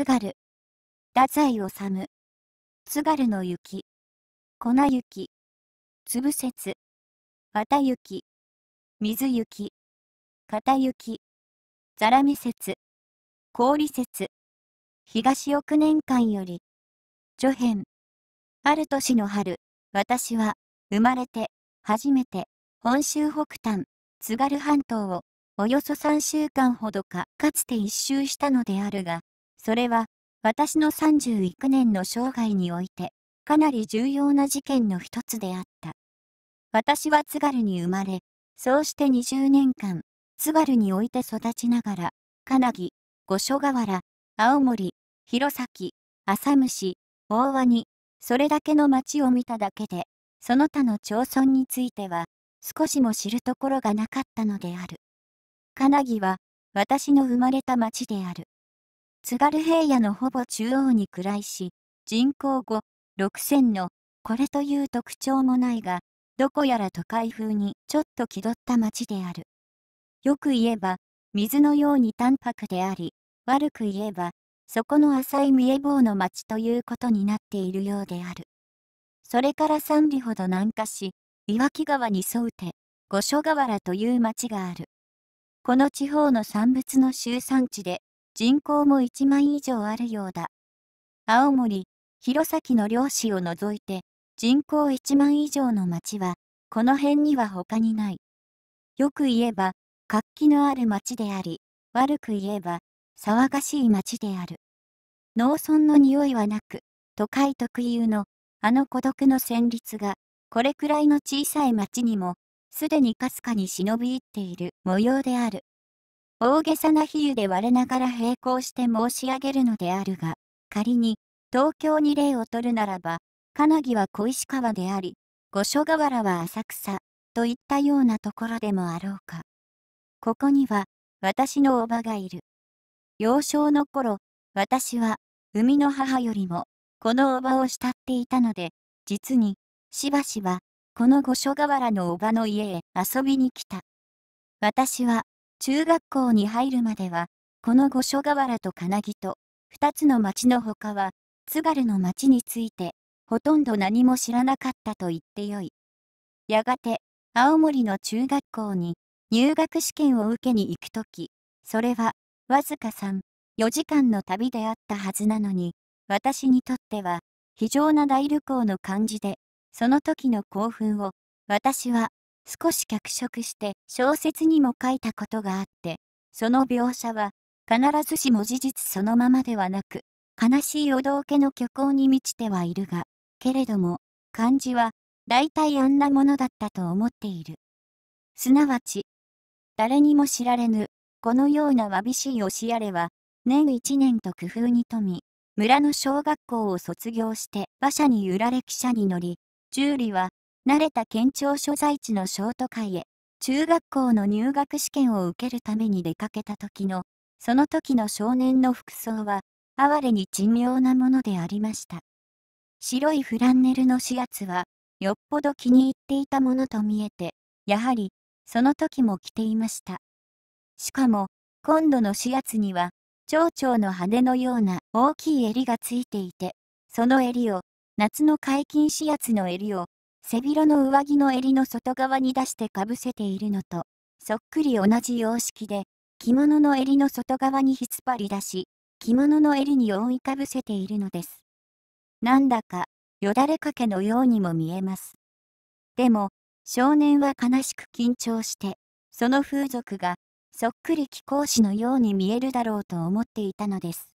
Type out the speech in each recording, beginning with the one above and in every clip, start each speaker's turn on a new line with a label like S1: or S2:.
S1: 津軽太宰治津軽の雪粉雪粒雪綿雪水雪片雪ざらみ雪氷雪東翌年間より序編ある年の春私は生まれて初めて本州北端津軽半島をおよそ3週間ほどかかつて一周したのであるがそれは、私の3 1年の生涯において、かなり重要な事件の一つであった。私は津軽に生まれ、そうして20年間、津軽において育ちながら、金木、五所川原、青森、弘前、浅虫、大和に、それだけの町を見ただけで、その他の町村については、少しも知るところがなかったのである。金木は、私の生まれた町である。津軽平野のほぼ中央に位らいし、人口5、6000の、これという特徴もないが、どこやら都会風にちょっと気取った町である。よく言えば、水のように淡白であり、悪く言えば、そこの浅い三重坊の町ということになっているようである。それから三里ほど南下し、岩木川に沿うて、五所川原という町がある。この地方の産物の集産地で、人口も1万以上あるようだ。青森、弘前の漁師を除いて、人口1万以上の町は、この辺には他にない。よく言えば、活気のある町であり、悪く言えば、騒がしい町である。農村の匂いはなく、都会特有の、あの孤独の旋律が、これくらいの小さい町にも、すでにかすかに忍び入っている模様である。大げさな比喩で我ながら並行して申し上げるのであるが、仮に、東京に例を取るならば、金木は小石川であり、五所川原は浅草、といったようなところでもあろうか。ここには、私のおばがいる。幼少の頃、私は、生みの母よりも、このおばを慕っていたので、実に、しばしば、この五所川原のおばの家へ遊びに来た。私は、中学校に入るまでは、この五所川原と金木と、2つの町の他は、津軽の町について、ほとんど何も知らなかったと言ってよい。やがて、青森の中学校に入学試験を受けに行く時それは、わずか3、4時間の旅であったはずなのに、私にとっては、非常な大旅行の感じで、その時の興奮を、私は、少し脚色して小説にも書いたことがあって、その描写は必ずしも事実そのままではなく、悲しいお道家の虚構に満ちてはいるが、けれども、漢字は大体あんなものだったと思っている。すなわち、誰にも知られぬ、このようなわびしい教えれは、年一年と工夫に富み、村の小学校を卒業して馬車に揺られ汽車に乗り、十里は慣れた県庁所在地のショート会へ、中学校の入学試験を受けるために出かけた時の、その時の少年の服装は、哀れに珍妙なものでありました。白いフランネルのシアツは、よっぽど気に入っていたものと見えて、やはり、その時も着ていました。しかも、今度のシアツには、蝶々の羽のような大きい襟がついていて、その襟を、夏の解禁シアツの襟を、背広の上着の襟の外側に出してかぶせているのと、そっくり同じ様式で、着物の襟の外側にひっぱり出し、着物の襟に覆いかぶせているのです。なんだか、よだれかけのようにも見えます。でも、少年は悲しく緊張して、その風俗が、そっくり貴公子のように見えるだろうと思っていたのです。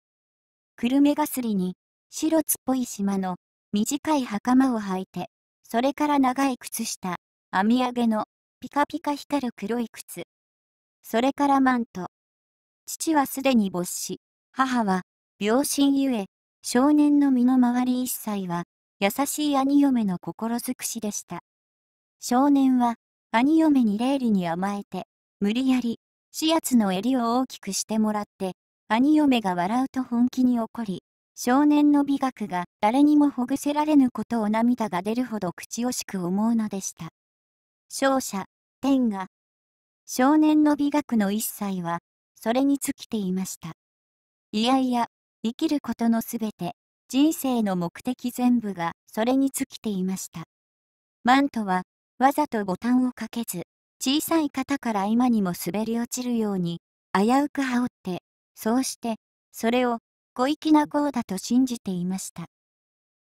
S1: 久留米がすりに、白つっぽい島の短い袴を履いて、それから長い靴下、編み上げの、ピカピカ光る黒い靴。それからマント。父はすでに没し、母は、病身ゆえ、少年の身の回り一切は、優しい兄嫁の心尽くしでした。少年は、兄嫁に霊理に甘えて、無理やり、視圧の襟を大きくしてもらって、兄嫁が笑うと本気に怒り、少年の美学が誰にもほぐせられぬことを涙が出るほど口惜しく思うのでした。勝者、天が、少年の美学の一切は、それに尽きていました。いやいや、生きることのすべて、人生の目的全部がそれに尽きていました。マントは、わざとボタンをかけず、小さい肩から今にも滑り落ちるように、危うく羽織って、そうして、それを小粋な子だと信じていました。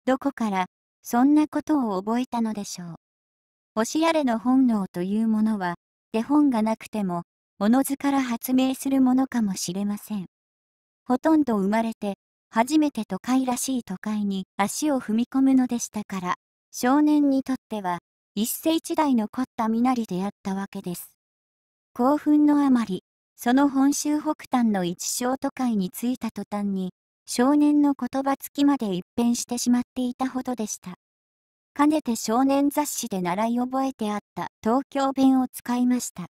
S1: どこからそんなことを覚えたのでしょう。おしやれの本能というものは、手本がなくても、おのずから発明するものかもしれません。ほとんど生まれて、初めて都会らしい都会に足を踏み込むのでしたから、少年にとっては、一世一代残った身なりであったわけです。興奮のあまり、その本州北端の一小都会に着いた途端に、少年の言葉つきまで一変してしまっていたほどでした。かねて少年雑誌で習い覚えてあった東京弁を使いました。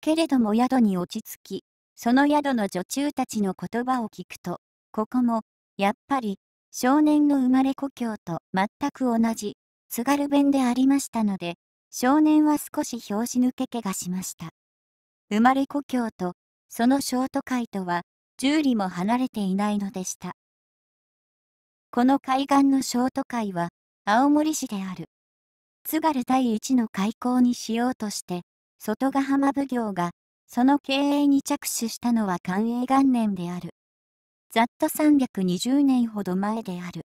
S1: けれども宿に落ち着き、その宿の女中たちの言葉を聞くと、ここも、やっぱり、少年の生まれ故郷と全く同じ、津軽弁でありましたので、少年は少し拍子抜け気がしました。生まれ故郷と、そのショート会とは、10里も離れていないのでした。この海岸のショート界は青森市である。津軽第一の開港にしようとして、外ヶ浜奉行がその経営に着手したのは寛永元年である。ざっと320年ほど前である。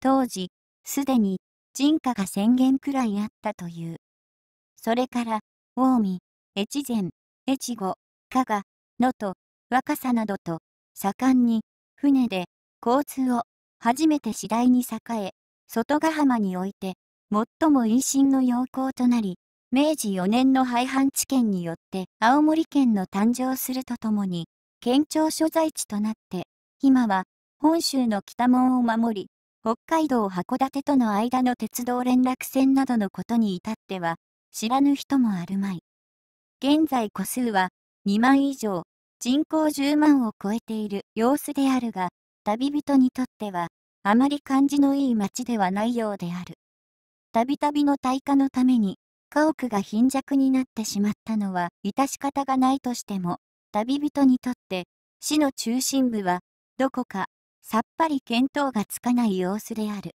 S1: 当時、すでに人家が1000くらいあったという。それから、近江、越前、越後、加賀、能登、若さなどと盛んに船で交通を初めて次第に栄え外ヶ浜において最も陰心の要項となり明治4年の廃藩置県によって青森県の誕生するとともに県庁所在地となって今は本州の北門を守り北海道函館との間の鉄道連絡線などのことに至っては知らぬ人もあるまい現在個数は2万以上人口10万を超えている様子であるが、旅人にとっては、あまり感じのいい街ではないようである。たびたびの退化のために、家屋が貧弱になってしまったのは、致し方がないとしても、旅人にとって、市の中心部は、どこか、さっぱり見当がつかない様子である。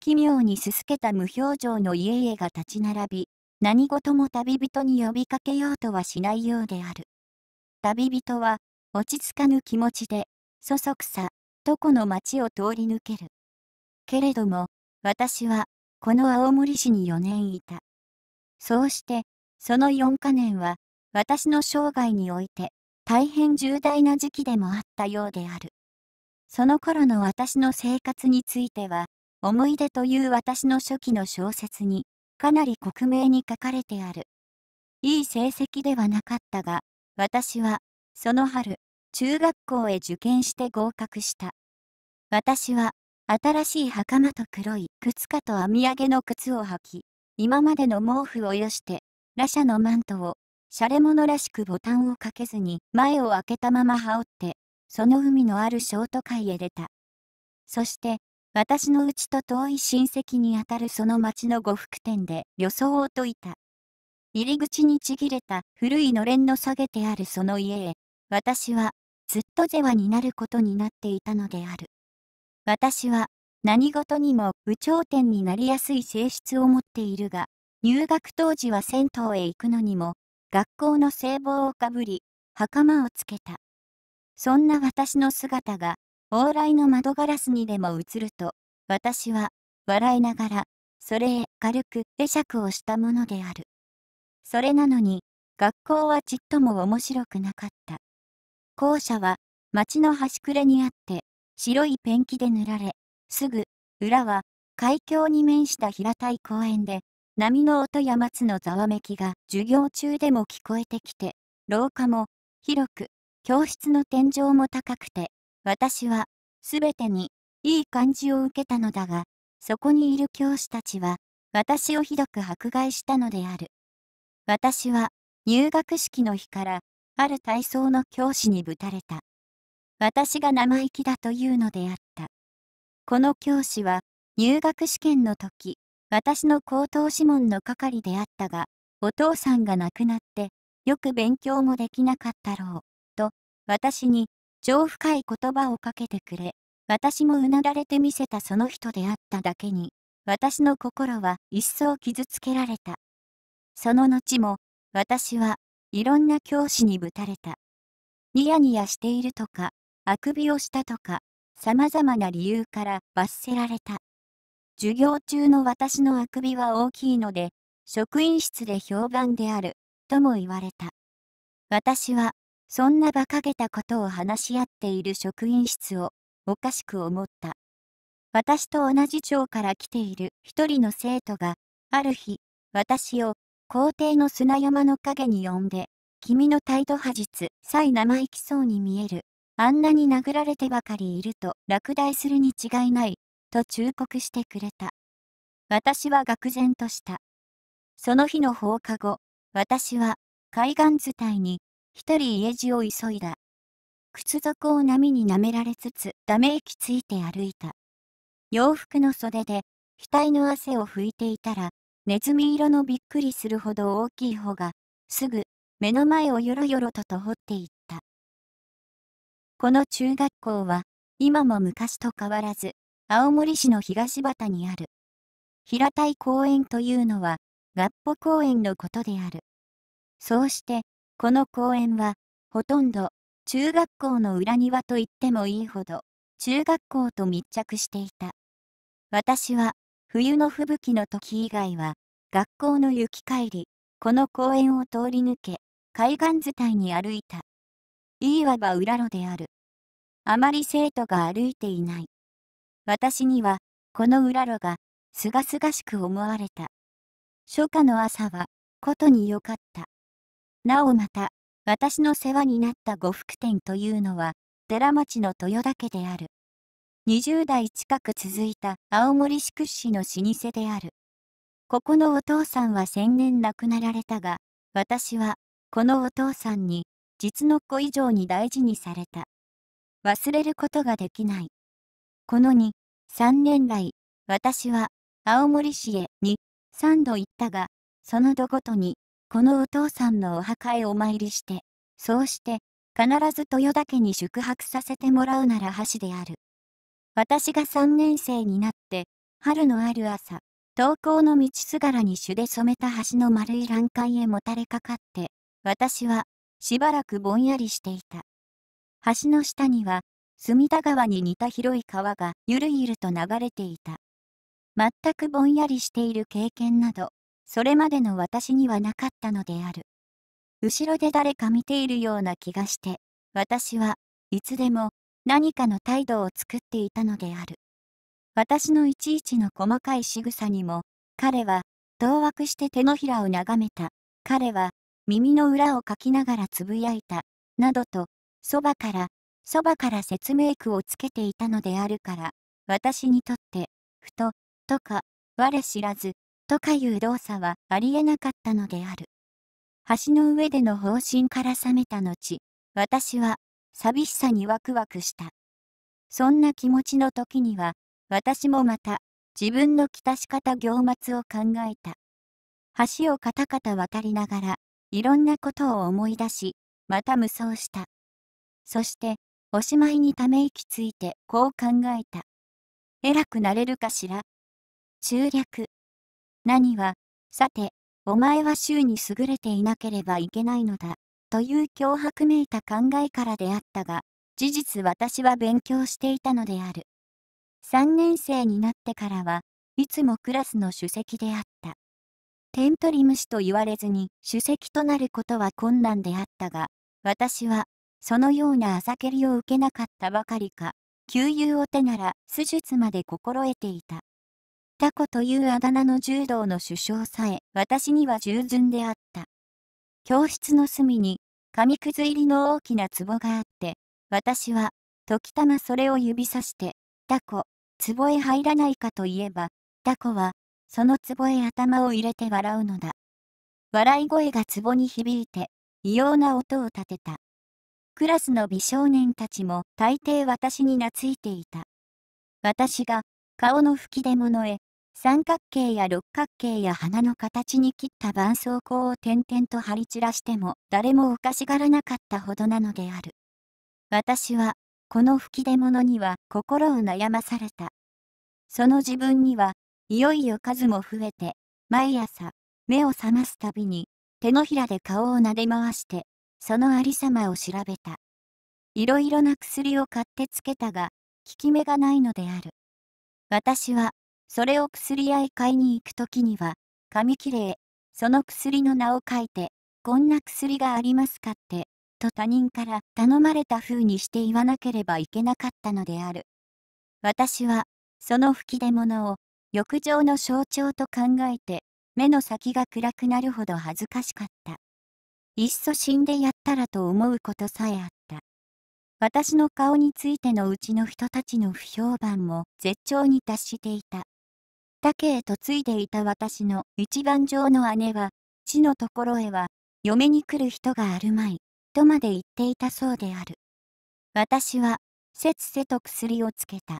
S1: 奇妙にすすけた無表情の家々が立ち並び、何事も旅人に呼びかけようとはしないようである。旅人は、落ち着かぬ気持ちで、そそくさ、床の町を通り抜ける。けれども、私は、この青森市に4年いた。そうして、その4カ年は、私の生涯において、大変重大な時期でもあったようである。その頃の私の生活については、思い出という私の初期の小説に、かなり克明に書かれてある。いい成績ではなかったが、私は、その春、中学校へ受験して合格した。私は、新しい袴と黒い靴下と編み上げの靴を履き、今までの毛布をよして、羅シのマントを、洒落者らしくボタンをかけずに前を開けたまま羽織って、その海のあるショート海へ出た。そして、私のうちと遠い親戚にあたるその町の呉服店で予想を解いた。入り口にちぎれた古いのれんの下げてあるその家へ、私はずっと世話になることになっていたのである。私は何事にも有頂天になりやすい性質を持っているが、入学当時は銭湯へ行くのにも、学校の制帽をかぶり、袴をつけた。そんな私の姿が、往来の窓ガラスにでも映ると、私は、笑いながら、それへ軽く会釈をしたものである。それなのに、学校はちっとも面白くなかった。校舎は、町の端くれにあって、白いペンキで塗られ、すぐ、裏は、海峡に面した平たい公園で、波の音や松のざわめきが授業中でも聞こえてきて、廊下も、広く、教室の天井も高くて、私は、すべてに、いい感じを受けたのだが、そこにいる教師たちは、私をひどく迫害したのである。私は入学式の日からある体操の教師にぶたれた。私が生意気だというのであった。この教師は入学試験の時、私の口頭諮問の係であったが、お父さんが亡くなってよく勉強もできなかったろう、と私に情深い言葉をかけてくれ、私もうなだれてみせたその人であっただけに、私の心は一層傷つけられた。その後も、私はいろんな教師にぶたれた。ニヤニヤしているとか、あくびをしたとか、様々な理由から罰せられた。授業中の私のあくびは大きいので、職員室で評判である、とも言われた。私は、そんな馬鹿げたことを話し合っている職員室を、おかしく思った。私と同じ町から来ている一人の生徒が、ある日、私を皇帝の砂山の影に呼んで、君の態度派実、さえ生意気そうに見える。あんなに殴られてばかりいると落第するに違いない、と忠告してくれた。私は愕然とした。その日の放課後、私は海岸伝いに一人家路を急いだ。靴底を波に舐められつつダめ息ついて歩いた。洋服の袖で額の汗を拭いていたらネズミ色のびっくりするほど大きい穂が、すぐ、目の前をよろよろとと掘っていった。この中学校は、今も昔と変わらず、青森市の東端にある。平たい公園というのは、合歩公園のことである。そうして、この公園は、ほとんど、中学校の裏庭と言ってもいいほど、中学校と密着していた。私は、冬の吹雪の時以外は、学校の行き帰り、この公園を通り抜け、海岸伝いに歩いた。いわば裏路である。あまり生徒が歩いていない。私には、この裏路が、すがすがしく思われた。初夏の朝は、ことによかった。なおまた、私の世話になった呉服店というのは、寺町の豊田家である。20代近く続いた青森市屈指の老舗である。ここのお父さんは先年亡くなられたが、私は、このお父さんに、実の子以上に大事にされた。忘れることができない。この2、3年来、私は、青森市へに、3度行ったが、その度ごとに、このお父さんのお墓へお参りして、そうして、必ず豊田家に宿泊させてもらうなら箸である。私が3年生になって、春のある朝、登校の道すがらに朱で染めた橋の丸い欄干へもたれかかって、私は、しばらくぼんやりしていた。橋の下には、隅田川に似た広い川がゆるゆると流れていた。全くぼんやりしている経験など、それまでの私にはなかったのである。後ろで誰か見ているような気がして、私はいつでも何かの態度を作っていたのである。私のいちいちの細かい仕草にも、彼は、当惑して手のひらを眺めた。彼は、耳の裏をかきながらつぶやいた。などと、そばから、そばから説明句をつけていたのであるから、私にとって、ふと、とか、我知らず、とかいう動作はありえなかったのである。橋の上での方針から覚めた後、私は寂しさにワクワクした。そんな気持ちの時には、私もまた、自分の来たし方行末を考えた。橋をカタカタ渡りながら、いろんなことを思い出し、また無双した。そして、おしまいにため息ついて、こう考えた。偉くなれるかしら中略。何は、さて、お前は衆に優れていなければいけないのだ。という脅迫めいた考えからであったが、事実私は勉強していたのである。3年生になってからはいつもクラスの主席であった。テントリム氏と言われずに主席となることは困難であったが、私はそのようなあざけりを受けなかったばかりか、旧友を手なら手術まで心得ていた。タコというあだ名の柔道の首相さえ私には従順であった。教室の隅に紙くず入りの大きな壺があって、私は、時たまそれを指さして、タコ、壺へ入らないかと言えば、タコは、その壺へ頭を入れて笑うのだ。笑い声が壺に響いて、異様な音を立てた。クラスの美少年たちも大抵私に懐いていた。私が顔の吹き出物へ三角形や六角形や花の形に切った絆創膏を点々と張り散らしても誰もおかしがらなかったほどなのである。私は、この吹き出物には心を悩まされた。その自分には、いよいよ数も増えて、毎朝、目を覚ますたびに、手のひらで顔を撫で回して、そのありさまを調べた。いろいろな薬を買ってつけたが、効き目がないのである。私は、それを薬屋へ買いに行くときには、紙切れへ、その薬の名を書いて、こんな薬がありますかって、と他人から頼まれた風にして言わなければいけなかったのである。私は、その吹き出物を、浴場の象徴と考えて、目の先が暗くなるほど恥ずかしかった。いっそ死んでやったらと思うことさえあった。私の顔についてのうちの人たちの不評判も絶頂に達していた。他家へ嫁いでいた私の一番上の姉は、地のところへは、嫁に来る人があるまい、とまで言っていたそうである。私は、せつせと薬をつけた。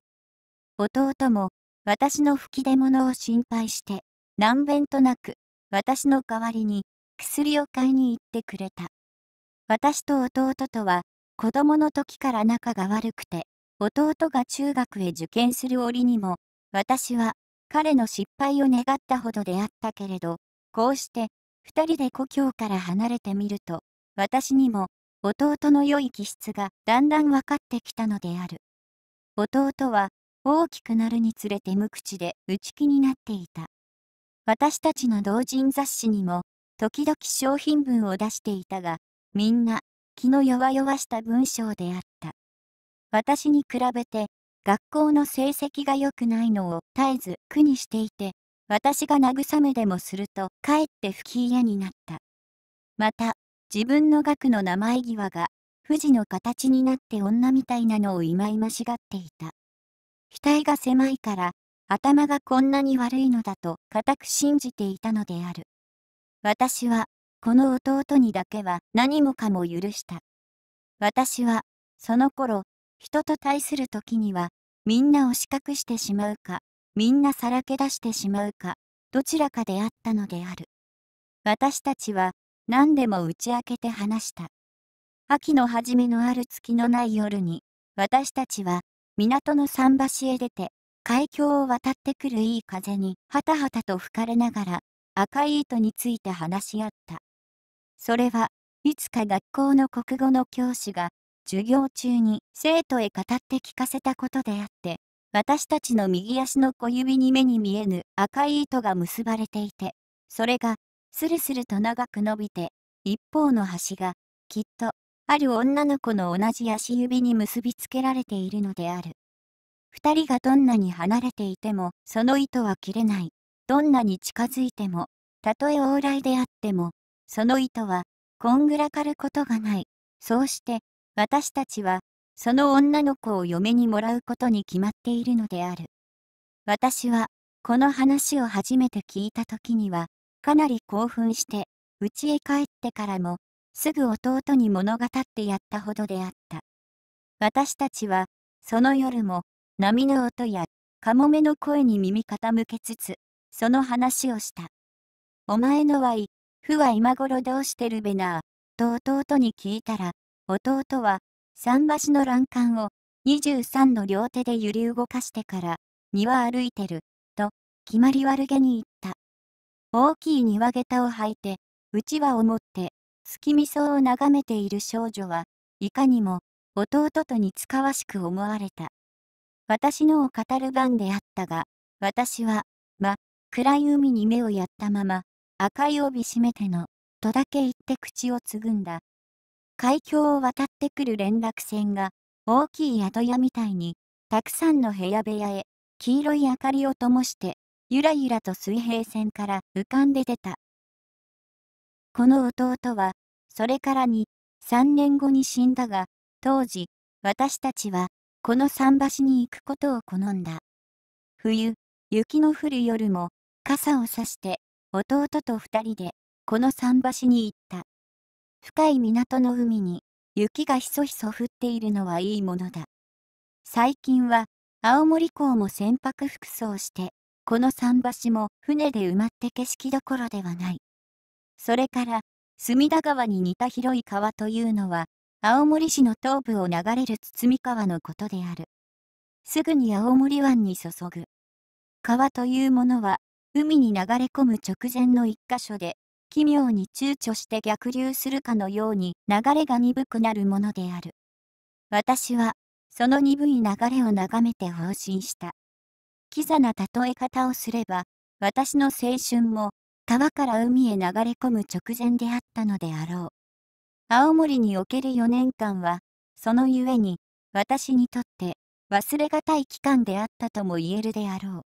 S1: 弟も、私の吹き出物を心配して、何べんとなく、私の代わりに、薬を買いに行ってくれた。私と弟とは、子供の時から仲が悪くて、弟が中学へ受験する折にも、私は彼の失敗を願ったほどであったけれど、こうして2人で故郷から離れてみると、私にも弟の良い気質がだんだん分かってきたのである。弟は大きくなるにつれて無口で内気になっていた。私たちの同人雑誌にも時々商品文を出していたが、みんな気の弱々した文章であった。私に比べて学校の成績が良くないのを絶えず苦にしていて、私が慰めでもすると、かえって不機嫌になった。また、自分の学の名前際が、富士の形になって女みたいなのを忌々しがっていた。額が狭いから、頭がこんなに悪いのだと固く信じていたのである。私は、この弟にだけは何もかも許した。私は、その頃、人と対する時には、みんなを四角してしまうか、みんなさらけ出してしまうか、どちらかであったのである。私たちは、何でも打ち明けて話した。秋の初めのある月のない夜に、私たちは、港の桟橋へ出て、海峡を渡ってくるいい風に、はたはたと吹かれながら、赤い糸について話し合った。それは、いつか学校の国語の教師が、授業中に生徒へ語って聞かせたことであって、私たちの右足の小指に目に見えぬ赤い糸が結ばれていて、それがスルスルと長く伸びて、一方の端がきっとある女の子の同じ足指に結びつけられているのである。二人がどんなに離れていてもその糸は切れない。どんなに近づいても、たとえ往来であっても、その糸はこんぐらかることがない。そうして私たちは、その女の子を嫁にもらうことに決まっているのである。私は、この話を初めて聞いた時には、かなり興奮して、家へ帰ってからも、すぐ弟に物語ってやったほどであった。私たちは、その夜も、波の音や、カモメの声に耳傾けつつ、その話をした。お前のワイ、ふは今頃どうしてるべなと弟に聞いたら、弟は桟橋の欄干を23の両手で揺り動かしてから庭歩いてると決まり悪げに言った大きい庭下駄を履いてうちわを持って月見草を眺めている少女はいかにも弟と似つかわしく思われた私のを語る番であったが私はま暗い海に目をやったまま赤い帯締めてのとだけ言って口をつぐんだ海峡を渡ってくる連絡船が、大きい宿屋みたいに、たくさんの部屋部屋へ、黄色い明かりを灯して、ゆらゆらと水平線から浮かんで出た。この弟は、それからに、3年後に死んだが、当時、私たちは、この桟橋に行くことを好んだ。冬、雪の降る夜も、傘をさして、弟と2人で、この桟橋に行った。深い港の海に雪がひそひそ降っているのはいいものだ。最近は青森港も船舶服装して、この桟橋も船で埋まって景色どころではない。それから、隅田川に似た広い川というのは、青森市の東部を流れる堤川のことである。すぐに青森湾に注ぐ。川というものは、海に流れ込む直前の一箇所で奇妙に躊躇して逆流するかのように流れが鈍くなるものである。私は、その鈍い流れを眺めて放心した。キザな例え方をすれば、私の青春も、川から海へ流れ込む直前であったのであろう。青森における4年間は、そのゆえに、私にとって、忘れがたい期間であったとも言えるであろう。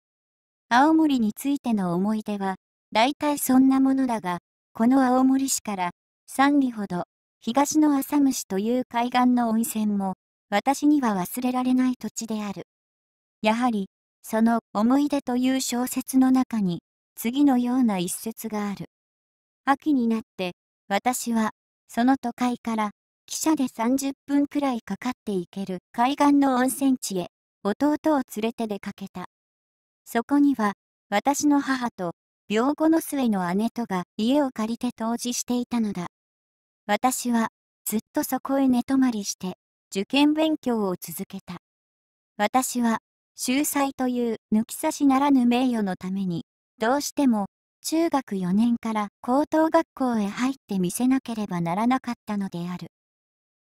S1: 青森についての思い出は、大体そんなものだが、この青森市から3里ほど東の浅虫という海岸の温泉も私には忘れられない土地である。やはりその「思い出」という小説の中に次のような一節がある。秋になって私はその都会から汽車で30分くらいかかっていける海岸の温泉地へ弟を連れて出かけた。そこには私の母と病後の末の姉とが家を借りて当時していたのだ。私はずっとそこへ寝泊まりして受験勉強を続けた。私は秀才という抜き差しならぬ名誉のためにどうしても中学4年から高等学校へ入ってみせなければならなかったのである。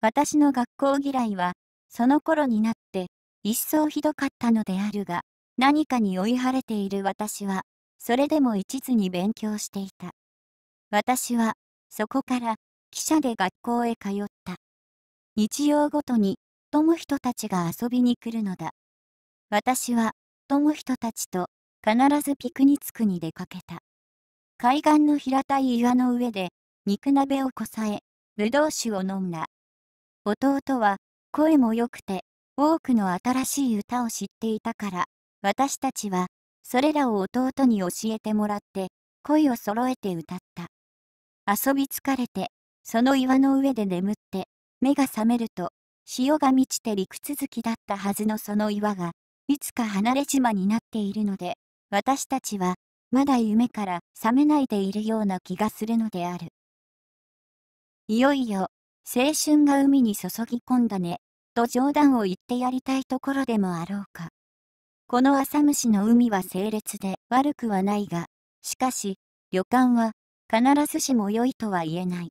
S1: 私の学校嫌いはその頃になって一層ひどかったのであるが何かに追い晴れている私はそれでも一途に勉強していた。私は、そこから、汽車で学校へ通った。日曜ごとに、友人たちが遊びに来るのだ。私は、友人たちと、必ずピクニツクに出かけた。海岸の平たい岩の上で、肉鍋をこさえ、ぶどう酒を飲んだ。弟は、声も良くて、多くの新しい歌を知っていたから、私たちは、それらを弟に教えてもらって声を揃えて歌った遊び疲れてその岩の上で眠って目が覚めると潮が満ちて陸続きだったはずのその岩がいつか離れ島になっているので私たちはまだ夢から覚めないでいるような気がするのであるいよいよ青春が海に注ぎ込んだねと冗談を言ってやりたいところでもあろうかこの浅虫の海は清列で悪くはないが、しかし、旅館は必ずしも良いとは言えない。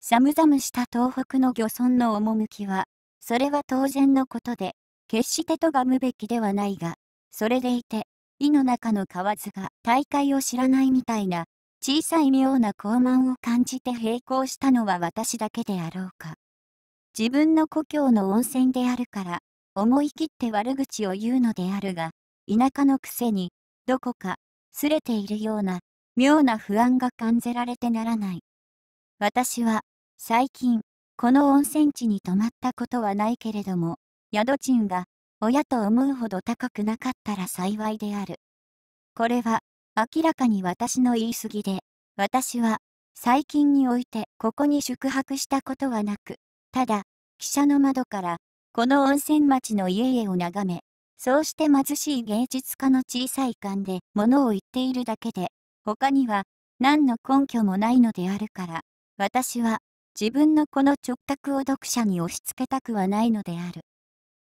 S1: 寒々した東北の漁村の趣は、それは当然のことで、決してとがむべきではないが、それでいて、井の中の蛙が大会を知らないみたいな、小さい妙な傲慢を感じて並行したのは私だけであろうか。自分の故郷の温泉であるから、思い切って悪口を言うのであるが、田舎のくせに、どこか、すれているような、妙な不安が感じられてならない。私は、最近、この温泉地に泊まったことはないけれども、宿賃が、親と思うほど高くなかったら幸いである。これは、明らかに私の言い過ぎで、私は、最近においてここに宿泊したことはなく、ただ、汽車の窓から、この温泉町の家々を眺め、そうして貧しい芸術家の小さい勘で物を言っているだけで、他には何の根拠もないのであるから、私は自分のこの直角を読者に押し付けたくはないのである。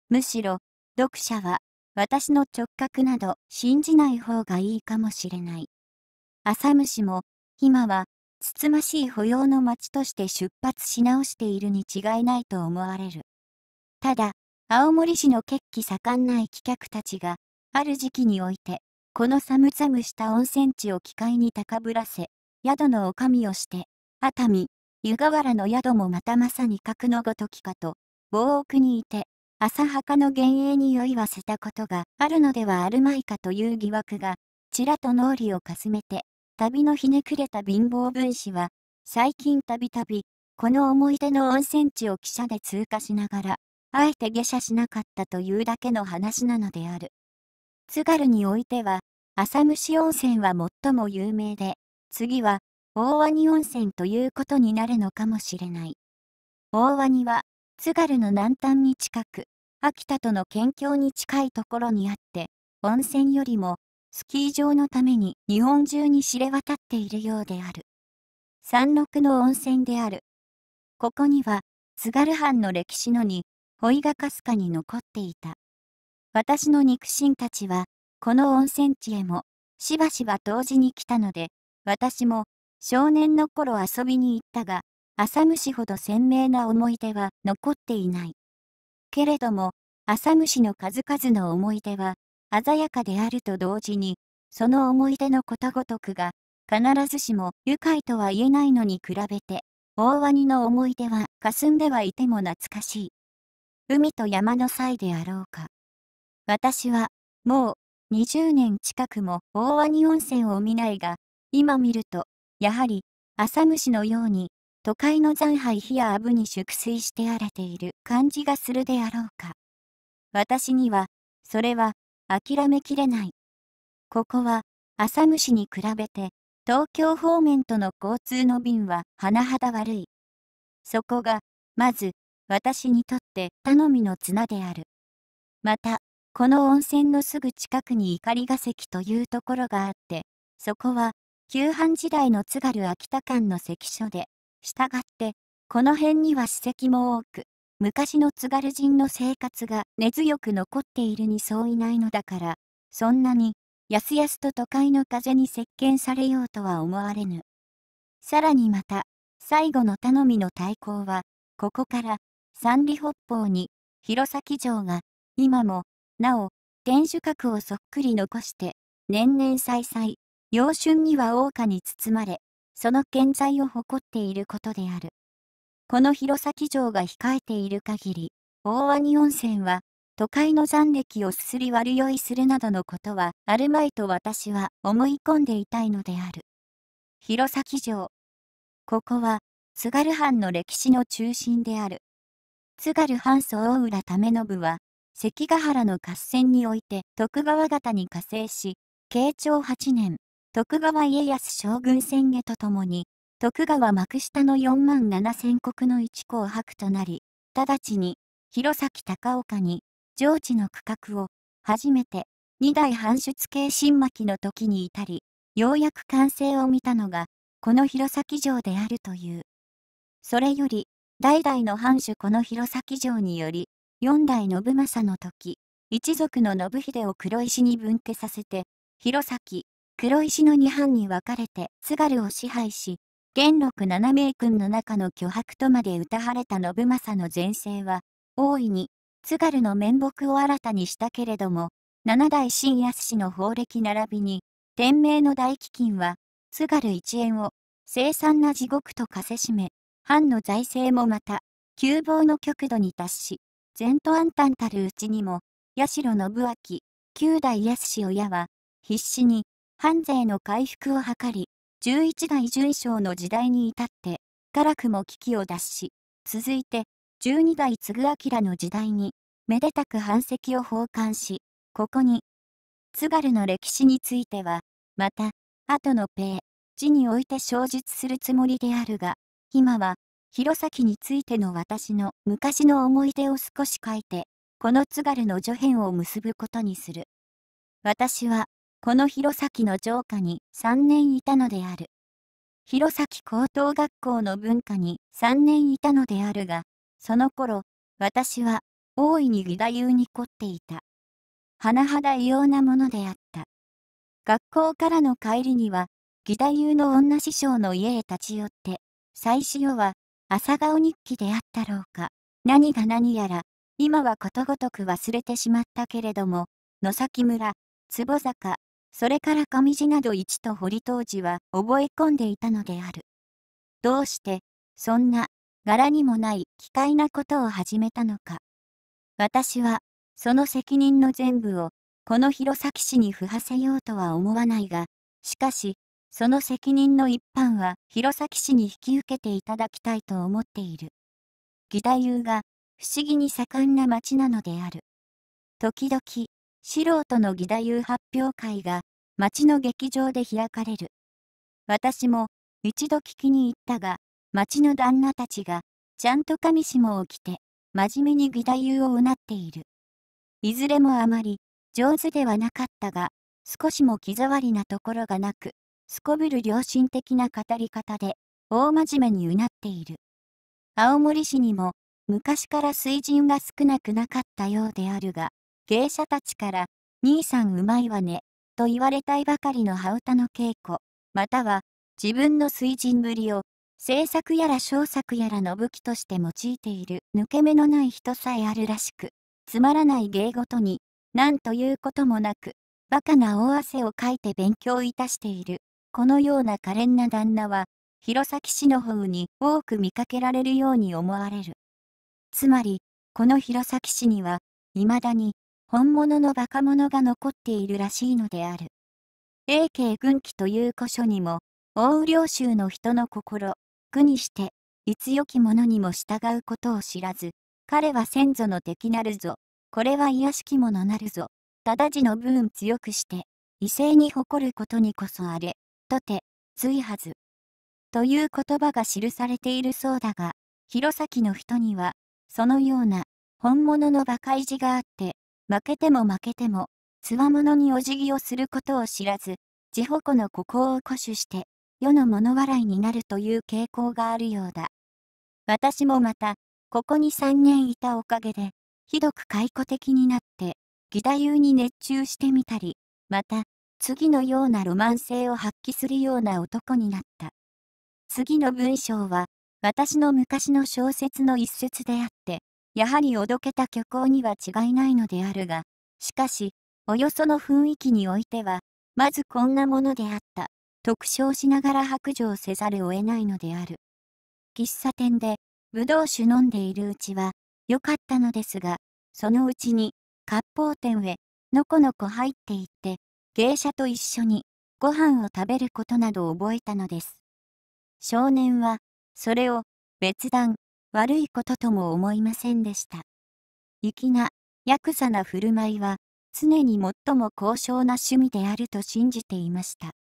S1: むしろ、読者は私の直角など信じない方がいいかもしれない。浅虫も、今は、つつましい保養の町として出発し直しているに違いないと思われる。ただ、青森市の決起盛んない気客たちが、ある時期において、この寒々した温泉地を機械に高ぶらせ、宿の女将をして、熱海、湯河原の宿もまたまさに格のごときかと、棒奥にいて、浅はかの幻影に酔いはせたことがあるのではあるまいかという疑惑が、ちらと脳裏をかすめて、旅のひねくれた貧乏分子は、最近たびたび、この思い出の温泉地を汽車で通過しながら、あえて下車しなかったというだけの話なのである。津軽においては、浅虫温泉は最も有名で、次は大和温泉ということになるのかもしれない。大和は、津軽の南端に近く、秋田との県境に近いところにあって、温泉よりも、スキー場のために日本中に知れ渡っているようである。山麓の温泉である。ここには、津軽藩の歴史のに、老いがかすかに残っていた。私の肉親たちは、この温泉地へも、しばしば同時に来たので、私も、少年の頃遊びに行ったが、浅虫ほど鮮明な思い出は残っていない。けれども、浅虫の数々の思い出は、鮮やかであると同時に、その思い出のことごとくが、必ずしも愉快とは言えないのに比べて、大ワニの思い出は霞んではいても懐かしい。海と山の際であろうか。私は、もう、20年近くも大鰐温泉を見ないが、今見ると、やはり、浅虫のように、都会の残骸火やアブに熟睡して荒れている感じがするであろうか。私には、それは、諦めきれない。ここは、浅虫に比べて、東京方面との交通の便は甚だ悪い。そこが、まず、私にとって頼みの綱である。また、この温泉のすぐ近くに碇ヶ関というところがあって、そこは、旧藩時代の津軽秋田間の関所で、従って、この辺には史跡も多く、昔の津軽人の生活が根強く残っているにそういないのだから、そんなに、やすやすと都会の風に席巻されようとは思われぬ。さらにまた、最後の頼みの対抗は、ここから三里北方に弘前城が今もなお天守閣をそっくり残して年々再々陽春には桜花に包まれその健在を誇っていることであるこの弘前城が控えている限り大鰐温泉は都会の残歴をすすり悪酔いするなどのことはあるまいと私は思い込んでいたいのである。弘前城。ここは津軽藩の歴史の中心である。津軽藩祖大浦為信は、関ヶ原の合戦において徳川方に加勢し、慶長8年、徳川家康将軍宣言とともに、徳川幕下の4万7千石の一紅白となり、直ちに、弘前高岡に、上智の区画を、初めて、2代藩出系新巻の時に至り、ようやく完成を見たのが、この弘前城であるという。それより、代々の藩主この弘前城により、四代信政の時、一族の信秀を黒石に分家させて、弘前、黒石の二藩に分かれて津軽を支配し、元禄七名君の中の巨白とまで歌われた信政の前世は、大いに津軽の面目を新たにしたけれども、七代新安氏の法暦並びに、天明の大飢饉は、津軽一円を、凄惨な地獄とかせしめ、藩の財政もまた、窮乏の極度に達し、前途暗澹たるうちにも、社信明、九代康親は、必死に、藩税の回復を図り、11代11の時代に至って、辛くも危機を脱し、続いて、12代継明の時代に、めでたく藩籍を奉還し、ここに、津軽の歴史については、また、後のページにおいて詳述するつもりであるが、今は、弘前についての私の昔の思い出を少し書いて、この津軽の序編を結ぶことにする。私は、この弘前の城下に3年いたのである。弘前高等学校の文化に3年いたのであるが、その頃、私は大いに義太夫に凝っていた。甚だ異様なものであった。学校からの帰りには、義太夫の女師匠の家へ立ち寄って、最初は、朝顔日記であったろうか。何が何やら、今はことごとく忘れてしまったけれども、野崎村、坪坂、それから上地など一と堀当時は覚え込んでいたのである。どうして、そんな、柄にもない、奇怪なことを始めたのか。私は、その責任の全部を、この弘前市に付はせようとは思わないが、しかし、その責任の一般は弘前市に引き受けていただきたいと思っている。義太夫が不思議に盛んな町なのである。時々、素人の義太夫発表会が町の劇場で開かれる。私も一度聞きに行ったが、町の旦那たちがちゃんと紙もを着て、真面目に義太夫をうなっている。いずれもあまり上手ではなかったが、少しも気障りなところがなく、すこぶる良心的な語り方で、大真面目にうなっている。青森市にも、昔から水準が少なくなかったようであるが、芸者たちから、兄さんうまいわね、と言われたいばかりの羽歌の稽古、または、自分の水準ぶりを、制作やら小作やらの武器として用いている抜け目のない人さえあるらしく、つまらない芸ごとに、何ということもなく、バカな大汗をかいて勉強いたしている。このような可憐な旦那は、弘前市の方に多く見かけられるように思われる。つまり、この弘前市には、未だに、本物のバカ者が残っているらしいのである。永慶軍記という古書にも、大雨領州の人の心、苦にして、いつよき者にも従うことを知らず、彼は先祖の敵なるぞ、これは癒しき者なるぞ、ただじの分強くして、異性に誇ることにこそあれ、とて、ついはず。という言葉が記されているそうだが、弘前の人には、そのような、本物の馬鹿意地があって、負けても負けても、つわものにお辞儀をすることを知らず、地方湖の孤高を固守して、世の物笑いになるという傾向があるようだ。私もまた、ここに3年いたおかげで、ひどく解雇的になって、義太夫に熱中してみたり、また、次のようなロマン性を発揮するような男になった。次の文章は、私の昔の小説の一節であって、やはりおどけた虚構には違いないのであるが、しかし、およその雰囲気においては、まずこんなものであった、特徴しながら白状せざるを得ないのである。喫茶店で、ぶどう酒飲んでいるうちは、良かったのですが、そのうちに、割烹店へ、のこのこ入っていって、芸者と一緒にご飯を食べることなどを覚えたのです。少年はそれを別段悪いこととも思いませんでした。粋なヤクザな振る舞いは常に最も高尚な趣味であると信じていました。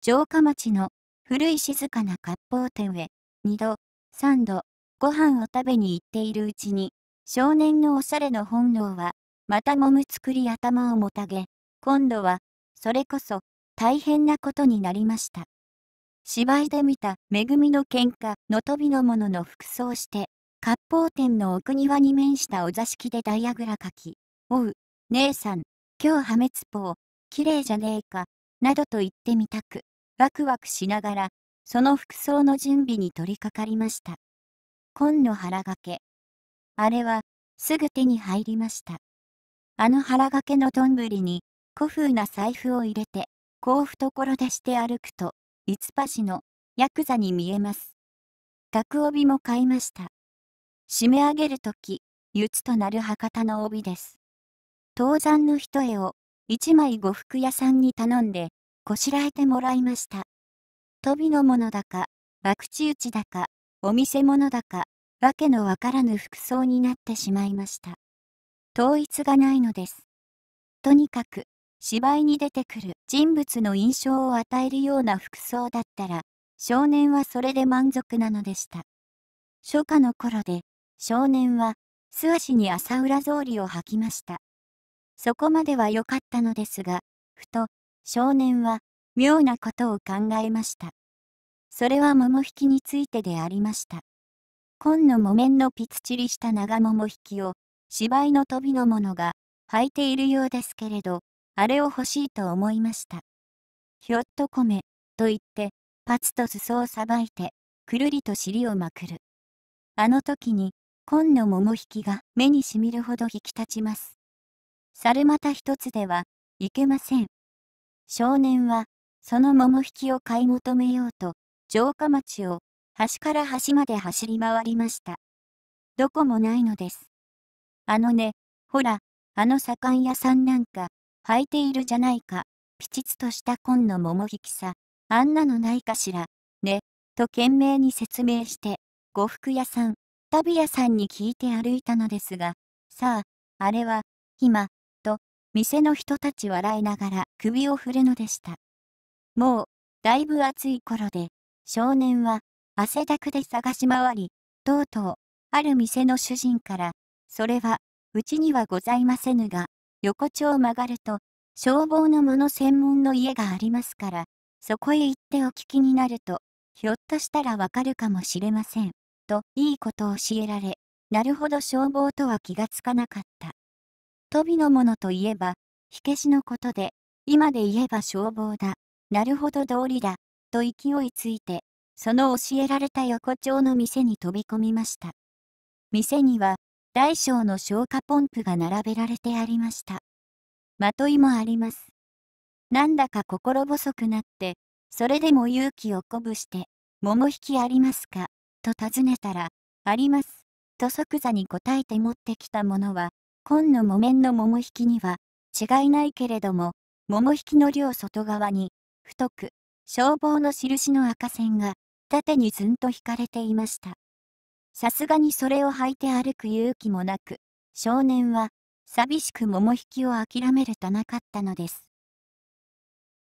S1: 城下町の古い静かな割烹店へ2度3度ご飯を食べに行っているうちに少年のおしゃれの本能はまたもむ作り頭をもたげ今度はそれこそ大変なことになりました。芝居で見た恵みの喧嘩のとびのものの服装して、割烹店の奥庭に面したお座敷でダイヤグラ書き、おう、姉さん、今日破滅ぽう、綺麗じゃねえか、などと言ってみたく、ワクワクしながら、その服装の準備に取り掛かりました。紺の腹掛け。あれは、すぐ手に入りました。あの腹掛けのどんぶりに、古風な財布を入れて、こう懐出して歩くと、五橋のヤクザに見えます。額帯も買いました。締め上げるとき、ゆつとなる博多の帯です。当山の一絵を一枚呉服屋さんに頼んで、こしらえてもらいました。飛びのものだか、博打打ちだか、お店物だか、わけのわからぬ服装になってしまいました。統一がないのです。とにかく、芝居に出てくる人物の印象を与えるような服装だったら、少年はそれで満足なのでした。初夏の頃で、少年は素足に朝浦草履を履きました。そこまでは良かったのですが、ふと少年は妙なことを考えました。それは桃引きについてでありました。紺の木綿のピツチリした長桃引きを芝居の飛びの者が履いているようですけれど、あれを欲しいと思いました。ひょっとこめ、と言って、パツと裾をさばいて、くるりと尻をまくる。あの時に、紺の桃引きが目にしみるほど引き立ちます。猿股一つでは、いけません。少年は、その桃引きを買い求めようと、城下町を、端から端まで走り回りました。どこもないのです。あのね、ほら、あの左官屋さんなんか、履いているじゃないか。ピチツとした紺の桃引きさ。あんなのないかしら。ね。と懸命に説明して、呉服屋さん、旅屋さんに聞いて歩いたのですが、さあ、あれは、今、と、店の人たち笑いながら首を振るのでした。もう、だいぶ暑い頃で、少年は、汗だくで探し回り、とうとう、ある店の主人から、それは、うちにはございませぬが、横丁を曲がると、消防のもの専門の家がありますから、そこへ行ってお聞きになると、ひょっとしたらわかるかもしれません、といいことを教えられ、なるほど消防とは気がつかなかった。飛びのものといえば、火消しのことで、今で言えば消防だ、なるほど道理だ、と勢いついて、その教えられた横丁の店に飛び込みました。店には、大小の消火ポンプが並べられてありました。まといもあります。なんだか心細くなって、それでも勇気を鼓舞して、桃引きありますかと尋ねたら、あります。と即座に答えて持ってきたものは、紺の木綿の桃引きには、違いないけれども、桃引きの両外側に、太く、消防の印の赤線が、縦にずんと引かれていました。さすがにそれを履いて歩く勇気もなく、少年は寂しく桃引きを諦めるとなかったのです。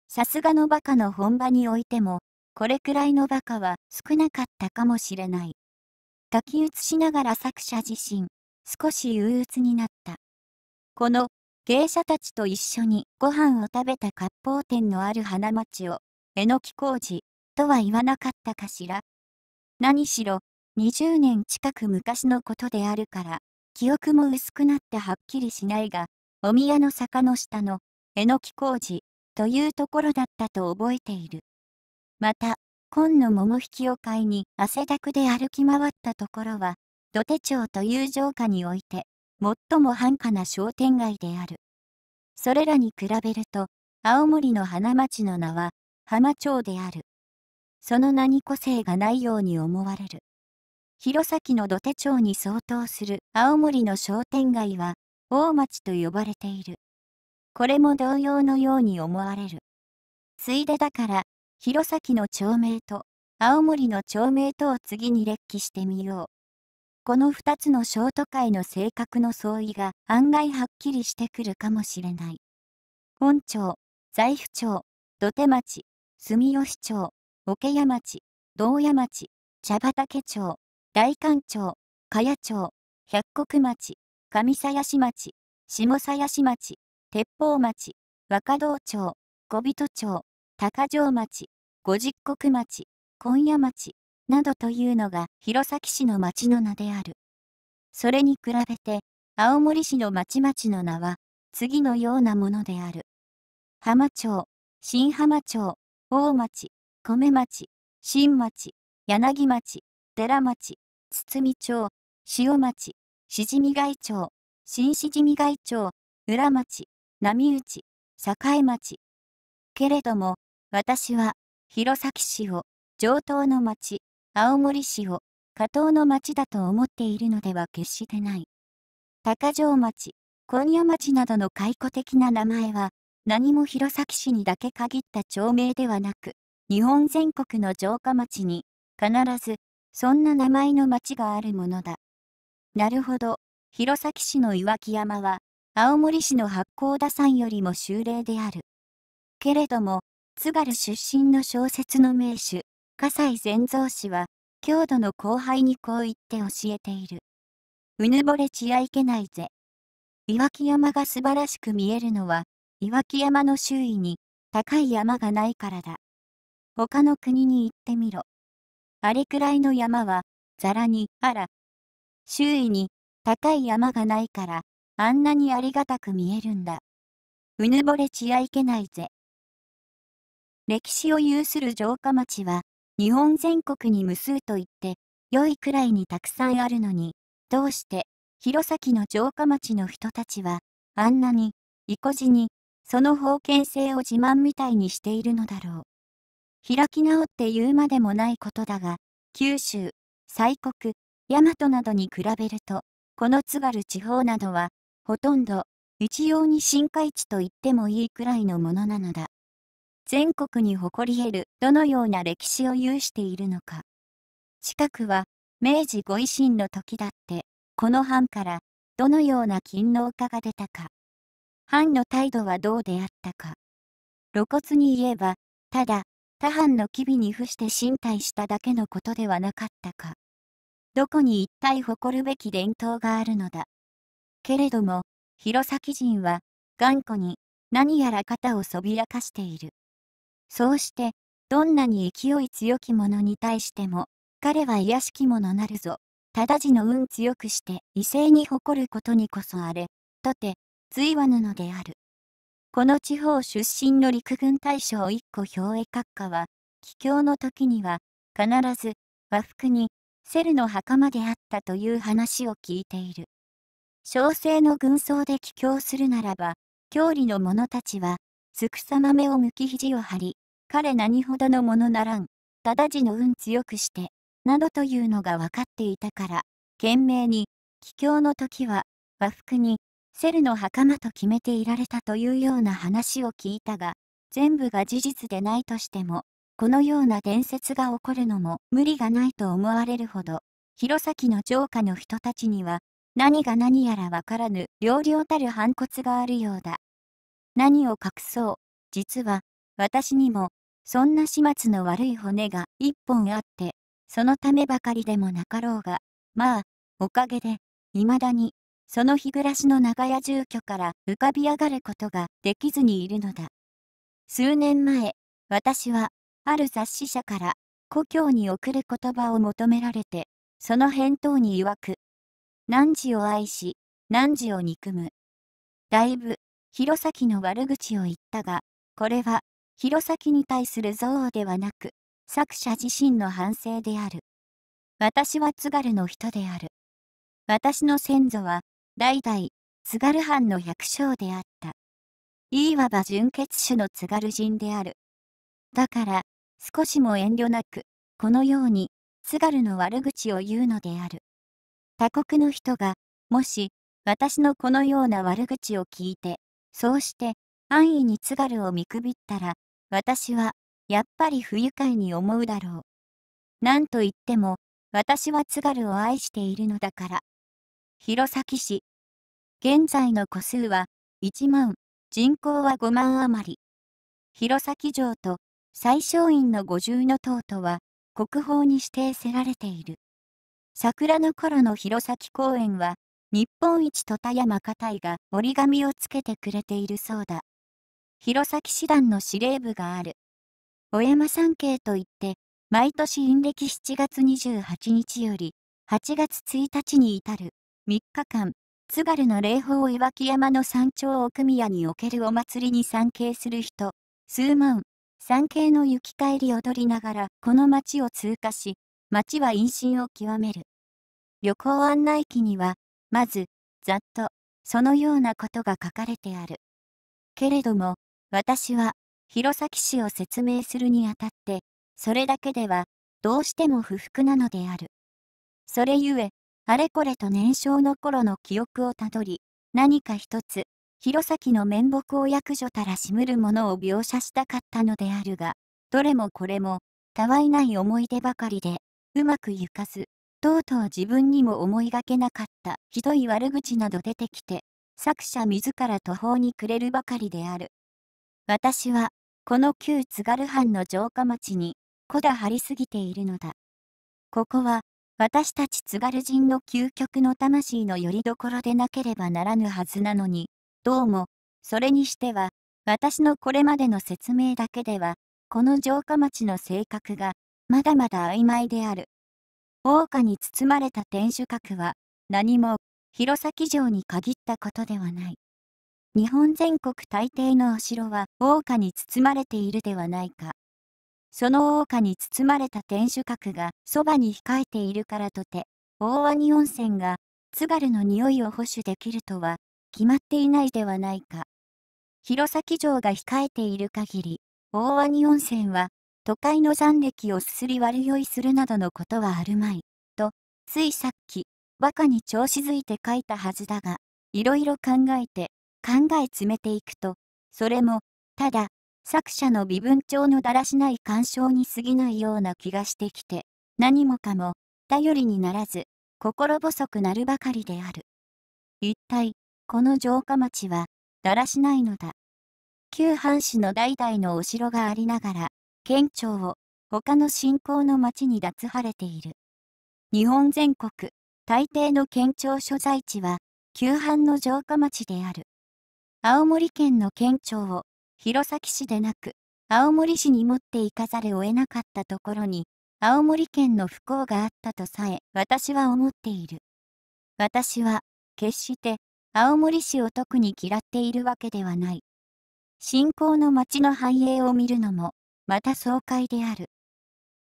S1: さすがのバカの本場においても、これくらいのバカは少なかったかもしれない。書き写しながら作者自身、少し憂鬱になった。この芸者たちと一緒にご飯を食べた割烹店のある花街を、えのき工事とは言わなかったかしら。何しろ、20年近く昔のことであるから、記憶も薄くなってはっきりしないが、お宮の坂の下の、えのき工事、というところだったと覚えている。また、紺の桃引きを買いに汗だくで歩き回ったところは、土手町という城下において、最も繁華な商店街である。それらに比べると、青森の花町の名は、浜町である。その名に個性がないように思われる。弘前の土手町に相当する青森の商店街は、大町と呼ばれている。これも同様のように思われる。ついでだから、弘前の町名と青森の町名とを次に列記してみよう。この2つの商都会の性格の相違が案外はっきりしてくるかもしれない。本町、財布町、土手町、住吉町、桶屋町、道屋町、茶畑町、大官町、茅町、百石町、上鞘市町、下鞘市町、鉄砲町、若道町、小人町、高城町、五十石町、今夜町、などというのが弘前市の町の名である。それに比べて、青森市の町々の名は、次のようなものである。浜町、新浜町、大町、米町、新町、柳町、寺町、堤町、塩町、しじみ街町、新しじみ街町、浦町、波打ち、栄町。けれども、私は、弘前市を、上等の町、青森市を、下等の町だと思っているのでは決してない。高城町、今夜町などの解雇的な名前は、何も弘前市にだけ限った町名ではなく、日本全国の城下町に、必ずそんな名前の町があるものだ。なるほど、弘前市の岩木山は、青森市の八甲田山よりも秀麗である。けれども、津軽出身の小説の名手、葛西善蔵氏は、郷土の後輩にこう言って教えている。うぬぼれちやいけないぜ。岩木山が素晴らしく見えるのは、岩木山の周囲に高い山がないからだ。他の国に行ってみろ。あれくらいの山は、ざらに、あら。周囲に、高い山がないから、あんなにありがたく見えるんだ。うぬぼれちあいけないぜ。歴史を有する城下町は、日本全国に無数と言って、良いくらいにたくさんあるのに、どうして、弘前の城下町の人たちは、あんなに、意固地に、その封建性を自慢みたいにしているのだろう。開き直って言うまでもないことだが、九州、西国、大和などに比べると、この津軽地方などは、ほとんど、一様に深海地と言ってもいいくらいのものなのだ。全国に誇り得るどのような歴史を有しているのか。近くは、明治ご維新の時だって、この藩からどのような勤労家が出たか。藩の態度はどうであったか。露骨に言えば、ただ、他藩の機微に付して進退しただけのことではなかったか。どこに一体誇るべき伝統があるのだ。けれども、弘前人は、頑固に、何やら肩をそびらかしている。そうして、どんなに勢い強き者に対しても、彼は卑しき者なるぞ。直ちの運強くして、威勢に誇ることにこそあれ、とて、ついわぬのである。この地方出身の陸軍大将一個兵衛閣下は、帰郷の時には、必ず和服にセルの袴であったという話を聞いている。小生の軍装で帰郷するならば、郷里の者たちは、つくさま目を向き肘を張り、彼何ほどのものならん、ただじの運強くして、などというのが分かっていたから、懸命に、帰郷の時は、和服に、セルの袴と決めていられたというような話を聞いたが、全部が事実でないとしても、このような伝説が起こるのも無理がないと思われるほど、弘前の城下の人たちには、何が何やらわからぬ両々たる反骨があるようだ。何を隠そう、実は、私にも、そんな始末の悪い骨が一本あって、そのためばかりでもなかろうが、まあ、おかげで、未だにその日暮らしの長屋住居から浮かび上がることができずにいるのだ。数年前、私は、ある雑誌社から、故郷に送る言葉を求められて、その返答に曰く、汝を愛し、汝を憎む。だいぶ、弘前の悪口を言ったが、これは、弘前に対する憎悪ではなく、作者自身の反省である。私は津軽の人である。私の先祖は代々、津軽藩の百姓であった。いわば純血種の津軽人である。だから、少しも遠慮なく、このように、津軽の悪口を言うのである。他国の人が、もし、私のこのような悪口を聞いて、そうして、安易に津軽を見くびったら、私は、やっぱり不愉快に思うだろう。なんといっても、私は津軽を愛しているのだから。弘前市。現在の戸数は1万、人口は5万余り。弘前城と最小院の五重の塔とは国宝に指定せられている。桜の頃の弘前公園は日本一戸田山形いが折り紙をつけてくれているそうだ。弘前師団の司令部がある。小山山系といって毎年陰暦7月28日より8月1日に至る3日間、津軽の霊峰岩木山の山頂奥宮におけるお祭りに参詣する人、数万、参詣の行き帰り踊りながらこの町を通過し、町は陰心を極める。旅行案内記には、まず、ざっと、そのようなことが書かれてある。けれども、私は、弘前市を説明するにあたって、それだけでは、どうしても不服なのである。それゆえ、あれこれと年少の頃の記憶をたどり、何か一つ、弘前の面目を役所たらしむるものを描写したかったのであるが、どれもこれも、たわいない思い出ばかりで、うまくゆかず、とうとう自分にも思いがけなかったひどい悪口など出てきて、作者自ら途方に暮れるばかりである。私は、この旧津軽藩の城下町に、こだ張りすぎているのだ。ここは、私たち津軽人の究極の魂の拠り所でなければならぬはずなのに、どうも、それにしては、私のこれまでの説明だけでは、この城下町の性格が、まだまだ曖昧である。桜花に包まれた天守閣は、何も、弘前城に限ったことではない。日本全国大抵のお城は、桜花に包まれているではないか。その大岡に包まれた天守閣がそばに控えているからとて、大鰐温泉が津軽の匂いを保守できるとは決まっていないではないか。弘前城が控えている限り、大鰐温泉は都会の残歴をすすり割る酔いするなどのことはあるまい、と、ついさっき、和歌に調子づいて書いたはずだが、いろいろ考えて、考え詰めていくと、それも、ただ、作者の微分調のだらしない干渉に過ぎないような気がしてきて、何もかも、頼りにならず、心細くなるばかりである。一体、この城下町は、だらしないのだ。旧藩士の代々のお城がありながら、県庁を、他の信仰の町に脱はれている。日本全国、大抵の県庁所在地は、旧藩の城下町である。青森県の県庁を、弘前市でなく、青森市に持って行かざるを得なかったところに、青森県の不幸があったとさえ私は思っている。私は、決して青森市を特に嫌っているわけではない。信仰の町の繁栄を見るのも、また爽快である。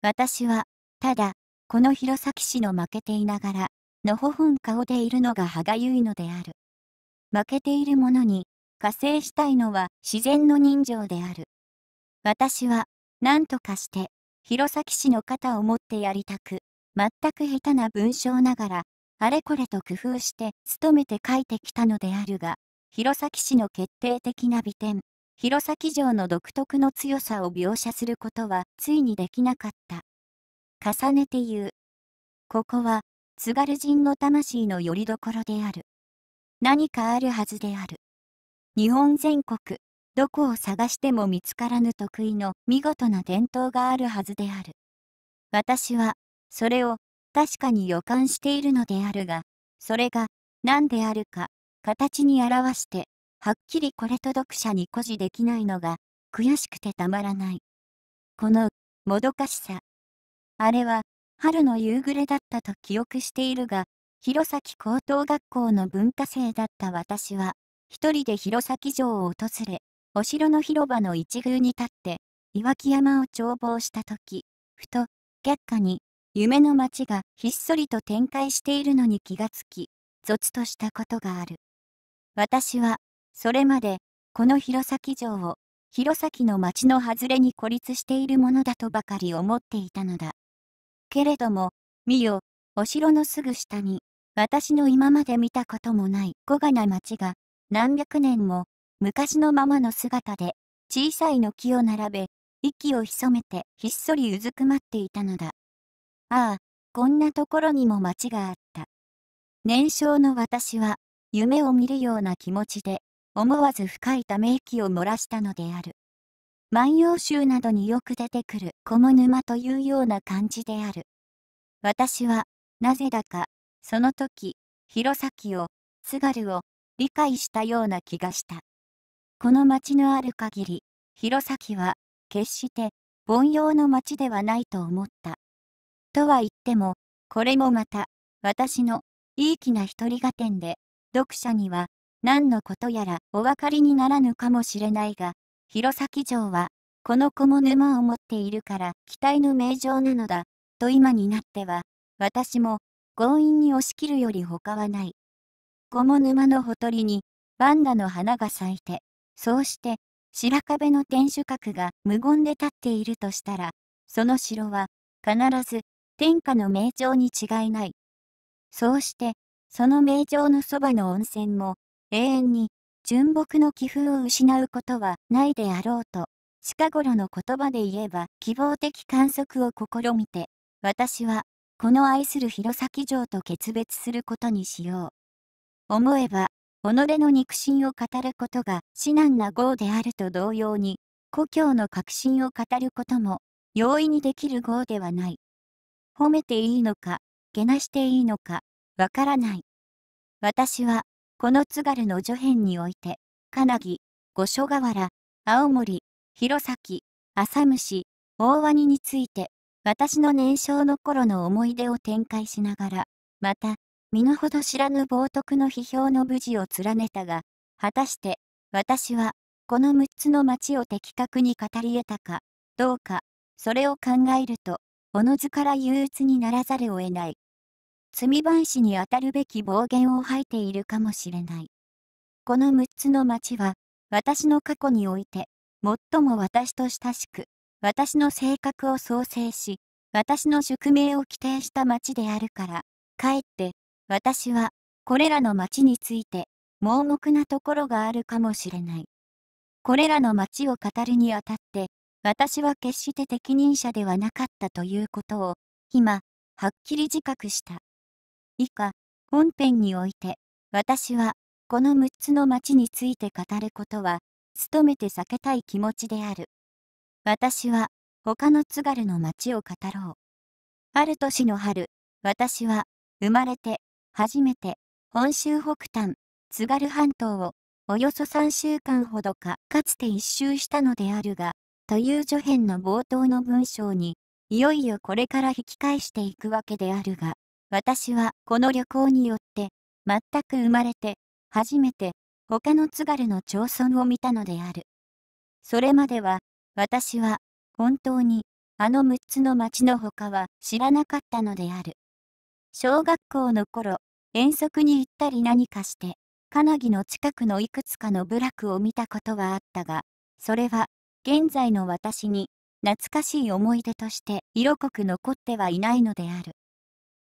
S1: 私は、ただ、この弘前市の負けていながら、のほほん顔でいるのが歯がゆいのである。負けている者に、加勢したいのは自然の人情である。私は、何とかして、弘前氏の肩を持ってやりたく、全く下手な文章ながら、あれこれと工夫して努めて書いてきたのであるが、弘前氏の決定的な美点、弘前城の独特の強さを描写することはついにできなかった。重ねて言う。ここは、津軽人の魂の拠り所である。何かあるはずである。日本全国、どこを探しても見つからぬ得意の見事な伝統があるはずである。私は、それを確かに予感しているのであるが、それが何であるか、形に表して、はっきりこれと読者に誇示できないのが、悔しくてたまらない。この、もどかしさ。あれは、春の夕暮れだったと記憶しているが、弘前高等学校の文化生だった私は、一人で弘前城を訪れ、お城の広場の一宮に立って、岩木山を眺望した時、ふと、却下に、夢の街がひっそりと展開しているのに気がつき、ぞつとしたことがある。私は、それまで、この弘前城を、弘前の町の外れに孤立しているものだとばかり思っていたのだ。けれども、見よ、お城のすぐ下に、私の今まで見たこともない小がな町が何百年も昔のままの姿で小さい軒を並べ息を潜めてひっそりうずくまっていたのだああこんなところにも町があった年少の私は夢を見るような気持ちで思わず深いため息を漏らしたのである万葉集などによく出てくる小物沼というような感じである私はなぜだかその時弘前を津軽を理解したような気がした。この町のある限り、弘前は決して凡庸の町ではないと思った。とは言っても、これもまた、私の、いい気な独りが点で、読者には、何のことやらお分かりにならぬかもしれないが、弘前城は、この子も沼を持っているから、期待の名城なのだ、と今になっては、私も、強引に押し切るより他はない。こも沼のほとりに、バンダの花が咲いて、そうして、白壁の天守閣が無言で立っているとしたら、その城は、必ず、天下の名城に違いない。そうして、その名城のそばの温泉も、永遠に、純木の気風を失うことはないであろうと、近頃の言葉で言えば希望的観測を試みて、私は、この愛する弘前城と決別することにしよう。思えば、己の肉親を語ることが至難な業であると同様に、故郷の核心を語ることも、容易にできる業ではない。褒めていいのか、けなしていいのか、わからない。私は、この津軽の助編において、金城五所川原、青森、弘前、浅虫、大鰐について、私の年少の頃の思い出を展開しながら、また、身の程知らぬ冒涜の批評の無事を連ねたが、果たして私はこの6つの町を的確に語り得たかどうか、それを考えると、おのずから憂鬱にならざるを得ない。罪番子にあたるべき暴言を吐いているかもしれない。この6つの町は、私の過去において、最も私と親しく、私の性格を創生し、私の宿命を規定した町であるから、かえって、私は、これらの町について、盲目なところがあるかもしれない。これらの町を語るにあたって、私は決して適任者ではなかったということを、今、はっきり自覚した。以下、本編において、私は、この6つの町について語ることは、努めて避けたい気持ちである。私は、他の津軽の町を語ろう。ある年の春、私は、生まれて、初めて本州北端津軽半島をおよそ3週間ほどかかつて一周したのであるがという序編の冒頭の文章にいよいよこれから引き返していくわけであるが私はこの旅行によって全く生まれて初めて他の津軽の町村を見たのであるそれまでは私は本当にあの6つの町の他は知らなかったのである小学校の頃遠足に行ったり何かして、カナギの近くのいくつかの部落を見たことはあったが、それは、現在の私に、懐かしい思い出として色濃く残ってはいないのである。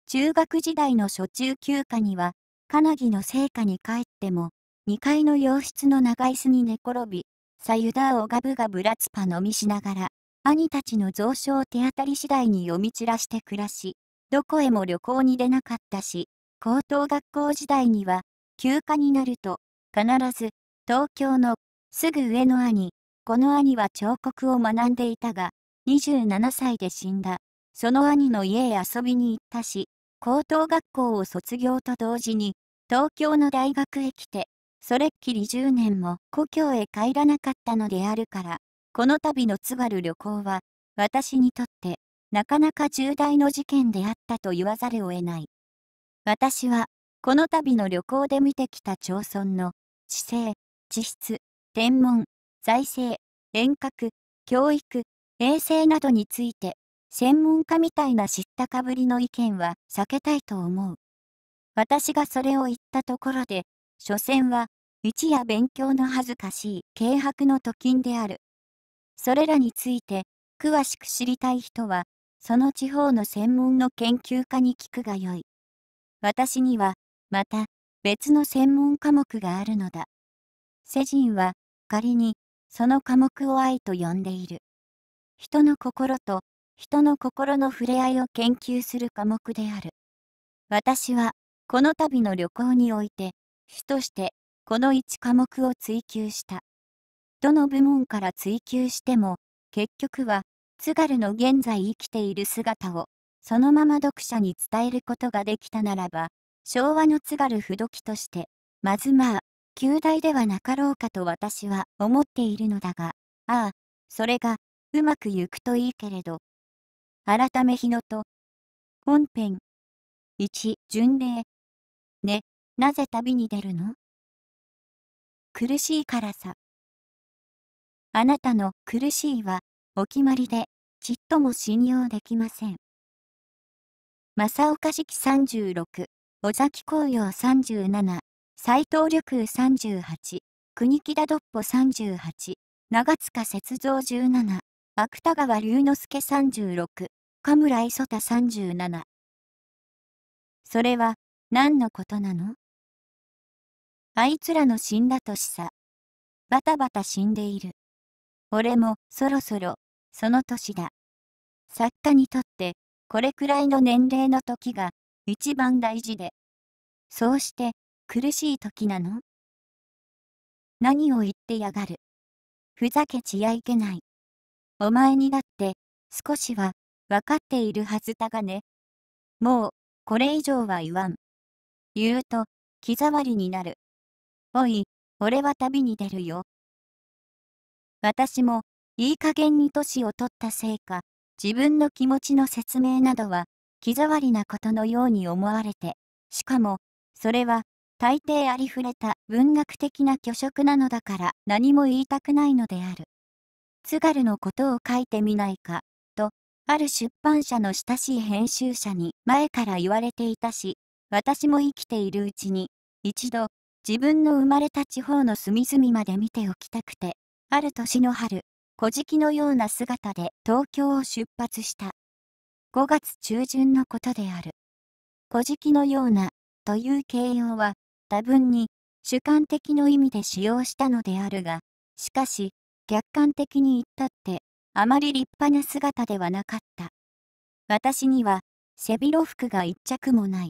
S1: 中学時代の初中休暇には、カナギの生家に帰っても、2階の洋室の長椅子に寝転び、さゆだをガブガブラツパ飲みしながら、兄たちの蔵書を手当たり次第に読み散らして暮らし、どこへも旅行に出なかったし、高等学校時代には、休暇になると、必ず、東京の、すぐ上の兄、この兄は彫刻を学んでいたが、27歳で死んだ。その兄の家へ遊びに行ったし、高等学校を卒業と同時に、東京の大学へ来て、それっきり10年も故郷へ帰らなかったのであるから、この度の津軽旅行は、私にとって、なかなか重大の事件であったと言わざるを得ない。私は、この度の旅行で見てきた町村の、地勢、地質、天文、財政、遠隔、教育、衛生などについて、専門家みたいな知ったかぶりの意見は避けたいと思う。私がそれを言ったところで、所詮は、一夜勉強の恥ずかしい軽薄の時金である。それらについて、詳しく知りたい人は、その地方の専門の研究家に聞くがよい。私には、また、別の専門科目があるのだ。世人は、仮に、その科目を愛と呼んでいる。人の心と、人の心の触れ合いを研究する科目である。私は、この度の旅行において、主として、この1科目を追求した。どの部門から追求しても、結局は、津軽の現在生きている姿を、そのまま読者に伝えることができたならば、昭和の津軽不時として、まずまあ、旧大ではなかろうかと私は思っているのだが、ああ、それが、うまくゆくといいけれど。改め日のと。本編。1、巡礼。ね、なぜ旅に出るの苦しいからさ。あなたの苦しいは、お決まりで、ちっとも信用できません。正岡式36、尾崎紅葉37、斎藤緑38、国木田どっぽ38、長塚雪像17、芥川龍之介36、神村磯田37。それは、何のことなのあいつらの死んだとしさ。バタバタ死んでいる。俺も、そろそろ、その年だ。作家にとって、これくらいの年齢の時が一番大事で。そうして苦しい時なの何を言ってやがる。ふざけちやいけない。お前にだって少しは分かっているはずだがね。もうこれ以上は言わん。言うと気障りになる。おい、俺は旅に出るよ。私もいい加減に年を取ったせいか、自分の気持ちの説明などは、気障りなことのように思われて、しかも、それは、大抵ありふれた文学的な虚飾なのだから何も言いたくないのである。津軽のことを書いてみないか、と、ある出版社の親しい編集者に前から言われていたし、私も生きているうちに、一度、自分の生まれた地方の隅々まで見ておきたくて、ある年の春、小敷のような姿で東京を出発した。5月中旬のことである。小敷のようなという形容は多分に主観的の意味で使用したのであるが、しかし客観的に言ったってあまり立派な姿ではなかった。私には背広服が一着もない。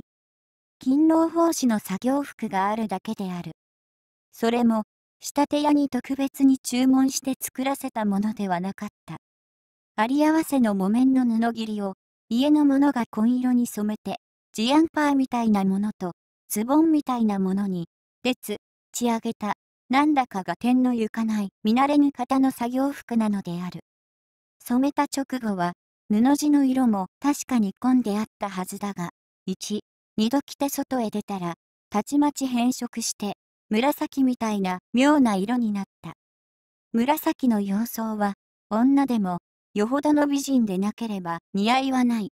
S1: 勤労奉仕の作業服があるだけである。それも仕立て屋に特別に注文して作らせたものではなかった。あり合わせの木綿の布切りを、家の者が紺色に染めて、ジアンパーみたいなものと、ズボンみたいなものに、つち上げた、なんだかが点の行かない、見慣れぬ型の作業服なのである。染めた直後は、布地の色も確かに混んであったはずだが、1、2度着て外へ出たら、たちまち変色して、紫みたいな妙な色になった。紫の様相は、女でも、よほどの美人でなければ似合いはない。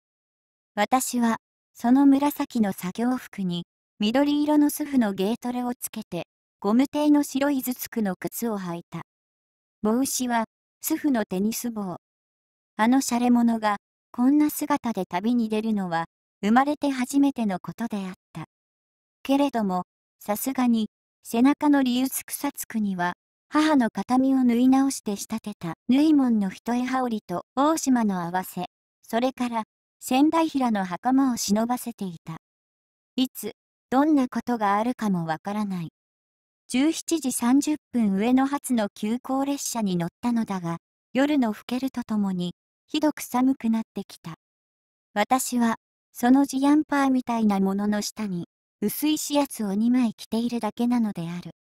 S1: 私は、その紫の作業服に、緑色のスフのゲートレをつけて、ゴム底の白い頭突くの靴を履いた。帽子は、スフのテニス帽。あのシャレ者が、こんな姿で旅に出るのは、生まれて初めてのことであった。けれども、さすがに、背中のリユス草津区には、母の形見を縫い直して仕立てた縫い門の一重羽織と大島の合わせ、それから仙台平の袴を忍ばせていた。いつ、どんなことがあるかもわからない。17時30分上の初の急行列車に乗ったのだが、夜の更けるとともに、ひどく寒くなってきた。私は、そのジアンパーみたいなものの下に、薄いシアツを2枚着ているだけなのである。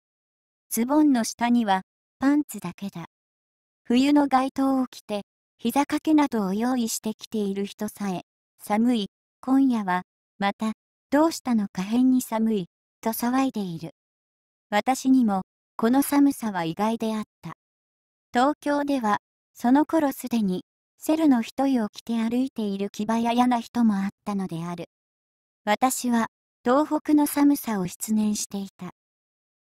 S1: ズボンの下にはパンツだけだ。冬の街灯を着て、膝掛けなどを用意してきている人さえ、寒い、今夜は、また、どうしたのか変に寒い、と騒いでいる。私にも、この寒さは意外であった。東京では、その頃すでに、セルの一人を着て歩いている牙や嫌な人もあったのである。私は、東北の寒さを失念していた。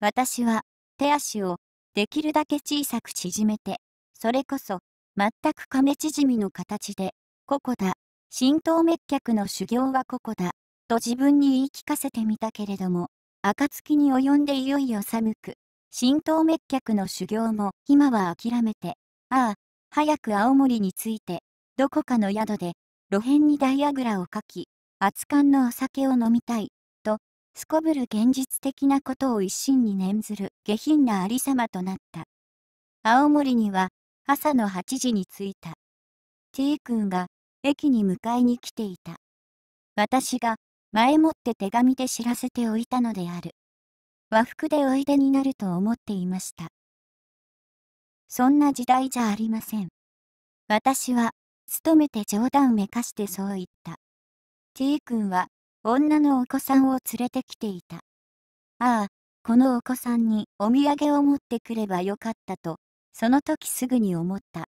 S1: 私は手足をできるだけ小さく縮めて、それこそ全く亀縮みの形で、ここだ、浸透滅却の修行はここだ、と自分に言い聞かせてみたけれども、暁に及んでいよいよ寒く、浸透滅却の修行も今は諦めて、ああ、早く青森に着いて、どこかの宿で、露辺にダイアグラを書き、熱燗のお酒を飲みたい。すこぶる現実的なことを一心に念ずる下品なありさまとなった。青森には朝の8時に着いた。T 君が駅に迎えに来ていた。私が前もって手紙で知らせておいたのである。和服でおいでになると思っていました。そんな時代じゃありません。私は、勤めて冗談めかしてそう言った。T 君は、女のお子さんを連れてきていた。ああ、このお子さんにお土産を持ってくればよかったと、その時すぐに思った。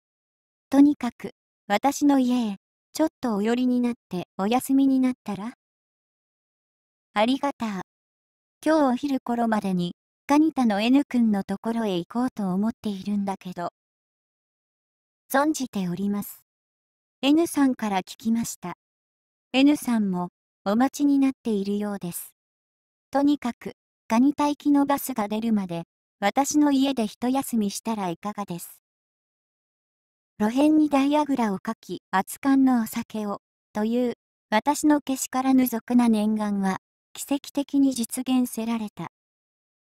S1: とにかく、私の家へ、ちょっとお寄りになってお休みになったらありがた今日お昼頃までに、カニタの N 君のところへ行こうと思っているんだけど。存じております。N さんから聞きました。N さんもお待ちになっているようです。とにかく、ガニ待機のバスが出るまで、私の家で一休みしたらいかがです。路辺にダイアグラを書き、熱燗のお酒を、という、私のけしからぬ俗な念願は、奇跡的に実現せられた。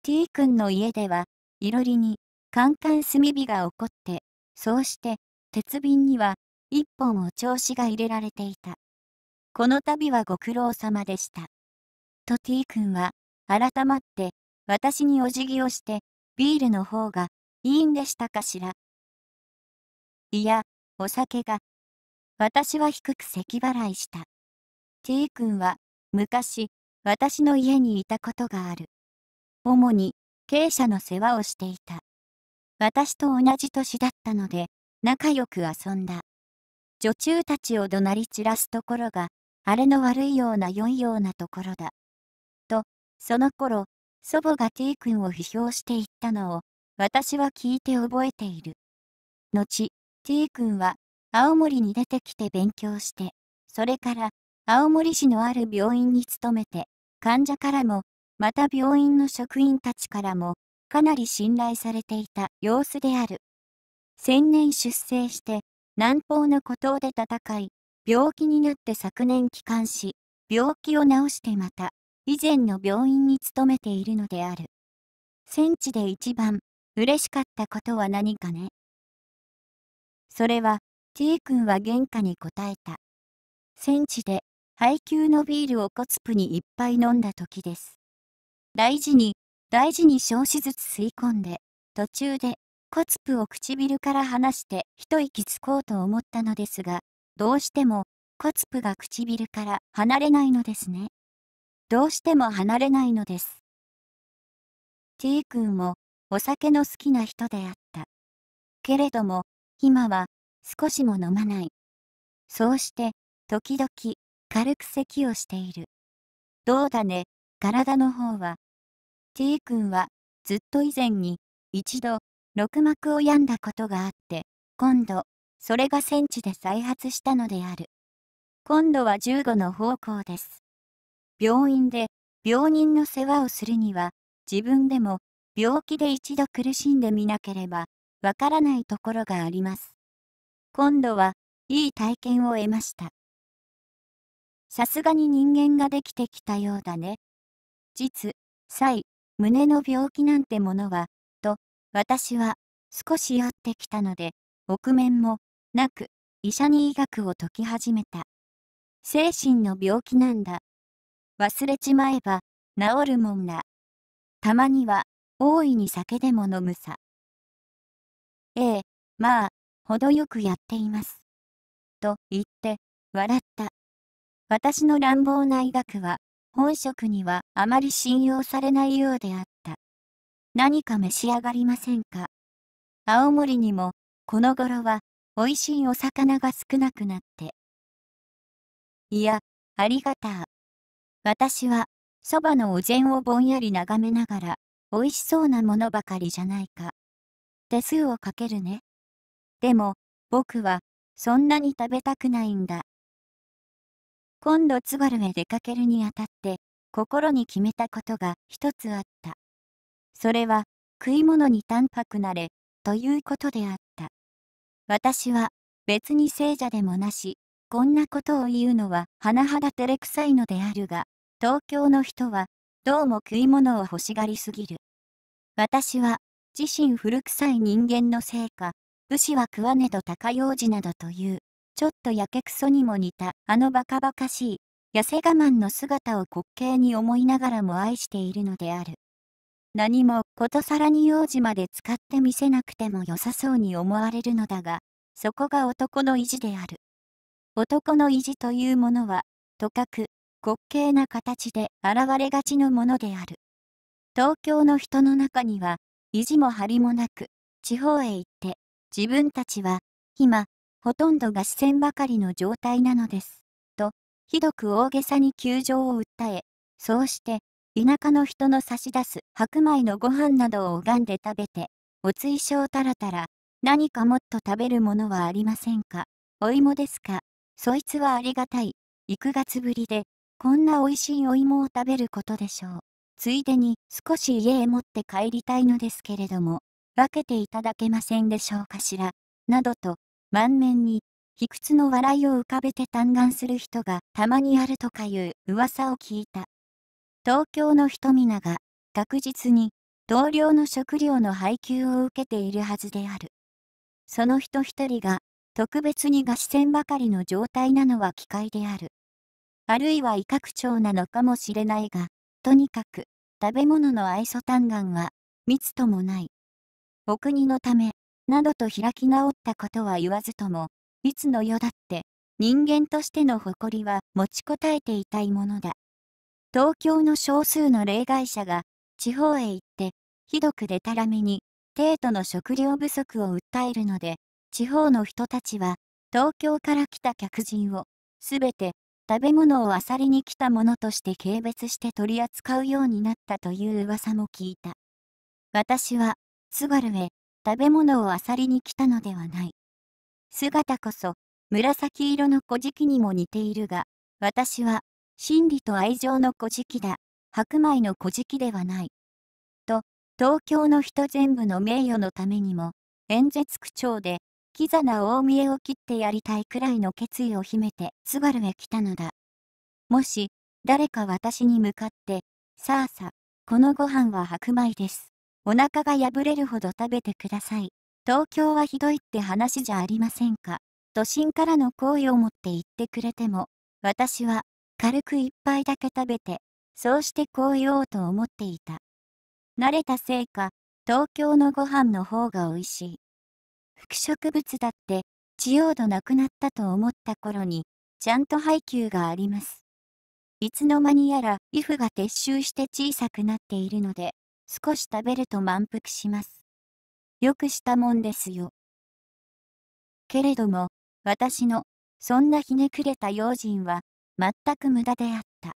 S1: T 君の家では、いろりに、カンカン炭火が起こって、そうして、鉄瓶には、一本お調子が入れられていた。この度はご苦労様でした。と T 君は、改まって、私にお辞儀をして、ビールの方が、いいんでしたかしら。いや、お酒が。私は低く咳払いした。T 君は、昔、私の家にいたことがある。主に、経営者の世話をしていた。私と同じ年だったので、仲良く遊んだ。女中たちを怒鳴り散らすところが、あれの悪いような良いようなところだ。と、その頃、祖母が T 君を批評して言ったのを、私は聞いて覚えている。後、T 君は、青森に出てきて勉強して、それから、青森市のある病院に勤めて、患者からも、また病院の職員たちからも、かなり信頼されていた様子である。千年出征して、南方の孤島で戦い、病気になって昨年帰還し、病気を治してまた、以前の病院に勤めているのである。戦地で一番嬉しかったことは何かね。それは、T 君は原価に答えた。戦地で配給のビールをコツプにいっぱい飲んだ時です。大事に、大事に少しずつ吸い込んで、途中でコツプを唇から離して一息つこうと思ったのですが、どうしてもコツプが唇から離れないのですね。どうしても離れないのです。T 君もお酒の好きな人であった。けれども今は少しも飲まない。そうして時々軽く咳をしている。どうだね、体の方は。T 君はずっと以前に一度、六膜を病んだことがあって、今度、それが戦地で再発したのである。今度は15の方向です。病院で病人の世話をするには、自分でも病気で一度苦しんでみなければ、わからないところがあります。今度はいい体験を得ました。さすがに人間ができてきたようだね。実、際、胸の病気なんてものは、と、私は少し酔ってきたので、臆面もなく、医者に医学を解き始めた。精神の病気なんだ。忘れちまえば、治るもんな。たまには、大いに酒でも飲むさ。ええ、まあ、程よくやっています。と言って、笑った。私の乱暴な医学は、本職にはあまり信用されないようであった。何か召し上がりませんか青森にも、この頃は、美味しいお魚が少なくなって。いや、ありがたう私は、そばのお膳をぼんやり眺めながら、美味しそうなものばかりじゃないか。手数をかけるね。でも、僕は、そんなに食べたくないんだ。今度津軽へ出かけるにあたって、心に決めたことが一つあった。それは、食い物に淡白なれ、ということであった。私は別に聖者でもなし、こんなことを言うのは甚だ照れくさいのであるが、東京の人はどうも食い物を欲しがりすぎる。私は自身古臭い人間のせいか、武士は食わねど高用事などという、ちょっとやけくそにも似たあのバカバカしい、痩せ我慢の姿を滑稽に思いながらも愛しているのである。何もことさらに用事まで使ってみせなくても良さそうに思われるのだが、そこが男の意地である。男の意地というものは、とかく、滑稽な形で現れがちのものである。東京の人の中には、意地も張りもなく、地方へ行って、自分たちは、今、ほとんどが視線ばかりの状態なのです。と、ひどく大げさに窮状を訴え、そうして、田舎の人の差し出す白米のご飯などを拝んで食べて、お追奨たらたら、何かもっと食べるものはありませんかお芋ですかそいつはありがたい。幾月ぶりで、こんな美味しいお芋を食べることでしょう。ついでに少し家へ持って帰りたいのですけれども、分けていただけませんでしょうかしら、などと、満面に、卑屈の笑いを浮かべて嘆願する人がたまにあるとかいう噂を聞いた。東京の瞳が確実に同僚の食料の配給を受けているはずである。その人一人が特別に餓死線ばかりの状態なのは機械である。あるいは威嚇長なのかもしれないが、とにかく食べ物のアイソタンガンは密ともない。お国のため、などと開き直ったことは言わずとも、いつの世だって人間としての誇りは持ちこたえていたいものだ。東京の少数の例外者が地方へ行ってひどくでたらめに帝都の食料不足を訴えるので地方の人たちは東京から来た客人をすべて食べ物をあさりに来たものとして軽蔑して取り扱うようになったという噂も聞いた。私は、津軽へ食べ物をあさりに来たのではない。姿こそ、紫色の小じきにも似ているが、私は真理と愛情の古事記だ、白米の古事記ではない。と、東京の人全部の名誉のためにも、演説区長で、キザな大見えを切ってやりたいくらいの決意を秘めて、津軽へ来たのだ。もし、誰か私に向かって、さあさ、このご飯は白米です。お腹が破れるほど食べてください。東京はひどいって話じゃありませんか。都心からの好意を持って言ってくれても、私は軽く一杯だけ食べて、そうしてこう言おうと思っていた。慣れたせいか、東京のご飯の方が美味しい。副植物だって、地用度なくなったと思った頃に、ちゃんと配給があります。いつの間にやら、イフが撤収して小さくなっているので、少し食べると満腹します。よくしたもんですよ。けれども、私の、そんなひねくれた用心は、全く無駄であった。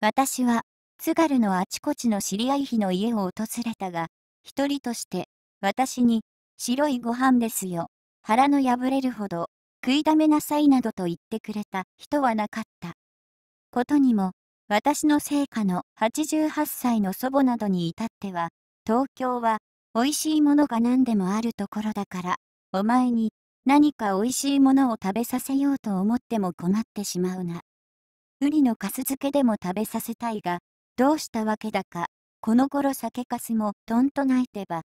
S1: 私は、津軽のあちこちの知り合い日の家を訪れたが、一人として、私に、白いご飯ですよ、腹の破れるほど、食いだめなさいなどと言ってくれた人はなかった。ことにも、私の生家の88歳の祖母などに至っては、東京は美味しいものが何でもあるところだから、お前に何か美味しいものを食べさせようと思っても困ってしまうな。ウのカス漬けでも食べさせたいが、どうしたわけだか、この頃酒かすもとんと泣いてば。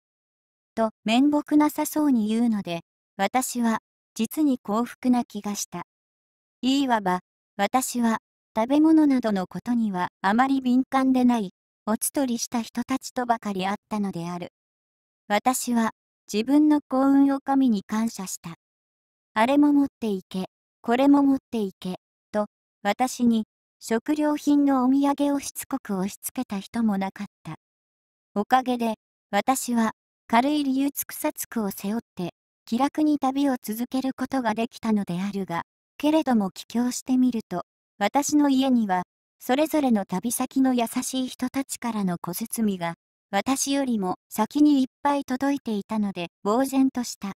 S1: と面目なさそうに言うので、私は実に幸福な気がした。いわば、私は食べ物などのことにはあまり敏感でない、おつとりした人たちとばかりあったのである。私は自分の幸運を神に感謝した。あれも持っていけ、これも持っていけ、と私に食料品のお土産をしつこく押し付けた人もなかった。おかげで、私は軽い理由つくさつくを背負って、気楽に旅を続けることができたのであるが、けれども帰郷してみると、私の家には、それぞれの旅先の優しい人たちからの小包が、私よりも先にいっぱい届いていたので、呆然とした。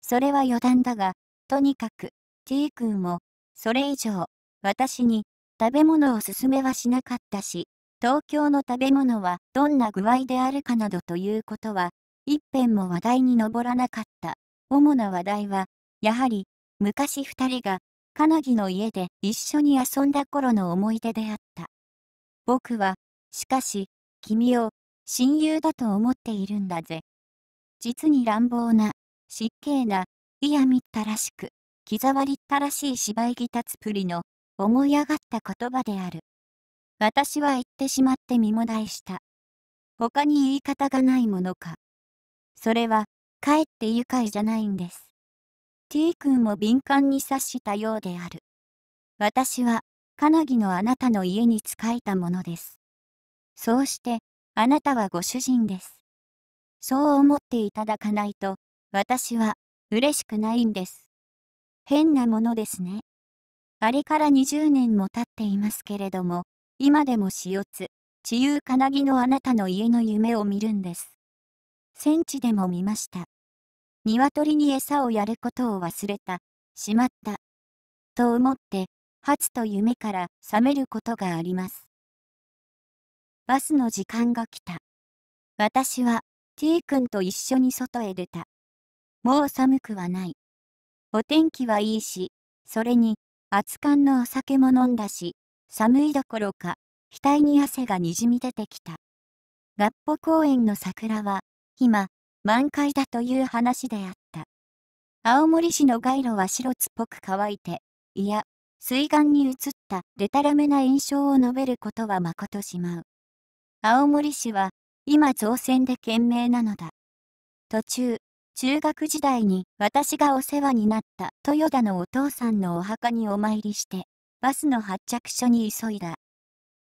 S1: それは余談だが、とにかく、T 君も、それ以上、私に、食べ物を勧めはしなかったし、東京の食べ物はどんな具合であるかなどということは、一辺も話題に上らなかった。主な話題は、やはり、昔二人が、カナギの家で一緒に遊んだ頃の思い出であった。僕は、しかし、君を、親友だと思っているんだぜ。実に乱暴な、失敬な、嫌みったらしく、気障りったらしい芝居ぎ立つプリの、思い上がった言葉である。私は言ってしまって身もだいした。他に言い方がないものか。それは、かえって愉快じゃないんです。T 君も敏感に察したようである。私は、カナギのあなたの家に仕えたものです。そうして、あなたはご主人です。そう思っていただかないと、私は、嬉しくないんです。変なものですね。あれから20年も経っていますけれども、今でも塩津、治癒金木のあなたの家の夢を見るんです。戦地でも見ました。鶏に餌をやることを忘れた、しまった。と思って、初と夢から覚めることがあります。バスの時間が来た。私は T 君と一緒に外へ出た。もう寒くはない。お天気はいいし、それに熱燗のお酒も飲んだし、寒いどころか、額に汗がにじみ出てきた。合歩公園の桜は、今、満開だという話であった。青森市の街路は白つっぽく乾いて、いや、水岸に映ったでたらめな印象を述べることはまことしまう。青森市は、今造船で懸命なのだ。途中、中学時代に私がお世話になった豊田のお父さんのお墓にお参りして、バスの発着所に急いだ。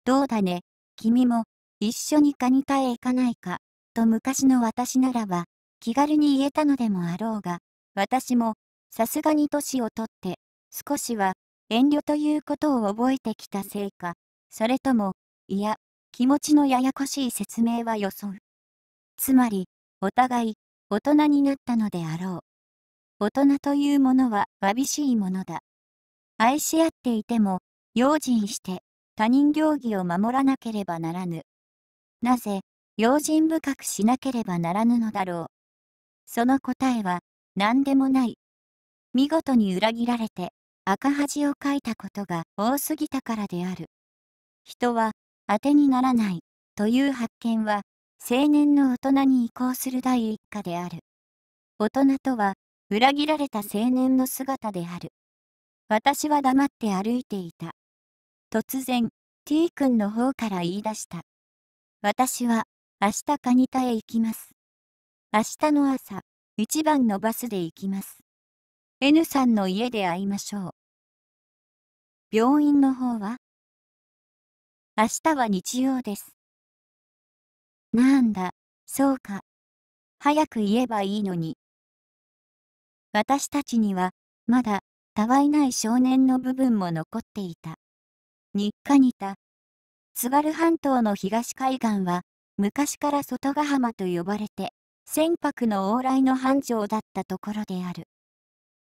S1: どうだね、君も、一緒にカニカへ行かないか、と昔の私ならば、気軽に言えたのでもあろうが、私も、さすがに年をとって、少しは、遠慮ということを覚えてきたせいか、それとも、いや、気持ちのややこしい説明はよそう。つまり、お互い、大人になったのであろう。大人というものはわびしいものだ。愛し合っていても、用心して他人行儀を守らなければならぬ。なぜ、用心深くしなければならぬのだろう。その答えは、何でもない。見事に裏切られて、赤恥をかいたことが多すぎたからである。人は、当てにならない、という発見は、青年の大人に移行する第一課である。大人とは、裏切られた青年の姿である。私は黙って歩いていた。突然、T 君の方から言い出した。私は、明日カニタへ行きます。明日の朝、一番のバスで行きます。N さんの家で会いましょう。病院の方は明日は日曜です。なんだ、そうか。早く言えばいいのに。私たちには、まだ、たわいない少年の部分も残っていた。日課にた。津軽半島の東海岸は、昔から外ヶ浜と呼ばれて、船舶の往来の繁盛だったところである。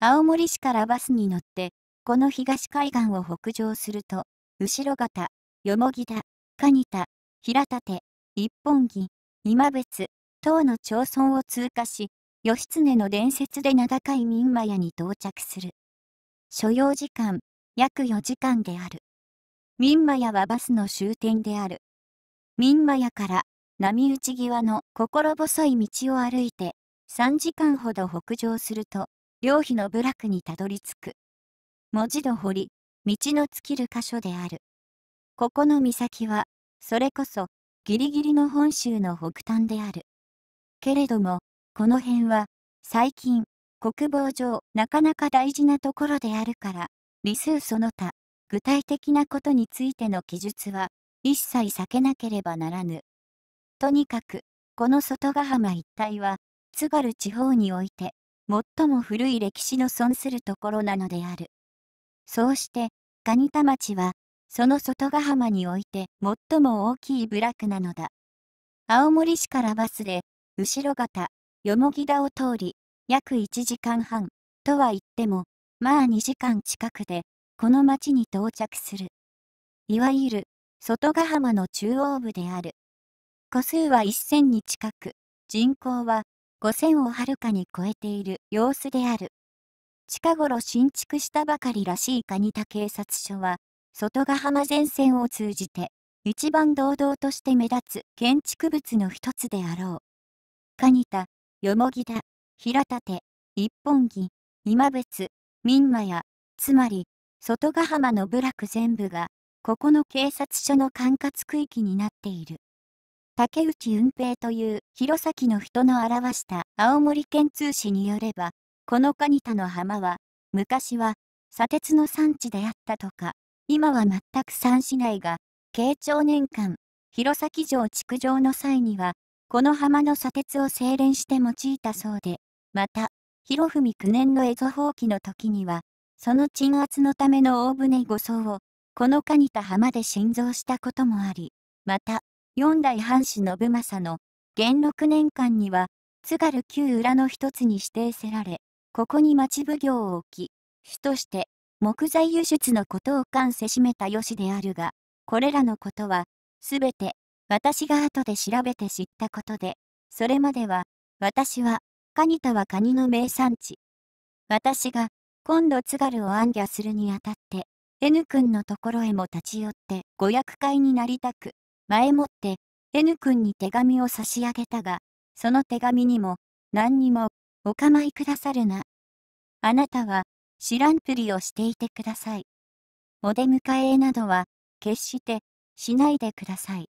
S1: 青森市からバスに乗って、この東海岸を北上すると、後ろ方、よもぎだ、かにた、平立一本木、今別、等の町村を通過し、義経の伝説で名高い民間屋に到着する。所要時間、約4時間である。民間屋はバスの終点である。民間屋から波打ち際の心細い道を歩いて3時間ほど北上すると、両妃の部落にたどり着く。文字の堀、道の尽きる箇所である。ここの岬は、それこそギリギリの本州の北端である。けれども、この辺は、最近、国防上なかなか大事なところであるから、理数その他、具体的なことについての記述は、一切避けなければならぬ。とにかく、この外ヶ浜一帯は、津軽地方において、最も古い歴史の損するところなのである。そうして、蟹田町は、その外ヶ浜において最も大きい部落なのだ。青森市からバスで、後ろ方、よもぎ田を通り、約1時間半、とは言っても、まあ2時間近くで、この町に到着する。いわゆる、外ヶ浜の中央部である。個数は1000に近く、人口は5000をはるかに超えている様子である。近頃新築したばかりらしい蟹田警察署は、外ヶ浜前線を通じて一番堂々として目立つ建築物の一つであろう。蟹田、よもぎだ、平立、一本木、今別、民間や、つまり、外ヶ浜の部落全部が、ここの警察署の管轄区域になっている。竹内運平という弘前の人の表した青森県通史によれば、この蟹田の浜は、昔は砂鉄の産地であったとか。今は全く三市内が、慶長年間、弘前城築城の際には、この浜の砂鉄を精錬して用いたそうで、また、広文九年の蝦夷放棄の時には、その鎮圧のための大船五艘を、このかにた浜で新造したこともあり、また、四代藩士信政の、元六年間には、津軽旧裏の一つに指定せられ、ここに町奉行を置き、主として、木材輸出のことを関せしめたよしであるが、これらのことは、すべて、私が後で調べて知ったことで、それまでは、私は、カニタはカニの名産地。私が、今度津軽を暗挙するにあたって、N 君のところへも立ち寄って、ご厄介になりたく、前もって、N 君に手紙を差し上げたが、その手紙にも、何にも、お構いくださるな。あなたは、知らんぷりをしていてください。お出迎えなどは決してしないでください。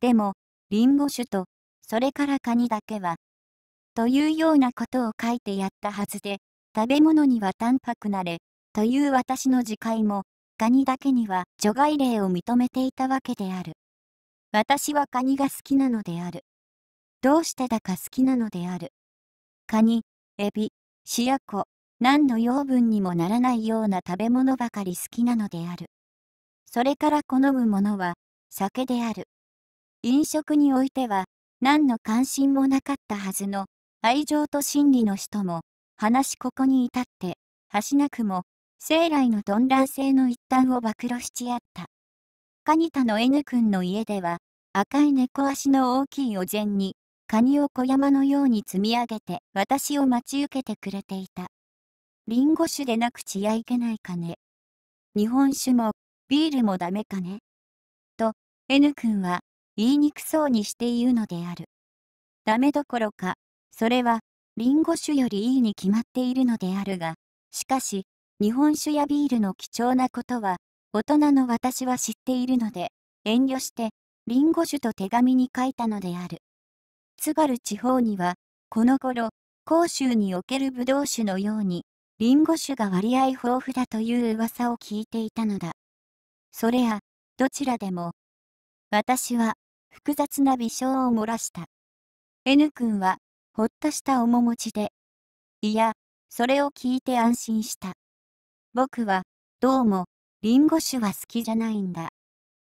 S1: でも、リンゴ酒と、それからカニだけは、というようなことを書いてやったはずで、食べ物には淡白なれ、という私の自戒も、カニだけには除外例を認めていたわけである。私はカニが好きなのである。どうしてだか好きなのである。カニ、エビ、シアコ、何の養分にもならないような食べ物ばかり好きなのである。それから好むものは酒である。飲食においては何の関心もなかったはずの愛情と心理の人も話ここに至って端なくも生来の鈍乱性の一端を暴露しちあった。カニタの N 君の家では赤い猫足の大きいお膳にカニを小山のように積み上げて私を待ち受けてくれていた。リンゴ酒でなくちやいけないかね。日本酒も、ビールもダメかね。と、N 君は、言いにくそうにして言うのである。ダメどころか、それは、リンゴ酒よりいいに決まっているのであるが、しかし、日本酒やビールの貴重なことは、大人の私は知っているので、遠慮して、リンゴ酒と手紙に書いたのである。津軽地方には、この頃、甲州におけるドウ酒のように、リンゴ酒が割合豊富だという噂を聞いていたのだ。それや、どちらでも。私は、複雑な微笑を漏らした。N 君は、ほっとした面持ちで。いや、それを聞いて安心した。僕は、どうも、リンゴ酒は好きじゃないんだ。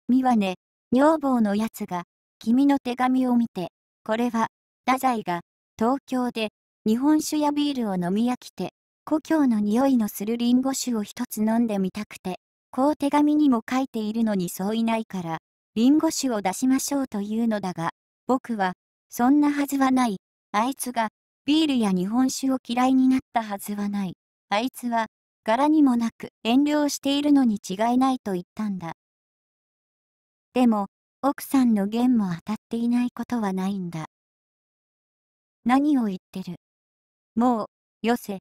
S1: ミワネ、女房のやつが、君の手紙を見て、これは、太宰が、東京で、日本酒やビールを飲み飽きて、故郷の匂いのするリンゴ酒を一つ飲んでみたくて、こう手紙にも書いているのにそういないから、リンゴ酒を出しましょうというのだが、僕は、そんなはずはない。あいつが、ビールや日本酒を嫌いになったはずはない。あいつは、柄にもなく遠慮しているのに違いないと言ったんだ。でも、奥さんの弦も当たっていないことはないんだ。何を言ってる。もう、よせ。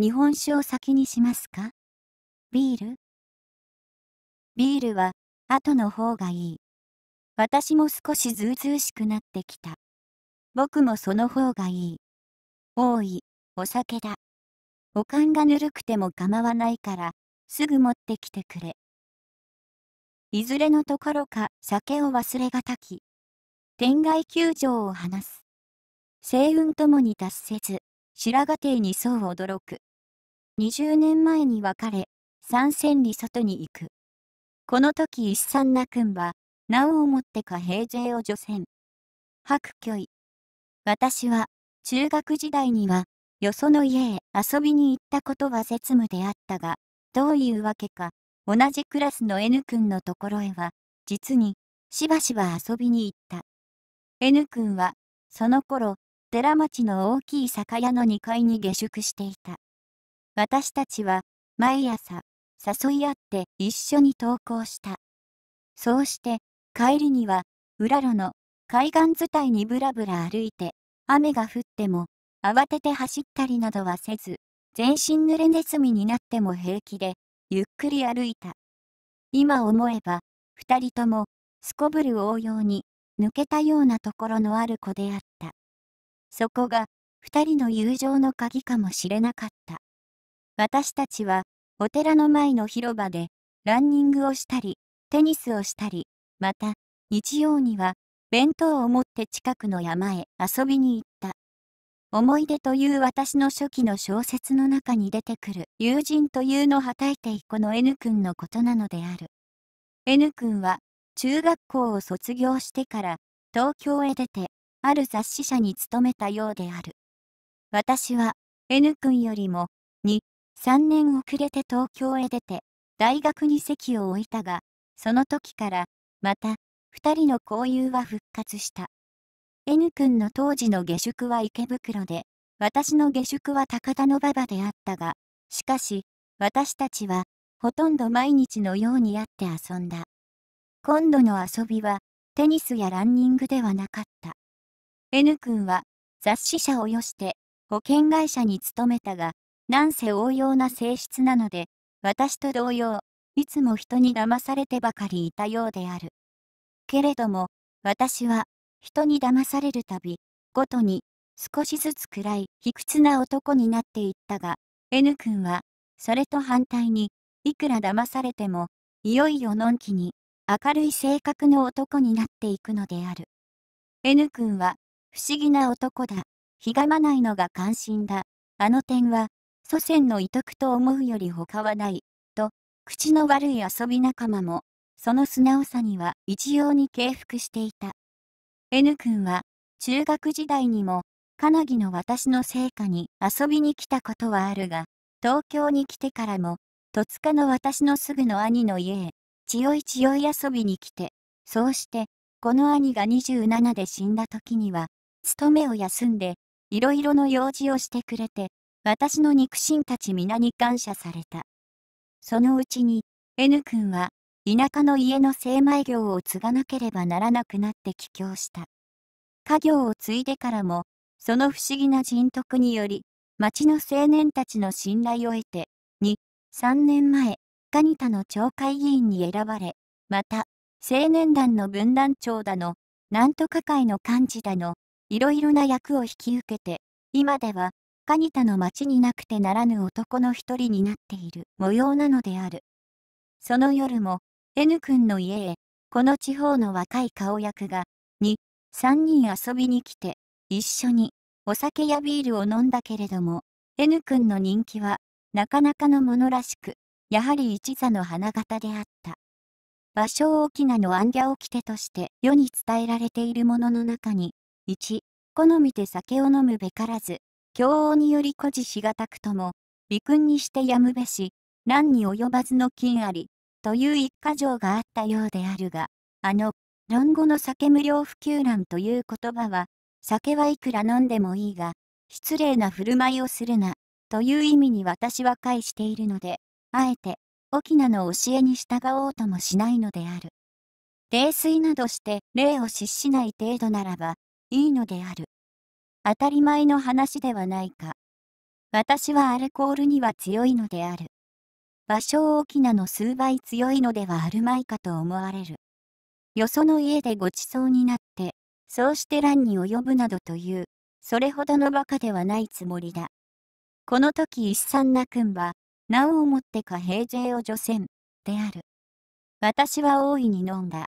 S1: 日本酒を先にしますかビールビールは後の方がいい。私も少しずうずうしくなってきた。僕もその方がいい。おい、お酒だ。おかんがぬるくても構わないから、すぐ持ってきてくれ。いずれのところか酒を忘れがたき、天外球場を話す。星雲ともに達せず、白髪亭にそう驚く。20年前に別れ、三千里外に行く。この時一三那君は、なおをもってか平勢を除染。白居医。私は、中学時代には、よその家へ遊びに行ったことは絶無であったが、どういうわけか、同じクラスの N 君のところへは、実に、しばしば遊びに行った。N 君は、その頃、寺町の大きい酒屋の2階に下宿していた。私たちは毎朝誘い合って一緒に登校した。そうして帰りには浦路の海岸伝いにぶらぶら歩いて雨が降っても慌てて走ったりなどはせず全身濡れネズミになっても平気でゆっくり歩いた。今思えば2人ともすこぶる応用に抜けたようなところのある子であった。そこが2人の友情の鍵かもしれなかった。私たちは、お寺の前の広場で、ランニングをしたり、テニスをしたり、また、日曜には、弁当を持って近くの山へ遊びに行った。思い出という私の初期の小説の中に出てくる友人というのはたいていこの N 君のことなのである。N 君は中学校を卒業してから東京へ出てある雑誌社に勤めたようである。私は N 君よりも3年遅れて東京へ出て、大学に席を置いたが、その時から、また、2人の交友は復活した。N 君の当時の下宿は池袋で、私の下宿は高田の馬場であったが、しかし、私たちは、ほとんど毎日のように会って遊んだ。今度の遊びは、テニスやランニングではなかった。N 君は、雑誌社をよして、保険会社に勤めたが、なんせ応用な性質なので、私と同様、いつも人に騙されてばかりいたようである。けれども、私は、人に騙されるたび、ごとに、少しずつ暗い、卑屈な男になっていったが、N 君は、それと反対に、いくら騙されても、いよいよのんきに、明るい性格の男になっていくのである。N 君は、不思議な男だ、ひがまないのが関心だ、あの点は、祖先の威徳と思うより他はない、と、口の悪い遊び仲間も、その素直さには一様に敬服していた。N 君は、中学時代にも、カナギの私の成果に遊びに来たことはあるが、東京に来てからも、戸塚の私のすぐの兄の家へ、強い強い遊びに来て、そうして、この兄が27で死んだ時には、勤めを休んで、いろいろの用事をしてくれて、私の肉親たち皆に感謝された。そのうちに、N 君は、田舎の家の精米業を継がなければならなくなって帰郷した。家業を継いでからも、その不思議な人徳により、町の青年たちの信頼を得て、2、3年前、カニタの町会議員に選ばれ、また、青年団の分団長だの、なんとか会の幹事だの、いろいろな役を引き受けて、今では、ニタの町になくてならぬ男の一人になっている模様なのである。その夜も、N 君の家へ、この地方の若い顔役が、2、3人遊びに来て、一緒に、お酒やビールを飲んだけれども、N 君の人気は、なかなかのものらしく、やはり一座の花形であった。芭蕉翁なの暗夜起きてとして世に伝えられているものの中に、1、好みで酒を飲むべからず、強王により誇示しがたくとも、微君にしてやむべし、何に及ばずの金あり、という一箇条があったようであるが、あの、論語の酒無料普及欄という言葉は、酒はいくら飲んでもいいが、失礼な振る舞いをするな、という意味に私は介しているので、あえて、沖縄の教えに従おうともしないのである。泥酔などして礼を失しない程度ならば、いいのである。当たり前の話ではないか。私はアルコールには強いのである。場所大きなの数倍強いのではあるまいかと思われる。よその家でごちそうになって、そうして乱に及ぶなどという、それほどの馬鹿ではないつもりだ。この時一三な君は、なおをもってか平勢を除染、である。私は大いに飲んだ。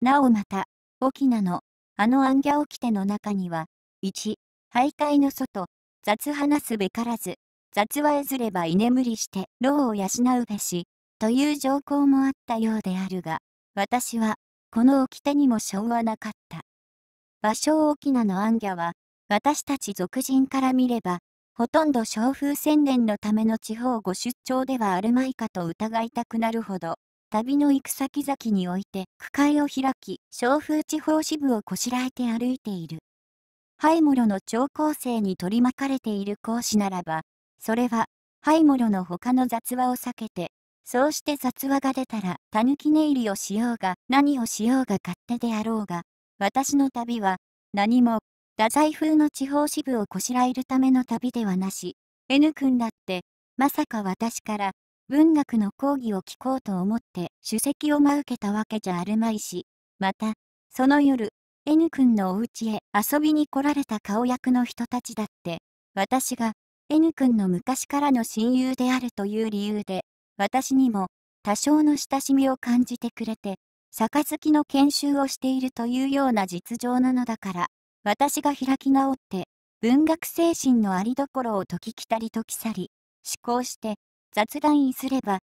S1: なおまた、沖縄の、あの暗記起きての中には、1、徘徊の外、雑話すべからず、雑はえずれば居眠りして、牢を養うべし、という条項もあったようであるが、私は、この掟にもうはなかった。芭蕉沖縄の暗夜は、私たち俗人から見れば、ほとんど商風宣伝のための地方ご出張ではあるまいかと疑いたくなるほど、旅の行く先々において、区会を開き、商風地方支部をこしらえて歩いている。ハイモロの超高生に取り巻かれている講師ならば、それは、ハイモロの他の雑話を避けて、そうして雑話が出たら、タヌキネイルをしようが、何をしようが勝手であろうが、私の旅は、何も、太宰風の地方支部をこしらえるための旅ではなし、N 君だって、まさか私から、文学の講義を聞こうと思って、首席をま受けたわけじゃあるまいし、また、その夜、N 君のお家へ遊びに来られた顔役の人たちだって、私が N 君の昔からの親友であるという理由で、私にも多少の親しみを感じてくれて、杯の研修をしているというような実情なのだから、私が開き直って、文学精神のありどころを解きたり解き去り、思考して雑談にすれば、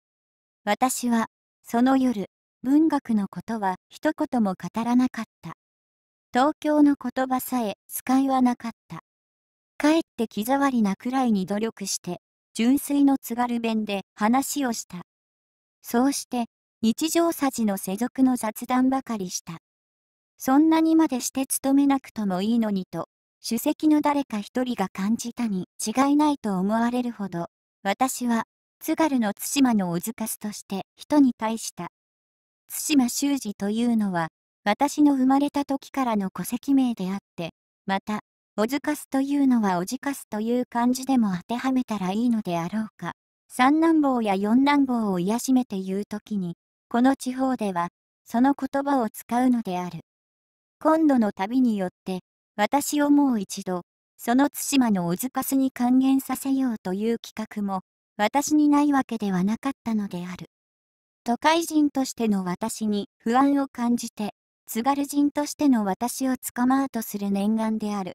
S1: 私は、その夜、文学のことは一言も語らなかった。東京の言葉さえ使いはなかった。かえって気障りなくらいに努力して、純粋の津軽弁で話をした。そうして、日常さじの世俗の雑談ばかりした。そんなにまでして勤めなくともいいのにと、主席の誰か一人が感じたに違いないと思われるほど、私は、津軽の対馬のおずかすとして人に対した。対馬修二というのは、私の生まれた時からの戸籍名であって、また、おずかすというのはおじかすという漢字でも当てはめたらいいのであろうか。三男坊や四男坊を癒しめて言う時に、この地方では、その言葉を使うのである。今度の旅によって、私をもう一度、その対馬のおずかすに還元させようという企画も、私にないわけではなかったのである。都会人としての私に不安を感じて、津軽人としての私を捕まうとする念願である。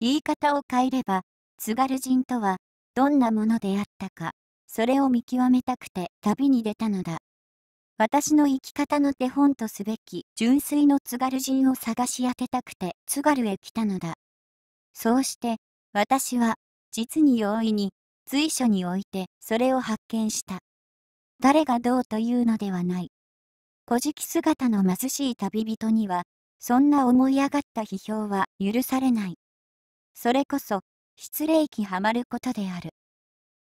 S1: 言い方を変えれば、津軽人とは、どんなものであったか、それを見極めたくて旅に出たのだ。私の生き方の手本とすべき純粋の津軽人を探し当てたくて津軽へ来たのだ。そうして、私は、実に容易に、随所においてそれを発見した。誰がどうというのではない。古事記姿の貧しい旅人には、そんな思い上がった批評は許されない。それこそ、失礼期はまることである。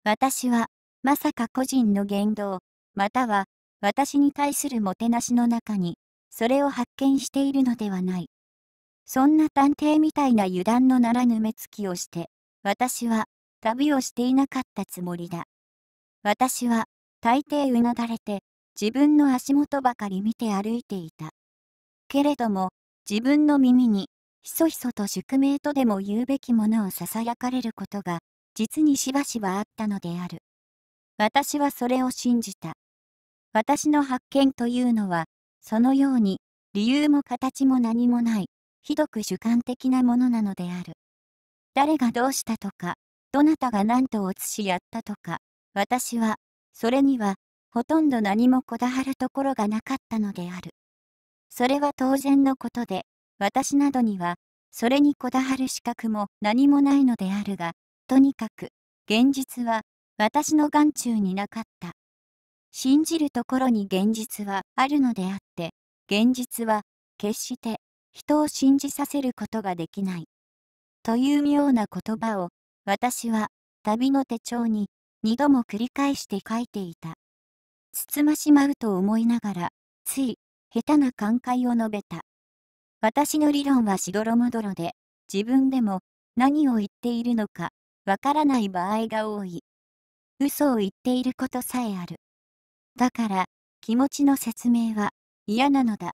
S1: 私は、まさか個人の言動、または、私に対するもてなしの中に、それを発見しているのではない。そんな探偵みたいな油断のならぬ目つきをして、私は、旅をしていなかったつもりだ。私は、大抵うなだれて、自分の足元ばかり見て歩いていた。けれども、自分の耳に、ひそひそと宿命とでも言うべきものをささやかれることが、実にしばしばあったのである。私はそれを信じた。私の発見というのは、そのように、理由も形も何もない、ひどく主観的なものなのである。誰がどうしたとか、どなたが何とおつしやったとか、私は、それには、ほとんど何もこだわるところがなかったのである。それは当然のことで、私などには、それにこだわる資格も何もないのであるが、とにかく、現実は、私の眼中になかった。信じるところに現実はあるのであって、現実は、決して、人を信じさせることができない。という妙な言葉を、私は、旅の手帳に、二度も繰り返して書いていた。つつましまうと思いながら、つい、下手な感慨を述べた。私の理論はしどろもどろで、自分でも何を言っているのか、わからない場合が多い。嘘を言っていることさえある。だから、気持ちの説明は嫌なのだ。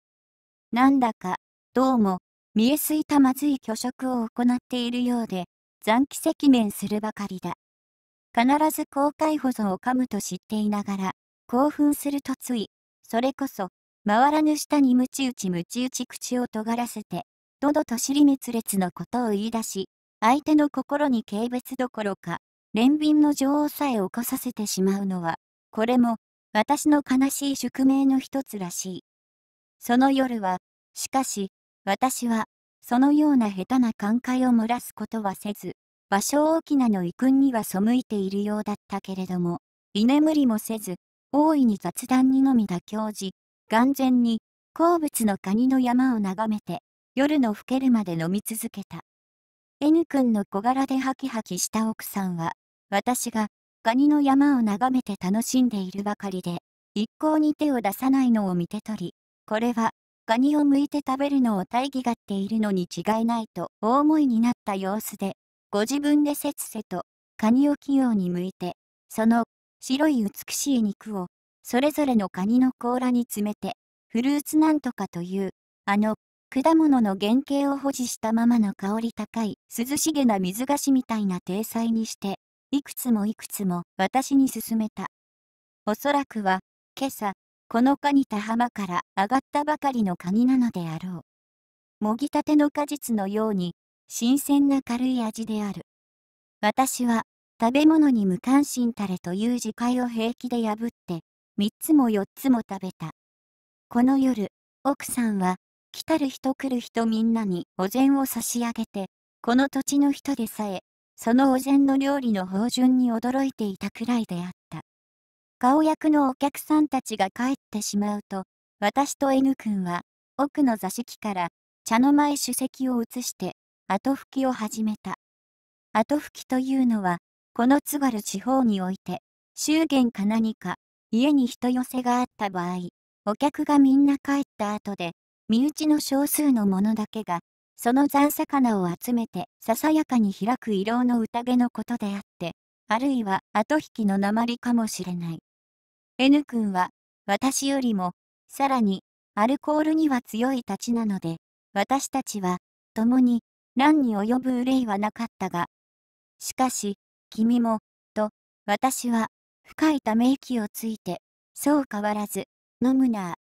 S1: なんだか、どうも、見えすいたまずい虚職を行っているようで、残機赤面するばかりだ。必ず公開保存を噛むと知っていながら、興奮するとつい、それこそ、回らぬ下にムチ打ちムチ打ち口を尖らせて、どどと尻滅裂のことを言い出し、相手の心に軽蔑どころか、憐憫の女王さえ起こさせてしまうのは、これも、私の悲しい宿命の一つらしい。その夜は、しかし、私は、そのような下手な感慨を漏らすことはせず、場所大きなの遺訓には背いているようだったけれども、居眠りもせず、大いに雑談にのみだ教授、眼前に、好物のカニの山を眺めて、夜の更けるまで飲み続けた。N 君の小柄でハキハキした奥さんは、私が、カニの山を眺めて楽しんでいるばかりで、一向に手を出さないのを見て取り、これは、カニを剥いて食べるのを大義がっているのに違いないと大思いになった様子で、ご自分でせっせと、カニを器用に剥いて、その白い美しい肉を、それぞれのカニの甲羅に詰めて、フルーツなんとかという、あの、果物の原型を保持したままの香り高い涼しげな水菓子みたいな体裁にして、いくつもいくつも私に勧めた。おそらくは、今朝、このカニ田浜から上がったばかりのカニなのであろう。もぎたての果実のように、新鮮な軽い味である。私は、食べ物に無関心たれという自戒を平気で破って、3つも4つも食べた。この夜、奥さんは、来たる人来る人みんなにお膳を差し上げて、この土地の人でさえ、そのお膳の料理の芳醇に驚いていたくらいであった。顔役のお客さんたちが帰ってしまうと、私と N 君は、奥の座敷から茶の前主席を移して、後吹きを始めた。後吹きというのは、この津軽地方において、祝言か何か、家に人寄せがあった場合、お客がみんな帰った後で、身内の少数の者だけが、その残魚を集めてささやかに開く慰労の宴のことであって、あるいは後引きの鉛かもしれない。N 君は、私よりも、さらに、アルコールには強いたちなので、私たちは、共に、乱に及ぶ憂いはなかったが、しかし、君も、と、私は、深いため息をついて、そう変わらず、飲むな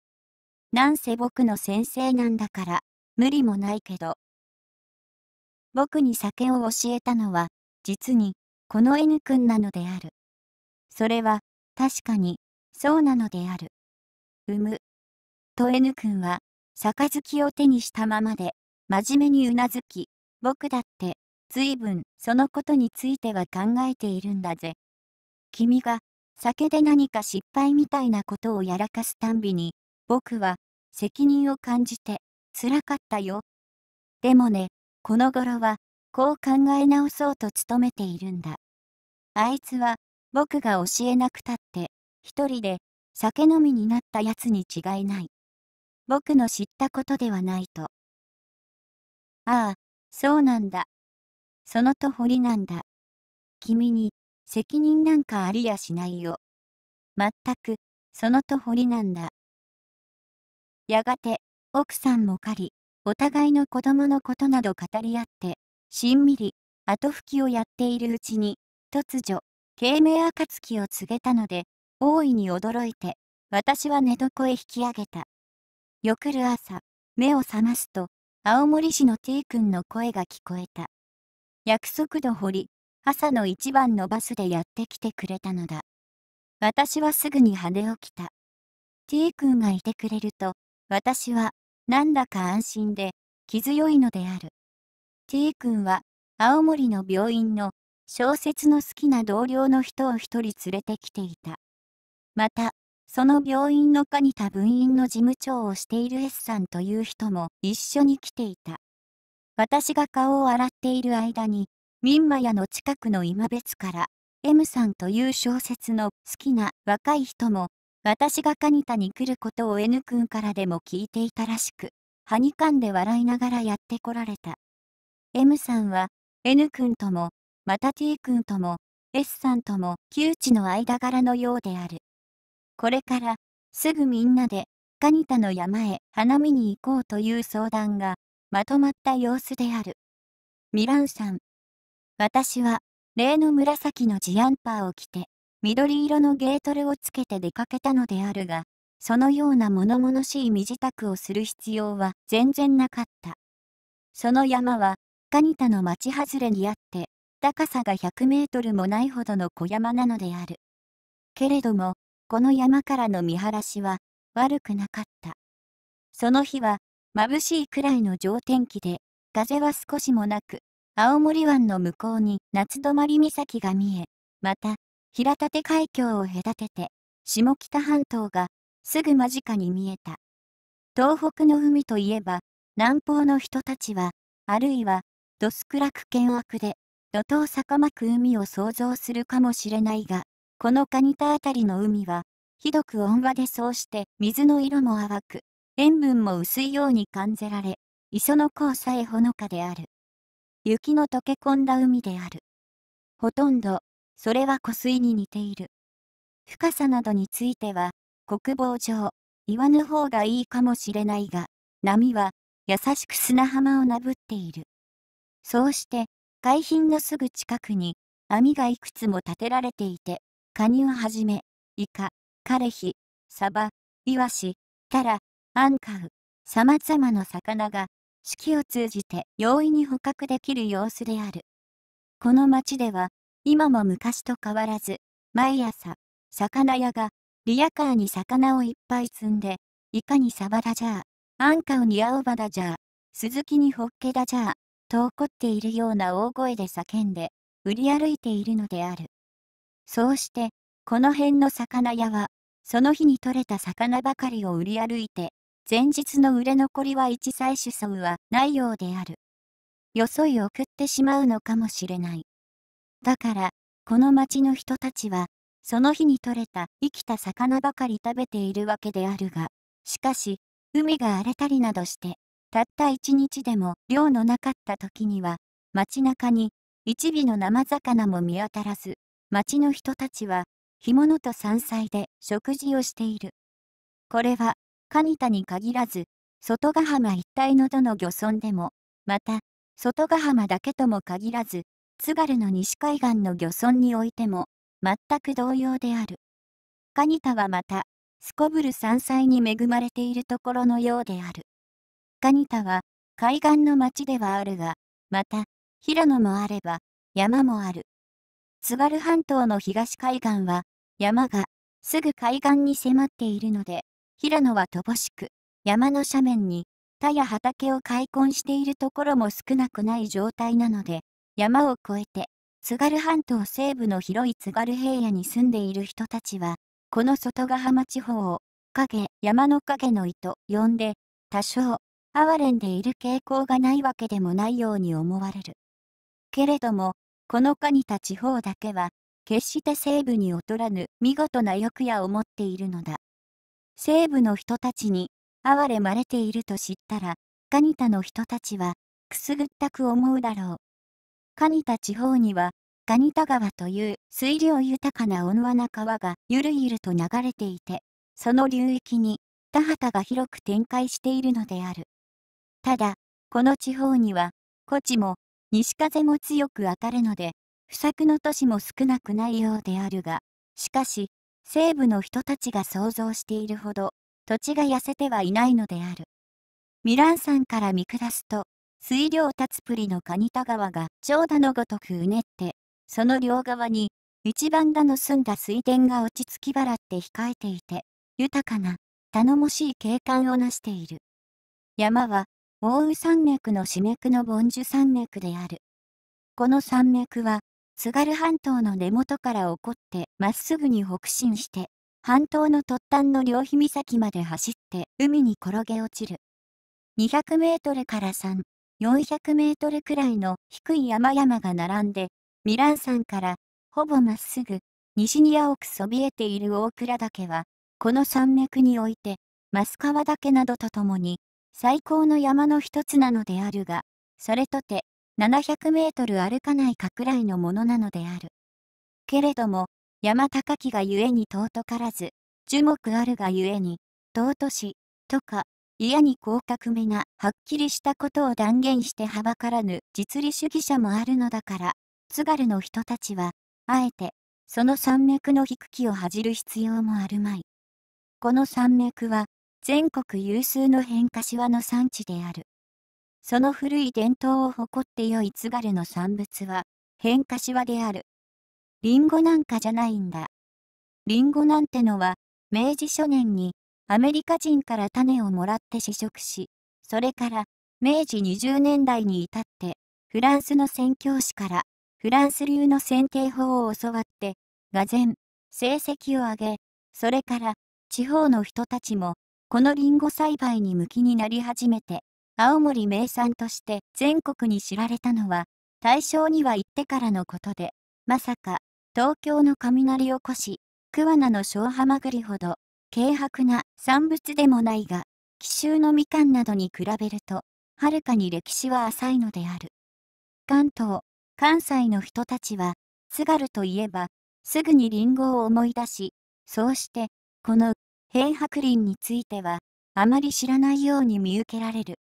S1: なんせ僕の先生なんだから、無理もないけど。僕に酒を教えたのは、実に、この N 君なのである。それは、確かに、そうなのである。うむ。と N 君は、杯を手にしたままで、真面目にうなずき、僕だって、ずいぶんそのことについては考えているんだぜ。君が酒で何か失敗みたいなことをやらかすたんびに、僕は責任を感じてつらかったよ。でもね、この頃はこう考え直そうと努めているんだ。あいつは僕が教えなくたって一人で酒飲みになったやつに違いない。僕の知ったことではないと。ああ、そうなんだ。そのと堀なんだ。君に、責任なんかありやしないよ。まったく、そのと堀なんだ。やがて、奥さんも狩り、お互いの子供のことなど語り合って、しんみり、後吹きをやっているうちに、突如、慶明暁を告げたので、大いに驚いて、私は寝床へ引き上げた。翌る朝、目を覚ますと、青森市の T 君の声が聞こえた。約束のり朝の一番のバスでやってきてくれたのだ。私はすぐに跳ね起きた。T 君がいてくれると、私は、なんだか安心で、気強いのである。T 君は、青森の病院の、小説の好きな同僚の人を一人連れてきていた。また、その病院の蟹にた分院の事務長をしている S さんという人も一緒に来ていた。私が顔を洗っている間に、ミンマヤの近くの今別から、M さんという小説の好きな若い人も、私がカニタに来ることを N 君からでも聞いていたらしく、はにかんで笑いながらやってこられた。M さんは、N 君とも、また T 君とも、S さんとも、窮地の間柄のようである。これから、すぐみんなで、カニタの山へ花見に行こうという相談が、まとまった様子である。ミランさん。私は、例の紫のジアンパーを着て、緑色のゲートルをつけて出かけたのであるが、そのような物々しい身支度をする必要は全然なかった。その山は、カニタの町外れにあって、高さが100メートルもないほどの小山なのである。けれども、この山からの見晴らしは悪くなかった。その日は眩しいくらいの上天気で、風は少しもなく、青森湾の向こうに夏泊岬が見え、また、平立海峡を隔てて、下北半島がすぐ間近に見えた。東北の海といえば、南方の人たちは、あるいは、どす暗く険悪で、土頭坂巻く海を想像するかもしれないが、このカニタあたりの海は、ひどく温和でそうして水の色も淡く、塩分も薄いように感じられ、磯のさえほのかである。雪の溶け込んだ海である。ほとんど、それは湖水に似ている。深さなどについては、国防上、言わぬ方がいいかもしれないが、波は、優しく砂浜をなぶっている。そうして、海浜のすぐ近くに、網がいくつも立てられていて、カニをはじめ、イカ、カレヒ、サバ、イワシ、タラ、アンカウ、様々な魚が、四季を通じて容易に捕獲できる様子である。この町では、今も昔と変わらず、毎朝、魚屋が、リヤカーに魚をいっぱい積んで、いかにサバだじゃあ、アンカウに青葉だじゃあ、鈴木にホッケだじゃあ、と怒っているような大声で叫んで、売り歩いているのである。そうして、この辺の魚屋は、その日に取れた魚ばかりを売り歩いて、前日の売れ残りは一採取損はないようである。よそい送ってしまうのかもしれない。だから、この町の人たちは、その日に取れた生きた魚ばかり食べているわけであるが、しかし、海が荒れたりなどして、たった一日でも漁のなかった時には、街中に一尾の生魚も見当たらず、町の人たちは干物と山菜で食事をしている。これはカニタに限らず、外ヶ浜一帯のどの漁村でも、また、外ヶ浜だけとも限らず、津軽の西海岸の漁村においても、全く同様である。カニタはまた、すこぶる山菜に恵まれているところのようである。カニタは、海岸の町ではあるが、また、平野もあれば、山もある。津軽半島の東海岸は、山が、すぐ海岸に迫っているので、平野は乏しく、山の斜面に、田や畑を開墾しているところも少なくない状態なので、山を越えて、津軽半島西部の広い津軽平野に住んでいる人たちは、この外ヶ浜地方を、影、山の影の糸、呼んで、多少、哀れんでいる傾向がないわけでもないように思われる。けれども、このカニた地方だけは、決して西部に劣らぬ見事な欲やを持っているのだ。西部の人たちに哀れまれていると知ったら、カニタの人たちはくすぐったく思うだろう。カニタ地方には、カニタ川という水量豊かな温和な川がゆるゆると流れていて、その流域に田畑が広く展開しているのである。ただ、この地方には、古地も西風も強く当たるので、不作の都市も少なくないようであるが、しかし、西部の人たちが想像しているほど土地が痩せてはいないのである。ミラン山から見下すと、水量たつプリの蟹田川が長蛇のごとくうねって、その両側に一番田の澄んだ水田が落ち着き払って控えていて、豊かな、頼もしい景観を成している。山は、奥羽山脈のめ脈の凡樹山脈である。この山脈は、津軽半島の根元から起こってまっすぐに北進して、半島の突端の両姫岬まで走って海に転げ落ちる。200メートルから3、400メートルくらいの低い山々が並んで、ミラン山からほぼまっすぐ西に青くそびえている大倉岳は、この山脈において、益川岳などとともに、最高の山の一つなのであるが、それとて、700メートル歩かないかくらいのものなのである。けれども、山高きがゆえに尊からず、樹木あるがゆえに、尊し、とか、嫌に広角目がはっきりしたことを断言してはばからぬ実利主義者もあるのだから、津軽の人たちは、あえて、その山脈の低きを恥じる必要もあるまい。この山脈は、全国有数の変化しわの産地である。その古い伝統を誇って良い津軽の産物は、変化しわである。リンゴなんかじゃないんだ。リンゴなんてのは、明治初年にアメリカ人から種をもらって試食し、それから明治20年代に至って、フランスの宣教師からフランス流の選定法を教わって、がぜ成績を上げ、それから地方の人たちもこのリンゴ栽培に向きになり始めて、青森名産として全国に知られたのは、大正には行ってからのことで、まさか、東京の雷をこし、桑名の小ハマグリほど、軽薄な産物でもないが、奇襲のみかんなどに比べると、はるかに歴史は浅いのである。関東、関西の人たちは、津軽といえば、すぐにリンゴを思い出し、そうして、この、平白林については、あまり知らないように見受けられる。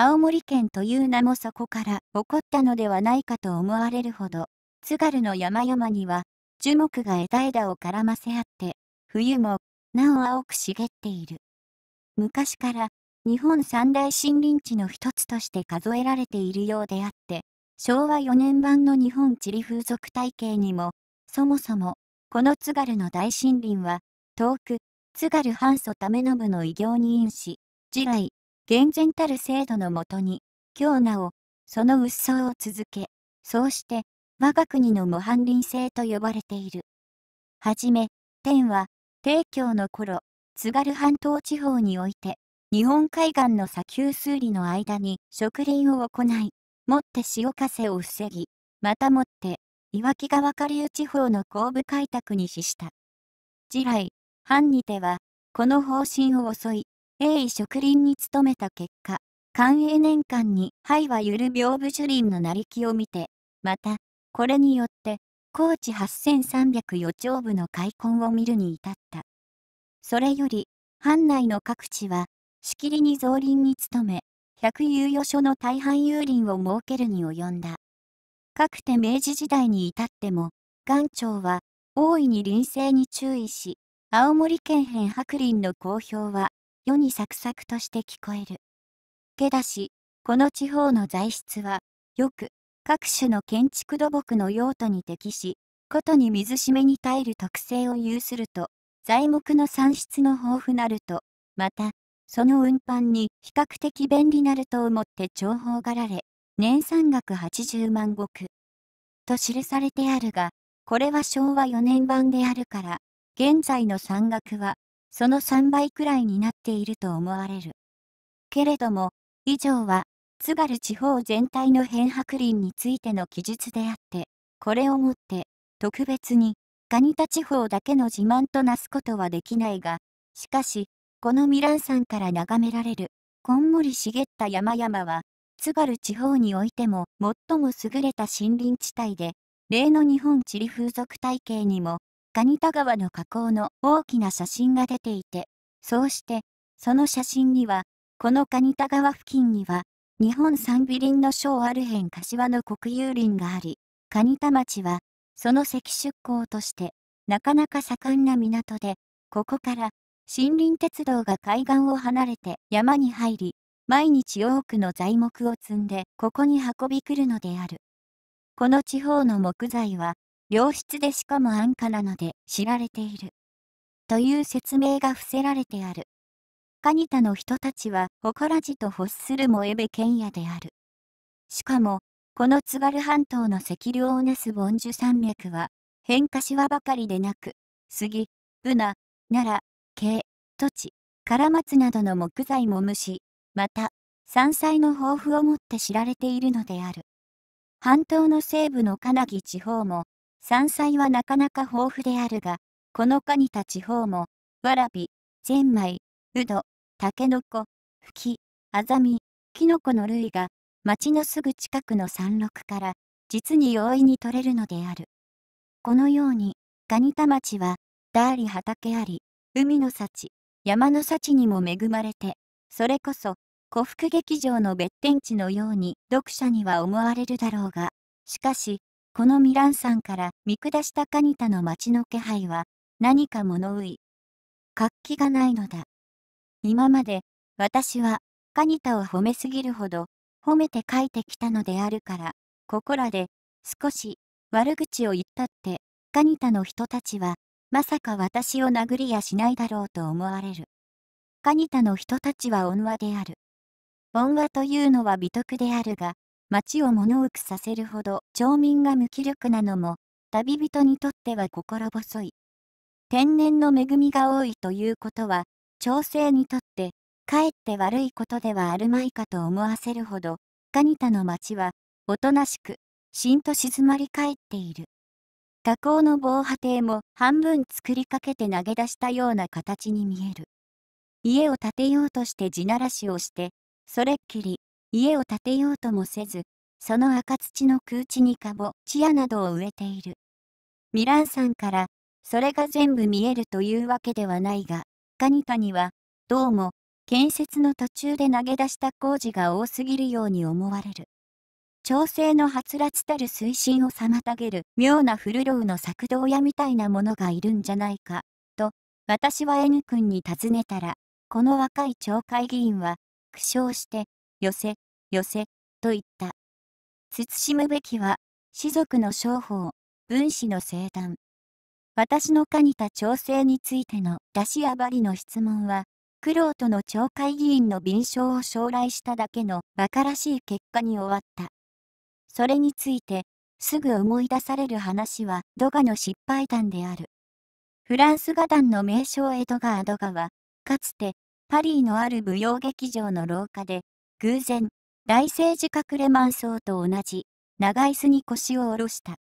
S1: 青森県という名もそこから起こったのではないかと思われるほど、津軽の山々には、樹木が枝枝を絡ませ合って、冬も、なお青く茂っている。昔から、日本三大森林地の一つとして数えられているようであって、昭和4年版の日本地理風俗体系にも、そもそも、この津軽の大森林は、遠く、津軽藩祖為信の偉業に因し、自来、厳然たる制度のもとに、今日なお、その鬱蒼を続け、そうして、我が国の模範林性と呼ばれている。はじめ、天は、帝京の頃、津軽半島地方において、日本海岸の砂丘数理の間に植林を行い、もって潮風を防ぎ、またもって、岩木川下流地方の後部開拓に比した。次来、藩にては、この方針を襲い、栄意植林に努めた結果、寛永年間に肺はゆる屏風樹林の成り木を見て、また、これによって、高知8300余兆部の開墾を見るに至った。それより、藩内の各地は、しきりに造林に努め、百猶余所の大半有林を設けるに及んだ。かくて明治時代に至っても、元長は、大いに林政に注意し、青森県辺白林の公表は、世にサクサクとして聞こえる。けだし、この地方の材質は、よく、各種の建築土木の用途に適し、ことに水しめに耐える特性を有すると、材木の産出の豊富なると、また、その運搬に比較的便利なると思って重宝がられ、年産額80万石。と記されてあるが、これは昭和4年版であるから、現在の山岳は、その3倍くらいになっていると思われる。けれども、以上は、津軽地方全体の変白林についての記述であって、これをもって、特別に、蟹田地方だけの自慢となすことはできないが、しかし、このミラン山から眺められる、こんもり茂った山々は、津軽地方においても最も優れた森林地帯で、例の日本地理風俗体系にも谷田川の河口の大きな写真が出ていて、そうして、その写真には、この蟹田川付近には、日本三美林の小アルヘン柏の国有林があり、蟹田町は、その赤出港として、なかなか盛んな港で、ここから、森林鉄道が海岸を離れて山に入り、毎日多くの材木を積んで、ここに運び来るのである。この地方の木材は、良質でしかも安価なので知られている。という説明が伏せられてある。カニタの人たちは、誇らじと欲するもエベ賢也である。しかも、この津軽半島の赤稜をなすジ樹山脈は、変化しわばかりでなく、杉、ブナ、奈良、慶、土地、唐松などの木材も無視、また、山菜の豊富をもって知られているのである。半島の西部のカナギ地方も、山菜はなかなか豊富であるが、このカニた地方も、わらび、ゼンマイ、うど、たけのこ、ふき、あざみ、きのこの類が、町のすぐ近くの山麓から、実に容易に取れるのである。このように、ガニタ町は、だあり畑あり、海の幸、山の幸にも恵まれて、それこそ、古福劇場の別天地のように読者には思われるだろうが、しかし、このミラン山から見下したカニタの街の気配は何か物憂い。活気がないのだ。今まで私はカニタを褒めすぎるほど褒めて書いてきたのであるから、ここらで少し悪口を言ったってカニタの人たちはまさか私を殴りやしないだろうと思われる。カニタの人たちは恩和である。恩和というのは美徳であるが、町を物浮くさせるほど町民が無気力なのも、旅人にとっては心細い。天然の恵みが多いということは、調整にとって、かえって悪いことではあるまいかと思わせるほど、ガニタの町は、おとなしく、しんと静まり返っている。河口の防波堤も半分作りかけて投げ出したような形に見える。家を建てようとして地ならしをして、それっきり家を建てようともせず、その赤土の空地にカボチアなどを植えている。ミランさんから、それが全部見えるというわけではないが、カニカには、どうも、建設の途中で投げ出した工事が多すぎるように思われる。調整のはつらつたる推進を妨げる妙なフルローの作動屋みたいなものがいるんじゃないか、と、私は N 君に尋ねたら、この若い町会議員は、苦笑して、寄せ、寄せ、と言った。慎むべきは、士族の商法、分子の生誕。私のかにた調整についての出しやばりの質問は、苦労との町会議員の便証を将来しただけの馬鹿らしい結果に終わった。それについて、すぐ思い出される話はドガの失敗談である。フランス画壇の名称エドガー・ドガは、かつてパリのある舞踊劇場の廊下で偶然、大政治家クれマンソーと同じ、長椅子に腰を下ろした。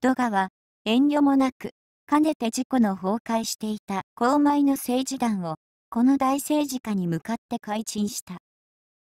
S1: ドガは、遠慮もなく、かねて事故の崩壊していた高米の政治団を、この大政治家に向かって改陳した。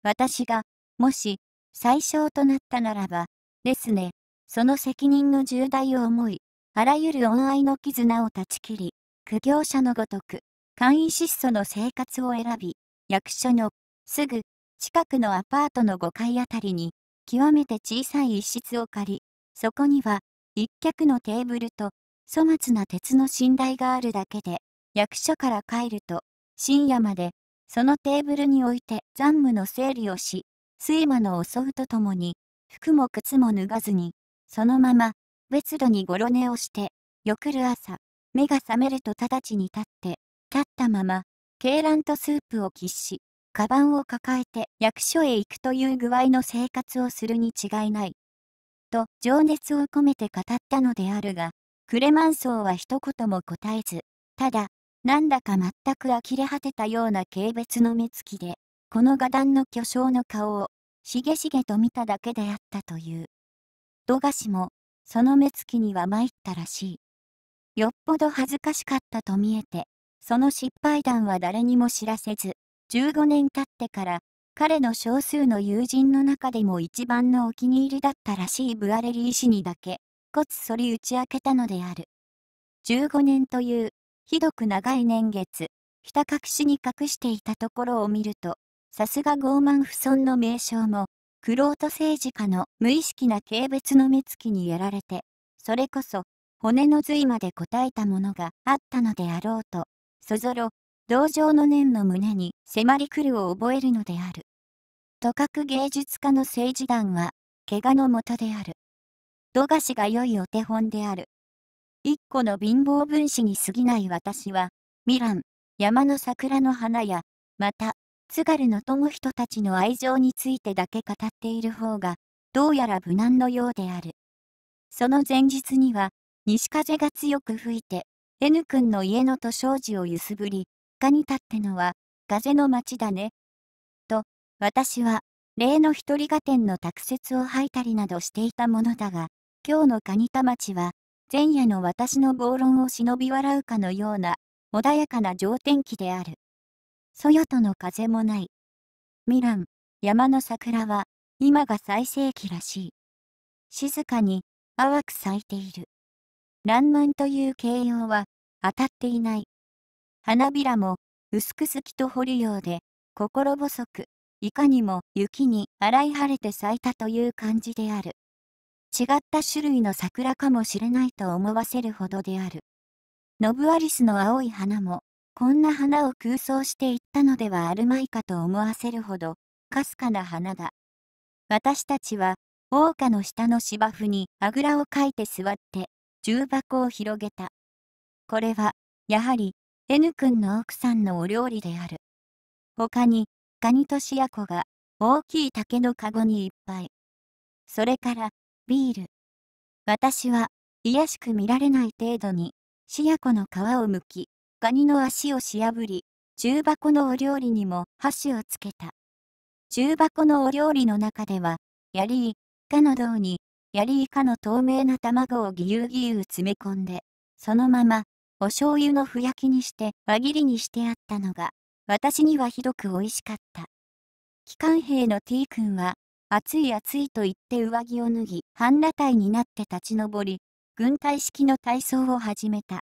S1: 私が、もし、最小となったならば、ですね、その責任の重大を思い、あらゆる恩愛の絆を断ち切り、苦行者のごとく、簡易質素の生活を選び、役所の、すぐ、近くのアパートの5階あたりに、極めて小さい一室を借り、そこには、一脚のテーブルと、粗末な鉄の寝台があるだけで、役所から帰ると、深夜まで、そのテーブルに置いて残務の整理をし、睡魔の襲うとともに、服も靴も脱がずに、そのまま、別路にごろ寝をして、翌る朝、目が覚めると直ちに立って、立ったまま、鶏卵とスープを喫し、カバンを抱えて役所へ行くという具合の生活をするに違いない。と情熱を込めて語ったのであるが、クレマンソーは一言も答えず、ただ、なんだか全く呆れ果てたような軽蔑の目つきで、この画壇の巨匠の顔を、しげしげと見ただけであったという。ガ樫も、その目つきには参ったらしい。よっぽど恥ずかしかったと見えて、その失敗談は誰にも知らせず、15年経ってから彼の少数の友人の中でも一番のお気に入りだったらしいブアレリー氏にだけこつそり打ち明けたのである15年というひどく長い年月ひた隠しに隠していたところを見るとさすが傲慢不尊の名称も玄人政治家の無意識な軽蔑の目つきにやられてそれこそ骨の髄まで答えたものがあったのであろうとそぞろ同情の念の胸に迫り来るを覚えるのである。とかく芸術家の政治団は、怪我のもとである。度菓子が良いお手本である。一個の貧乏分子に過ぎない私は、ミラン、山の桜の花や、また、津軽の友人たちの愛情についてだけ語っている方が、どうやら無難のようである。その前日には、西風が強く吹いて、N 君の家の図書時を揺すぶり、家に立ってのは、風の街だね。と、私は、例の一人が天の卓説を吐いたりなどしていたものだが、今日のカニタ町は、前夜の私の暴論を忍び笑うかのような、穏やかな上天気である。そよとの風もない。ミラン、山の桜は、今が最盛期らしい。静かに、淡く咲いている。爛漫という形容は、当たっていない。花びらも、薄くすきと掘るようで、心細く、いかにも雪に洗い晴れて咲いたという感じである。違った種類の桜かもしれないと思わせるほどである。ノブアリスの青い花も、こんな花を空想していったのではあるまいかと思わせるほど、かすかな花だ。私たちは、桜花の下の芝生にあぐらをかいて座って、重箱を広げた。これは、やはり、N 君の奥さんのお料理である。他に、カニとシヤコが、大きい竹のカゴにいっぱい。それから、ビール。私は、癒しく見られない程度に、シヤコの皮を剥き、カニの足をしやぶり、重箱のお料理にも箸をつけた。重箱のお料理の中では、ヤリイカの胴に、ヤリイカの透明な卵をぎゅうぎゅう詰め込んで、そのまま、お醤油のふやきにして輪切りにしてあったのが、私にはひどく美味しかった。機関兵の T 君は、暑い暑いと言って上着を脱ぎ、半裸体になって立ち上り、軍隊式の体操を始めた。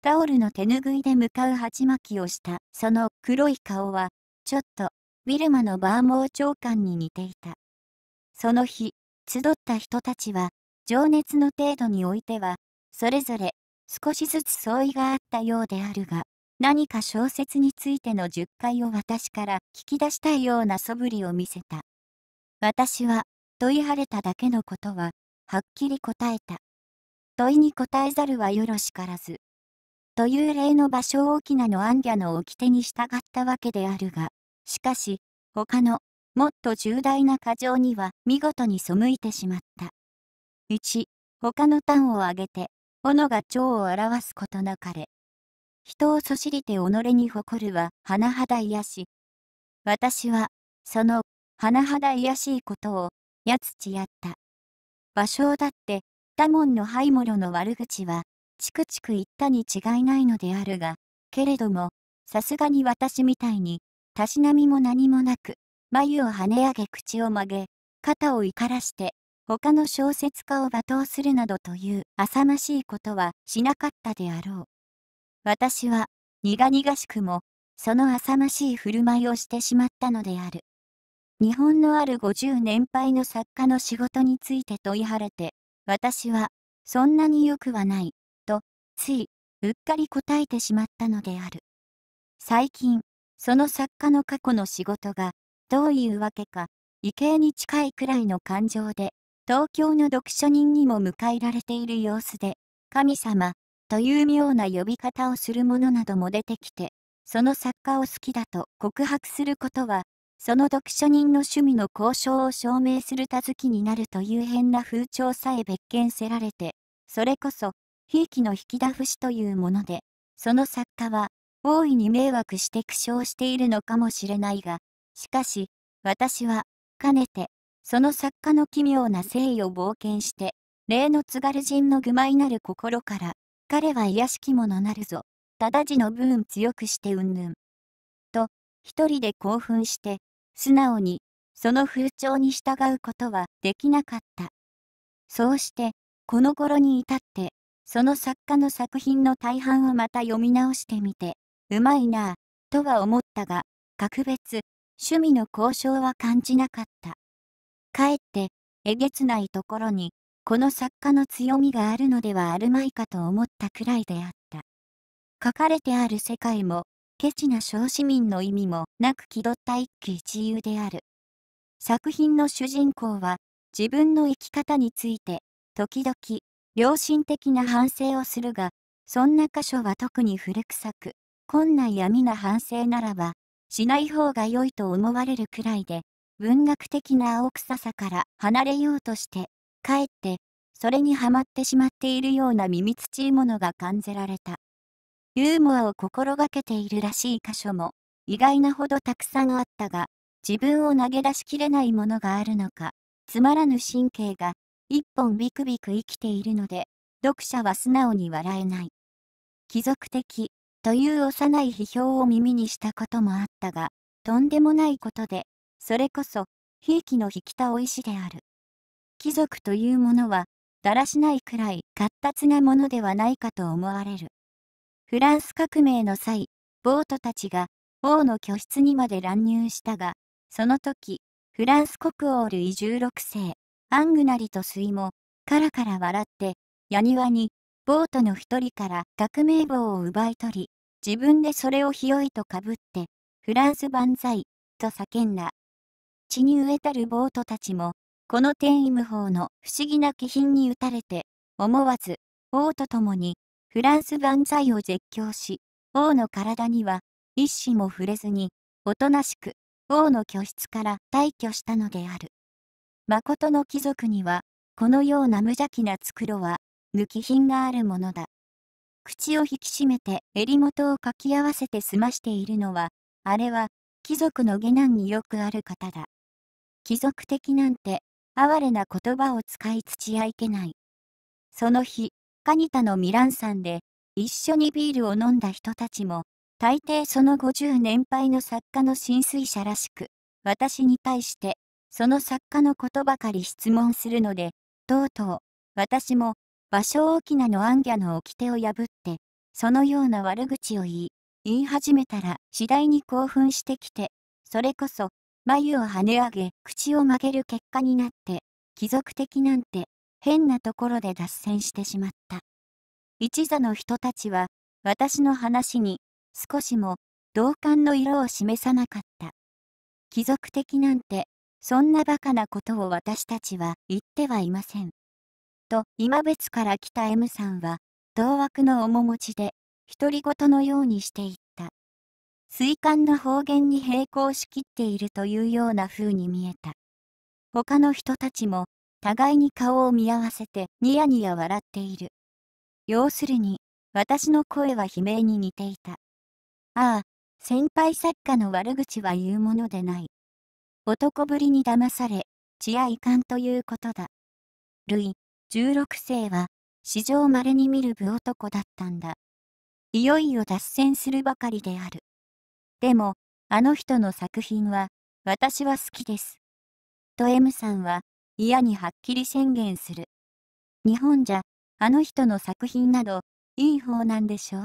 S1: タオルの手拭いで向かう鉢巻きをした、その黒い顔は、ちょっと、ウィルマのバーモー長官に似ていた。その日、集った人たちは、情熱の程度においては、それぞれ少しずつ相違があったようであるが、何か小説についての10回を私から聞き出したいような素振りを見せた。私は、問い晴れただけのことは、はっきり答えた。問いに答えざるはよろしからず。という例の場所大きなのアンギャの掟に従ったわけであるが、しかし、他の、もっと重大な過剰には見事に背いてしまった。1、他の単を挙げて、斧が蝶を表すことなかれ。人をそしりて己に誇るは、甚だ癒し。私は、その、甚だ癒しいことを、やつちやった。芭蕉だって、多門の灰モの悪口は、チクチク言ったに違いないのであるが、けれども、さすがに私みたいに、たしなみも何もなく、眉を跳ね上げ口を曲げ、肩を怒らして、他の小説家を罵倒するなどという浅ましいことはしなかったであろう。私は苦々しくもその浅ましい振る舞いをしてしまったのである。日本のある50年配の作家の仕事について問い晴れて、私はそんなによくはない、と、ついうっかり答えてしまったのである。最近、その作家の過去の仕事が、どういうわけか、異形に近いくらいの感情で東京の読書人にも迎えられている様子で、神様という妙な呼び方をするものなども出てきて、その作家を好きだと告白することは、その読書人の趣味の交渉を証明するたずきになるという変な風潮さえ別件せられて、それこそ、ひいきの引き出節というもので、その作家は、大いに迷惑して苦笑しているのかもしれないが、しかし、私は、かねて、その作家の奇妙な誠意を冒険して、霊の津軽人の愚昧なる心から、彼は癒しき者なるぞ、ただじの分強くしてうんぬん。と、一人で興奮して、素直に、その風潮に従うことはできなかった。そうして、この頃に至って、その作家の作品の大半をまた読み直してみて、うまいなぁ、とは思ったが、格別、趣味の交渉は感じなかった。かえって、えげつないところに、この作家の強みがあるのではあるまいかと思ったくらいであった。書かれてある世界も、ケチな小市民の意味もなく気取った一喜一憂である。作品の主人公は、自分の生き方について、時々、良心的な反省をするが、そんな箇所は特に古臭く、困難や闇な反省ならば、しない方が良いと思われるくらいで、文学的な青臭さから離れようとして、かえって、それにはまってしまっているような耳つちいものが感じられた。ユーモアを心がけているらしい箇所も、意外なほどたくさんあったが、自分を投げ出しきれないものがあるのか、つまらぬ神経が、一本ビクビク生きているので、読者は素直に笑えない。貴族的、という幼い批評を耳にしたこともあったが、とんでもないことで、それこそ、ひいきの引田お石である。貴族というものは、だらしないくらい活発なものではないかと思われる。フランス革命の際、ボートたちが王の居室にまで乱入したが、その時、フランス国王ルイ16世、アングナリとイも、カラカラ笑って、屋庭に、ボートの一人から革命棒を奪い取り、自分でそれをひよいとかぶって、フランス万歳、と叫んだ。地に植えたるボートたちも、この天意無法の不思議な気品に打たれて、思わず、王と共に、フランス万歳を絶叫し、王の体には、一子も触れずに、おとなしく、王の居室から退去したのである。誠の貴族には、このような無邪気なつくろは、抜き品があるものだ。口を引き締めて襟元をかき合わせて済ましているのは、あれは、貴族の下男によくある方だ。貴族的なんて、哀れな言葉を使い土やいけない。その日、カニタのミランさんで、一緒にビールを飲んだ人たちも、大抵その50年配の作家の浸水者らしく、私に対して、その作家のことばかり質問するので、とうとう、私も、場所大きなのアンギャの掟を破って、そのような悪口を言い、言い始めたら次第に興奮してきて、それこそ、眉を跳ね上げ、口を曲げる結果になって、貴族的なんて、変なところで脱線してしまった。一座の人たちは、私の話に、少しも、同感の色を示さなかった。貴族的なんて、そんなバカなことを私たちは言ってはいません。と、今別から来た M さんは、同枠の面持ちで、独り言のようにしてい水管の方言に並行しきっているというような風に見えた。他の人たちも、互いに顔を見合わせてニヤニヤ笑っている。要するに、私の声は悲鳴に似ていた。ああ、先輩作家の悪口は言うものでない。男ぶりに騙され、血や遺憾ということだ。ルイ、16世は、史上稀に見る部男だったんだ。いよいよ脱線するばかりである。でも、あの人の作品は、私は好きです。と M さんは、嫌にはっきり宣言する。日本じゃ、あの人の作品など、いい方なんでしょう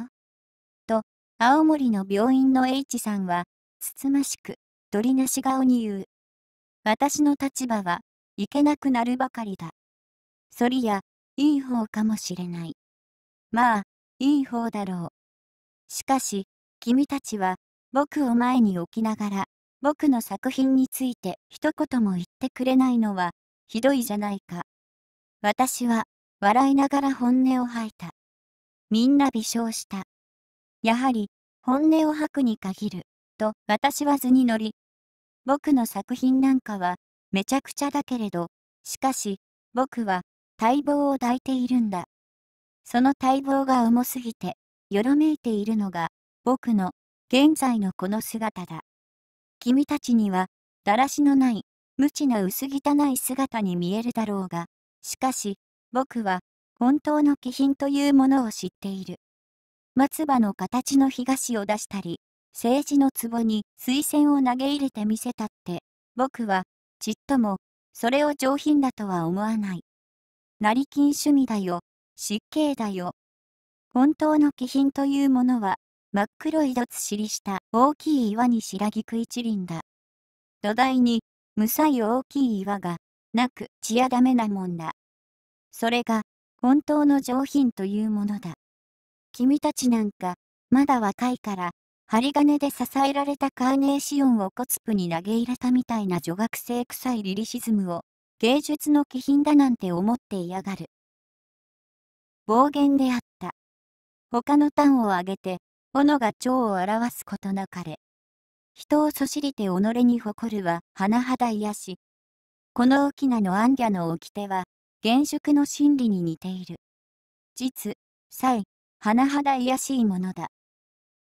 S1: と、青森の病院の H さんは、つつましく、鳥なし顔に言う。私の立場は、いけなくなるばかりだ。そりや、いい方かもしれない。まあ、いい方だろう。しかし、君たちは、僕を前に置きながら、僕の作品について一言も言ってくれないのは、ひどいじゃないか。私は、笑いながら本音を吐いた。みんな微笑した。やはり、本音を吐くに限る、と私は図に乗り、僕の作品なんかは、めちゃくちゃだけれど、しかし、僕は、待望を抱いているんだ。その待望が重すぎて、よろめいているのが、僕の現在のこの姿だ。君たちには、だらしのない、無知な薄汚い姿に見えるだろうが、しかし、僕は、本当の気品というものを知っている。松葉の形の東を出したり、政治の壺に水仙を投げ入れてみせたって、僕は、ちっとも、それを上品だとは思わない。成金趣味だよ、失敬だよ。本当の気品というものは、真っ黒いどつしりした大きい岩に白菊一輪だ。土台に、むさい大きい岩が、なく血やだめなもんだ。それが、本当の上品というものだ。君たちなんか、まだ若いから、針金で支えられたカーネーシオンをコツプに投げ入れたみたいな女学生臭いリリシズムを、芸術の気品だなんて思っていやがる。暴言であった。他の単を挙げて、斧が蝶を表すことなかれ。人をそしりて己に誇るは、甚だ癒し。このきなのアンギャの掟は、原職の心理に似ている。実、際、甚だ癒しいものだ。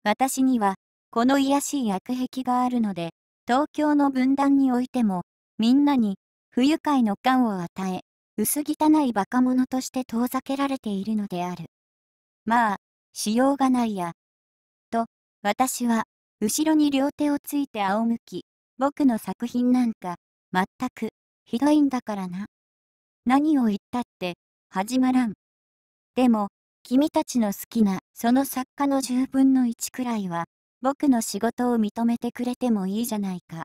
S1: 私には、この癒しい悪癖があるので、東京の分断においても、みんなに、不愉快の感を与え、薄汚いバカ者として遠ざけられているのである。まあ、しようがないや、私は、後ろに両手をついて仰向き、僕の作品なんか、全く、ひどいんだからな。何を言ったって、始まらん。でも、君たちの好きな、その作家の10分の1くらいは、僕の仕事を認めてくれてもいいじゃないか。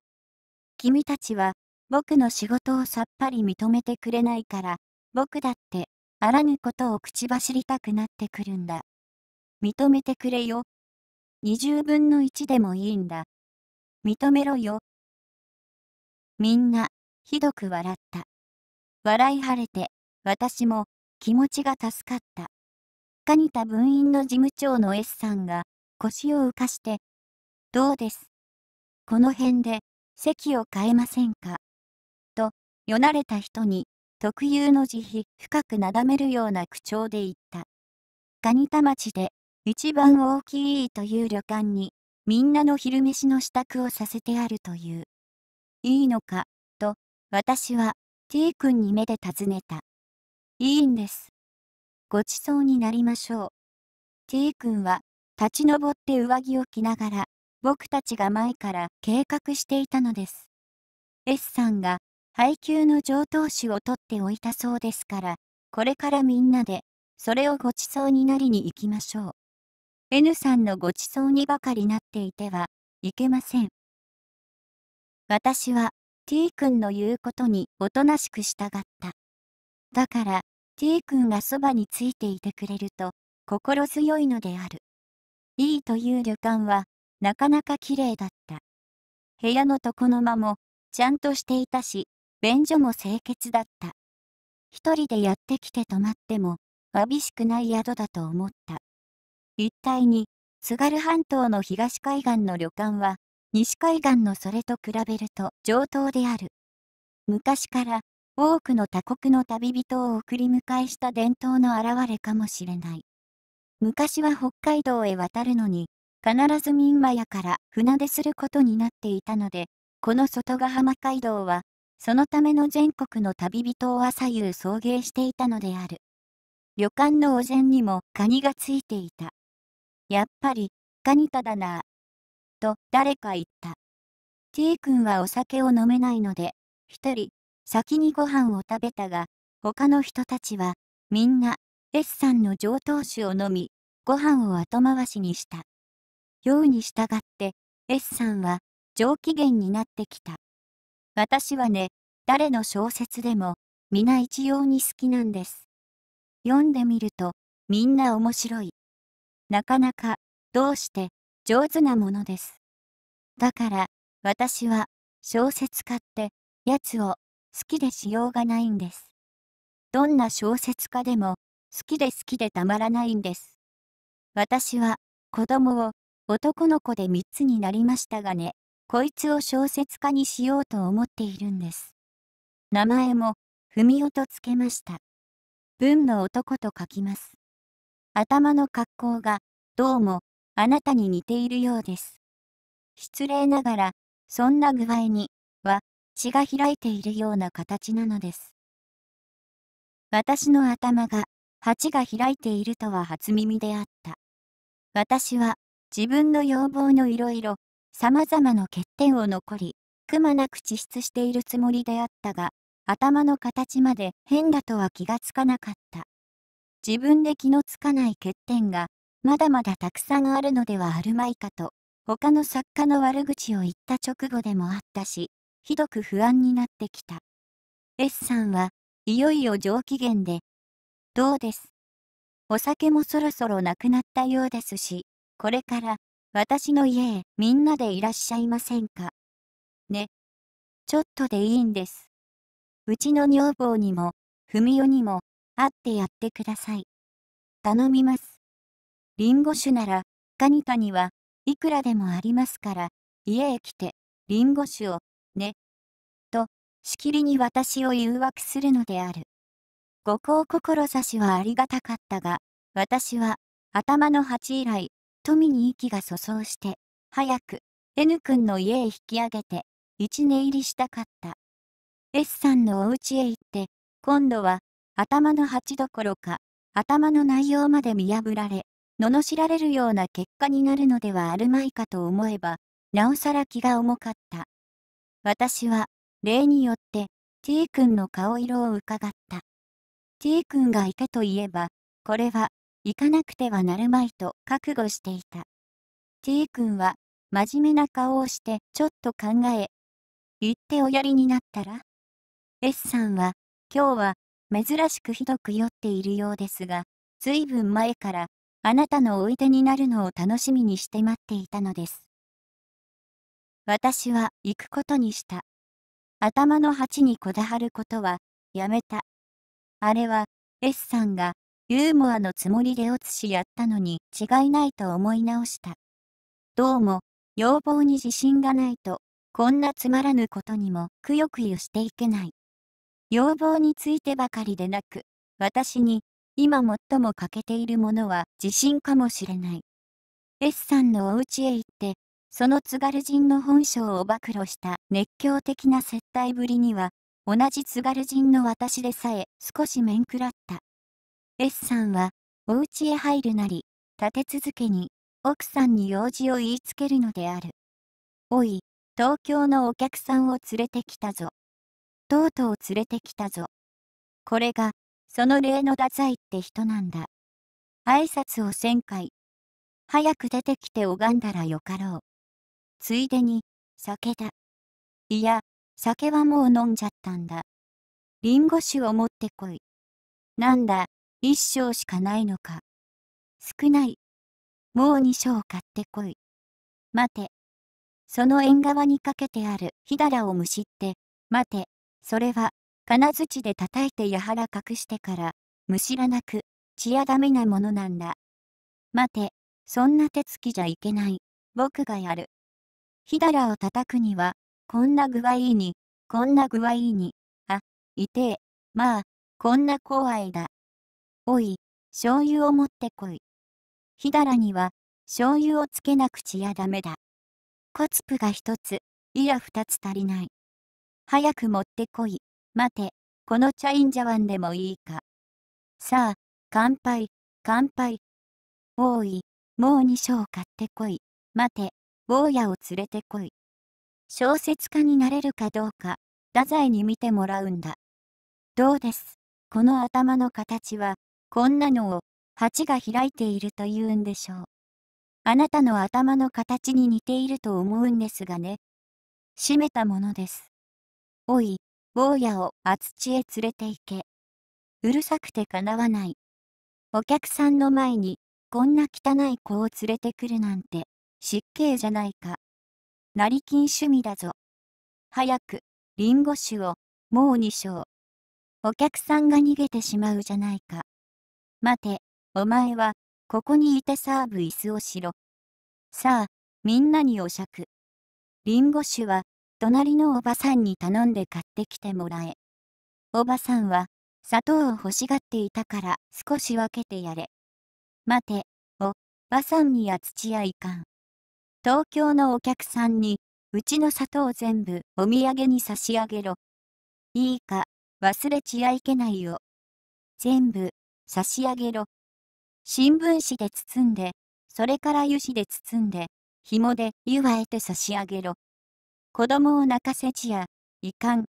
S1: 君たちは、僕の仕事をさっぱり認めてくれないから、僕だって、あらぬことを口走りたくなってくるんだ。認めてくれよ、20分の1でもいいんだ。認めろよ。みんな、ひどく笑った。笑い晴れて、私も、気持ちが助かった。蟹田分院の事務長の S さんが、腰を浮かして、どうです。この辺で、席を変えませんか。と、よなれた人に、特有の慈悲、深くなだめるような口調で言った。蟹田町で、一番大きいという旅館に、みんなの昼飯の支度をさせてあるという。いいのか、と、私は、T 君に目で尋ねた。いいんです。ごちそうになりましょう。T 君は、立ち上って上着を着ながら、僕たちが前から計画していたのです。S さんが、配給の上等酒を取っておいたそうですから、これからみんなで、それをごちそうになりに行きましょう。N さんのご馳走にばかりなっていてはいけません。私は T 君の言うことにおとなしく従った。だから T 君がそばについていてくれると心強いのである。E という旅館はなかなか綺麗だった。部屋の床の間もちゃんとしていたし、便所も清潔だった。一人でやってきて泊まっても、わびしくない宿だと思った。一帯に、津軽半島の東海岸の旅館は、西海岸のそれと比べると上等である。昔から多くの他国の旅人を送り迎えした伝統の現れかもしれない。昔は北海道へ渡るのに、必ず民話屋から船出することになっていたので、この外ヶ浜街道は、そのための全国の旅人を朝夕送迎していたのである。旅館のお膳にもカニがついていた。やっぱり、カニカだなと、誰か言った。T 君はお酒を飲めないので、一人、先にご飯を食べたが、他の人たちは、みんな、S さんの上等酒を飲み、ご飯を後回しにした。ように従って、S さんは、上機嫌になってきた。私はね、誰の小説でも、皆一様に好きなんです。読んでみると、みんな面白い。なかなかどうして上手なものです。だから私は小説家ってやつを好きでしようがないんです。どんな小説家でも好きで好きでたまらないんです。私は子供を男の子で3つになりましたがね、こいつを小説家にしようと思っているんです。名前も文夫とつけました。文の男と書きます。頭の格好が、どうも、あなたに似ているようです。失礼ながら、そんな具合に、は、血が開いているような形なのです。私の頭が、鉢が開いているとは初耳であった。私は、自分の要望のいろいろ、様々な欠点を残り、くまなく地質しているつもりであったが、頭の形まで変だとは気がつかなかった。自分で気のつかない欠点がまだまだたくさんあるのではあるまいかと他の作家の悪口を言った直後でもあったしひどく不安になってきた S さんはいよいよ上機嫌で「どうですお酒もそろそろなくなったようですしこれから私の家へみんなでいらっしゃいませんかねちょっとでいいんですうちの女房にも文代にも会ってやってください。頼みます。リンゴ酒なら、カニカにはいくらでもありますから、家へ来て、リンゴ酒を、ね。と、しきりに私を誘惑するのである。ご高志はありがたかったが、私は、頭の鉢以来、富に息が粗相して、早く、N 君の家へ引き上げて、一寝入りしたかった。S さんのお家へ行って、今度は、頭の鉢どころか、頭の内容まで見破られ、罵られるような結果になるのではあるまいかと思えば、なおさら気が重かった。私は、例によって、T 君の顔色を伺った。T 君が行けと言えば、これは、行かなくてはなるまいと覚悟していた。T 君は、真面目な顔をして、ちょっと考え、行っておやりになったら ?S さんは、今日は、珍しくひどく酔っているようですが、ずいぶん前から、あなたのおいでになるのを楽しみにして待っていたのです。私は行くことにした。頭の鉢にこだわることは、やめた。あれは、S さんが、ユーモアのつもりでおつしやったのに違いないと思い直した。どうも、要望に自信がないと、こんなつまらぬことにもくよくよしていけない。要望についてばかりでなく、私に今最も欠けているものは自信かもしれない。S さんのお家へ行って、その津軽人の本性を暴露した熱狂的な接待ぶりには、同じ津軽人の私でさえ少し面食らった。S さんは、お家へ入るなり、立て続けに、奥さんに用事を言いつけるのである。おい、東京のお客さんを連れてきたぞ。とうとう連れてきたぞ。これが、その例の太宰って人なんだ。挨拶を1000回。早く出てきて拝んだらよかろう。ついでに、酒だ。いや、酒はもう飲んじゃったんだ。りんご酒を持ってこい。なんだ、一升しかないのか。少ない。もう二升買ってこい。待て。その縁側にかけてある火だらをむしって、待て。それは、金槌で叩いてやはら隠してから、むしらなく、血やダメなものなんだ。待て、そんな手つきじゃいけない。僕がやる。ひだらを叩くには、こんな具合に、こんな具合に、あ、いてえ、まあ、こんな怖いだ。おい、醤油を持ってこい。ひだらには、醤油をつけなくちやダメだ。コツプが一つ、いや二つ足りない。早く持ってこい。待て、このチャインジャワンでもいいか。さあ、乾杯、乾杯。おい、もう二章買ってこい。待て、坊やを連れてこい。小説家になれるかどうか、太宰に見てもらうんだ。どうです。この頭の形は、こんなのを、鉢が開いていると言うんでしょう。あなたの頭の形に似ていると思うんですがね。閉めたものです。おい、坊やを厚地へ連れて行け。うるさくてかなわない。お客さんの前に、こんな汚い子を連れてくるなんて、失敬じゃないか。成金趣味だぞ。早く、リンゴ酒を、もう二升。お客さんが逃げてしまうじゃないか。待て、お前は、ここにいてサーブ椅子をしろ。さあ、みんなにお酌。リンゴ酒は、隣のおばさんに頼んで買ってきてもらえ。おばさんは、砂糖を欲しがっていたから少し分けてやれ。待て、お、ばさんには土やいかん。東京のお客さんに、うちの砂糖全部お土産に差し上げろ。いいか、忘れちゃいけないよ。全部、差し上げろ。新聞紙で包んで、それから油脂で包んで、紐で湯わえて差し上げろ。子供を泣かせちや、かん。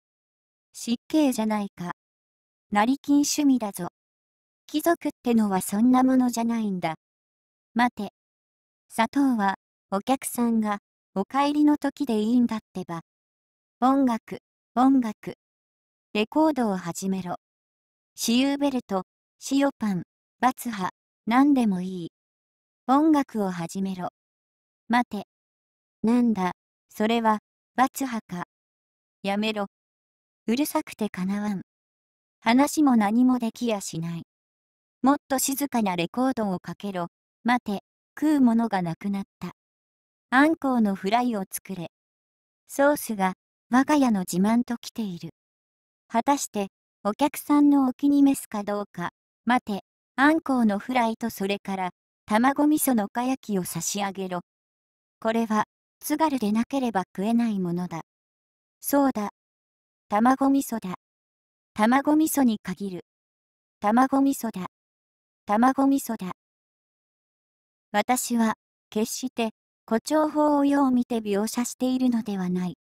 S1: 失敬じゃないか。成金趣味だぞ。貴族ってのはそんなものじゃないんだ。待て。砂糖は、お客さんが、お帰りの時でいいんだってば。音楽、音楽。レコードを始めろ。シユーベルト、シオパン、バツハ、何でもいい。音楽を始めろ。待て。なんだ、それは、バツハカ。やめろ。うるさくてかなわん。話も何もできやしない。もっと静かなレコードをかけろ。待て、食うものがなくなった。あんこうのフライを作れ。ソースが我が家の自慢と来ている。果たしてお客さんのお気に召すかどうか。待て、あんこうのフライとそれから卵味噌のかやきを差し上げろ。これは津軽でなければ食えないものだ。そうだ。卵味噌だ。卵味噌に限る。卵味噌だ。卵味噌だ。私は、決して誇張法をよう見て描写しているのではない。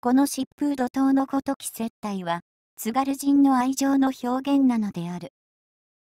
S1: この疾風怒涛のごとき接待は、津軽人の愛情の表現なのである。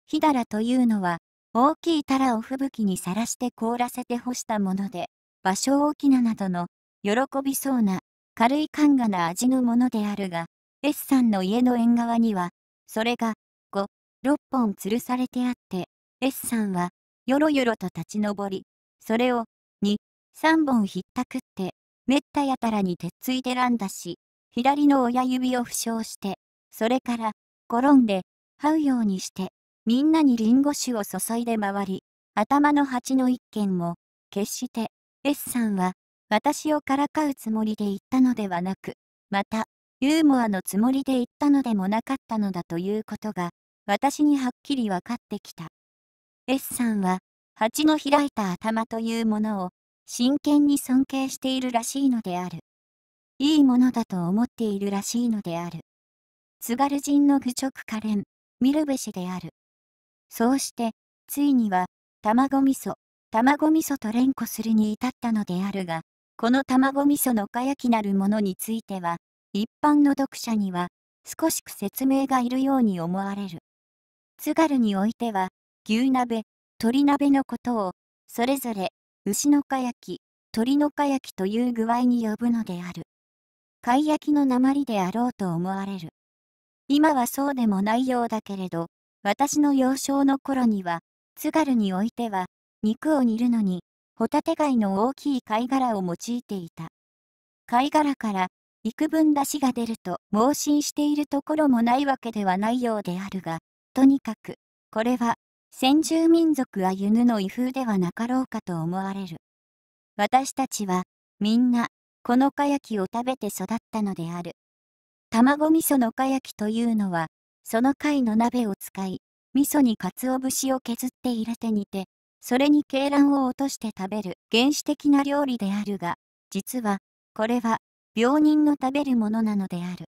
S1: ヒだらというのは、大きいたらを吹雪にさらして凍らせて干したもので、場所大きなどの、喜びそうな、軽い感がな味のものであるが、S さんの家の縁側には、それが、5、6本吊るされてあって、S さんは、よろよろと立ち上り、それを、2、3本ひったくって、めったやたらに鉄ついでらんだし、左の親指を負傷して、それから、転んで、這うようにして、みんなにリンゴ酒を注いで回り、頭の鉢の一軒も、決して、S さんは、私をからかうつもりで言ったのではなく、また、ユーモアのつもりで言ったのでもなかったのだということが、私にはっきり分かってきた。S さんは、蜂の開いた頭というものを、真剣に尊敬しているらしいのである。いいものだと思っているらしいのである。津軽人の愚直可憐、見るべしである。そうして、ついには、卵味噌、卵味噌と連呼するに至ったのであるが、この卵味噌のかやきなるものについては、一般の読者には少しく説明がいるように思われる。津軽においては、牛鍋、鶏鍋のことを、それぞれ、牛のかやき、鳥のかやきという具合に呼ぶのである。か焼きの鉛であろうと思われる。今はそうでもないようだけれど、私の幼少の頃には、津軽においては、肉を煮るのに、ホタテ貝の大きい貝殻を用いていた。貝殻から幾分出汁が出ると盲信しているところもないわけではないようであるが、とにかく、これは、先住民族アユヌの威風ではなかろうかと思われる。私たちは、みんな、このかやきを食べて育ったのである。卵味噌のかやきというのは、その貝の鍋を使い、味噌に鰹節を削って入れて煮て、それに鶏卵を落として食べる原始的な料理であるが、実は、これは、病人の食べるものなのである。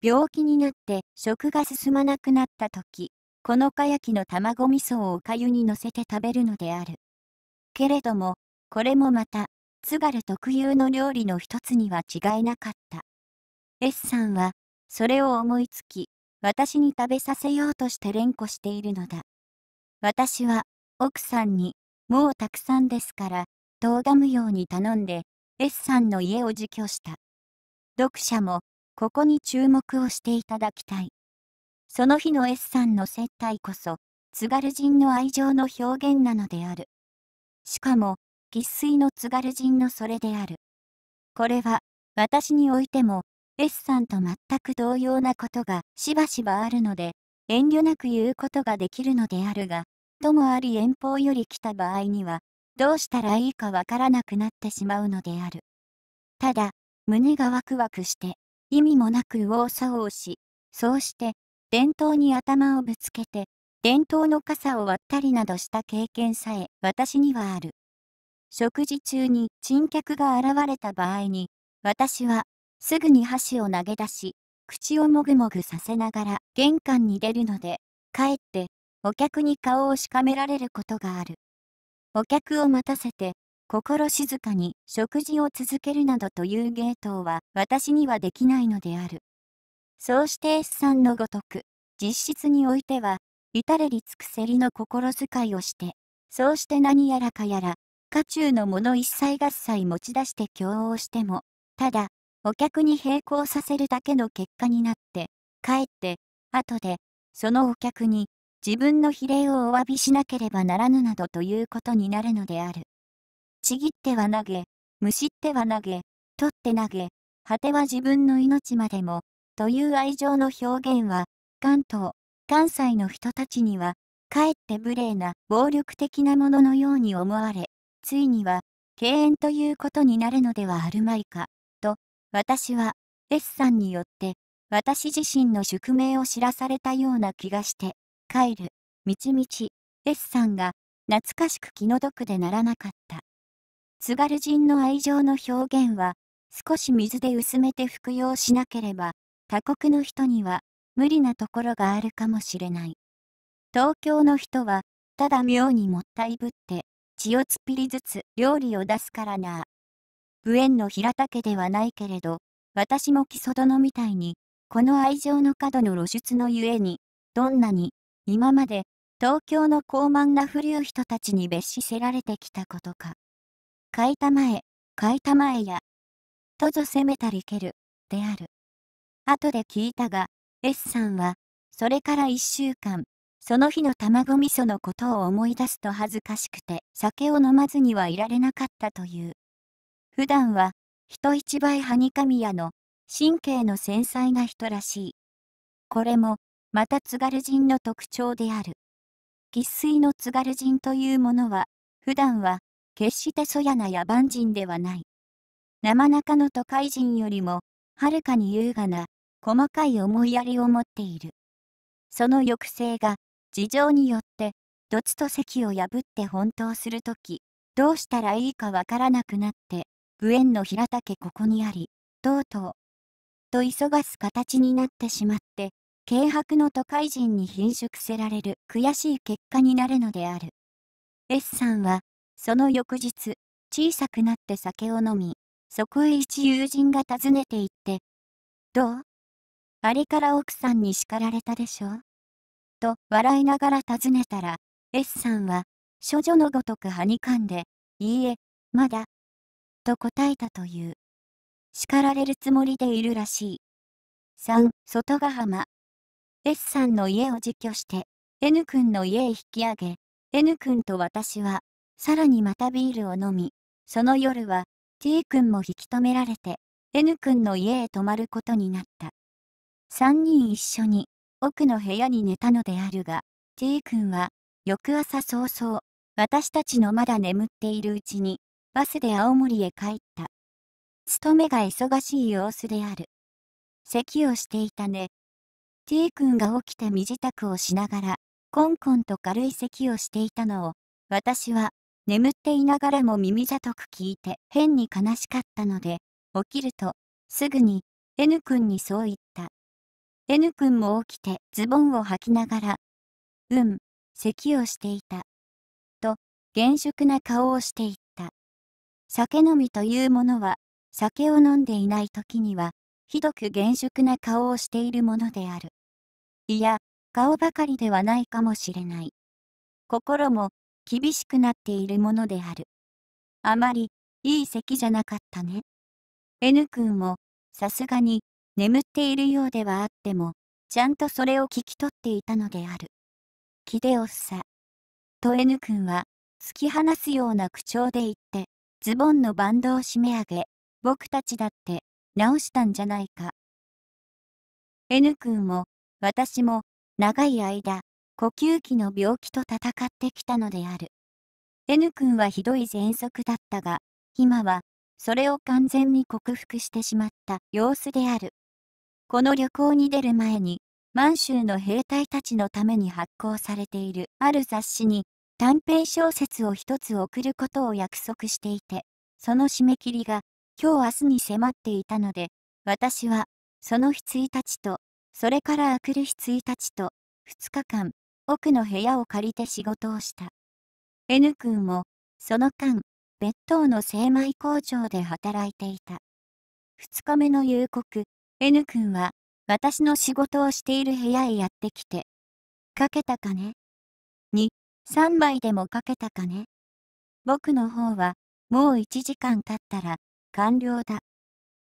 S1: 病気になって食が進まなくなった時、このかやきの卵味噌をおかゆにのせて食べるのである。けれども、これもまた、津軽特有の料理の一つには違いなかった。S さんは、それを思いつき、私に食べさせようとして連呼しているのだ。私は、奥さんに、もうたくさんですから、と拝むように頼んで、S さんの家を自供した。読者も、ここに注目をしていただきたい。その日の S さんの接待こそ、津軽人の愛情の表現なのである。しかも、喫水の津軽人のそれである。これは、私においても、S さんと全く同様なことがしばしばあるので、遠慮なく言うことができるのであるが、ともあり遠方より来た場合には、どうしたらいいかわからなくなってしまうのである。ただ、胸がワクワクして、意味もなく右往左往し、そうして、伝統に頭をぶつけて、伝統の傘を割ったりなどした経験さえ私にはある。食事中に珍客が現れた場合に、私は、すぐに箸を投げ出し、口をもぐもぐさせながら玄関に出るので、かえってお客に顔をしかめられることがある。お客を待たせて、心静かに食事を続けるなどという芸当は私にはできないのである。そうして S さんのごとく、実質においては、至れり尽くせりの心遣いをして、そうして何やらかやら、家中のもの一切合切持ち出して共応しても、ただ、お客に並行させるだけの結果になって、かえって、後で、そのお客に、自分の比例をお詫びしなければならぬなどということになるのである。ちぎっては投げ、むしっては投げ、取って投げ、果ては自分の命までも、という愛情の表現は、関東、関西の人たちには、かえって無礼な暴力的なもののように思われ、ついには、敬遠ということになるのではあるまいか、と、私は、S さんによって、私自身の宿命を知らされたような気がして、帰る、みちみち、S さんが、懐かしく気の毒でならなかった。津軽人の愛情の表現は、少し水で薄めて服用しなければ、他国の人には、無理なところがあるかもしれない。東京の人は、ただ妙にもったいぶって、血をつっぴりずつ料理を出すからな。無縁の平田家ではないけれど、私も木曽殿みたいに、この愛情の角の露出のゆえに、どんなに今まで東京の高慢な古い人たちに別視せられてきたことか。買いたまえ、買いたまえや、とぞ責めたりける、である。後で聞いたが、S さんは、それから一週間、その日の卵味噌のことを思い出すと恥ずかしくて酒を飲まずにはいられなかったという。普段は人一倍はにかみやの神経の繊細な人らしい。これもまた津軽人の特徴である。喫水の津軽人というものは、普段は、決してそやな野蛮人ではない。生中の都会人よりも、はるかに優雅な、細かい思いやりを持っている。その抑制が、事情によって、どつと席を破って本当するとき、どうしたらいいかわからなくなって、無縁の平竹ここにあり、とうとう、と急がす形になってしまって、軽薄の都会人に貧縮せられる悔しい結果になるのである。S さんは、その翌日、小さくなって酒を飲み、そこへ一友人が訪ねて行って、どうあれから奥さんに叱られたでしょと笑いながら尋ねたら、S さんは、処女のごとくはにかんで、いいえ、まだ、と答えたという。叱られるつもりでいるらしい。3、外ヶ浜。S さんの家を自居して、N 君の家へ引き上げ、N 君と私は、さらにまたビールを飲み、その夜は、T 君も引き止められて、N 君の家へ泊まることになった。3人一緒に、奥の部屋に寝たのであるが、T 君は、翌朝早々、私たちのまだ眠っているうちに、バスで青森へ帰った。勤めが忙しい様子である。咳をしていたね。T 君が起きて身支度をしながら、コンコンと軽い咳をしていたのを、私は、眠っていながらも耳じゃとく聞いて変に悲しかったので、起きると、すぐに、N 君にそう言った。N 君も起きてズボンを履きながら、うん、咳をしていた。と、厳粛な顔をしていった。酒飲みというものは、酒を飲んでいない時には、ひどく厳粛な顔をしているものである。いや、顔ばかりではないかもしれない。心も厳しくなっているものである。あまりいい席じゃなかったね。N 君もさすがに眠っているようではあっても、ちゃんとそれを聞き取っていたのである。キでおっさ。と N 君は突き放すような口調で言って、ズボンのバンドを締め上げ、僕たちだって直したんじゃないか。N 君も私も長い間呼吸器の病気と戦ってきたのである N 君はひどい喘息だったが今はそれを完全に克服してしまった様子であるこの旅行に出る前に満州の兵隊たちのために発行されているある雑誌に短編小説を一つ送ることを約束していてその締め切りが今日明日に迫っていたので私はその日1日とそれからあくる日1日と2日間、奥の部屋を借りて仕事をした。N 君も、その間、別当の精米工場で働いていた。2日目の夕刻、N 君は、私の仕事をしている部屋へやってきて、かけたかね ?2、3杯でもかけたかね僕の方は、もう1時間経ったら、完了だ。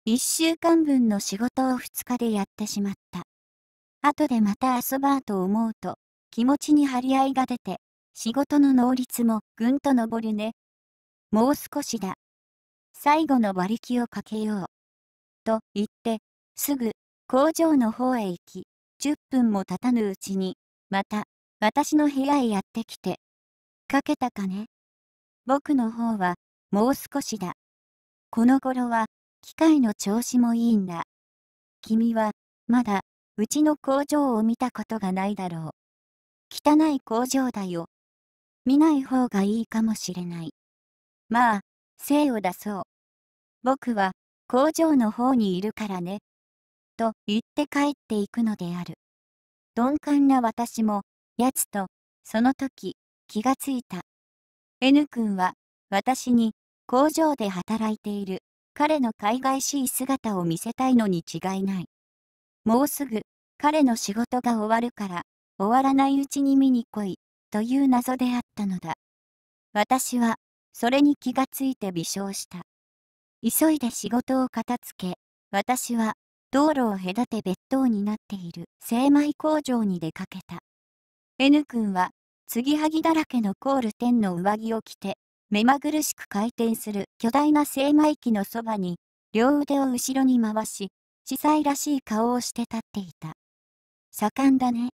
S1: 1週間分の仕事を2日でやってしまった。後でまた遊ばうと思うと、気持ちに張り合いが出て、仕事の能率もぐんと上るね。もう少しだ。最後の馬力をかけよう。と言って、すぐ工場の方へ行き、10分も経たぬうちに、また私の部屋へやってきて、かけたかね。僕の方はもう少しだ。この頃は機械の調子もいいんだ。君はまだうちの工場を見たことがないだろう。汚い工場だよ。見ない方がいいかもしれない。まあ、精を出そう。僕は工場の方にいるからね。と言って帰っていくのである。鈍感な私も、やつと、その時、気がついた。N 君は、私に、工場で働いている、彼の海外しい姿を見せたいのに違いない。もうすぐ、彼の仕事が終わるから、終わらないうちに見に来い、という謎であったのだ。私は、それに気がついて微笑した。急いで仕事を片付け、私は、道路を隔て別当になっている精米工場に出かけた。N 君は、継ぎはぎだらけのコール10の上着を着て、目まぐるしく回転する巨大な精米機のそばに、両腕を後ろに回し、司祭らしい顔をして立っていた。盛んだね。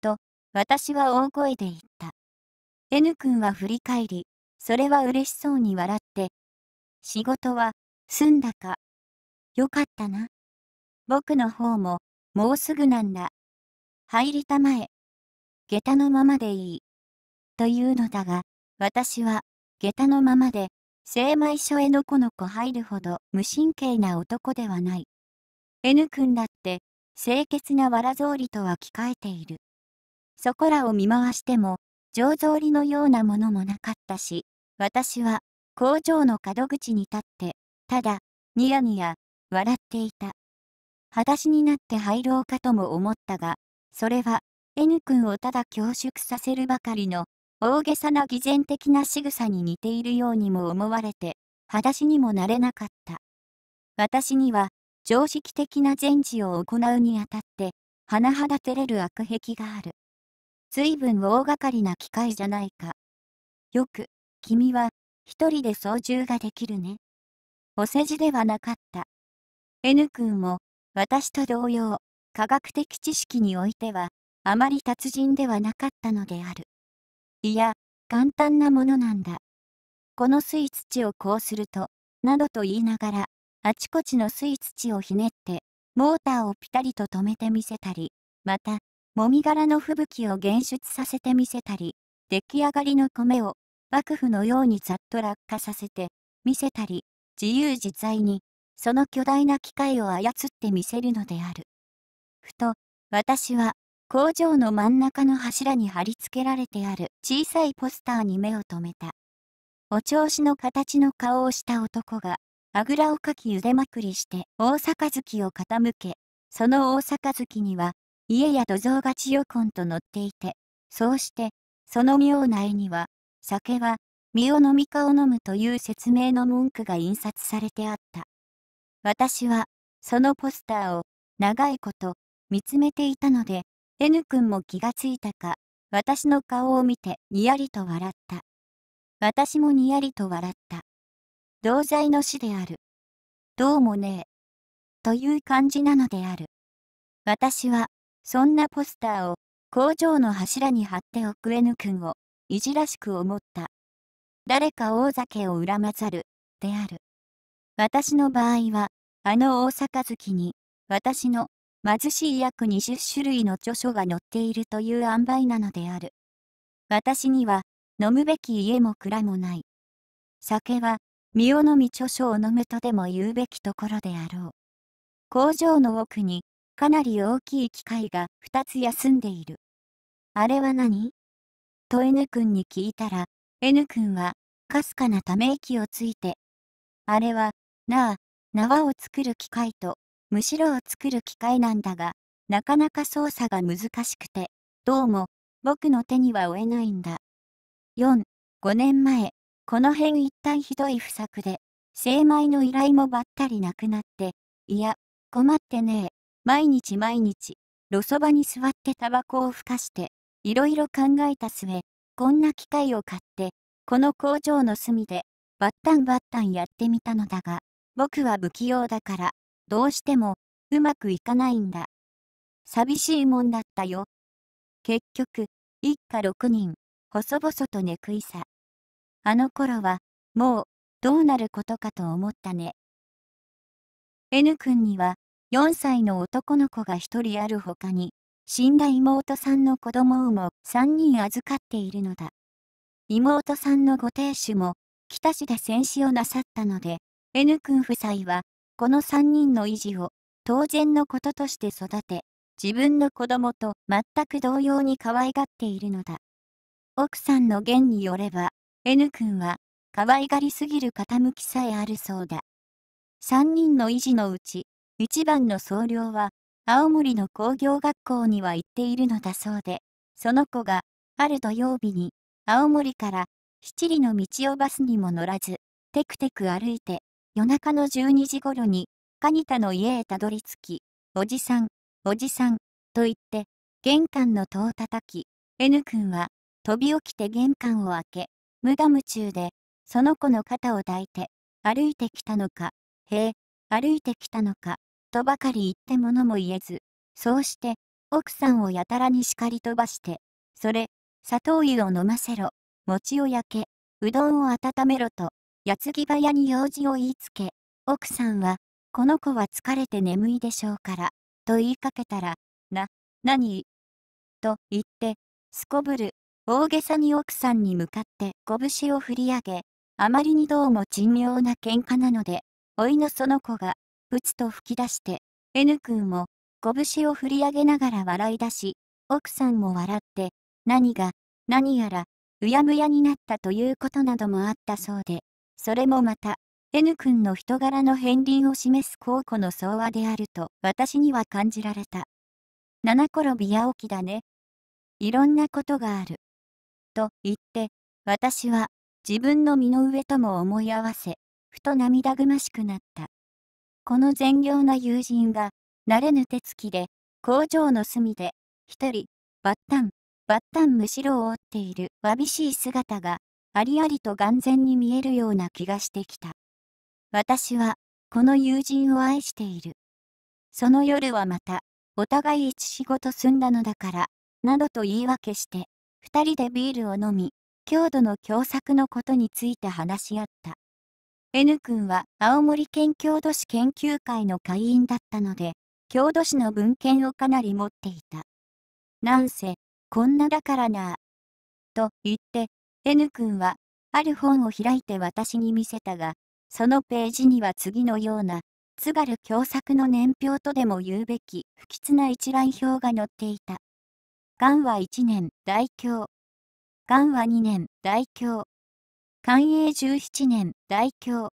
S1: と、私は大声で言った。N 君は振り返り、それは嬉しそうに笑って、仕事は済んだか。よかったな。僕の方も、もうすぐなんだ。入りたまえ。下駄のままでいい。というのだが、私は、下駄のままで、精米所へのこのこ入るほど無神経な男ではない。N 君だって清潔なわら草履とは着替えている。そこらを見回しても、醸草履のようなものもなかったし、私は工場の角口に立って、ただ、ニヤニヤ、笑っていた。裸足になって入ろうかとも思ったが、それは、N 君をただ恐縮させるばかりの、大げさな偽善的な仕草に似ているようにも思われて、裸足にもなれなかった。私には、常識的な善事を行うにあたって、甚だ照れる悪癖がある。随分大掛かりな機械じゃないか。よく、君は、一人で操縦ができるね。お世辞ではなかった。N 君も、私と同様、科学的知識においては、あまり達人ではなかったのである。いや、簡単なものなんだ。このスイッチをこうすると、などと言いながら、あちこちのスイ土をひねって、モーターをピタリと止めてみせたり、また、もみ殻の吹雪を現出させてみせたり、出来上がりの米を幕府のようにざっと落下させて、見せたり、自由自在に、その巨大な機械を操ってみせるのである。ふと、私は、工場の真ん中の柱に貼り付けられてある小さいポスターに目を留めた。お調子の形の顔をした男が、あぐらをかき茹でまくりして大坂月を傾け、その大坂月には家や土蔵が千代根と乗っていて、そうして、その妙内には、酒は、身を飲みかを飲むという説明の文句が印刷されてあった。私は、そのポスターを、長いこと、見つめていたので、N 君も気がついたか、私の顔を見て、にやりと笑った。私もにやりと笑った。同罪の死である。どうもねえ。という感じなのである。私は、そんなポスターを、工場の柱に貼っておく N 君を、いじらしく思った。誰か大酒を恨まざる、である。私の場合は、あの大阪きに、私の、貧しい約20種類の著書が載っているという塩梅なのである。私には、飲むべき家も蔵もない。酒は、身をのみ著書を飲むとでも言うべきところであろう。工場の奥に、かなり大きい機械が2つ休んでいる。あれは何と N 君に聞いたら、N 君は、かすかなため息をついて、あれは、なあ、縄を作る機械と、むしろを作る機械なんだが、なかなか操作が難しくて、どうも、僕の手には負えないんだ。4、5年前、この辺一旦ひどい不作で、精米の依頼もばったりなくなって、いや、困ってねえ。毎日毎日、路そばに座ってタバコをふかして、いろいろ考えた末、こんな機械を買って、この工場の隅で、バッタンバッタンやってみたのだが、僕は不器用だから、どうしても、うまくいかないんだ。寂しいもんだったよ。結局、一家六人、細々と寝食いさ。あの頃は、もう、どうなることかと思ったね。N 君には、4歳の男の子が1人あるほかに、死んだ妹さんの子供をも3人預かっているのだ。妹さんのご亭主も、北市で戦死をなさったので、N 君夫妻は、この3人の維持を、当然のこととして育て、自分の子供と全く同様に可愛がっているのだ。奥さんの言によれば、N 君は可愛がりすぎる傾きさえあるそうだ。3人の維持のうち、一番の総領は、青森の工業学校には行っているのだそうで、その子が、ある土曜日に、青森から七里の道をバスにも乗らず、テクテク歩いて、夜中の12時頃に、ニ田の家へたどり着き、おじさん、おじさん、と言って、玄関の戸を叩き、N 君は、飛び起きて玄関を開け、無我夢中で、その子の肩を抱いて、歩いてきたのか、へえ、歩いてきたのか、とばかり言って物も言えず、そうして、奥さんをやたらに叱り飛ばして、それ、砂糖湯を飲ませろ、餅を焼け、うどんを温めろと、矢継ぎ早に用事を言いつけ、奥さんは、この子は疲れて眠いでしょうから、と言いかけたら、な、何と言って、すこぶる、大げさに奥さんに向かって拳を振り上げ、あまりにどうも珍妙な喧嘩なので、老いのその子が、ぶつと吹き出して、N 君も、拳を振り上げながら笑い出し、奥さんも笑って、何が、何やら、うやむやになったということなどもあったそうで、それもまた、N 君の人柄の片鱗を示す候補の相和であると私には感じられた。七転び八起きだね。いろんなことがある。と言って、私は自分の身の上とも思い合わせ、ふと涙ぐましくなった。この善良な友人が、慣れぬ手つきで、工場の隅で、一人、バッタン、バッタンむしろを追っているわびしい姿が、ありありと眼前に見えるような気がしてきた。私は、この友人を愛している。その夜はまた、お互い一仕事済んだのだから、などと言い訳して、二人でビールを飲み、郷土の共作のことについて話し合った。N 君は青森県郷土史研究会の会員だったので、郷土史の文献をかなり持っていた。なんせ、こんなだからなと言って、N 君は、ある本を開いて私に見せたが、そのページには次のような、津軽共作の年表とでも言うべき不吉な一覧表が載っていた。がは1年、大凶。がは2年、大凶。寛永17年、大凶。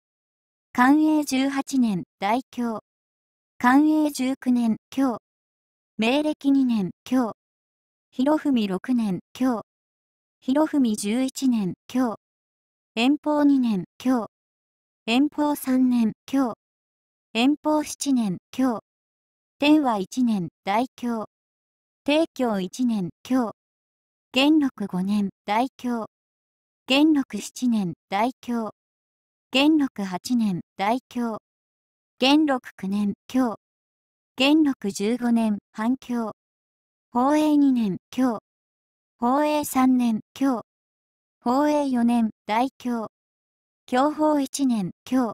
S1: 寛永18年、大凶。寛永19年、京。明暦2年、京。広文6年、京。広文11年、京。遠方2年、京。遠方3年、京。遠方7年、京。天は1年、大凶。帝京一年京元禄五年大京元禄七年大京元禄八年大京元禄九年京元禄十五年半京宝永二年京宝永三年京宝永四年大京享保一年京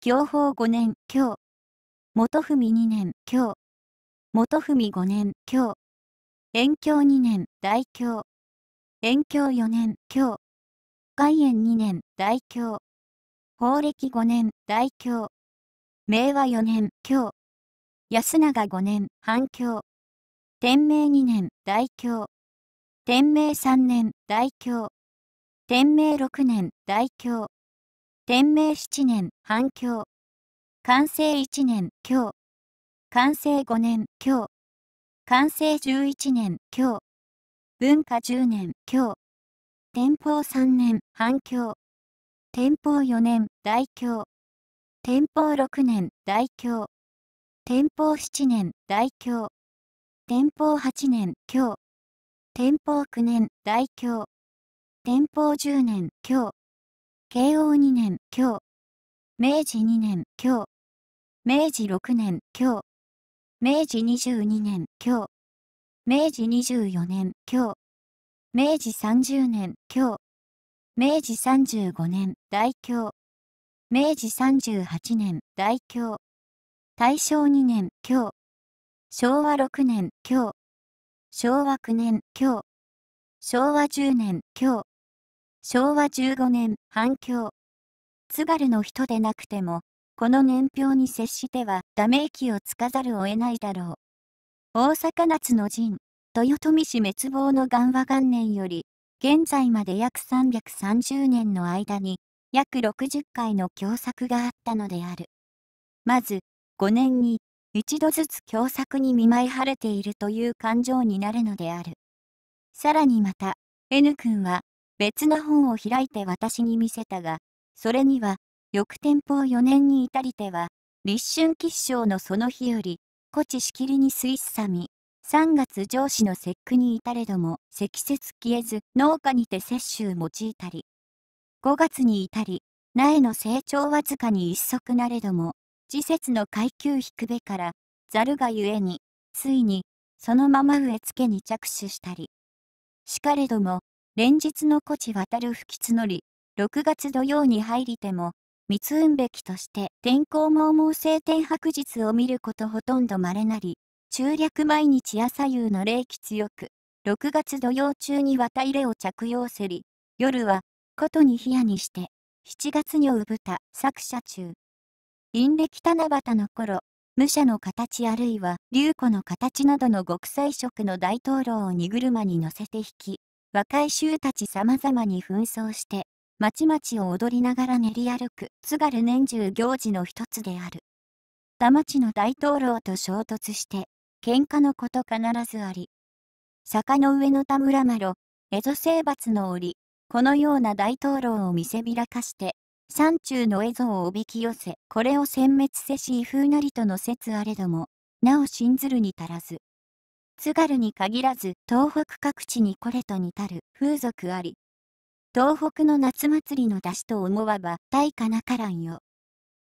S1: 享保五年京元文二年京元文五年京延教2年、大教。延教4年、教。外園2年、大教。法暦5年、大教。明和4年、教。安永5年、反教。天明2年、大教。天明3年、大教。天明6年、大教。天明7年、反教。完成1年、教完成5年、教完成11年、今日。文化10年、今日。天保3年、反響。天保4年、大凶。天保6年、大凶。天保7年、大凶。天保8年、今日。天保9年、大凶。天保10年、今日。慶応2年、今日。明治2年、今日。明治6年、今日。明治22年、今日。明治24年、今日。明治30年、今日。明治35年、大日。明治38年、大日。大正2年、今日。昭和6年、今日。昭和9年、今日。昭和10年、今日。昭和15年、今日。津軽の人でなくても、この年表に接してはため息をつかざるを得ないだろう。大阪夏の陣、豊臣氏滅亡の願和元年より、現在まで約330年の間に、約60回の共作があったのである。まず、5年に、一度ずつ共作に見舞い晴れているという感情になるのである。さらにまた、N 君は、別な本を開いて私に見せたが、それには、翌天保4年に至りては、立春吉祥のその日より、古地しきりにスさみ、3月上司の節句に至れども積雪消えず農家にて摂取用いたり、5月に至り、苗の成長わずかに一足なれども、時節の階級引くべから、ざるがゆえに、ついに、そのまま植え付けに着手したり。しかれども、連日の古地渡る吹き募り、6月土曜に入りても、密運べきとして天候盲猛晴天白日を見ることほとんど稀なり、中略毎日朝夕の冷気強く、6月土曜中に綿入れを着用せり、夜は、ことに冷やにして、7月女産豚作者中。陰暦七夕の頃、武者の形あるいは竜子の形などの極彩色の大灯籠を荷車に乗せて引き、若い衆たち様々に紛争して、まちまちを踊りながら練り歩く津軽年中行事の一つである。田町の大灯籠と衝突して、喧嘩のこと必ずあり。坂の上の田村麻呂、蝦夷征伐の折、このような大灯籠を見せびらかして、山中の蝦夷をおびき寄せ、これを殲滅せし風なりとの説あれども、なお信ずるに足らず。津軽に限らず東北各地にこれと似たる風俗あり東北の夏祭りの出しと思わば大かなからんよ。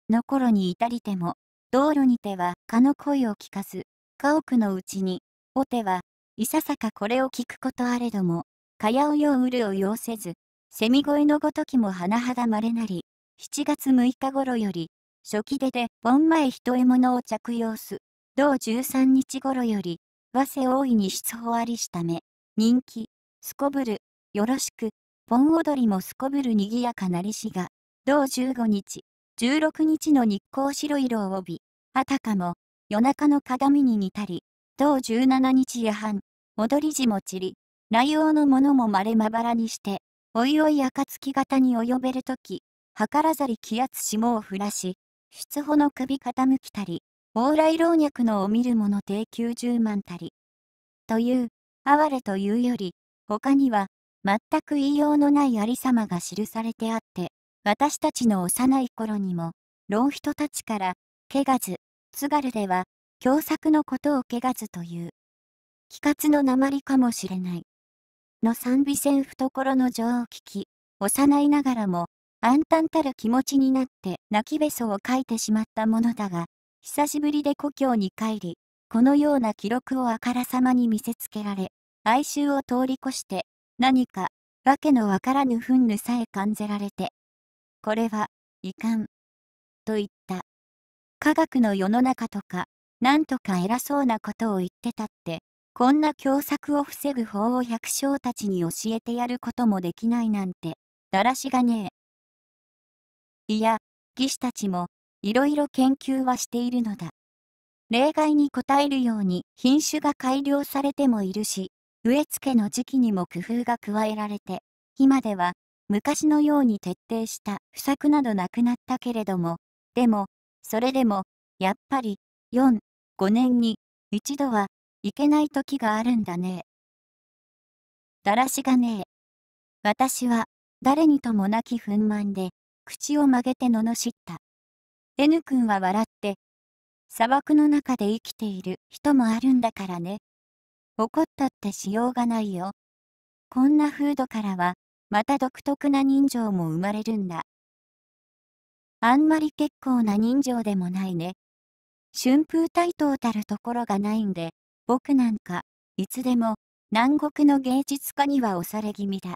S1: の頃に至りても、道路にては蚊の声を聞かず、家屋のうちに、おてはいささかこれを聞くことあれども、かやうよううるを要せず、セミ声のごときも甚だまれなり、7月6日頃より、初期出で盆前一獲物を着用す、同13日頃より、和瀬大いに出歩ありしため、人気、すこぶる、よろしく、盆踊りもすこぶるにぎやかなりしが、同15日、16日の日光白色を帯び、あたかも、夜中の鏡に似たり、同17日夜半、踊り時も散り、内容のものもまれまばらにして、おいおい暁型に及べるとき、はからざり気圧霜を降らし、出歩の首傾きたり、往来老若のを見る者低9 0万たり。という、哀れというより、他には、全く言いようのないありさまが記されてあって、私たちの幼い頃にも、老人たちから、ケガズ、津軽では、共作のことをケガズという、気活の鉛かもしれない。の賛美戦懐の情を聞き、幼いながらも、暗淡たる気持ちになって泣きべそを書いてしまったものだが、久しぶりで故郷に帰り、このような記録をあからさまに見せつけられ、哀愁を通り越して何か、わけのわからぬ憤怒さえ感じられて、これは、遺憾。と言った。科学の世の中とか、なんとか偉そうなことを言ってたって、こんな凶作を防ぐ法を百姓たちに教えてやることもできないなんて、だらしがねえ。いや、技師たちも、いろいろ研究はしているのだ。例外に応えるように品種が改良されてもいるし、植え付けの時期にも工夫が加えられて、今では昔のように徹底した不作などなくなったけれども、でも、それでも、やっぱり、4、5年に、一度はいけない時があるんだね。だらしがねえ。私は、誰にともなき憤懣で、口を曲げて罵った。N 君は笑って、砂漠の中で生きている人もあるんだからね。怒ったってしようがないよ。こんな風土からは、また独特な人情も生まれるんだ。あんまり結構な人情でもないね。春風対等たるところがないんで、僕なんか、いつでも、南国の芸術家には押され気味だ。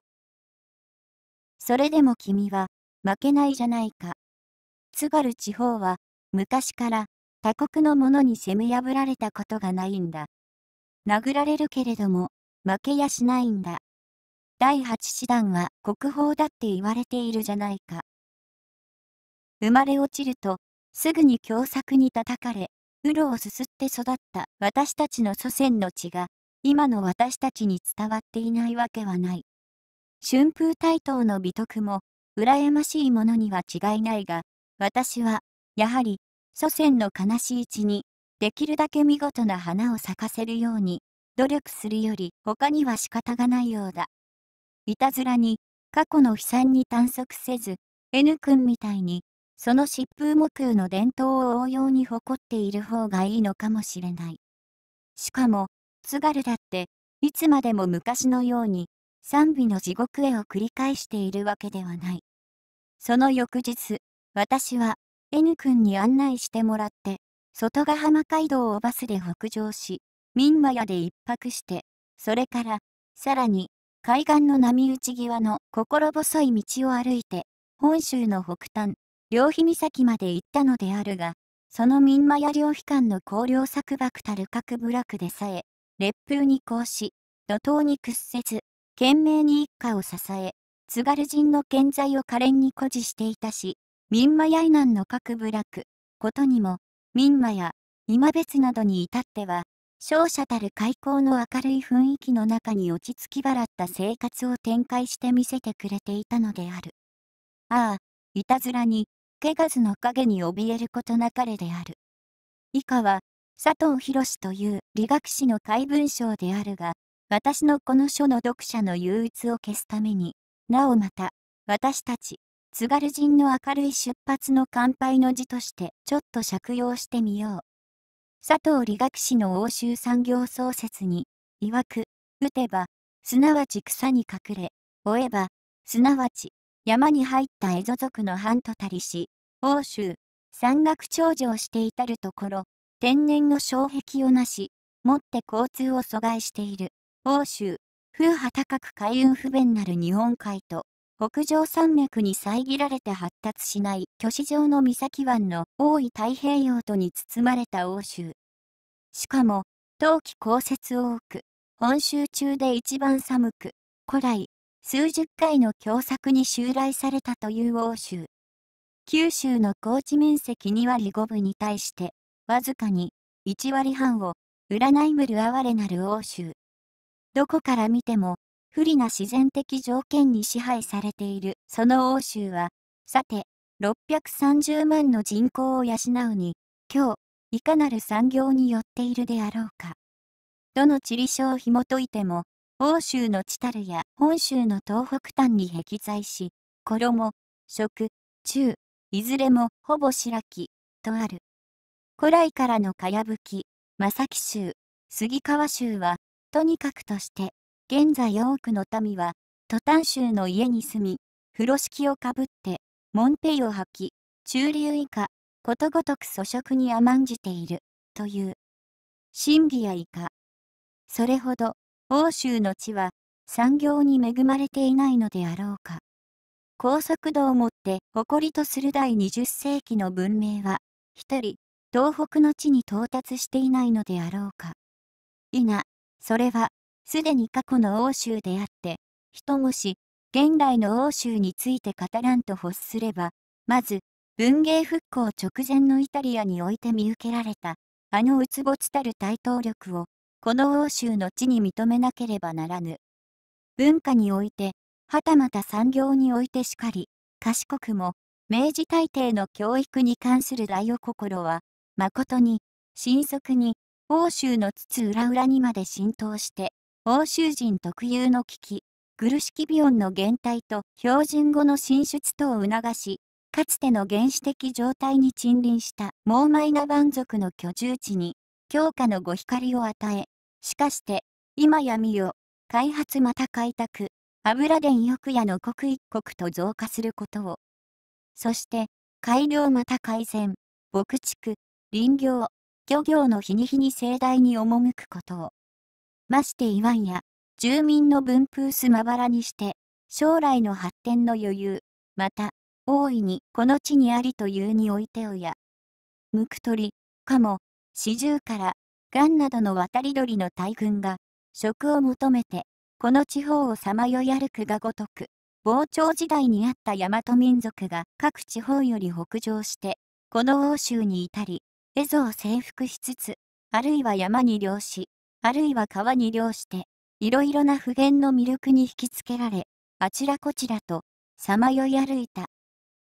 S1: それでも君は、負けないじゃないか。津軽地方は、昔から、他国のものに攻め破られたことがないんだ。殴られるけれども、負けやしないんだ。第8師団は国宝だって言われているじゃないか。生まれ落ちると、すぐに凶作に叩かれ、うろをすすって育った私たちの祖先の血が、今の私たちに伝わっていないわけはない。春風台頭の美徳も、羨ましいものには違いないが、私は、やはり、祖先の悲しい血にできるだけ見事な花を咲かせるように、努力するより他には仕方がないようだ。いたずらに、過去の悲惨に探索せず、N 君みたいに、その疾風木空の伝統を応用に誇っている方がいいのかもしれない。しかも、津軽だって、いつまでも昔のように、賛美の地獄へを繰り返しているわけではない。その翌日、私は N 君に案内してもらって、外ヶ浜街道をバスで北上し、民間屋で一泊して、それから、さらに、海岸の波打ち際の心細い道を歩いて、本州の北端、両日岬まで行ったのであるが、その民間や両飛館の高陵作爆たる各部落でさえ、烈風に行し、怒涛に屈せず、懸命に一家を支え、津軽人の健在を可憐に誇示していたし、民間や以南の各部落、ことにも、民マや今別などに至っては、勝者たる開口の明るい雰囲気の中に落ち着き笑った生活を展開して見せてくれていたのである。ああ、いたずらに、ケガズの影に怯えることなかれである。以下は、佐藤博という理学士の怪文章であるが、私のこの書の読者の憂鬱を消すために、なおまた、私たち、津軽人の明るい出発の乾杯の字としてちょっと借用してみよう。佐藤理学士の欧州産業創設に、いわく、打てば、すなわち草に隠れ、追えば、すなわち、山に入った蝦夷族の藩とたりし、欧州、山岳長城して至るところ、天然の障壁をなし、もって交通を阻害している、欧州、風波高く海運不便なる日本海と、北上山脈に遮られて発達しない巨市場の岬湾の多い太平洋とに包まれた欧州。しかも、冬季降雪多く、本州中で一番寒く、古来、数十回の凶作に襲来されたという欧州。九州の高地面積2割5分に対して、わずかに1割半を、占いむる哀れなる欧州。どこから見ても、不利な自然的条件に支配されているその欧州は、さて、630万の人口を養うに、今日、いかなる産業によっているであろうか。どの地理書を紐解いても、欧州のチタルや本州の東北端に壁在し、衣、食、中、いずれもほぼ白木、とある。古来からのかやぶき、正木州、杉川州は、とにかくとして現在多くの民は、トタン州の家に住み、風呂敷をかぶって、モンペイを履き、中流以下、ことごとく粗食に甘んじている、という。神秘や以下。それほど、欧州の地は、産業に恵まれていないのであろうか。高速度をもって誇りとする第20世紀の文明は、一人、東北の地に到達していないのであろうか。否、それは、すでに過去の欧州であって、人もし、現代の欧州について語らんと欲すれば、まず、文芸復興直前のイタリアにおいて見受けられた、あのうつぼつたる大統力を、この欧州の地に認めなければならぬ。文化において、はたまた産業においてしかり、賢くも、明治大帝の教育に関する大お心は、誠に、迅速に、欧州の津々浦々にまで浸透して、欧州人特有の危機、グルシキビオンの減退と標準語の進出等を促し、かつての原始的状態に沈臨したモーマイナ蛮族の居住地に、強化のご光を与え、しかして、今やを開発また開拓、油田欲夜の刻一刻と増加することを。そして、改良また改善、牧畜、林業、漁業の日に日に盛大に赴くことを。まして言わんや、住民の分布すまばらにして、将来の発展の余裕、また、大いにこの地にありというにおいておや。むくとり、かも、四十から、ガンなどの渡り鳥の大群が、食を求めて、この地方をさまよい歩くがごとく、傍聴時代にあった大和民族が各地方より北上して、この欧州に至り、蝦夷を征服しつつ、あるいは山に漁し、あるいは川に漁して、いろいろな普遍の魅力に引きつけられ、あちらこちらと、さまよい歩いた。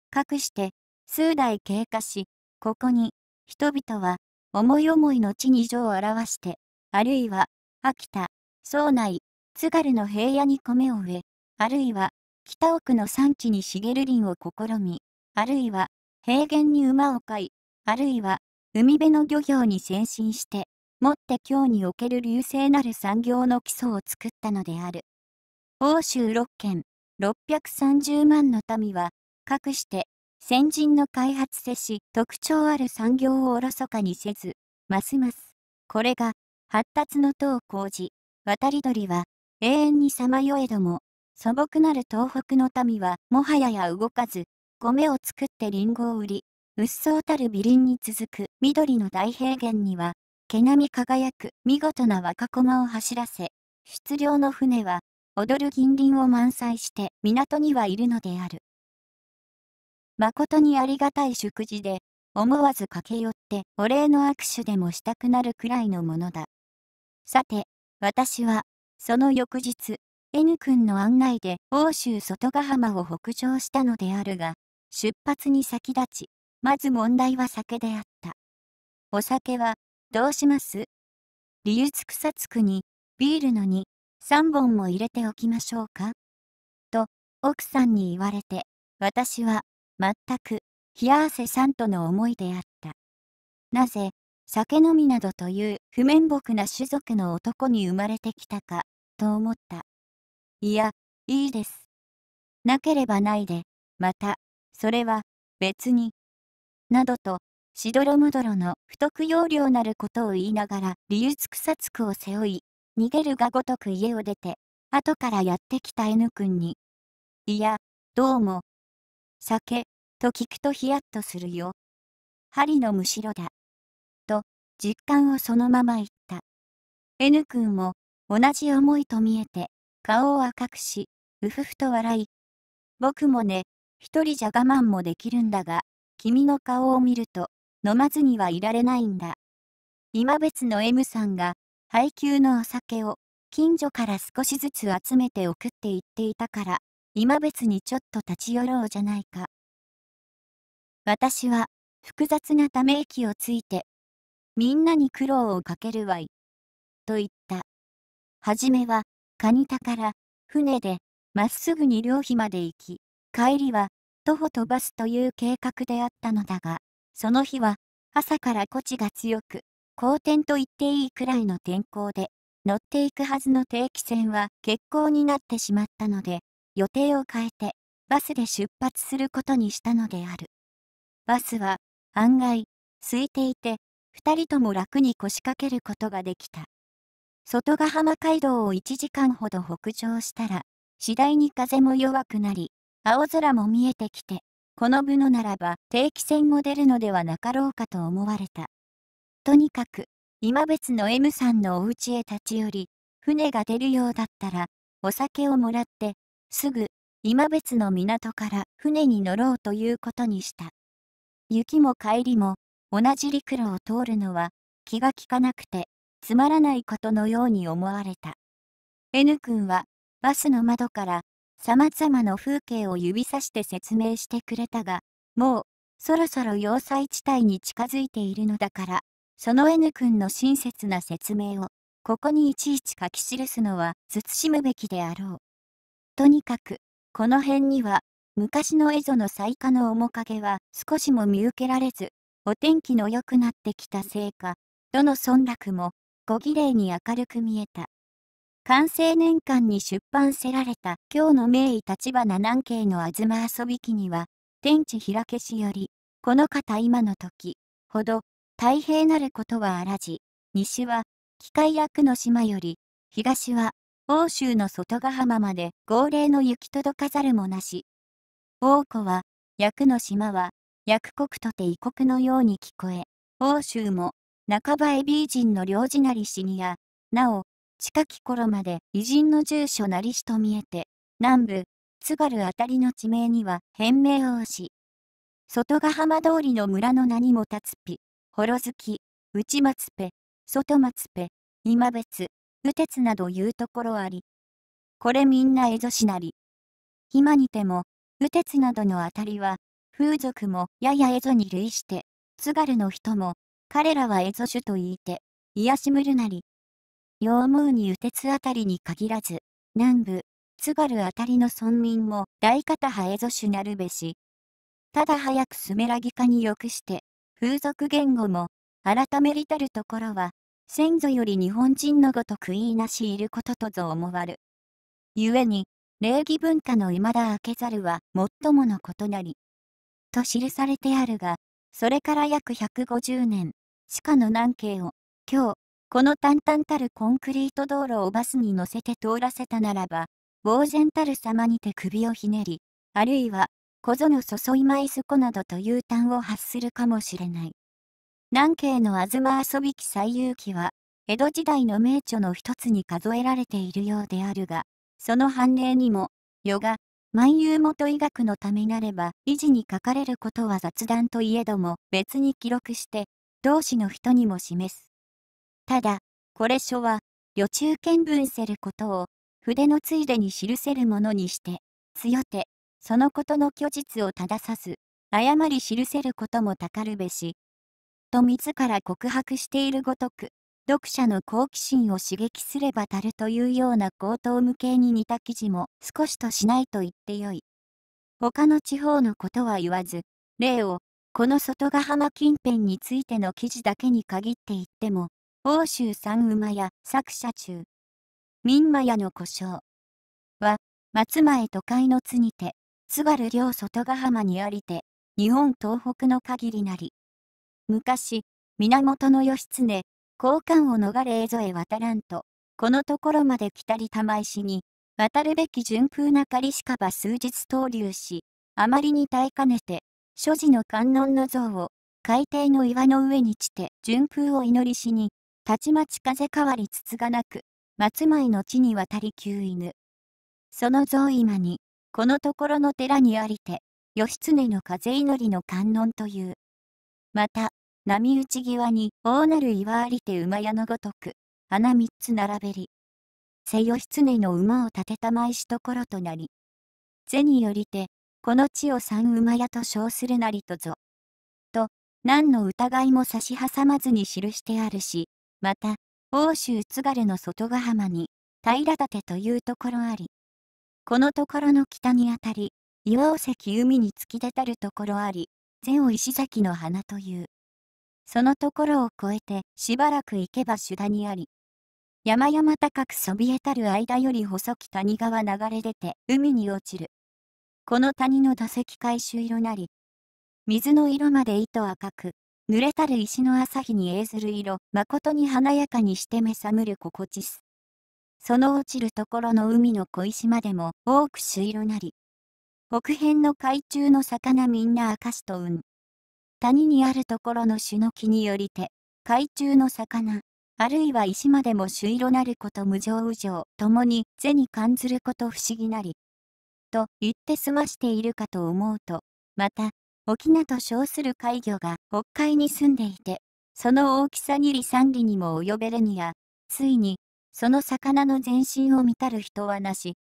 S1: かくして、数代経過し、ここに、人々は、思い思いの地に情を表して、あるいは、秋田、荘内、津軽の平野に米を植え、あるいは、北奥の山地に茂林を試み、あるいは、平原に馬を飼い、あるいは、海辺の漁業に先進して、もって今日における流星なる産業の基礎を作ったのである。欧州6県、630万の民は、かくして先人の開発せし特徴ある産業をおろそかにせず、ますます、これが発達の塔を講じ、渡り鳥は永遠にさまよえども、素朴なる東北の民はもはやや動かず、米を作ってリンゴを売り、うっそうたる美林に続く緑の大平原には、毛並み輝く見事な若駒を走らせ、出漁の船は、踊る銀鱗を満載して港にはいるのである。誠にありがたい祝辞で、思わず駆け寄ってお礼の握手でもしたくなるくらいのものだ。さて、私は、その翌日、N 君の案内で欧州外ヶ浜を北上したのであるが、出発に先立ち、まず問題は酒であった。お酒は、どうします理由つくさつくにビールのに3本も入れておきましょうかと奥さんに言われて私は全く冷や汗さんとの思いであった。なぜ酒飲みなどという不面目な種族の男に生まれてきたかと思った。いや、いいです。なければないで、また、それは別に、などとしどろもどろの不得要領なることを言いながら、理由つくさつくを背負い、逃げるがごとく家を出て、後からやってきた N 君に、いや、どうも、酒、と聞くとヒヤッとするよ。針のむしろだ。と、実感をそのまま言った。N 君も、同じ思いと見えて、顔を赤くし、うふふと笑い。僕もね、一人じゃ我慢もできるんだが、君の顔を見ると、飲まずにはいられないんだ。今別の M さんが、配給のお酒を、近所から少しずつ集めて送っていっていたから、今別にちょっと立ち寄ろうじゃないか。私は、複雑なため息をついて、みんなに苦労をかけるわい。と言った。はじめは、カニタから、船で、まっすぐに漁費まで行き、帰りは、徒歩飛ばすという計画であったのだが、その日は朝からコチが強く、好天と言っていいくらいの天候で、乗っていくはずの定期船は欠航になってしまったので、予定を変えてバスで出発することにしたのである。バスは案外空いていて、2人とも楽に腰掛けることができた。外ヶ浜街道を1時間ほど北上したら、次第に風も弱くなり、青空も見えてきて、この部のならば定期船も出るのではなかろうかと思われた。とにかく、今別の M さんのお家へ立ち寄り、船が出るようだったら、お酒をもらって、すぐ、今別の港から船に乗ろうということにした。雪も帰りも、同じ陸路を通るのは、気が利かなくて、つまらないことのように思われた。N 君は、バスの窓から様々な風景を指さして説明してくれたが、もう、そろそろ要塞地帯に近づいているのだから、その N 君の親切な説明を、ここにいちいち書き記すのは慎むべきであろう。とにかく、この辺には、昔の蝦夷の最下の面影は少しも見受けられず、お天気の良くなってきたせいか、どの村落も、ご儀礼に明るく見えた。完成年間に出版せられた今日の名医立花南慶の東遊び記には、天地開けしより、この方今の時、ほど、太平なることはあらじ、西は、機械役の島より、東は、欧州の外ヶ浜まで号令の行き届かざるもなし。王子は、役の島は、役国とて異国のように聞こえ、欧州も、半ばエビー人の領事なり死にや、なお、近き頃まで偉人の住所なりしと見えて、南部、津軽あたりの地名には変名をし、外ヶ浜通りの村の名にも立つぴ、ほろずき、内松ぺ、外松ぺ、今別、宇鉄などいうところあり。これみんな江戸市なり。今にても、宇鉄などのあたりは、風俗もやや江戸に類して、津軽の人も、彼らは蝦夷種と言いて、癒しむるなり、羊毛に雨鉄あたりに限らず、南部、津軽あたりの村民も大方ハエゾュなるべし。ただ早くスメラギ化に良くして、風俗言語も、改めりたるところは、先祖より日本人のごとく言いなしいることとぞ思わる。故に、礼儀文化の未だ明けざるは最ものことなり。と記されてあるが、それから約150年、鹿の南京を、今日、この淡々たるコンクリート道路をバスに乗せて通らせたならば、呆然たる様にて首をひねり、あるいは、小園注いまいすこなどという単を発するかもしれない。南慶の東遊び記最遊記は、江戸時代の名著の一つに数えられているようであるが、その判例にも、ヨガ、万有元医学のためなれば、維持に書かれることは雑談といえども、別に記録して、同志の人にも示す。ただ、これ書は、予中見分せることを、筆のついでに記せるものにして、強て、そのことの虚実を正さず、誤り記せることもたかるべし。と自ら告白しているごとく、読者の好奇心を刺激すればたるというような口頭無形に似た記事も少しとしないと言ってよい。他の地方のことは言わず、例を、この外ヶ浜近辺についての記事だけに限って言っても、欧州三馬屋作者中。民馬屋の故障は、松前都会の津にて、津軽両外ヶ浜にありて、日本東北の限りなり。昔、源義経、交換を逃れ江へ渡らんと、このところまで来たり玉石に、渡るべき順風な仮りしかば数日投留し、あまりに耐えかねて、所持の観音の像を、海底の岩の上に来て順風を祈りしに、たちまち風変わりつつがなく、松前の地に渡り急犬。その像今に、このところの寺にありて、義経の風祈りの観音という。また、波打ち際に大なる岩ありて馬屋のごとく、穴三つ並べり。瀬義経の馬を立てたまいしところとなり。瀬によりて、この地を三馬屋と称するなりとぞ。と、何の疑いも差し挟まずに記してあるし、また、奥州津軽の外ヶ浜に、平立というところあり、このところの北にあたり、岩尾石海に突き出たるところあり、善を石崎の花という。そのところを越えてしばらく行けば主田にあり、山々高くそびえたる間より細き谷川流れ出て海に落ちる。この谷の土石回収色なり、水の色まで糸赤く、濡れたる石の朝日に映ずる色、誠に華やかにして目覚むる心地す。その落ちるところの海の小石までも多く朱色なり。北辺の海中の魚みんな明しとうん。谷にあるところの種の木によりて、海中の魚、あるいは石までも朱色なること無情無情、共に背に感ずること不思議なり。と言って済ましているかと思うと、また、沖縄と称する海魚が北海に住んでいて、その大きさに理三里にも及べるにや、ついに、その魚の全身を見たる人はなし。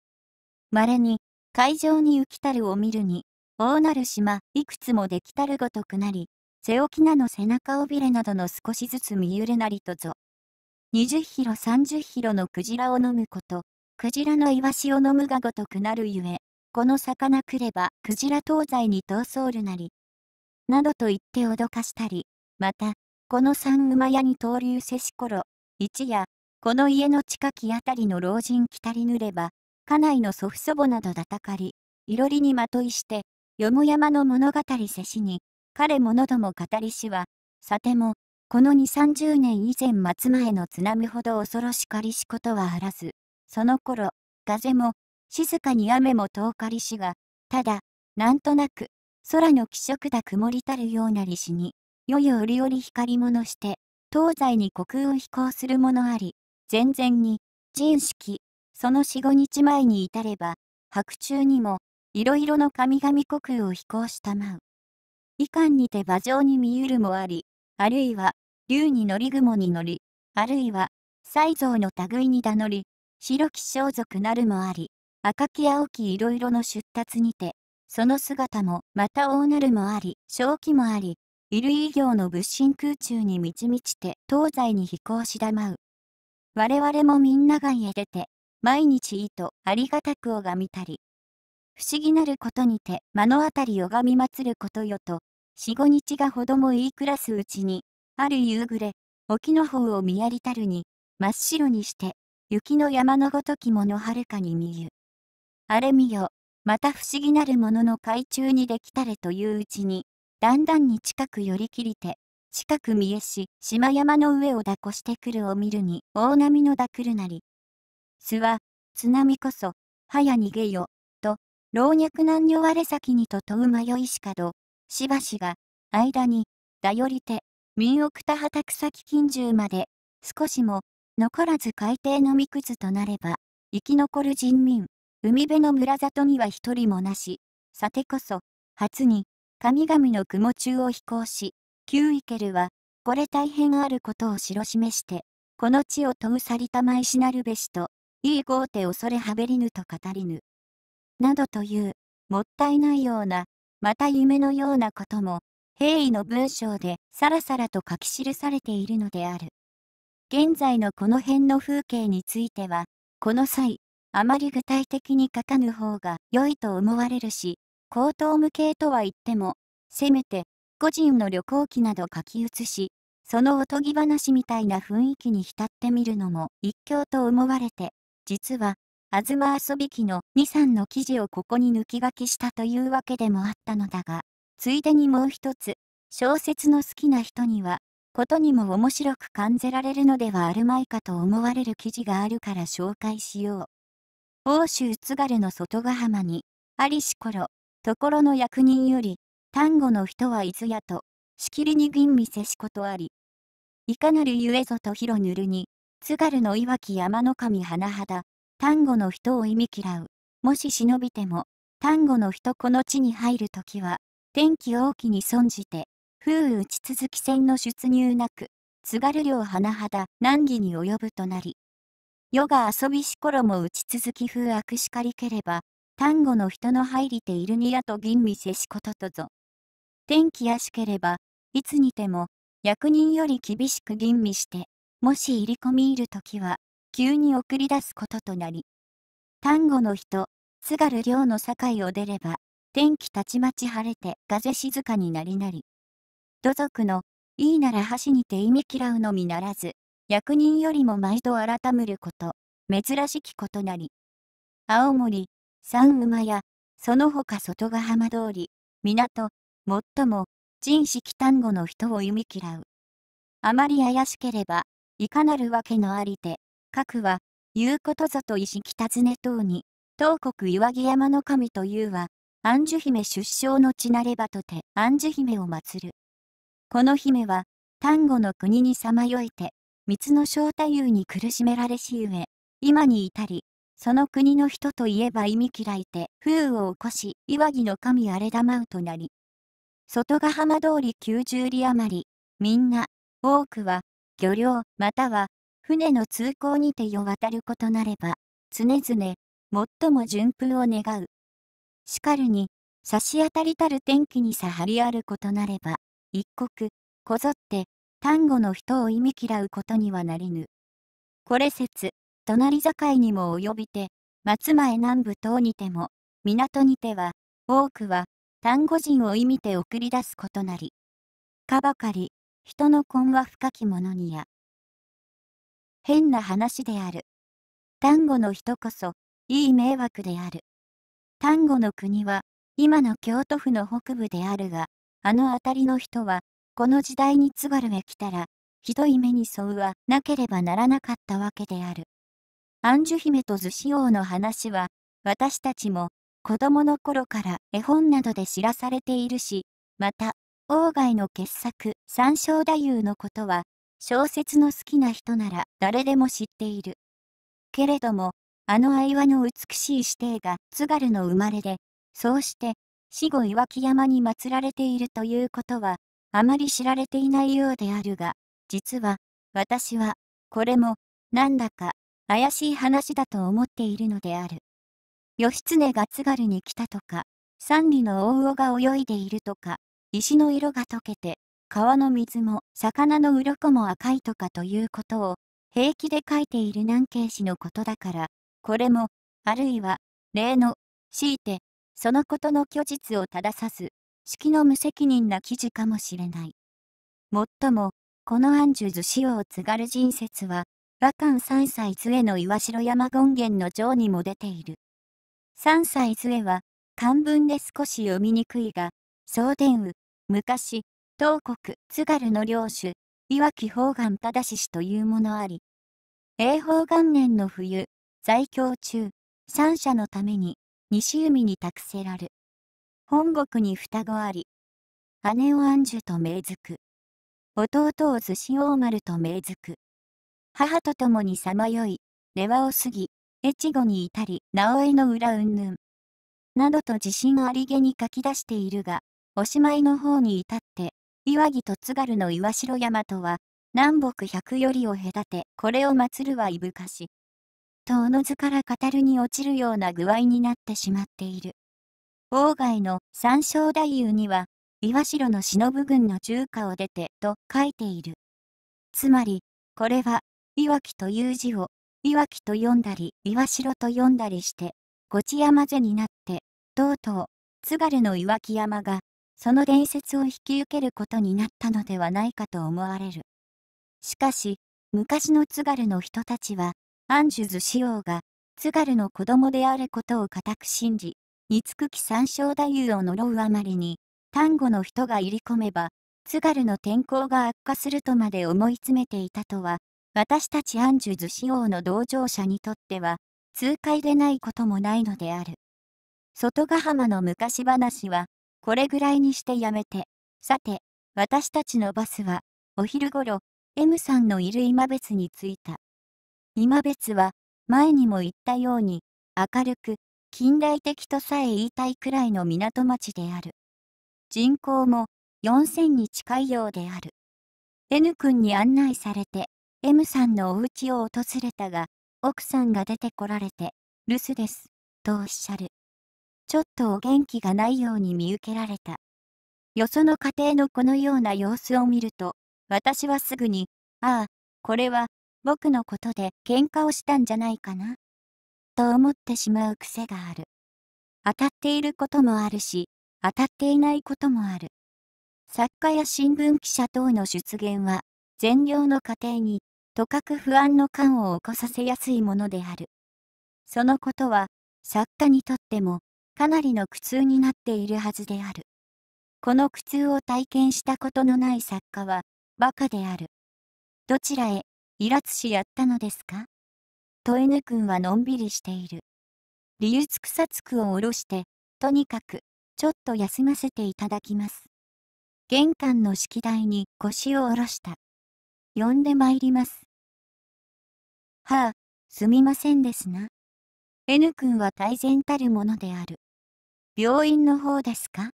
S1: まれに、海上に浮きたるを見るに、大なる島、いくつもできたるごとくなり、背沖なの背中尾びれなどの少しずつ見ゆれなりとぞ。20キロ30キロのクジラを飲むこと、クジラのイワシを飲むがごとくなるゆえ、この魚来ればクジラ東西に逃走るなり。などと言って脅かしたり、また、この三馬屋に登竜せし頃、一夜、この家の近きあたりの老人来たりぬれば、家内の祖父祖母など叩かり、いろりにまといして、よもやまの物語せしに、彼者ども語りしは、さても、この二三十年以前松前の津波ほど恐ろしかりしことはあらず、その頃、風も、静かに雨も遠かりしが、ただ、なんとなく、空の気色だ曇りたるようなりしに、よよ折々光り物して、東西に虚空を飛行するものあり、前々に、人式、その四五日前に至れば、白昼にも、いろいろの神々虚空を飛行したまう。かんにて馬上に見ゆるもあり、あるいは、竜に乗り雲に乗り、あるいは、西蔵の類に名乗り、白き装束なるもあり、赤き青き色々の出立にて、その姿も、また大なるもあり、正気もあり、衣類業の物心空中に満ち満ちて、東西に飛行しだまう。我々もみんなが家出て、毎日意図ありがたく拝みたり。不思議なることにて、目の当たり拝み祭ることよと、四五日がほどもいい暮らすうちに、ある夕暮れ、沖の方を見やりたるに、真っ白にして、雪の山のごときものはるかに見ゆ。あれ見よ、また不思議なるものの海中にできたれといううちに、だんだんに近く寄り切りて、近く見えし、島山の上を抱こしてくるを見るに、大波のだくるなり。諏は、津波こそ、早逃げよ、と、老若男女我先にと問う迷いしかど、しばしが、間に、だよりて、民奥田畑草木近中まで、少しも、残らず海底のみくずとなれば、生き残る人民。海辺の村里には一人もなし、さてこそ、初に、神々の雲中を飛行し、キューイケルは、これ大変あることを白示して、この地を問う去りたまいしなるべしと、いい豪邸恐れはべりぬと語りぬ。などという、もったいないような、また夢のようなことも、平易の文章でさらさらと書き記されているのである。現在のこの辺の風景については、この際、あまり具体的に書かぬ方が良いと思われるし、口頭無形とは言っても、せめて、個人の旅行記など書き写し、そのおとぎ話みたいな雰囲気に浸ってみるのも一興と思われて、実は、あずま遊び記の2、3の記事をここに抜き書きしたというわけでもあったのだが、ついでにもう一つ、小説の好きな人には、ことにも面白く感じられるのではあるまいかと思われる記事があるから紹介しよう。欧州津軽の外ヶ浜に、ありし頃、ところの役人より、丹後の人は伊豆やと、しきりに吟味せしことあり。いかなるゆえぞと広ぬるに、津軽のいわき山の神花肌、丹後の人を忌み嫌う。もし忍びても、丹後の人この地に入るときは、天気大きに損じて、風雨打ち続き戦の出入なく、津軽領花肌、難儀に及ぶとなり。世が遊びし頃も打ち続き風悪しかりければ、単語の人の入りているにやと吟味せしこととぞ。天気やしければ、いつにても、役人より厳しく吟味して、もし入り込みいるときは、急に送り出すこととなり。単語の人、津軽寮の境を出れば、天気たちまち晴れて風静かになりなり。土族の、いいなら橋にて意味嫌うのみならず、役人よりも毎度改むること、珍しきことなり。青森、三馬や、その他外ヶ浜通り、港、最も、人式単語の人を読み嫌う。あまり怪しければ、いかなるわけのありて、各は、言うことぞと意識尋ね等に、東国岩木山の神というは、安寿姫出生の地なればとて安寿姫を祀る。この姫は、丹後の国にさまよいて、三の正太夫に苦しめられしゆえ、今に至り、その国の人といえば忌み嫌いて、風雨を起こし、岩木の神荒れだまうとなり。外ヶ浜通り90里余り、みんな、多くは、漁業、または、船の通行にてよ渡ることなれば、常々、最も順風を願う。しかるに、差し当たりたる天気にさはりあることなれば、一刻、こぞって、単語の人を忌み嫌うことにはなりぬ。これ説、隣境にも及びて、松前南部等にても、港にては、多くは、単語人を意味て送り出すことなり。かばかり、人の根は深きものにや。変な話である。単語の人こそ、いい迷惑である。単語の国は、今の京都府の北部であるが、あの辺りの人は、この時代に津軽へ来たら、ひどい目に遭うはなければならなかったわけである。アンジュ姫と逗子王の話は、私たちも子供の頃から絵本などで知らされているし、また、王外の傑作、三章太夫のことは、小説の好きな人なら誰でも知っている。けれども、あの愛話の美しい師弟が津軽の生まれで、そうして、死後岩木山に祀られているということは、あまり知られていないようであるが、実は、私は、これも、なんだか、怪しい話だと思っているのである。義経が津軽に来たとか、三里の大魚が泳いでいるとか、石の色が溶けて、川の水も魚の鱗も赤いとかということを、平気で書いている南京市のことだから、これも、あるいは、例の、強いて、そのことの虚実を正さず、式の無責任な記事かもしれない。もっとも、この安住図を継がる人説は、和漢三歳杖の岩城山権現の城にも出ている。三歳杖は、漢文で少し読みにくいが、総伝雨、昔、東国津軽の領主、岩木方眼正氏というものあり、永宝元年の冬、在京中、三者のために、西海に託せらる。本国に双子あり、姉を安寿と命づく。弟を寿司王丸と命づく。母と共にさまよい、出羽を過ぎ、越後に至り、直江の裏うんぬん。などと自信ありげに書き出しているが、おしまいの方に至って、岩木と津軽の岩城山とは、南北百よりを隔て、これを祀るはいぶかし。とおのずから語るに落ちるような具合になってしまっている。郊外の三椒太夫には、岩城の忍軍の中華を出てと書いている。つまり、これは、岩城という字を、岩城と読んだり、岩城と読んだりして、ごち山ぜになって、とうとう、津軽の岩城山が、その伝説を引き受けることになったのではないかと思われる。しかし、昔の津軽の人たちは、アンジュズ・が、津軽の子供であることを固く信じ、五木三章太夫を呪うあまりに、丹後の人が入り込めば、津軽の天候が悪化するとまで思い詰めていたとは、私たち安寿寿司王の同乗者にとっては、痛快でないこともないのである。外ヶ浜の昔話は、これぐらいにしてやめて、さて、私たちのバスは、お昼ごろ、M さんのいる今別に着いた。今別は、前にも言ったように、明るく、近代的とさえ言いたいくらいの港町である。人口も4000に近いようである。N 君に案内されて、M さんのお家を訪れたが、奥さんが出てこられて、留守です、とおっしゃる。ちょっとお元気がないように見受けられた。よその家庭のこのような様子を見ると、私はすぐに、ああ、これは、僕のことで喧嘩をしたんじゃないかな、と思ってしまう癖がある。当たっていることもあるし、当たっていないこともある。作家や新聞記者等の出現は、善良の過程に、とかく不安の感を起こさせやすいものである。そのことは、作家にとっても、かなりの苦痛になっているはずである。この苦痛を体験したことのない作家は、バカである。どちらへ、イラつしやったのですかと N 君はのんびりしている。理由つくさつくを下ろして、とにかく、ちょっと休ませていただきます。玄関の式台に腰を下ろした。呼んでまいります。はあ、すみませんですな。N 君は大然たるものである。病院の方ですか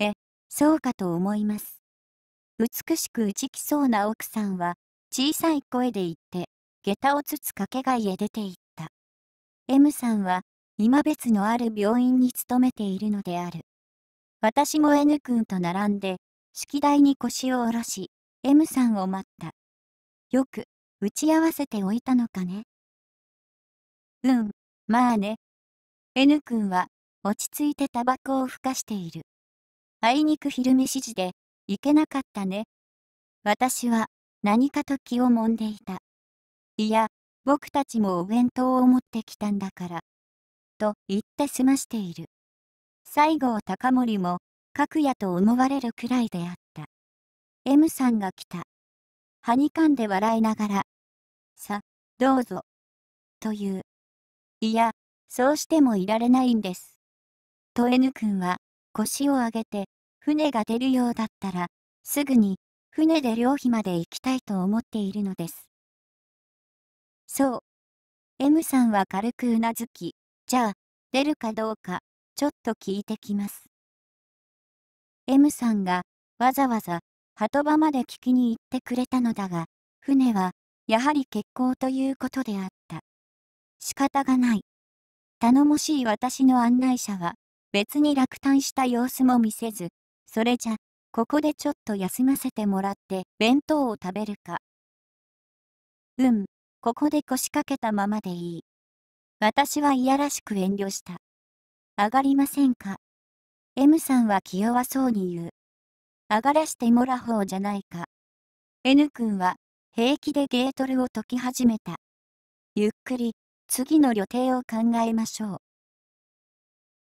S1: え、そうかと思います。美しく打ちきそうな奥さんは、小さい声で言って、下駄をつつ掛け外へ出て行った。M さんは、今別のある病院に勤めているのである。私も N 君と並んで、式台に腰を下ろし、M さんを待った。よく、打ち合わせておいたのかね。うん、まあね。N 君は、落ち着いてタバコをふかしている。あいにく昼飯時で、行けなかったね。私は、何かと気をもんでいた。いや、僕たちもお弁当を持ってきたんだから。と言って済ましている。西郷隆盛も、くやと思われるくらいであった。M さんが来た。はにかんで笑いながら、さ、どうぞ。という。いや、そうしてもいられないんです。と N 君は、腰を上げて、船が出るようだったら、すぐに、船で漁費まで行きたいと思っているのです。そう。M さんは軽くうなずき、じゃあ、出るかどうか、ちょっと聞いてきます。M さんが、わざわざ、鳩場まで聞きに行ってくれたのだが、船は、やはり欠航ということであった。仕方がない。頼もしい私の案内者は、別に落胆した様子も見せず、それじゃ、ここでちょっと休ませてもらって弁当を食べるか。うん、ここで腰掛けたままでいい。私はいやらしく遠慮した。上がりませんか ?M さんは気弱そうに言う。上がらしてもらほうじゃないか。N 君は平気でゲートルを解き始めた。ゆっくり次の旅程を考えましょう。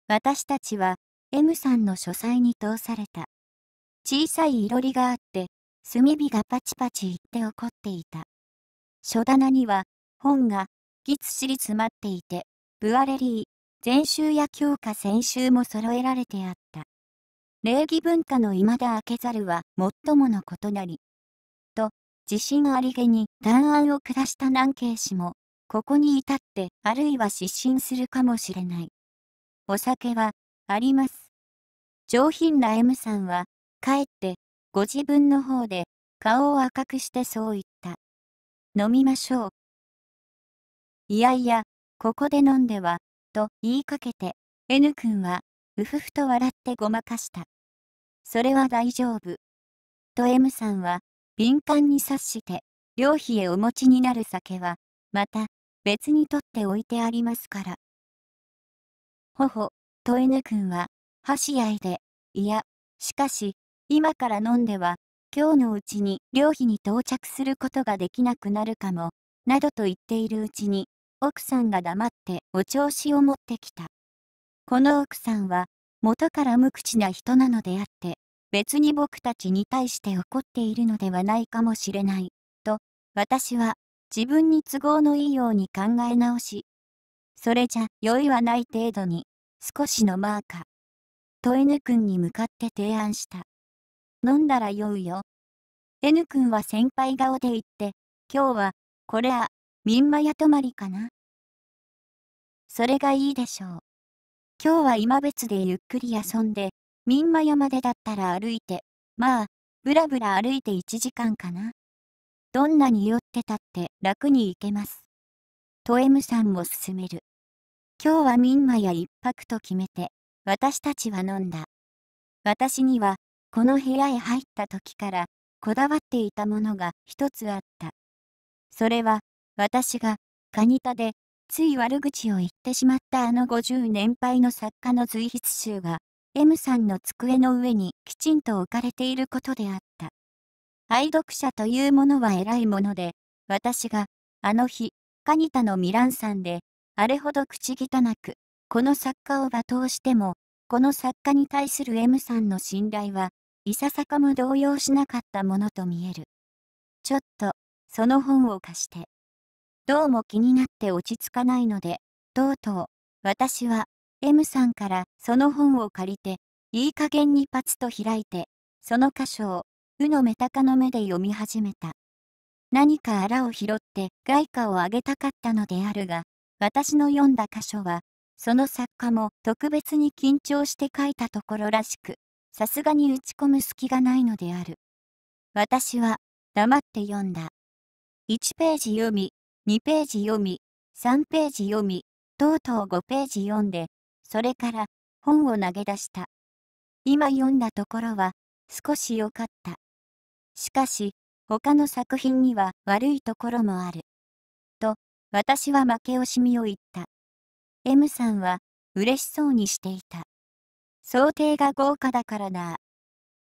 S1: 私たちは M さんの書斎に通された。小さい囲炉りがあって炭火がパチパチ言って怒っていた。書棚には、本が、ぎつしり詰まっていて、ブアレリー、全集や教科全集も揃えられてあった。礼儀文化の未だ明けざるは、最ものことなり。と、自信ありげに断案を下した南慶氏も、ここに至って、あるいは失神するかもしれない。お酒は、あります。上品な M さんは、かえって、ご自分の方で、顔を赤くしてそう言った。飲みましょう。いやいや、ここで飲んでは、と言いかけて、N 君は、うふふと笑ってごまかした。それは大丈夫。と M さんは、敏感に察して、両費へお持ちになる酒は、また、別に取っておいてありますから。ほほ、と N 君は、箸合いで、いや、しかし、今から飲んでは、今日のうちに寮費に到着することができなくなるかも、などと言っているうちに、奥さんが黙ってお調子を持ってきた。この奥さんは、元から無口な人なのであって、別に僕たちに対して怒っているのではないかもしれない、と、私は、自分に都合のいいように考え直し、それじゃ酔いはない程度に、少しのマーカ、トエヌ君に向かって提案した。飲んだら酔うよ。N 君は先輩顔で言って、今日は、こりゃ、みんまや泊まりかな。それがいいでしょう。今日は今別でゆっくり遊んで、みんままでだったら歩いて、まあ、ぶらぶら歩いて1時間かな。どんなに酔ってたって楽に行けます。と M さんも勧める。今日はみんまや一泊と決めて、私たちは飲んだ。私には、この部屋へ入った時からこだわっていたものが一つあった。それは私がカニタでつい悪口を言ってしまったあの50年配の作家の随筆集が M さんの机の上にきちんと置かれていることであった。愛読者というものは偉いもので、私があの日、カニタのミランさんで、あれほど口汚く、この作家を罵倒しても、この作家に対する M さんの信頼はいささかも動揺しなかったものと見える。ちょっと、その本を貸して。どうも気になって落ち着かないので、とうとう、私は、M さんからその本を借りて、いい加減にパツと開いて、その箇所を、うのメタカの目で読み始めた。何かあらを拾って外貨をあげたかったのであるが、私の読んだ箇所は、その作家も特別に緊張して書いたところらしく、さすがに打ち込む隙がないのである。私は黙って読んだ。1ページ読み、2ページ読み、3ページ読み、とうとう5ページ読んで、それから本を投げ出した。今読んだところは少し良かった。しかし、他の作品には悪いところもある。と、私は負け惜しみを言った。M さんは嬉しそうにしていた。想定が豪華だからな。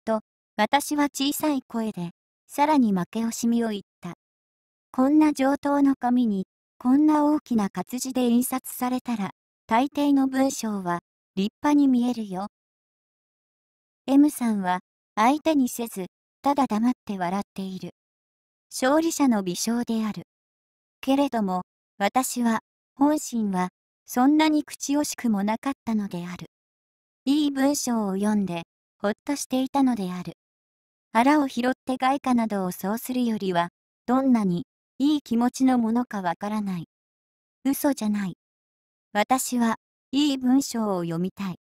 S1: と、私は小さい声で、さらに負け惜しみを言った。こんな上等の紙に、こんな大きな活字で印刷されたら、大抵の文章は、立派に見えるよ。M さんは、相手にせず、ただ黙って笑っている。勝利者の微笑である。けれども、私は、本心は、そんなに口惜しくもなかったのである。いい文章を読んで、ほっとしていたのである。腹を拾って外貨などをそうするよりは、どんなに、いい気持ちのものかわからない。嘘じゃない。私は、いい文章を読みたい。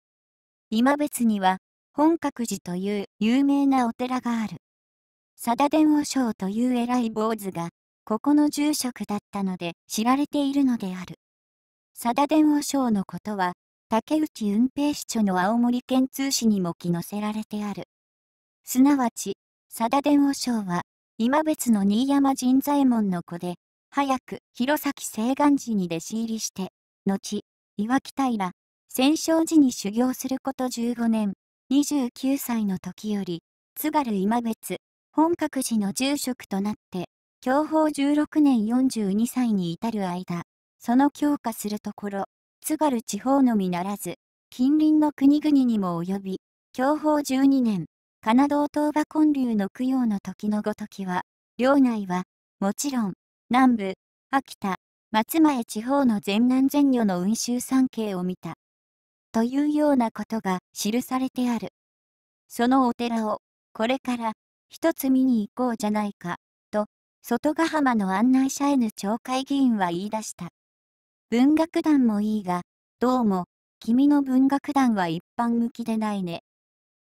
S1: 今別には、本格寺という有名なお寺がある。貞伝王尚という偉い坊主が、ここの住職だったので知られているのである。貞伝王尚のことは、竹内運平市長の青森県通市にも記載せられてある。すなわち、佐田伝王将は、今別の新山神左衛門の子で、早く弘前西岸寺に弟子入りして、後、岩木平、戦勝寺に修行すること15年、29歳の時より、津軽今別、本格寺の住職となって、享保16年42歳に至る間、その強化するところ、津軽地方のみならず、近隣の国々にも及び、享保12年、金道東馬建立の供養の時のごときは、領内は、もちろん、南部、秋田、松前地方の全南全女の運州三景を見た。というようなことが記されてある。そのお寺を、これから、一つ見に行こうじゃないか、と、外ヶ浜の案内者への町会議員は言い出した。文学団もいいが、どうも、君の文学団は一般向きでないね。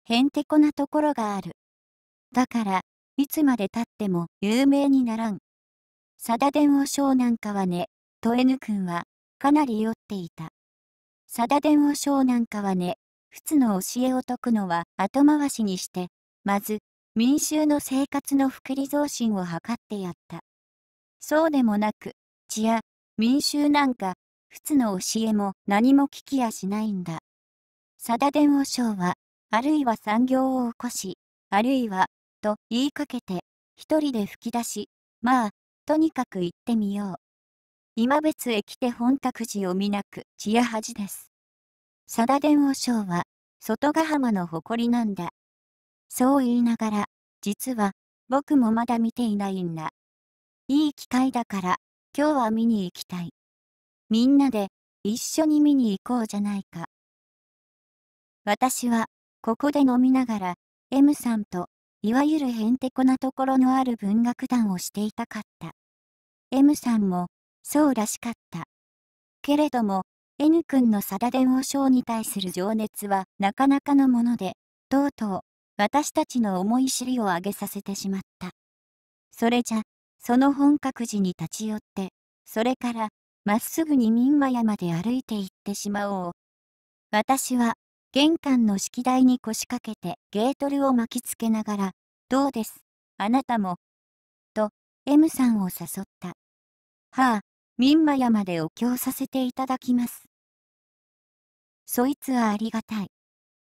S1: へんてこなところがある。だから、いつまでたっても有名にならん。さだ伝を賞なんかはね、とえぬくんは、かなり酔っていた。さだ伝を賞なんかはね、普通の教えを説くのは後回しにして、まず、民衆の生活の福利増進を図ってやった。そうでもなく、血や民衆なんか、仏の教えも何も聞きやしないんだ。貞伝王将は、あるいは産業を起こし、あるいは、と言いかけて、一人で吹き出し、まあ、とにかく行ってみよう。今別へ来て本格寺を見なく、千谷恥です。貞伝王将は、外ヶ浜の誇りなんだ。そう言いながら、実は、僕もまだ見ていないんだ。いい機会だから、今日は見に行きたい。みんなで一緒に見に行こうじゃないか。私はここで飲みながら M さんといわゆるへんてこなところのある文学団をしていたかった。M さんもそうらしかった。けれども N 君のサダ電王将に対する情熱はなかなかのもので、とうとう私たちの思い知りを上げさせてしまった。それじゃ、その本格寺に立ち寄って、それから、まっすぐに民話山で歩いて行ってしまおう。私は、玄関の式台に腰掛けてゲートルを巻きつけながら、どうです、あなたも。と、M さんを誘った。はあ、民話山でお経させていただきます。そいつはありがたい。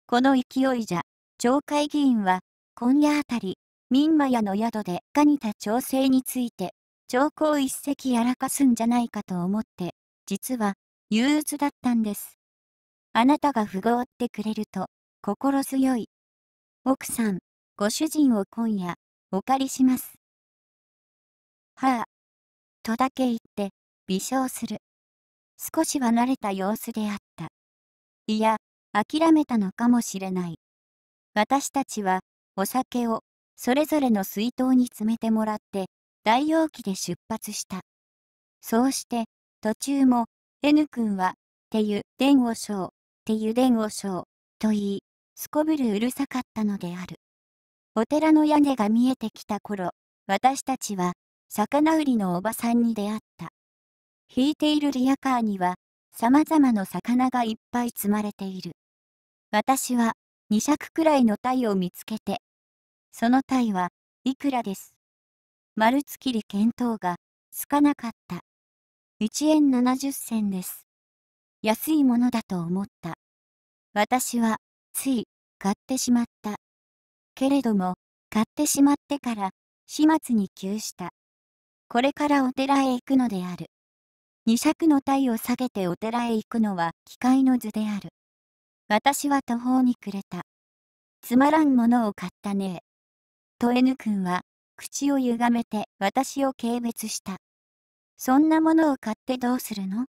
S1: この勢いじゃ、町会議員は、今夜あたり、ミンマヤの宿でカニタ調整について、兆候一石やらかすんじゃないかと思って、実は、憂鬱だったんです。あなたが不合ってくれると、心強い。奥さん、ご主人を今夜、お借りします。はあ。とだけ言って、微笑する。少しは慣れた様子であった。いや、諦めたのかもしれない。私たちは、お酒をそれぞれの水筒に詰めてもらって大容器で出発したそうして途中も N 君は「てゆでんをしょう」「てゆでんをしょう」と言いすこぶるうるさかったのであるお寺の屋根が見えてきた頃私たちは魚売りのおばさんに出会った引いているリヤカーにはさまざまな魚がいっぱい積まれている私は2尺くらいの鯛を見つけてその体はいくらです。丸月り見当がつかなかった。1円70銭です。安いものだと思った。私はつい買ってしまった。けれども買ってしまってから始末に窮した。これからお寺へ行くのである。二尺の体を下げてお寺へ行くのは機械の図である。私は途方に暮れた。つまらんものを買ったねと N 君は、口をゆがめて私を軽蔑した。そんなものを買ってどうするの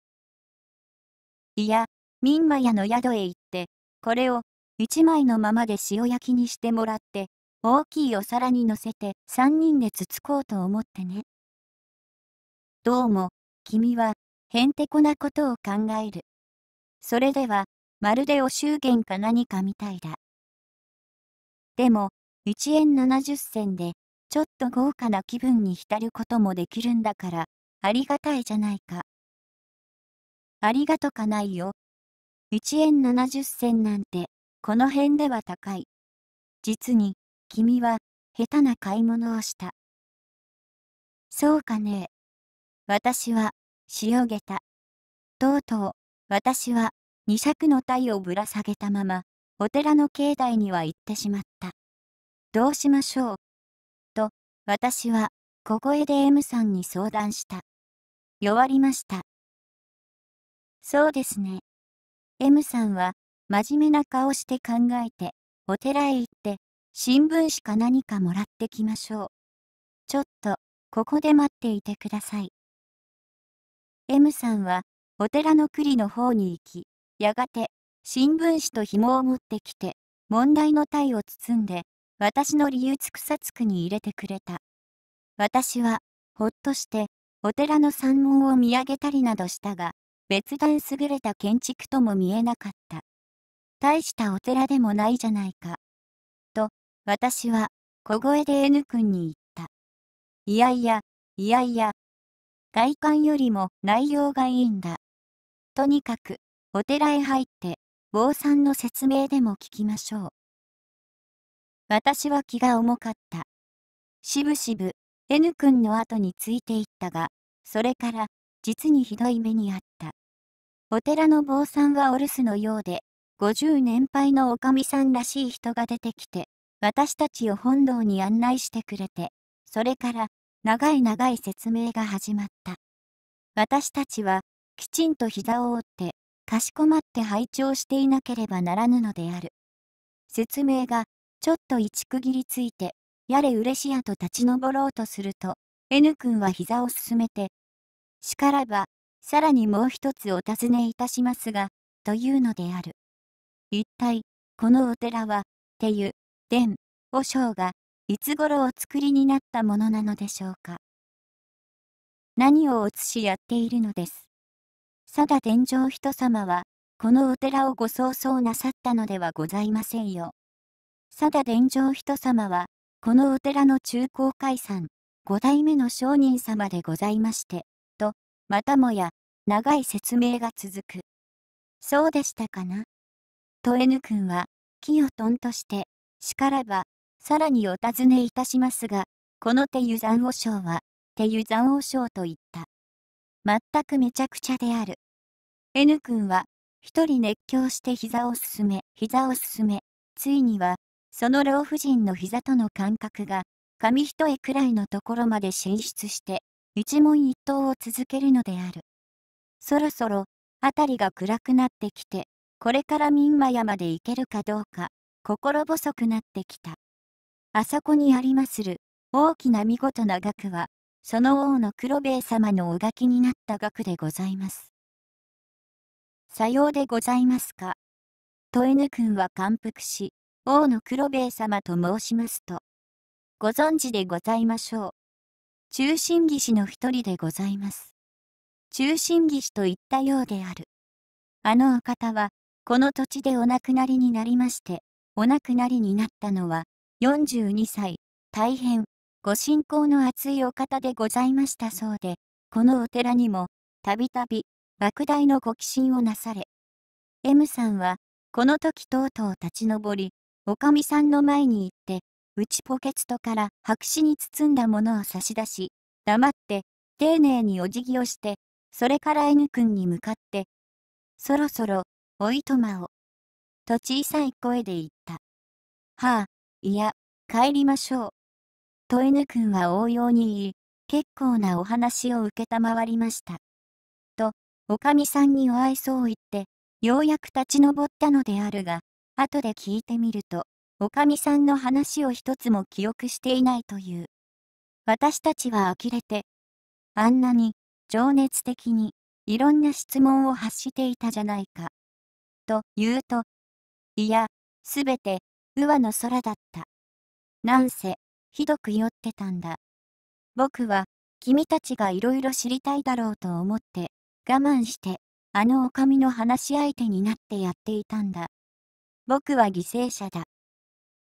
S1: いや、ミンマヤの宿へ行って、これを一枚のままで塩焼きにしてもらって、大きいお皿に乗せて三人でつつこうと思ってね。どうも、君は、へんてこなことを考える。それでは、まるでお祝言か何かみたいだ。でも、1円70銭で、ちょっと豪華な気分に浸ることもできるんだから、ありがたいじゃないか。ありがとかないよ。1円70銭なんて、この辺では高い。実に、君は、下手な買い物をした。そうかね私は、塩げた。とうとう、私は、二尺の体をぶら下げたまま、お寺の境内には行ってしまった。どうしましょうと、私は小声で M さんに相談した。弱りました。そうですね。M さんは真面目な顔して考えて、お寺へ行って、新聞紙か何かもらってきましょう。ちょっと、ここで待っていてください。M さんは、お寺の栗の方に行き、やがて、新聞紙と紐を持ってきて、問題の体を包んで、私の理由つくさつくに入れてくれた。私は、ほっとして、お寺の山門を見上げたりなどしたが、別段優れた建築とも見えなかった。大したお寺でもないじゃないか。と、私は、小声で N 君に言った。いやいや、いやいや。外観よりも内容がいいんだ。とにかく、お寺へ入って、坊さんの説明でも聞きましょう。私は気が重かった。しぶしぶ、N 君の後についていったが、それから、実にひどい目にあった。お寺の坊さんはお留守のようで、50年配のおかみさんらしい人が出てきて、私たちを本堂に案内してくれて、それから、長い長い説明が始まった。私たちは、きちんと膝を折って、かしこまって拝聴していなければならぬのである。説明が、ちょっと一区切りついて、やれ嬉しやと立ち上ろうとすると、N 君は膝をすすめて、しからば、さらにもう一つお尋ねいたしますが、というのである。一体、このお寺は、ていう、伝、和尚が、いつ頃お作りになったものなのでしょうか。何をおつしやっているのです。さだ天上人様は、このお寺をご創創なさったのではございませんよ。定田伝承人様は、このお寺の中高解山、五代目の商人様でございまして、と、またもや、長い説明が続く。そうでしたかな。と N 君は、気をとんとして、しからば、さらにお尋ねいたしますが、この手湯山和尚は、手湯山和尚と言った。全くめちゃくちゃである。N 君は、一人熱狂して膝を進め、膝を進め、ついには、その老婦人の膝との間隔が、紙一重くらいのところまで進出して、一問一答を続けるのである。そろそろ、辺りが暗くなってきて、これから民間山で行けるかどうか、心細くなってきた。あそこにありまする、大きな見事な額は、その王の黒兵衛様のお書きになった額でございます。さようでございますか。と N 君は感服し、王の黒兵衛様と申しますと、ご存知でございましょう。中心義士の一人でございます。中心義士と言ったようである。あのお方は、この土地でお亡くなりになりまして、お亡くなりになったのは、42歳、大変、ご信仰の厚いお方でございましたそうで、このお寺にも、たびたび、莫大のご寄進をなされ、M さんは、この時とうとう立ち上り、おかみさんの前に行って、内ポケットから白紙に包んだものを差し出し、黙って、丁寧にお辞儀をして、それから N 君に向かって、そろそろ、おいとまを、と小さい声で言った。はあ、いや、帰りましょう。と N 君は応用に言い、結構なお話を受りました。と、おかみさんにお愛想を言って、ようやく立ち上ったのであるが、後で聞いてみると、おかみさんの話を一つも記憶していないという。私たちは呆れて、あんなに、情熱的に、いろんな質問を発していたじゃないか。と言うと、いや、すべて、うわの空だった。なんせ、ひどく酔ってたんだ。僕は、君たちがいろいろ知りたいだろうと思って、我慢して、あの女将の話し相手になってやっていたんだ。僕は犠牲者だ。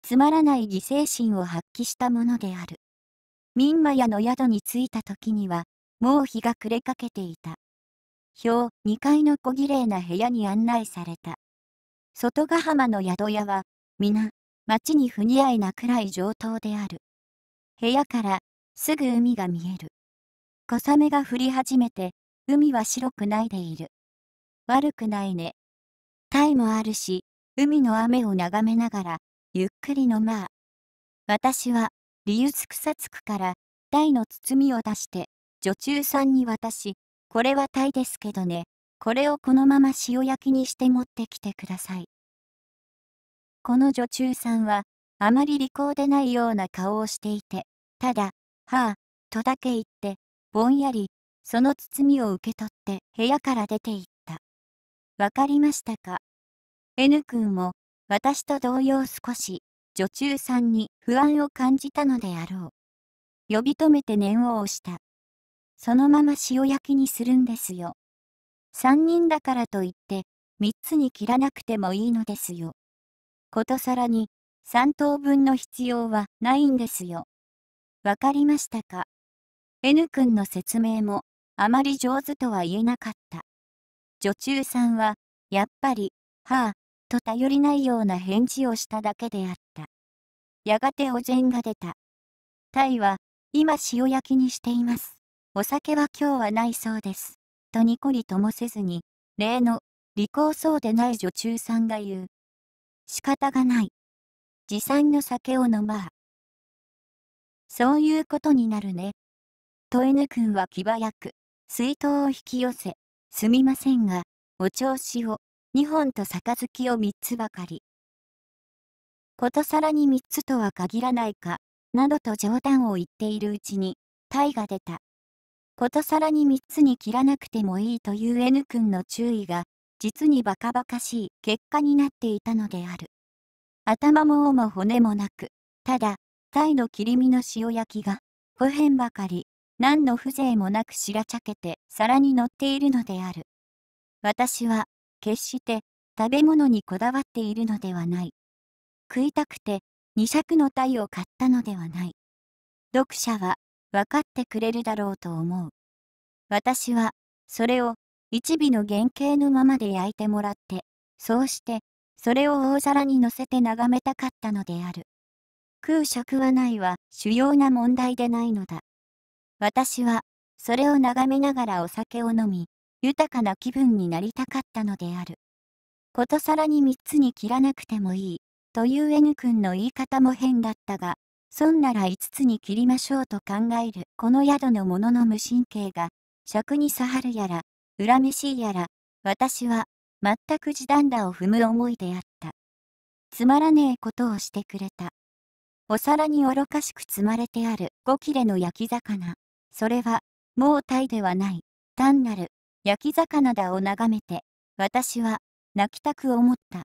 S1: つまらない犠牲心を発揮したものである。ミンマヤの宿に着いた時には、もう日が暮れかけていた。表、2階の小綺麗な部屋に案内された。外ヶ浜の宿屋は、皆、町に不似合いなくらい上等である。部屋から、すぐ海が見える。小雨が降り始めて、海は白くないでいる。悪くないね。タイもあるし、海の雨を眺めながら、ゆっくりのまあ。私は、リユツクサツクから、鯛の包みを出して、女中さんに渡し、これは鯛ですけどね、これをこのまま塩焼きにして持ってきてください。この女中さんは、あまり利口でないような顔をしていて、ただ、はあ、とだけ言って、ぼんやり、その包みを受け取って部屋から出て行った。わかりましたか N 君も、私と同様少し、女中さんに不安を感じたのであろう。呼び止めて念を押した。そのまま塩焼きにするんですよ。三人だからといって、三つに切らなくてもいいのですよ。ことさらに、三等分の必要はないんですよ。わかりましたか ?N 君の説明も、あまり上手とは言えなかった。女中さんは、やっぱり、はあ、と頼りないような返事をしただけであった。やがてお膳が出た。タイは、今塩焼きにしています。お酒は今日はないそうです。とにこりともせずに、例の、利口そうでない女中さんが言う。仕方がない。持参の酒を飲まあ。そういうことになるね。と N 君は気早く、水筒を引き寄せ、すみませんが、お調子を、2本と杯を3つばかり。ことさらに3つとは限らないか、などと冗談を言っているうちに、タイが出た。ことさらに3つに切らなくてもいいという N 君の注意が、実にバカバカしい結果になっていたのである。頭も尾も骨もなく、ただ、タイの切り身の塩焼きが、不変ばかり、何の風情もなくしらちゃけて皿に乗っているのである。私は、決して食べ物にこだわっているのではない。食いたくて2尺の鯛を買ったのではない。読者は分かってくれるだろうと思う。私はそれを一尾の原型のままで焼いてもらって、そうしてそれを大皿に乗せて眺めたかったのである。食う食はないは主要な問題でないのだ。私はそれを眺めながらお酒を飲み、豊かな気分になりたかったのである。ことさらに3つに切らなくてもいい、という N 君の言い方も変だったが、そんなら5つに切りましょうと考えるこの宿の者の無神経が、尺にさはるやら、恨めしいやら、私は、全く地短だを踏む思いであった。つまらねえことをしてくれた。お皿に愚かしく積まれてある5切れの焼き魚。それは、もう鯛ではない、単なる焼き魚だを眺めて、私は泣きたく思った。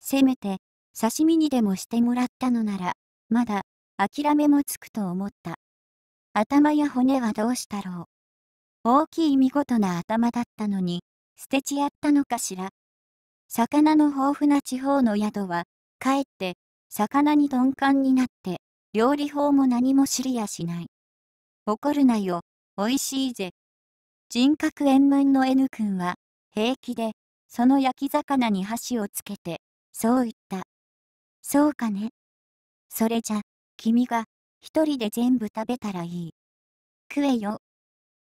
S1: せめて、刺身にでもしてもらったのなら、まだ諦めもつくと思った。頭や骨はどうしたろう。大きい見事な頭だったのに、捨てちやったのかしら。魚の豊富な地方の宿は、かえって、魚に鈍感になって、料理法も何も知りやしない。怒るなよ、おいしいぜ、人格円文の N 君は、平気で、その焼き魚に箸をつけて、そう言った。そうかね。それじゃ、君が、一人で全部食べたらいい。食えよ。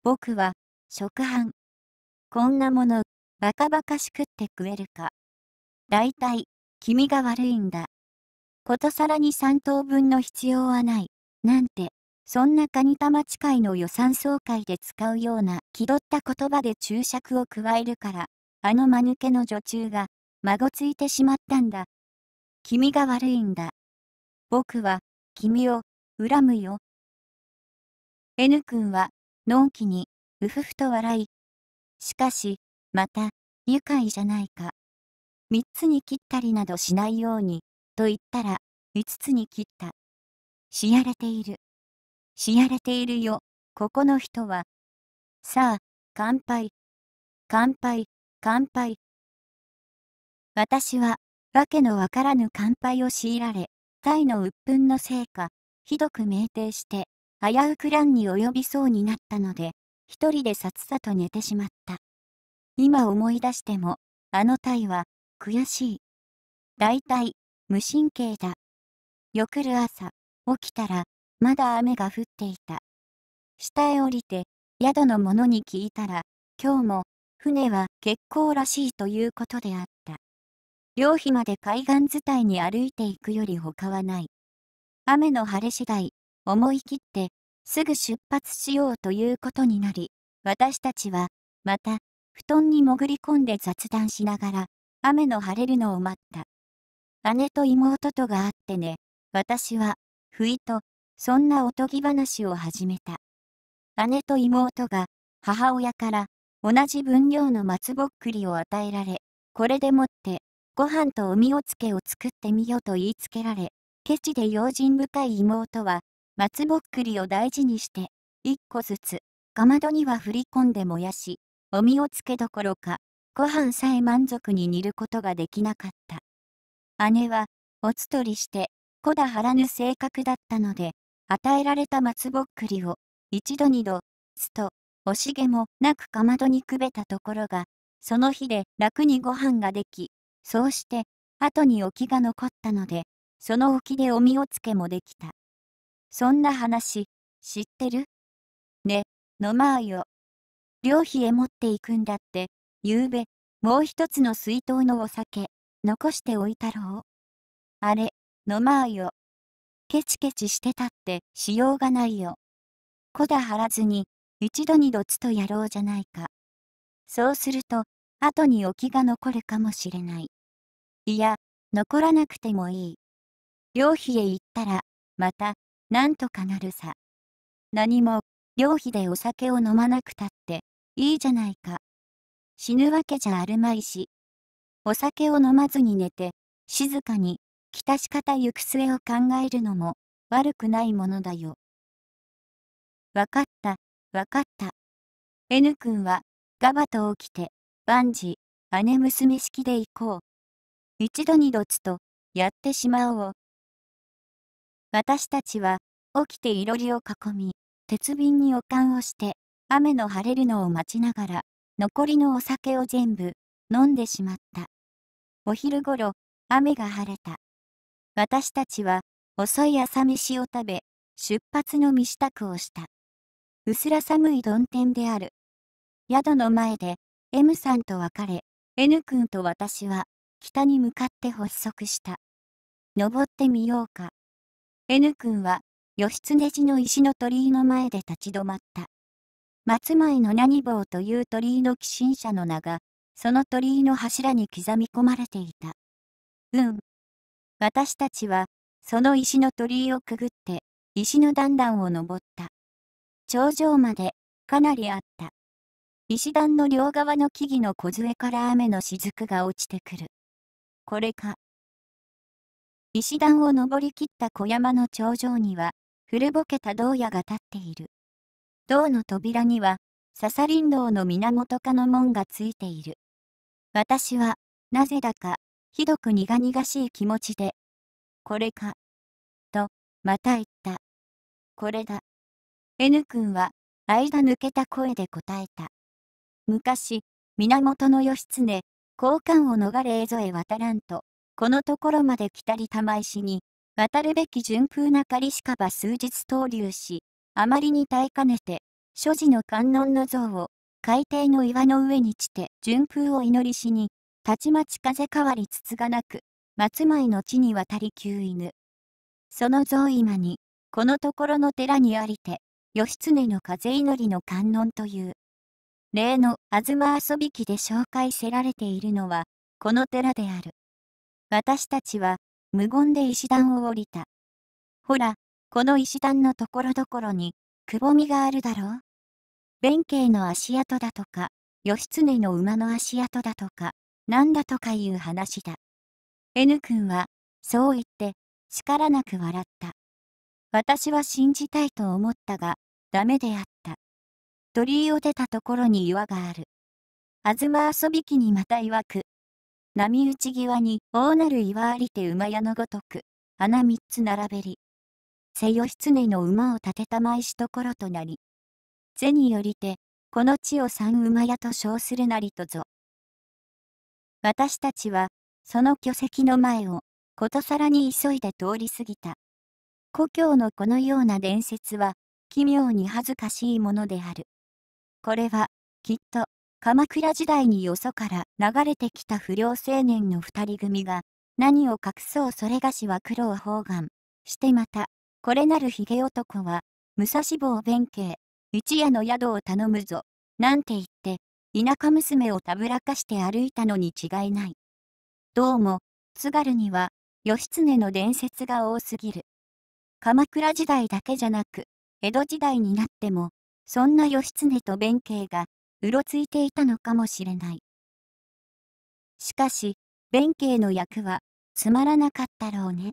S1: 僕は、食飯。こんなもの、バカバカしくって食えるか。大体、君が悪いんだ。ことさらに3等分の必要はない、なんて。そんなカ蟹田町いの予算総会で使うような気取った言葉で注釈を加えるから、あの間抜けの女中が、孫ついてしまったんだ。君が悪いんだ。僕は、君を、恨むよ。N 君は、のんきに、うふふと笑い。しかし、また、愉快じゃないか。三つに切ったりなどしないように、と言ったら、五つに切った。しやれている。知やれているよ、ここの人は。さあ、乾杯。乾杯、乾杯。私は、わけのわからぬ乾杯を強いられ、タイの鬱憤のせいか、ひどく酩酊して、危うく乱に及びそうになったので、一人でさつさと寝てしまった。今思い出しても、あのタイは、悔しい。大体、無神経だ。翌る朝、起きたら、まだ雨が降っていた。下へ降りて、宿の者に聞いたら、今日も、船は欠航らしいということであった。両費まで海岸伝いに歩いていくより他はない。雨の晴れ次第、思い切って、すぐ出発しようということになり、私たちは、また、布団に潜り込んで雑談しながら、雨の晴れるのを待った。姉と妹とがあってね、私は、不意と、そんなおとぎ話を始めた。姉と妹が母親から同じ分量の松ぼっくりを与えられ、これでもってご飯とおみおつけを作ってみよと言いつけられ、ケチで用心深い妹は松ぼっくりを大事にして一個ずつかまどには振り込んで燃やし、おみをつけどころかご飯さえ満足に煮ることができなかった。姉はおつとりしてこだはらぬ性格だったので、与えられた松ぼっくりを、一度二度、すと、惜しげもなくかまどにくべたところが、その日で楽にご飯ができ、そうして、後に沖きが残ったので、その沖きでお身をつけもできた。そんな話、知ってるね、のまあよ。両費へ持っていくんだって、ゆうべ、もう一つの水筒のお酒、残しておいたろう。あれ、のまあよ。ケチケチしてたってしようがないよ。こだ張らずに、一度にどつとやろうじゃないか。そうすると、後に置きが残るかもしれない。いや、残らなくてもいい。両費へ行ったら、また、なんとかなるさ。何も、両費でお酒を飲まなくたって、いいじゃないか。死ぬわけじゃあるまいし。お酒を飲まずに寝て、静かにたし方行く末を考えるのも悪くないものだよ。わかった、わかった。N 君はガバと起きて、万事、姉娘式で行こう。一度二度つと、やってしまおう。私たちは、起きていろりを囲み、鉄瓶におかんをして、雨の晴れるのを待ちながら、残りのお酒を全部、飲んでしまった。お昼ごろ、雨が晴れた。私たちは、遅い朝飯を食べ、出発の身支度をした。薄ら寒い曇天である。宿の前で、M さんと別れ、N 君と私は、北に向かって発足した。登ってみようか。N 君は、義経寺の石の鳥居の前で立ち止まった。松前の何坊という鳥居の寄進者の名が、その鳥居の柱に刻み込まれていた。うん、私たちは、その石の鳥居をくぐって、石の段々を登った。頂上まで、かなりあった。石段の両側の木々の梢から雨の雫が落ちてくる。これか。石段を登りきった小山の頂上には、古ぼけた銅屋が立っている。銅の扉には、笹林道の源家の門がついている。私は、なぜだか、ひどく苦々しい気持ちで、これか、と、また言った。これだ。N 君は、間抜けた声で答えた。昔、源義経、交換を逃れ江戸へ渡らんと、このところまで来たり玉石に、渡るべき順風なかりしかば数日投留し、あまりに耐えかねて、所持の観音の像を、海底の岩の上に散て順風を祈りしに、たちまち風変わりつつがなく、松前の地に渡り急犬。その像今に、このところの寺にありて、義経の風祈りの観音という、例の東遊び記で紹介せられているのは、この寺である。私たちは、無言で石段を降りた。ほら、この石段のところどころに、くぼみがあるだろう。弁慶の足跡だとか、義経の馬の足跡だとか、なんだとかいう話だ。N 君は、そう言って、叱らなく笑った。私は信じたいと思ったが、ダメであった。鳥居を出たところに岩がある。あずま遊び機にまた曰く。波打ち際に大なる岩ありて馬屋のごとく、穴三つ並べり。瀬義経の馬を立てたまいしところとなり。是によりて、この地を三馬屋と称するなりとぞ。私たちは、その巨石の前を、ことさらに急いで通り過ぎた。故郷のこのような伝説は、奇妙に恥ずかしいものである。これは、きっと、鎌倉時代によそから流れてきた不良青年の二人組が、何を隠そうそれがしは苦労方眼。してまた、これなるひげ男は、武蔵坊弁慶、一夜の宿を頼むぞ、なんて言って、田舎娘をたぶらかして歩いたのに違いない。どうも、津軽には、義経の伝説が多すぎる。鎌倉時代だけじゃなく、江戸時代になっても、そんな義経と弁慶が、うろついていたのかもしれない。しかし、弁慶の役は、つまらなかったろうね。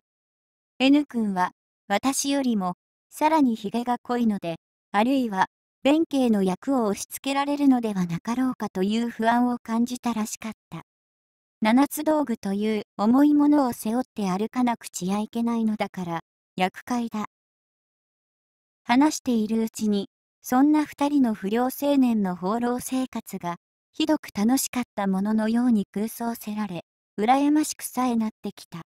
S1: N 君は、私よりも、さらにひげが濃いので、あるいは、弁慶の役を押し付けられるのではなかろうかという不安を感じたらしかった。七つ道具という重いものを背負って歩かなくちゃいけないのだから、厄介だ。話しているうちに、そんな二人の不良青年の放浪生活が、ひどく楽しかったもののように空想せられ、羨ましくさえなってきた。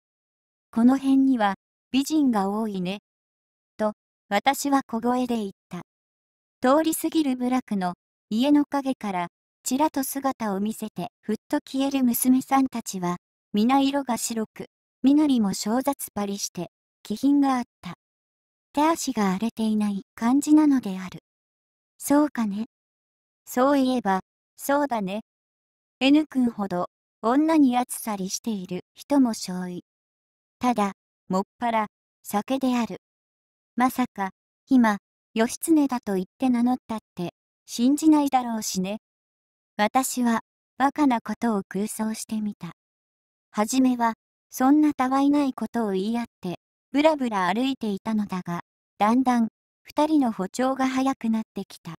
S1: この辺には、美人が多いね。と、私は小声で言通り過ぎる部落の家の陰からちらと姿を見せてふっと消える娘さんたちは皆色が白く身なりも小雑パリして気品があった手足が荒れていない感じなのであるそうかねそういえばそうだね N 君ほど女に暑さりしている人も少尉ただもっぱら酒であるまさか今義経だと言って名乗ったって信じないだろうしね。私はバカなことを空想してみた。はじめはそんなたわいないことを言い合ってぶらぶら歩いていたのだがだんだん二人の歩調が速くなってきた。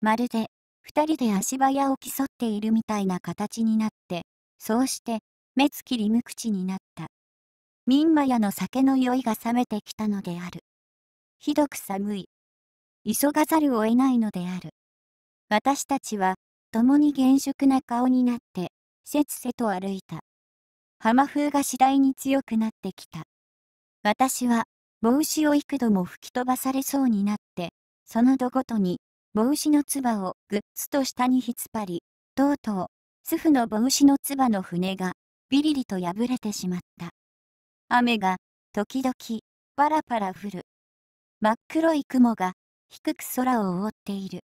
S1: まるで二人で足早を競っているみたいな形になってそうして目つきり無口になった。民マヤの酒の酔いが冷めてきたのである。ひどく寒い。急がざるを得ないのである。私たちは、共に厳粛な顔になって、せつせと歩いた。浜風が次第に強くなってきた。私は、帽子を幾度も吹き飛ばされそうになって、その度ごとに、帽子のつばをぐっつと下に引っ張り、とうとう、スフの帽子のつばの船が、ビリリと破れてしまった。雨が、時々、パラパラ降る。真っ黒い雲が、低く空を覆っている。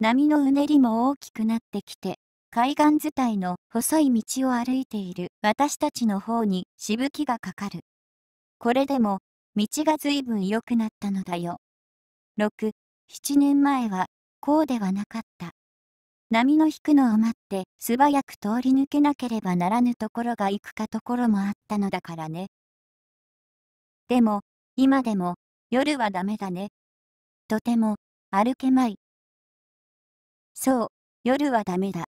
S1: 波のうねりも大きくなってきて、海岸伝いの細い道を歩いている私たちの方にしぶきがかかる。これでも、道が随分良くなったのだよ。6、7年前は、こうではなかった。波の引くのを待って素早く通り抜けなければならぬところが行くかところもあったのだからね。でも、今でも、夜はダメだね。とても、歩けまい。そう、夜はダメだ。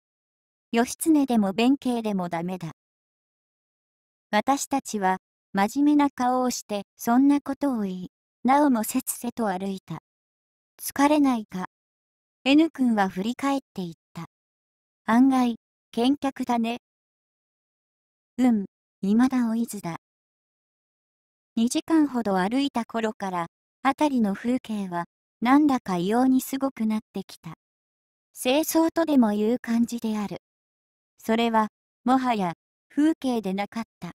S1: 義経でも弁慶でもダメだ。私たちは、真面目な顔をして、そんなことを言い、なおもせつせと歩いた。疲れないか。N 君は振り返っていった。案外、見客だね。うん、未だおいずだ。2時間ほど歩いた頃から、辺りの風景はなんだか異様にすごくなってきた。清掃とでもいう感じである。それは、もはや、風景でなかった。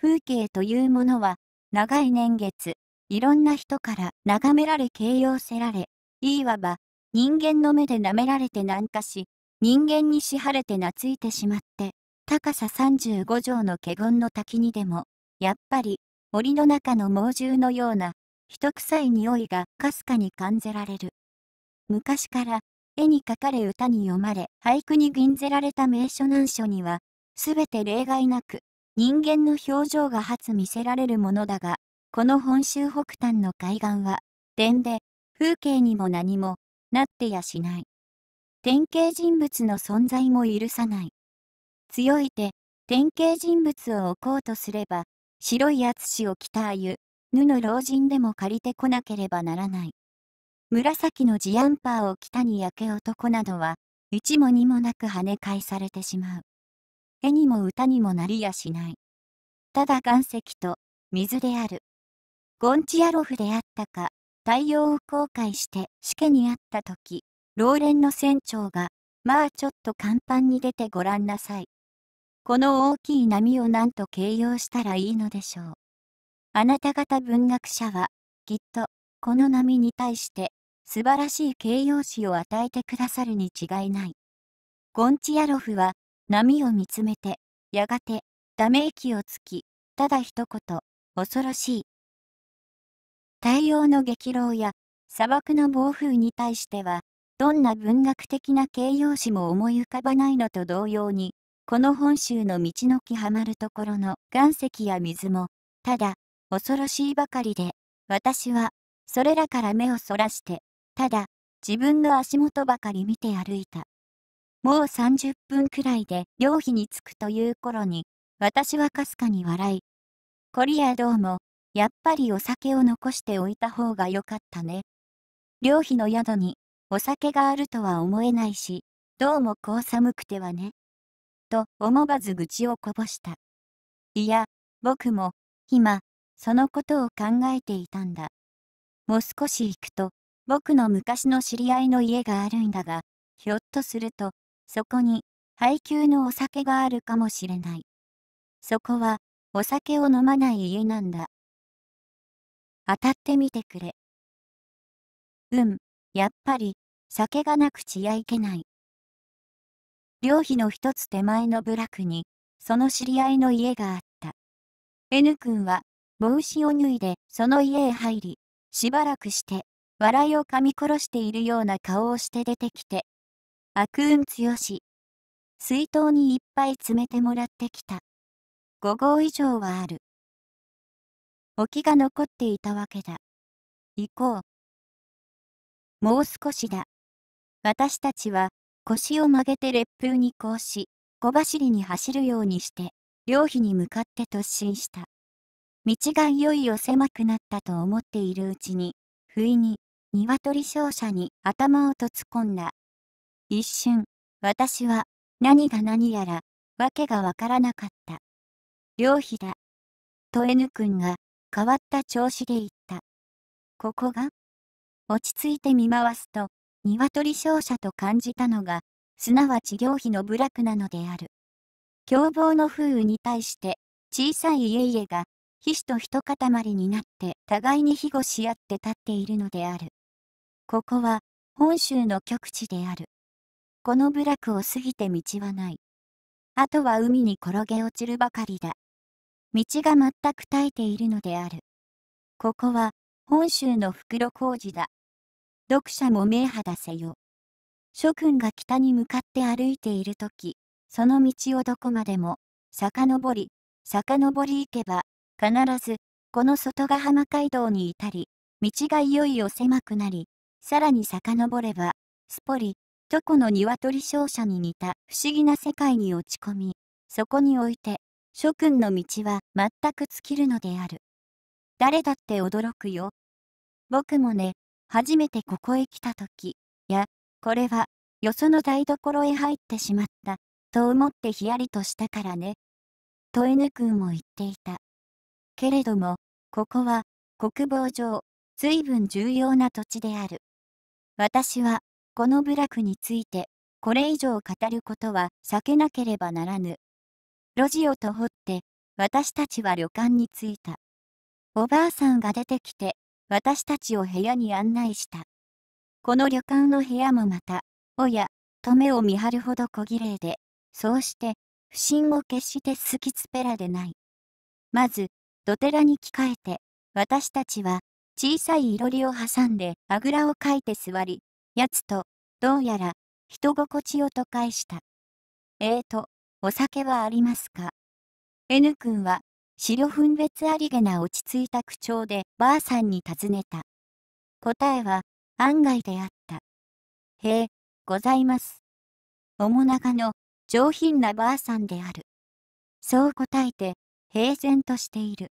S1: 風景というものは、長い年月、いろんな人から眺められ形容せられ、いわば、人間の目で舐められて南下し、人間に支晴れて懐いてしまって、高さ35畳の華厳の滝にでも、やっぱり、森の中の猛獣のような、人臭い匂いがかすかに感じられる。昔から絵に描かれ歌に読まれ俳句に吟ぜられた名所難所には、すべて例外なく人間の表情が初見せられるものだが、この本州北端の海岸は、点で風景にも何もなってやしない。典型人物の存在も許さない。強いて典型人物を置こうとすれば、白い淳を着たあゆ、ぬの老人でも借りてこなければならない。紫のジアンパーを着たに焼け男などは、一も二もなく跳ね返されてしまう。絵にも歌にもなりやしない。ただ岩石と水である。ゴンチアロフであったか、太陽を後悔して死刑にあった時、老練の船長が、まあちょっと甲板に出てごらんなさい。この大きい波を何と形容したらいいのでしょう。あなた方文学者は、きっと、この波に対して、素晴らしい形容詞を与えてくださるに違いない。ゴンチヤロフは、波を見つめて、やがて、ため息をつき、ただ一言、恐ろしい。太陽の激浪や、砂漠の暴風に対しては、どんな文学的な形容詞も思い浮かばないのと同様に、この本州の道の木はまるところの岩石や水も、ただ、恐ろしいばかりで、私は、それらから目をそらして、ただ、自分の足元ばかり見て歩いた。もう30分くらいで、寮費に着くという頃に、私はかすかに笑い。コリアどうも、やっぱりお酒を残しておいた方がよかったね。寮費の宿に、お酒があるとは思えないし、どうもこう寒くてはね。と思わず愚痴をこぼした。いや、僕も、今、そのことを考えていたんだ。もう少し行くと、僕の昔の知り合いの家があるんだが、ひょっとすると、そこに、配給のお酒があるかもしれない。そこは、お酒を飲まない家なんだ。当たってみてくれ。うん、やっぱり、酒がなくちやいけない。寮費の一つ手前の部落に、その知り合いの家があった。N 君は、帽子を脱いで、その家へ入り、しばらくして、笑いを噛み殺しているような顔をして出てきて、悪運強し、水筒にいっぱい詰めてもらってきた。5号以上はある。沖が残っていたわけだ。行こう。もう少しだ。私たちは、腰を曲げて烈風にこうし、小走りに走るようにして、両妃に向かって突進した。道がいよいよ狭くなったと思っているうちに、不意に、鶏商社に頭を突っ込んだ。一瞬、私は、何が何やら、わけがわからなかった。両費だ。と N 君が、変わった調子で言った。ここが落ち着いて見回すと、鶏商社と感じたのが、すなわち行費の部落なのである。凶暴の風雨に対して、小さい家々が皮脂と一塊になって互いに庇護し合って立っているのである。ここは本州の極地である。この部落を過ぎて道はない。あとは海に転げ落ちるばかりだ。道が全く耐えているのである。ここは本州の袋小路だ。読者も名肌せよ。諸君が北に向かって歩いているとき、その道をどこまでも、遡り、遡り行けば、必ず、この外ヶ浜街道に至り、道がいよいよ狭くなり、さらに遡れば、スポリ、とこの鶏商社に似た不思議な世界に落ち込み、そこにおいて、諸君の道は全く尽きるのである。誰だって驚くよ。僕もね、初めてここへ来た時、や、これは、よその台所へ入ってしまった、と思ってヒヤリとしたからね。と N 君も言っていた。けれども、ここは、国防上、随分重要な土地である。私は、この部落について、これ以上語ることは避けなければならぬ。路地をと掘って、私たちは旅館に着いた。おばあさんが出てきて、私たちを部屋に案内した。この旅館の部屋もまた、おや、と目を見張るほど小綺麗で、そうして、不審を決してスキつペラでない。まず、土手らに着替えて、私たちは小さいいろりを挟んであぐらをかいて座り、やつと、どうやら、人心地をと返した。えーと、お酒はありますか ?N 君は、資料分別ありげな落ち着いた口調でばあさんに尋ねた。答えは、案外であった。へえ、ございます。面長の上品なばあさんである。そう答えて、平然としている。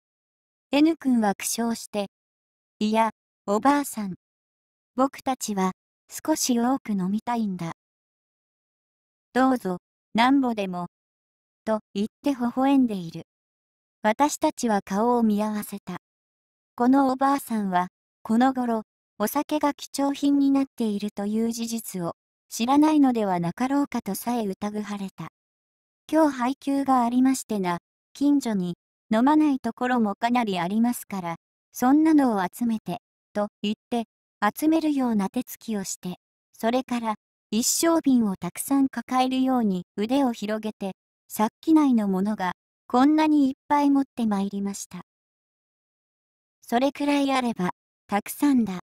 S1: N 君は苦笑して、いや、おばあさん。僕たちは少し多く飲みたいんだ。どうぞ、なんぼでも。と言って微笑んでいる。私たちは顔を見合わせた。このおばあさんは、この頃、お酒が貴重品になっているという事実を知らないのではなかろうかとさえ疑われた。今日配給がありましてな、近所に飲まないところもかなりありますから、そんなのを集めて、と言って、集めるような手つきをして、それから一升瓶をたくさん抱えるように腕を広げて、さっき内のものがこんなにいっぱい持ってまいりました。それくらいあれば、たくさんだ。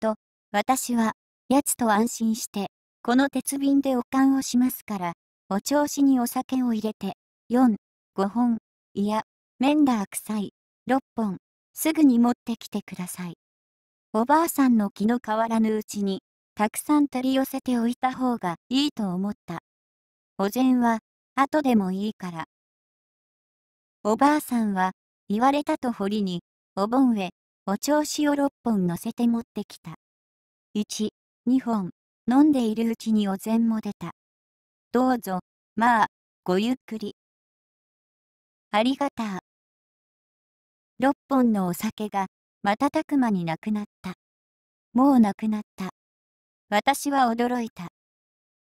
S1: と、私は、やつと安心して、この鉄瓶でお燗をしますから、お調子にお酒を入れて、4、5本、いや、メンダー臭い。6本。すぐに持ってきてください。おばあさんの気の変わらぬうちに、たくさん取り寄せておいた方がいいと思った。お膳は、後でもいいから。おばあさんは、言われたと堀に、お盆へ、お調子を6本乗せて持ってきた。1、2本、飲んでいるうちにお膳も出た。どうぞ、まあ、ごゆっくり。ありがう。6本のお酒が瞬く間になくなった。もうなくなった。私は驚いた。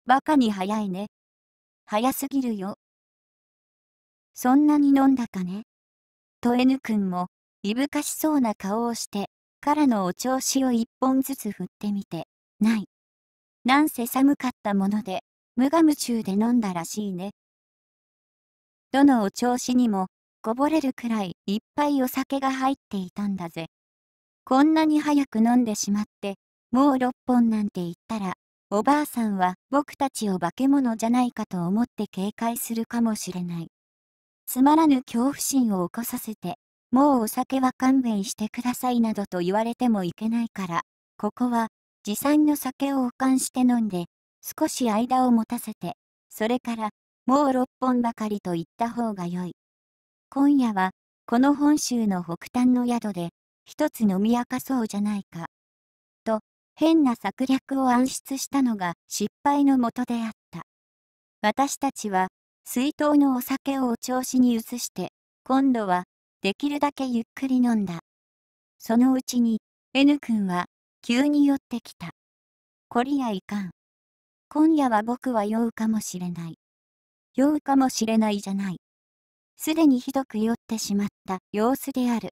S1: バカに早いね。早すぎるよ。そんなに飲んだかね。と N 君も、いぶかしそうな顔をして、からのお調子を1本ずつ振ってみて、ない。なんせ寒かったもので、無我夢中で飲んだらしいね。どのお調子にも、こぼれるくらいいっぱいお酒が入っていたんだぜ。こんなに早く飲んでしまって、もう6本なんて言ったら、おばあさんは僕たちを化け物じゃないかと思って警戒するかもしれない。つまらぬ恐怖心を起こさせて、もうお酒は勘弁してくださいなどと言われてもいけないから、ここは持参の酒を保管して飲んで、少し間を持たせて、それから、もう6本ばかりと言った方が良い。今夜は、この本州の北端の宿で、一つ飲み明かそうじゃないか。と、変な策略を暗出したのが失敗のもとであった。私たちは、水筒のお酒をお調子に移して、今度は、できるだけゆっくり飲んだ。そのうちに、N 君は、急に寄ってきた。こりゃいかん。今夜は僕は酔うかもしれない。酔うかもしれないじゃない。すでにひどく酔ってしまった様子である。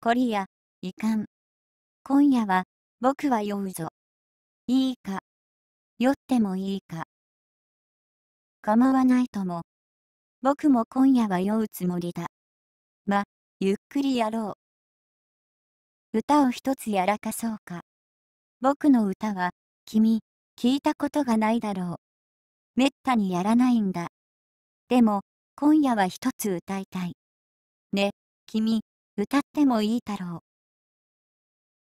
S1: コリア、遺憾。今夜は、僕は酔うぞ。いいか。酔ってもいいか。構わないとも。僕も今夜は酔うつもりだ。ま、ゆっくりやろう。歌を一つやらかそうか。僕の歌は、君、聞いたことがないだろう。めったにやらないんだ。でも、今夜は一つ歌いたい。ね、君、歌ってもいいだろう。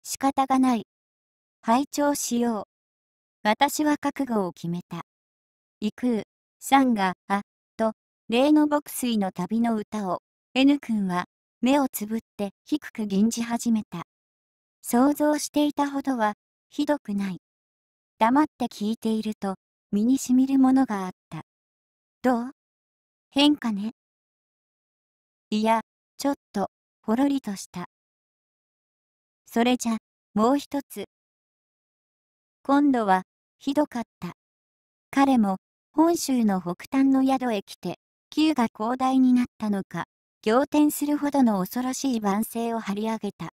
S1: 仕方がない。拝聴しよう。私は覚悟を決めた。行く、さんが、あ、と、例の牧水の旅の歌を、N 君は、目をつぶって低く吟じ始めた。想像していたほどは、ひどくない。黙って聞いていると、身にしみるものがあった。どう変化ね。いや、ちょっ
S2: と、ほろりとした。それじゃ、もう一つ。
S1: 今度は、ひどかった。彼も、本州の北端の宿へ来て、旧が広大になったのか、仰天するほどの恐ろしい万世を張り上げた。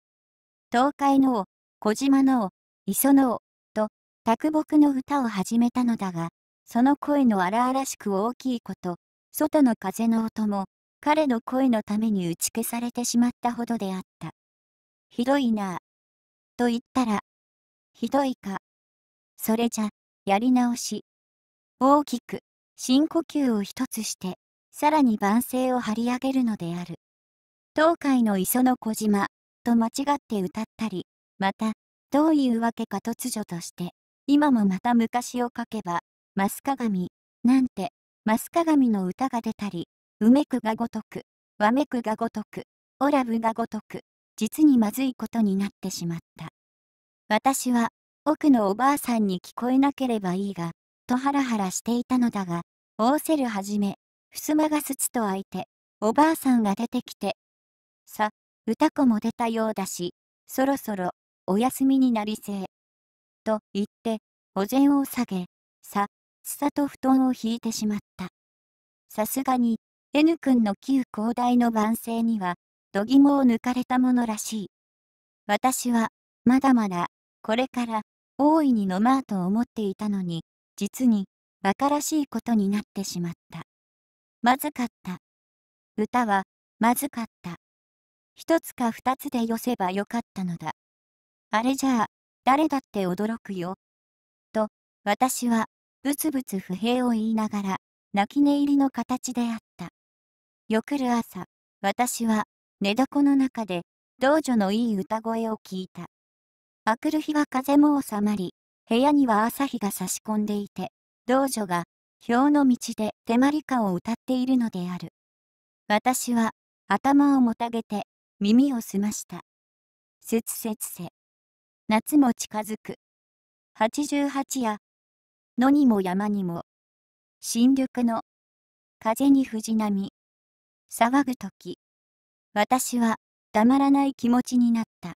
S1: 東海の王、小島の王、磯の王、と、卓木の歌を始めたのだが、その声の荒々しく大きいこと、外の風の音も、彼の声のために打ち消されてしまったほどであった。ひどいなあ。と言ったら、ひどいか。それじゃ、やり直し。大きく、深呼吸を一つして、さらに万声を張り上げるのである。東海の磯の小島、と間違って歌ったり、また、どういうわけか突如として、今もまた昔を書けば、マス鏡、なんて、マ鏡の歌が出たり、うめくがごとく、わめくがごとく、オラブがごとく、実にまずいことになってしまった。私は、奥のおばあさんに聞こえなければいいが、とハラハラしていたのだが、仰せるはじめ、襖がすつと開いて、おばあさんが出てきて、さ、歌子も出たようだし、そろそろ、お休みになりせえ。と言って、お膳を下げ、さ、さと布団を引いてしまった。さすがに、N 君の旧広大の晩成には、度肝を抜かれたものらしい。私は、まだまだ、これから、大いに飲まうと思っていたのに、実に、馬鹿らしいことになってしまった。まずかった。歌は、まずかった。一つか二つで寄せばよかったのだ。あれじゃあ、誰だって驚くよ。と、私は、ぶつぶつ不平を言いながら、泣き寝入りの形であった。翌る朝、私は、寝床の中で、道女のいい歌声を聞いた。明くる日は風も収まり、部屋には朝日が差し込んでいて、道女が、表の道で手まりかを歌っているのである。私は、頭をもたげて、耳を澄ました。せつせつせ。夏も近づく。八十八夜、野にも山にも、新緑の、風に藤波、騒ぐ時、私は、たまらない気持ちになった。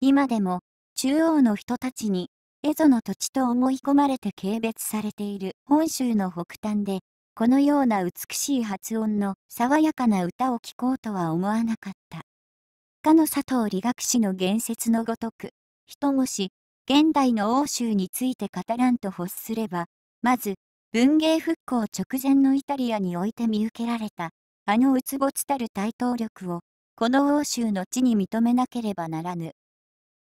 S1: 今でも、中央の人たちに、蝦夷の土地と思い込まれて軽蔑されている本州の北端で、このような美しい発音の爽やかな歌を聴こうとは思わなかった。かの佐藤理学士の言説のごとく、人もし、現代の欧州について語らんと欲すれば、まず、文芸復興直前のイタリアにおいて見受けられた、あのうつぼつたる大統力を、この欧州の地に認めなければならぬ。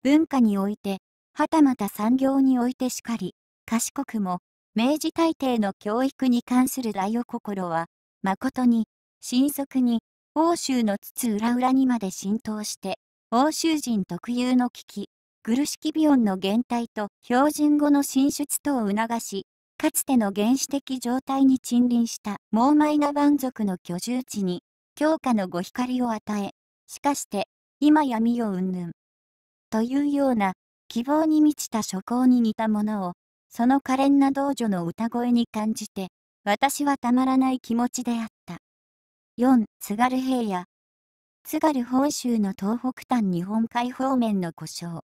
S1: 文化において、はたまた産業においてしかり、賢くも、明治大帝の教育に関する大お心は、誠に、迅速に、欧州の津々浦々にまで浸透して、欧州人特有の危機、グルシキビオンの減退と標準語の進出等を促し、かつての原始的状態に沈臨したモーマイナ蛮族の居住地に、強化のご光を与え、しかして、今闇を云々というような、希望に満ちた諸行に似たものを、その可憐な道女の歌声に感じて、私はたまらない気持ちであった。4. 津軽平野津軽本州の東北端日本海方面の故障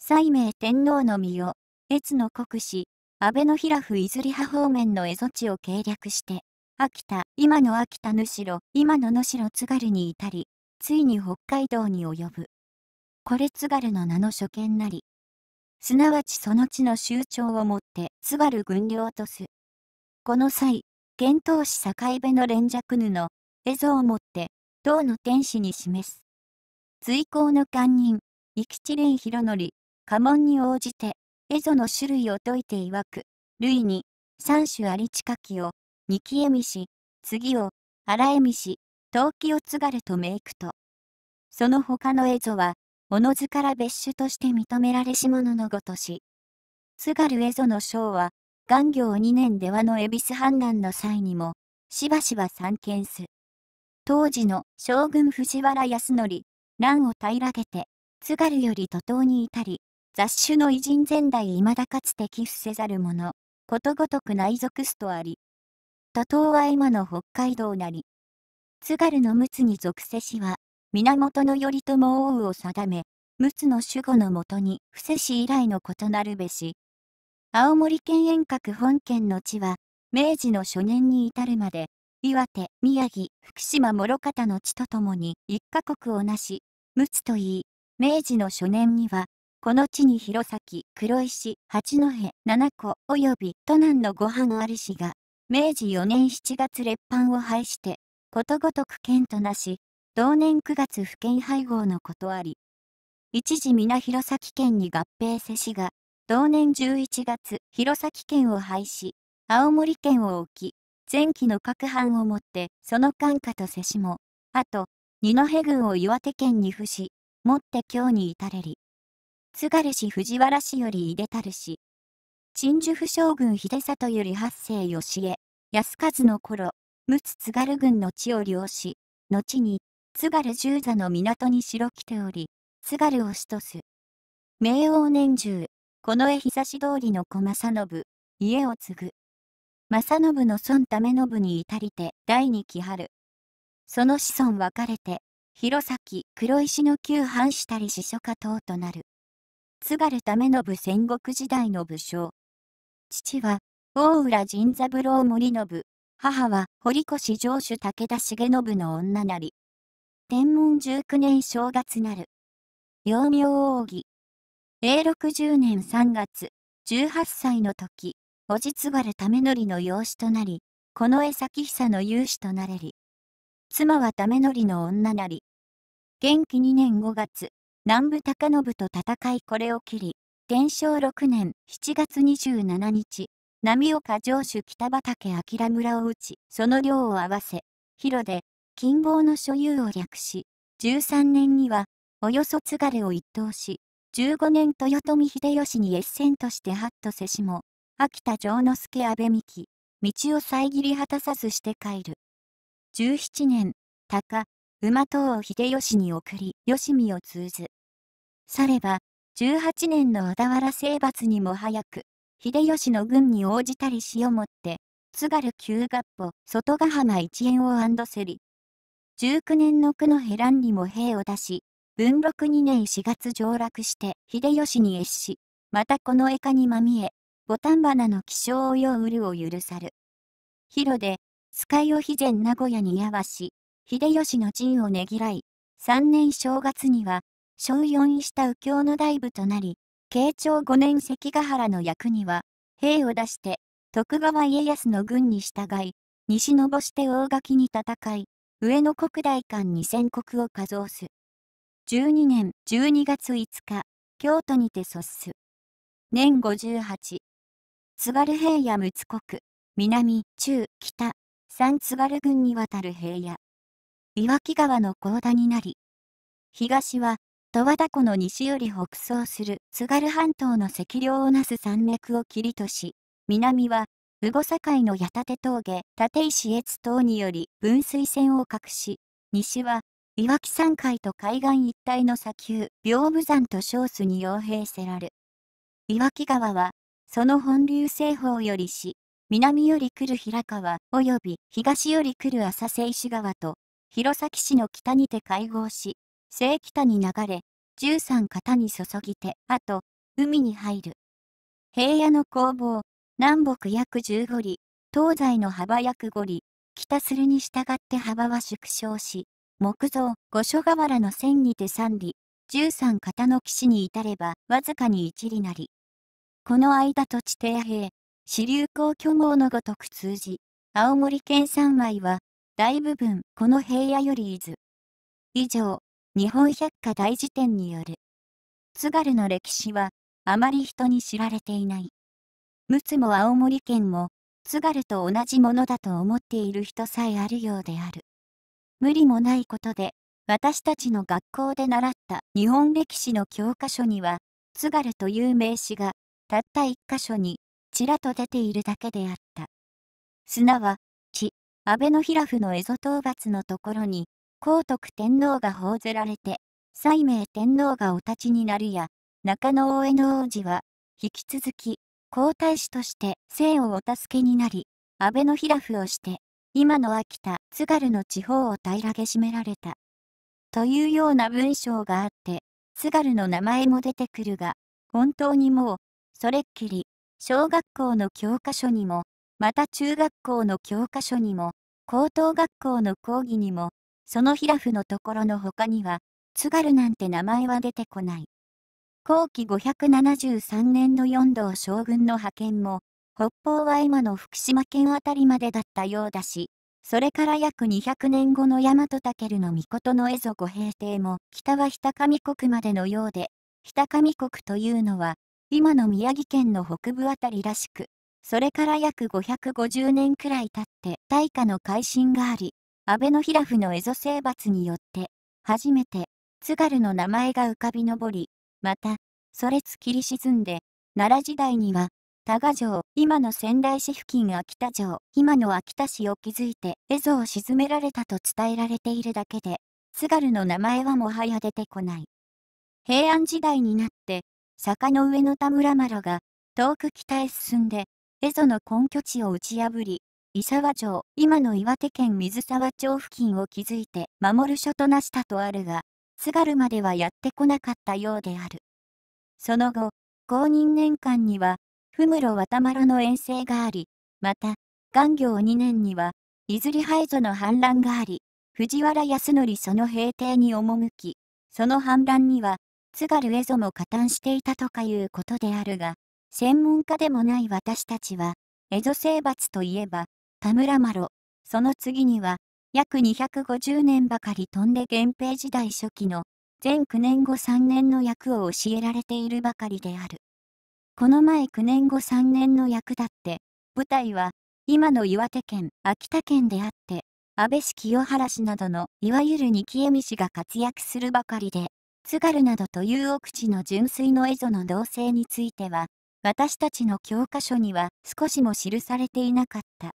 S1: 西明天皇の身を、越の国司、安倍の平府伊豆利派方面の蝦夷地を計略して、秋田、今の秋田主代、今の能代津軽に至り、ついに北海道に及ぶ。これ津軽の名の所見なり。すなわちその地の州長をもって津軽軍領とす。この際、遣唐使境部の連尺布蝦夷をもって、唐の天使に示す。随行の官人、生地蓮弘則、家紋に応じて、蝦夷の種類を解いて曰く、類に、三種あり近きを、二木恵美し、次を、荒恵美し、陶器を津がれと名句と。その他の蝦夷は、おのずから別種として認められし者のごとし。津軽蝦夷の章は、元行2年ではの恵比寿反乱の際にも、しばしば参見す。当時の将軍藤原康則、乱を平らげて、津軽より徒党に至り、雑種の偉人前代未だかつて寄付せざる者、ことごとく内属すとあり。徒党は今の北海道なり。津軽の陸奥に属せしは、源頼朝王を定め、陸奥の守護のもとに伏せ氏以来の異なるべし。青森県遠隔本県の地は、明治の初年に至るまで、岩手、宮城、福島諸方の地とともに一カ国をなし、陸奥といい、明治の初年にはこの地に弘前、黒石、八戸、七子、及び都南のご飯ありしが、明治4年7月列藩を廃して、ことごとく県となし、同年9月府県配合のことあり、一時皆弘前県に合併せしが、同年11月、弘前県を廃し、青森県を置き、前期の各藩をもって、その管下とせしも、あと、二戸郡を岩手県に付し、もって今日に至れり。津軽市藤原氏より井出たる市。陳寿府将軍秀里より八世義江、安和の頃、陸奥津軽軍の地を領し、後に、津軽十座の港に城来ており、津軽を首とす。明王年中、この絵久し通りの小正信、家を継ぐ。正信の孫為信に至りて第二期春。その子孫分かれて、弘前、黒石の旧藩主たり司書家等となる。津軽為信戦国時代の武将。父は、大浦仁三郎森信、母は堀越城主武田重信の女なり。天文19年正月なる。幼名奥義。永禄十年三月、十八歳の時、おじつがる為則の養子となり、この江崎久の勇士となれり。妻は為則の女なり。元気二年五月、南部高信と戦いこれを切り、天正6年7月27日、浪岡城主北畠明村を討ち、その量を合わせ、広で、金棒の所有を略し、13年には、およそ津軽を一等し、15年豊臣秀吉に越戦として八渡瀬氏も、秋田城之助安部幹、道を遮り果たさずして帰る。17年、鷹、馬等を秀吉に送り、吉見を通ず。されば、18年の小田原征伐にも早く、秀吉の軍に応じたりしをもって、津軽旧合歩、外ヶ浜一円をセり。19年の九のヘランにも兵を出し、文禄2年4月上洛して、秀吉に越し、またこの絵下にまみえ、五反花の気象をようるを許さる。広で、使いを肥前名古屋にやわし、秀吉の陣をねぎらい、3年正月には、小4した右京の大部となり、慶長5年関ヶ原の役には、兵を出して、徳川家康の軍に従い、西のぼして大垣に戦い、上野国大館に戦国を数す。12年12月5日、京都にて卒す。年58。津軽平野陸奥国、南、中、北、三津軽軍にわたる平野。岩木川の高田になり、東は十和田湖の西より北走する津軽半島の赤稜をなす山脈を切りとし、南は、羽後境の八立峠、立石越等により分水線を隠し、西は、岩木山海と海岸一帯の砂丘、屏風山と小須に傭兵せらる。岩木川は、その本流西方よりし、南より来る平川、及び東より来る浅瀬石川と、弘前市の北にて会合し、正北に流れ、十三型に注ぎて、あと、海に入る。平野の攻防、南北約十五里、東西の幅約五里、北するに従って幅は縮小し、木造五所川原の線にて三里、十三型の岸に至ればわずかに一里なり。この間と地底平、支流港巨号のごとく通じ、青森県三米は、大部分この平野より伊豆。以上。日本百科大辞典による津軽の歴史はあまり人に知られていない陸奥も青森県も津軽と同じものだと思っている人さえあるようである無理もないことで私たちの学校で習った日本歴史の教科書には津軽という名詞がたった一箇所にちらと出ているだけであった砂は、地、安倍部の平夫の蝦夷討伐のところに皇徳天皇が報ぜられて、西明天皇がお立ちになるや、中野大江の王子は、引き続き、皇太子として姓をお助けになり、安倍の平布をして、今の秋田、津軽の地方を平げしめられた。というような文章があって、津軽の名前も出てくるが、本当にもう、それっきり、小学校の教科書にも、また中学校の教科書にも、高等学校の講義にも、そのヒラフのところの他には、津軽なんて名前は出てこない。後期573年の四道将軍の派遣も、北方は今の福島県あたりまでだったようだし、それから約200年後の大和武の尊の蝦夷御平定も、北は日上国までのようで、日上国というのは、今の宮城県の北部あたりらしく、それから約550年くらい経って大化の改新があり、阿倍のヒラフの蝦夷征伐によって初めて津軽の名前が浮かび上りまたそれつきり沈んで奈良時代には多賀城今の仙台市付近秋田城今の秋田市を築いて蝦夷を沈められたと伝えられているだけで津軽の名前はもはや出てこない平安時代になって坂の上の田村麻呂が遠く北へ進んで蝦夷の根拠地を打ち破り伊沢城、今の岩手県水沢町付近を築いて守る所となしたとあるが、津軽まではやってこなかったようである。その後、公認年間には、不室渡丸の遠征があり、また、元行2年には、いずり廃祖の反乱があり、藤原康則その平定に赴き、その反乱には、津軽蝦夷も加担していたとかいうことであるが、専門家でもない私たちは、蝦夷征伐といえば、田村麻呂、その次には、約250年ばかり飛んで源平時代初期の、全9年後3年の役を教えられているばかりである。この前9年後3年の役だって、舞台は、今の岩手県、秋田県であって、安倍氏清原氏などの、いわゆる二木恵美氏が活躍するばかりで、津軽などという奥地の純粋の蝦夷の同性については、私たちの教科書には少しも記されていなかった。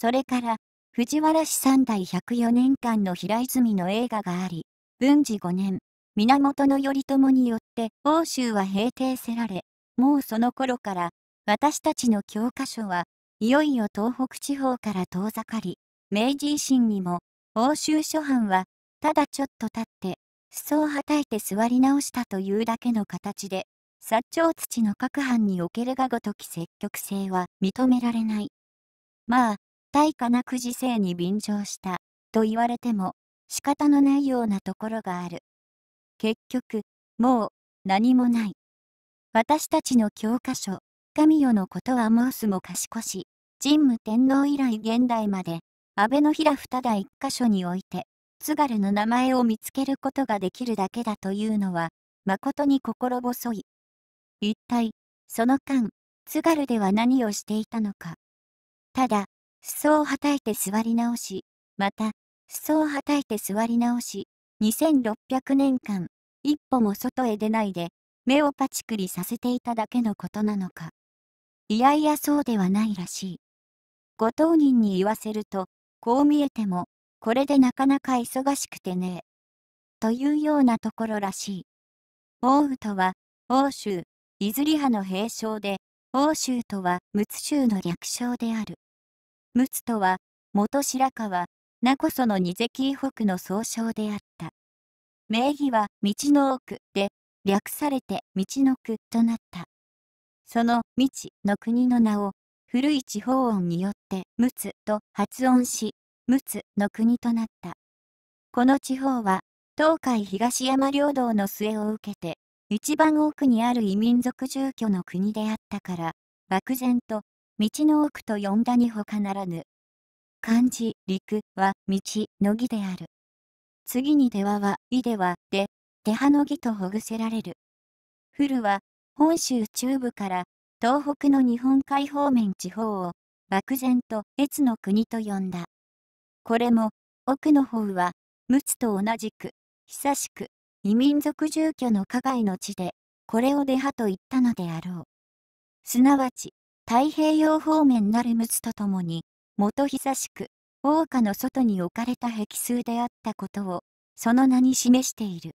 S1: それから、藤原氏三代104年間の平泉の映画があり、文治5年、源頼朝によって欧州は平定せられ、もうその頃から私たちの教科書はいよいよ東北地方から遠ざかり、明治維新にも欧州諸藩はただちょっと立って、裾をはたいて座り直したというだけの形で、薩長土の各藩におけるがごとき積極性は認められない。まあ、対価なく時世に便乗したと言われても仕方のないようなところがある。結局、もう何もない。私たちの教科書、神代のことは申すも賢し、神武天皇以来現代まで、安倍の平二代一箇所において、津軽の名前を見つけることができるだけだというのは、誠に心細い。一体、その間、津軽では何をしていたのか。ただ、裾をはたいて座り直し、また、裾をはたいて座り直し、2600年間、一歩も外へ出ないで、目をパチクリさせていただけのことなのか。いやいやそうではないらしい。ご当人に言わせると、こう見えても、これでなかなか忙しくてねえ。というようなところらしい。王羽とは、欧州、いずり派の兵将で、欧州とは陸州の略称である。陸奥とは、元白河、名古その二関以北の総称であった。名義は道の奥で、略されて道の区となった。その道の国の名を、古い地方音によって、陸奥と発音し、陸奥の国となった。この地方は、東海東山領土の末を受けて、一番奥にある異民族住居の国であったから、漠然と道の奥と呼んだに他ならぬ。漢字、陸は、道、の義である。次に出はは、いでは、で、手羽の義とほぐせられる。古は、本州中部から東北の日本海方面地方を漠然と越の国と呼んだ。これも奥の方は陸奥と同じく久しく異民族住居の加害の地でこれを出はと言ったのであろう。すなわち太平洋方面なる陸奥とともに、元久しく、大岡の外に置かれた壁数であったことを、その名に示している。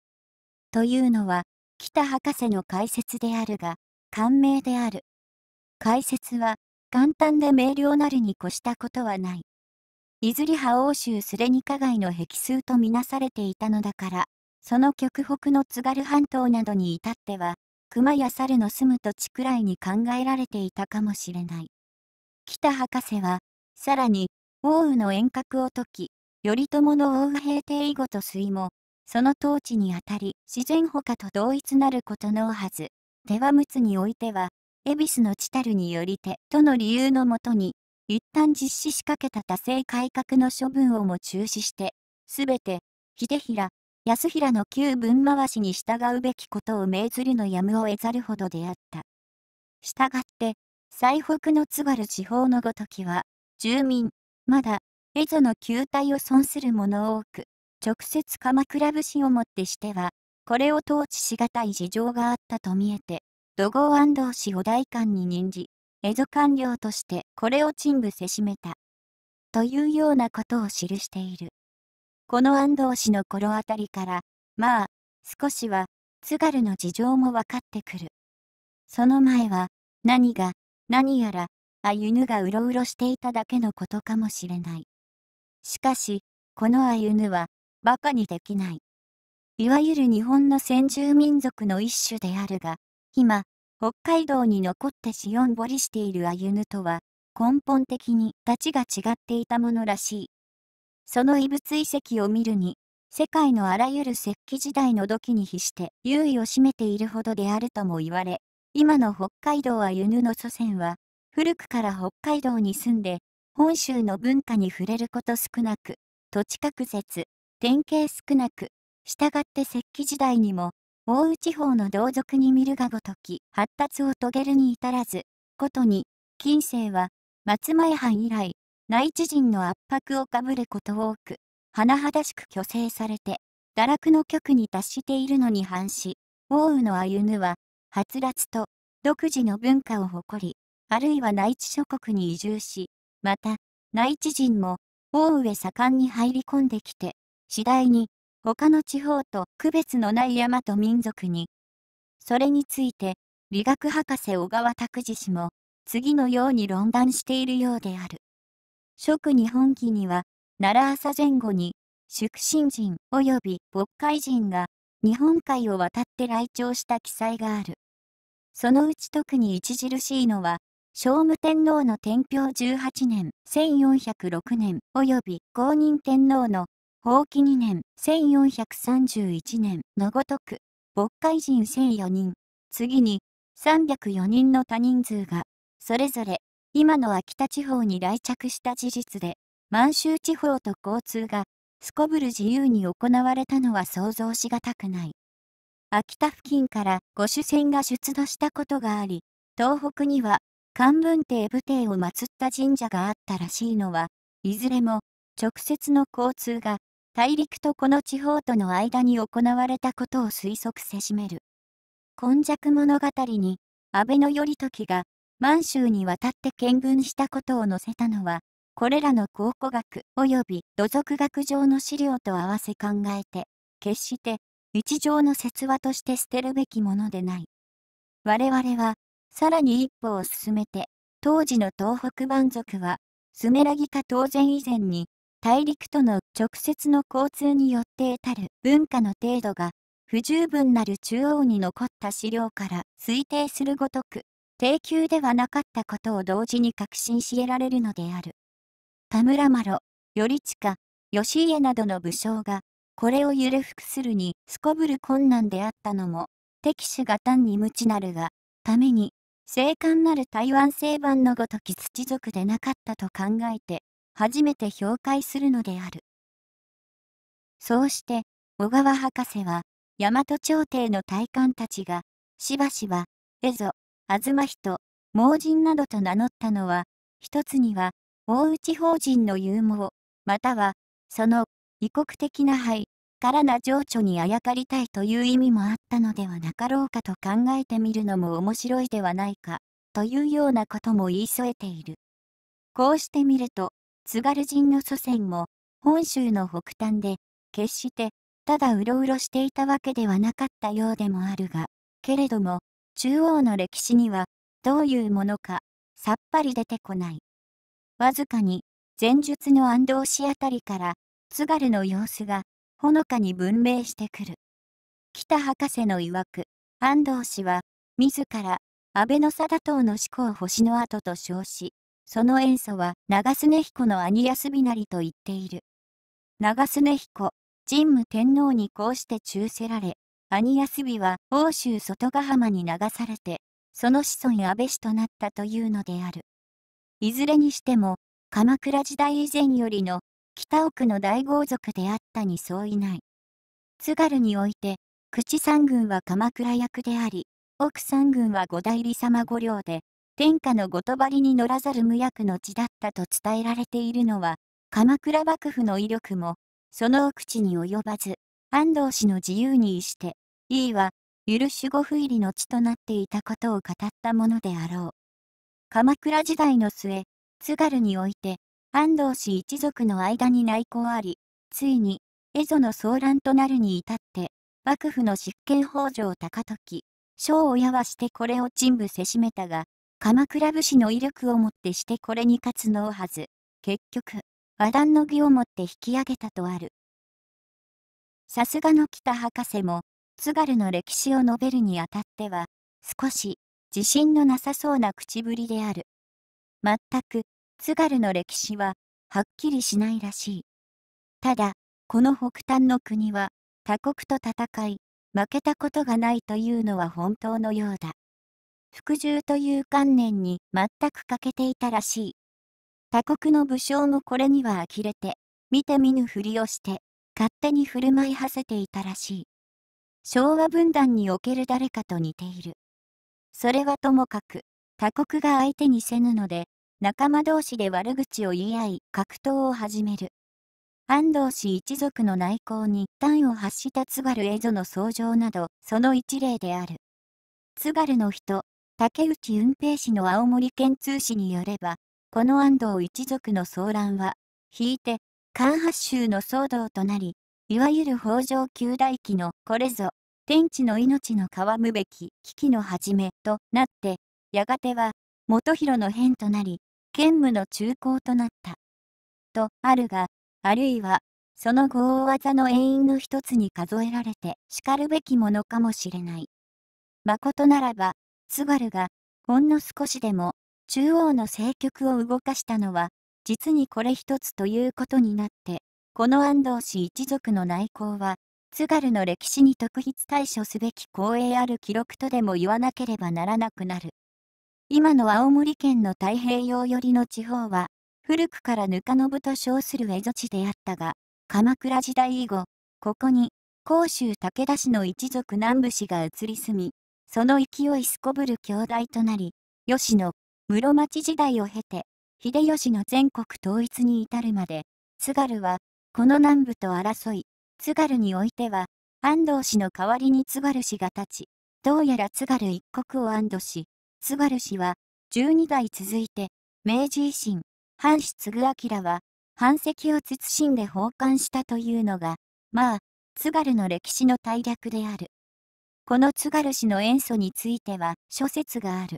S1: というのは、北博士の解説であるが、感銘である。解説は、簡単で明瞭なるに越したことはない。いずれ覇欧州スレに加害の壁数とみなされていたのだから、その極北の津軽半島などに至っては、熊や猿の住む土地くらいに考えられていたかもしれない。北博士は、さらに、奥羽の遠隔を解き、頼朝の奥羽平定以後と水も、その統治にあたり、自然他と同一なることのはず。手は陸においては、恵比寿の地たるによりて、との理由のもとに、一旦実施しかけた多政改革の処分をも中止して、すべて、秀平、安平の旧分回しに従うべきことを命ずるのやむを得ざるほどであった。したがって、最北の津軽地方のごときは、住民、まだ、蝦夷の球体を損する者多く、直接鎌倉節をもってしては、これを統治しがたい事情があったと見えて、土豪安藤氏を代官に任じ、蝦夷官僚としてこれを陳部せしめた。というようなことを記している。この安藤氏の頃あたりから、まあ、少しは、津軽の事情も分かってくる。その前は、何が、何やら、あゆぬがうろうろしていただけのことかもしれない。しかし、このあゆぬは、馬鹿にできない。いわゆる日本の先住民族の一種であるが、今、北海道に残って死んぼりしているアユヌとは、根本的に立ちが違っていたものらしい。その遺物遺跡を見るに、世界のあらゆる石器時代の土器に比して優位を占めているほどであるとも言われ、今の北海道は犬の祖先は、古くから北海道に住んで、本州の文化に触れること少なく、土地隔絶、典型少なく、したがって石器時代にも、大内地方の同族に見るがごとき発達を遂げるに至らず、ことに、近世は松前藩以来、内地人の圧迫をかぶること多く、甚だしく虚勢されて、堕落の極に達しているのに反し、奥羽の歩むは、はつらつと独自の文化を誇り、あるいは内地諸国に移住し、また、内地人も、奥羽へ盛んに入り込んできて、次第に、他の地方と区別のない山と民族に。それについて、理学博士小川拓司氏も、次のように論断しているようである。食日本記には、奈良朝前後に、祝神人及び渤海人が、日本海を渡って来朝した記載がある。そのうち特に著しいのは、聖武天皇の天平18年1406年及び公認天皇の法紀2年1431年のごとく、渤海人1004人、次に304人の他人数が、それぞれ今の秋田地方に来着した事実で、満州地方と交通がすこぶる自由に行われたのは想像しがたくない。秋田付近から御主船が出土したことがあり、東北には漢文帝武帝を祀った神社があったらしいのは、いずれも直接の交通が大陸とこの地方との間に行われたことを推測せしめる。今昔物語に、安倍の頼時が満州に渡って見聞したことを載せたのは、これらの考古学及び土俗学上の資料と合わせ考えて、決して日常の説話として捨てるべきものでない。我々は、さらに一歩を進めて、当時の東北蛮族は、スメラギ化当然以前に、大陸との直接の交通によって得たる文化の程度が不十分なる中央に残った資料から推定するごとく定休ではなかったことを同時に確信し得られるのである。田村麻呂、頼近、義家などの武将が、これを揺れ服するにすこぶる困難であったのも、敵手が単に無知なるが、ために、精悍なる台湾西番のごとき土族でなかったと考えて、初めて評価するのである。そうして、小川博士は、大和朝廷の大官たちが、しばしば、えぞ、東人、盲人などと名乗ったのは、一つには、大内法人の勇猛、または、その、異国的な灰からな情緒にあやかりたいという意味もあったのではなかろうかと考えてみるのも面白いではないか、というようなことも言い添えている。こうしてみると、津軽人の祖先も、本州の北端で、決して、ただうろうろしていたわけではなかったようでもあるが、けれども、中央の歴史にはどういうものかさっぱり出てこない。わずかに前述の安藤氏あたりから津軽の様子がほのかに分明してくる。北博士の曰く安藤氏は自ら安倍の貞党の思考星の跡と称しその塩素は長恒彦の兄安美なりと言っている。長恒彦神武天皇にこうして忠せられ兄安美は欧州外ヶ浜に流されて、その子孫安倍氏となったというのである。いずれにしても、鎌倉時代以前よりの北奥の大豪族であったに相違ない。津軽において、口三軍は鎌倉役であり、奥三軍は五代理様御領で、天下の言張に乗らざる無役の地だったと伝えられているのは、鎌倉幕府の威力も、その奥地に及ばず、安藤氏の自由に意して、E は、許し子不入りの地となっていたことを語ったものであろう。鎌倉時代の末、津軽において、安藤氏一族の間に内向あり、ついに、蝦夷の騒乱となるに至って、幕府の執権北条高時、小親はしてこれを陳部せしめたが、鎌倉武士の威力をもってしてこれに勝つのをはず、結局、和談の儀をもって引き上げたとある。さすがの北博士も、津軽の歴史を述べるにあたっては、少し自信のなさそうな口ぶりである。全く、津軽の歴史は、はっきりしないらしい。ただ、この北端の国は、他国と戦い、負けたことがないというのは本当のようだ。服従という観念に全く欠けていたらしい。他国の武将もこれには呆れて、見て見ぬふりをして、勝手に振る舞いはせていたらしい。昭和分断における誰かと似ている。それはともかく、他国が相手にせぬので、仲間同士で悪口を言い合い、格闘を始める。安藤氏一族の内向に端を発した津軽蝦夷の創上など、その一例である。津軽の人、竹内運平氏の青森県通史によれば、この安藤一族の騒乱は、引いて、関八州の騒動となり、いわゆる北条旧大期のこれぞ、天地の命の皮むべき危機の始めとなって、やがては、元広の変となり、兼務の中高となった。とあるが、あるいは、その合技の遠因の一つに数えられてかるべきものかもしれない。まことならば、津軽が、ほんの少しでも、中央の政局を動かしたのは、実にこれ一つということになってこの安藤氏一族の内向は、津軽の歴史に特筆対処すべき光栄ある記録とでも言わなければならなくなる。今の青森県の太平洋寄りの地方は、古くからぬかのぶと称する蝦夷地であったが、鎌倉時代以後、ここに、甲州武田氏の一族南部氏が移り住み、その勢いすこぶる兄弟となり、吉野、室町時代を経て、秀吉の全国統一に至るまで、津軽は、この南部と争い、津軽においては、安藤氏の代わりに津軽氏が立ち、どうやら津軽一国を安堵し、津軽氏は、12代続いて、明治維新、藩主継明は、藩籍を謹んで奉還したというのが、まあ、津軽の歴史の大略である。この津軽氏の塩素については諸説がある。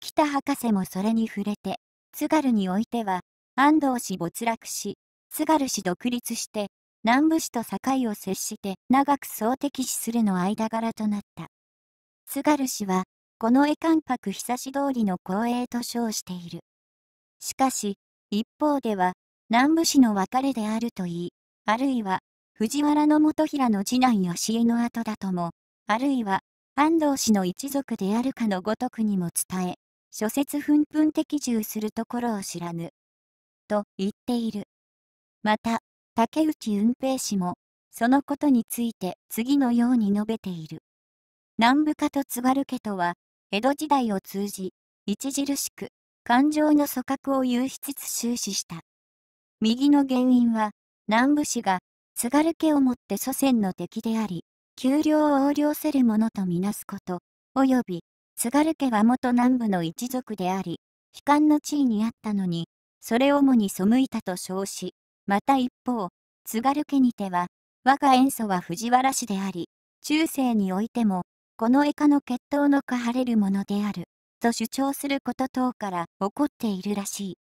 S1: 北博士もそれに触れて、津軽においては、安藤氏没落し、津軽市独立して、南部市と境を接して長く総敵視するの間柄となった。津軽市は、この絵関白久し通りの光栄と称している。しかし、一方では、南部市の別れであるといい、あるいは、藤原元平の次男義江の後だとも、あるいは、安藤氏の一族であるかのごとくにも伝え、諸説紛紛的従するところを知らぬ。と言っている。また、竹内運平氏も、そのことについて次のように述べている。南部家と津軽家とは、江戸時代を通じ、著しく、感情の組閣を有しつつ終始した。右の原因は、南部氏が、津軽家をもって祖先の敵であり、給料を横領せるものとみなすこと、及び、津軽家は元南部の一族であり、悲観の地位にあったのに、それをもに背いたと称し、また一方、津軽家にては、我が塩祖は藤原氏であり、中世においても、この絵家の血統のかはれるものである、と主張すること等から起こっているらしい。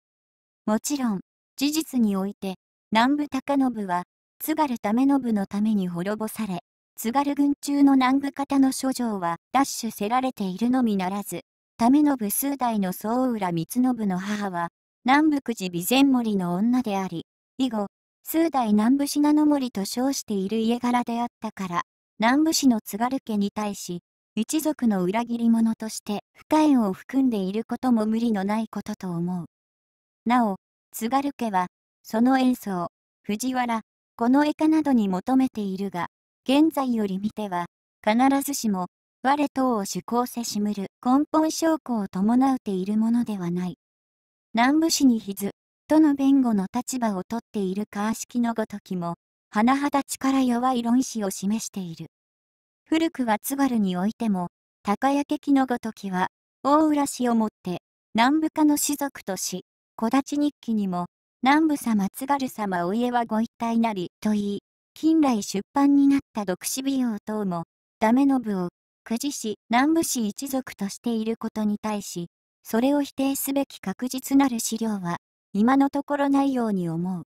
S1: もちろん、事実において、南部高信は、津軽為信のために滅ぼされ、津軽軍中の南部方の諸状は奪取せられているのみならず、為信数代の総浦光信の母は、南部久じ備前森の女であり、以後、数代南部名の森と称している家柄であったから、南部氏の津軽家に対し、一族の裏切り者として可縁を含んでいることも無理のないことと思う。なお、津軽家は、その演奏、藤原、この絵家などに求めているが、現在より見ては、必ずしも、我等を主公せしむる根本証拠を伴うているものではない。南部氏にひず、どの弁護の立場をとっているか式のごときも、甚だ力弱い論旨を示している。古くは津軽においても、高焼きのごときは、大浦氏をもって、南部家の士族とし、小立日記にも、南部様津軽様お家はご一体なり、と言い、近来出版になった独死美容等も、ダメの部を、久慈氏、南部氏一族としていることに対し、それを否定すべき確実なる資料は今のところないように思う。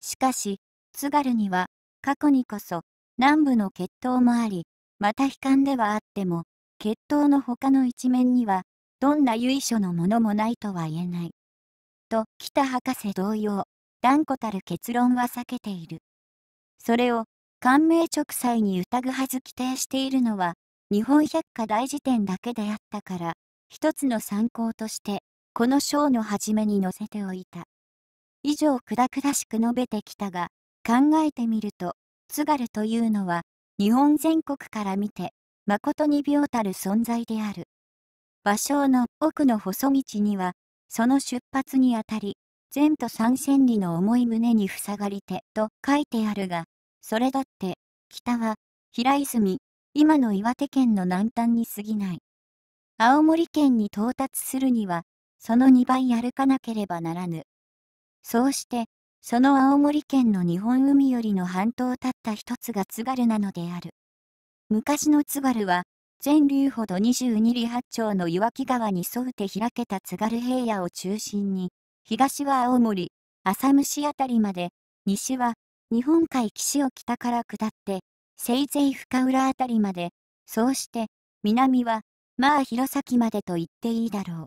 S1: しかし、津軽には、過去にこそ、南部の決闘もあり、また悲観ではあっても、決闘の他の一面には、どんな由緒のものもないとは言えない。と、北博士同様、断固たる結論は避けている。それを、官名直裁に疑はず規定しているのは、日本百科大辞典だけであったから、一つの参考として、この章の初めに載せておいた。以上くだくだしく述べてきたが、考えてみると、津軽というのは、日本全国から見て、誠に病たる存在である。芭蕉の奥の細道には、その出発にあたり、善と三千里の重い胸に塞がりてと書いてあるが、それだって、北は、平泉、今の岩手県の南端に過ぎない。青森県に到達するには、その2倍歩かなければならぬ。そうして、その青森県の日本海よりの半島をたった一つが津軽なのである。昔の津軽は、全流ほど22里八丁の岩木川に沿うて開けた津軽平野を中心に、東は青森、浅虫辺りまで、西は日本海岸を北から下って、せいぜい深浦辺りまで、そうして、南は、まあ弘前までと言っていいだろう。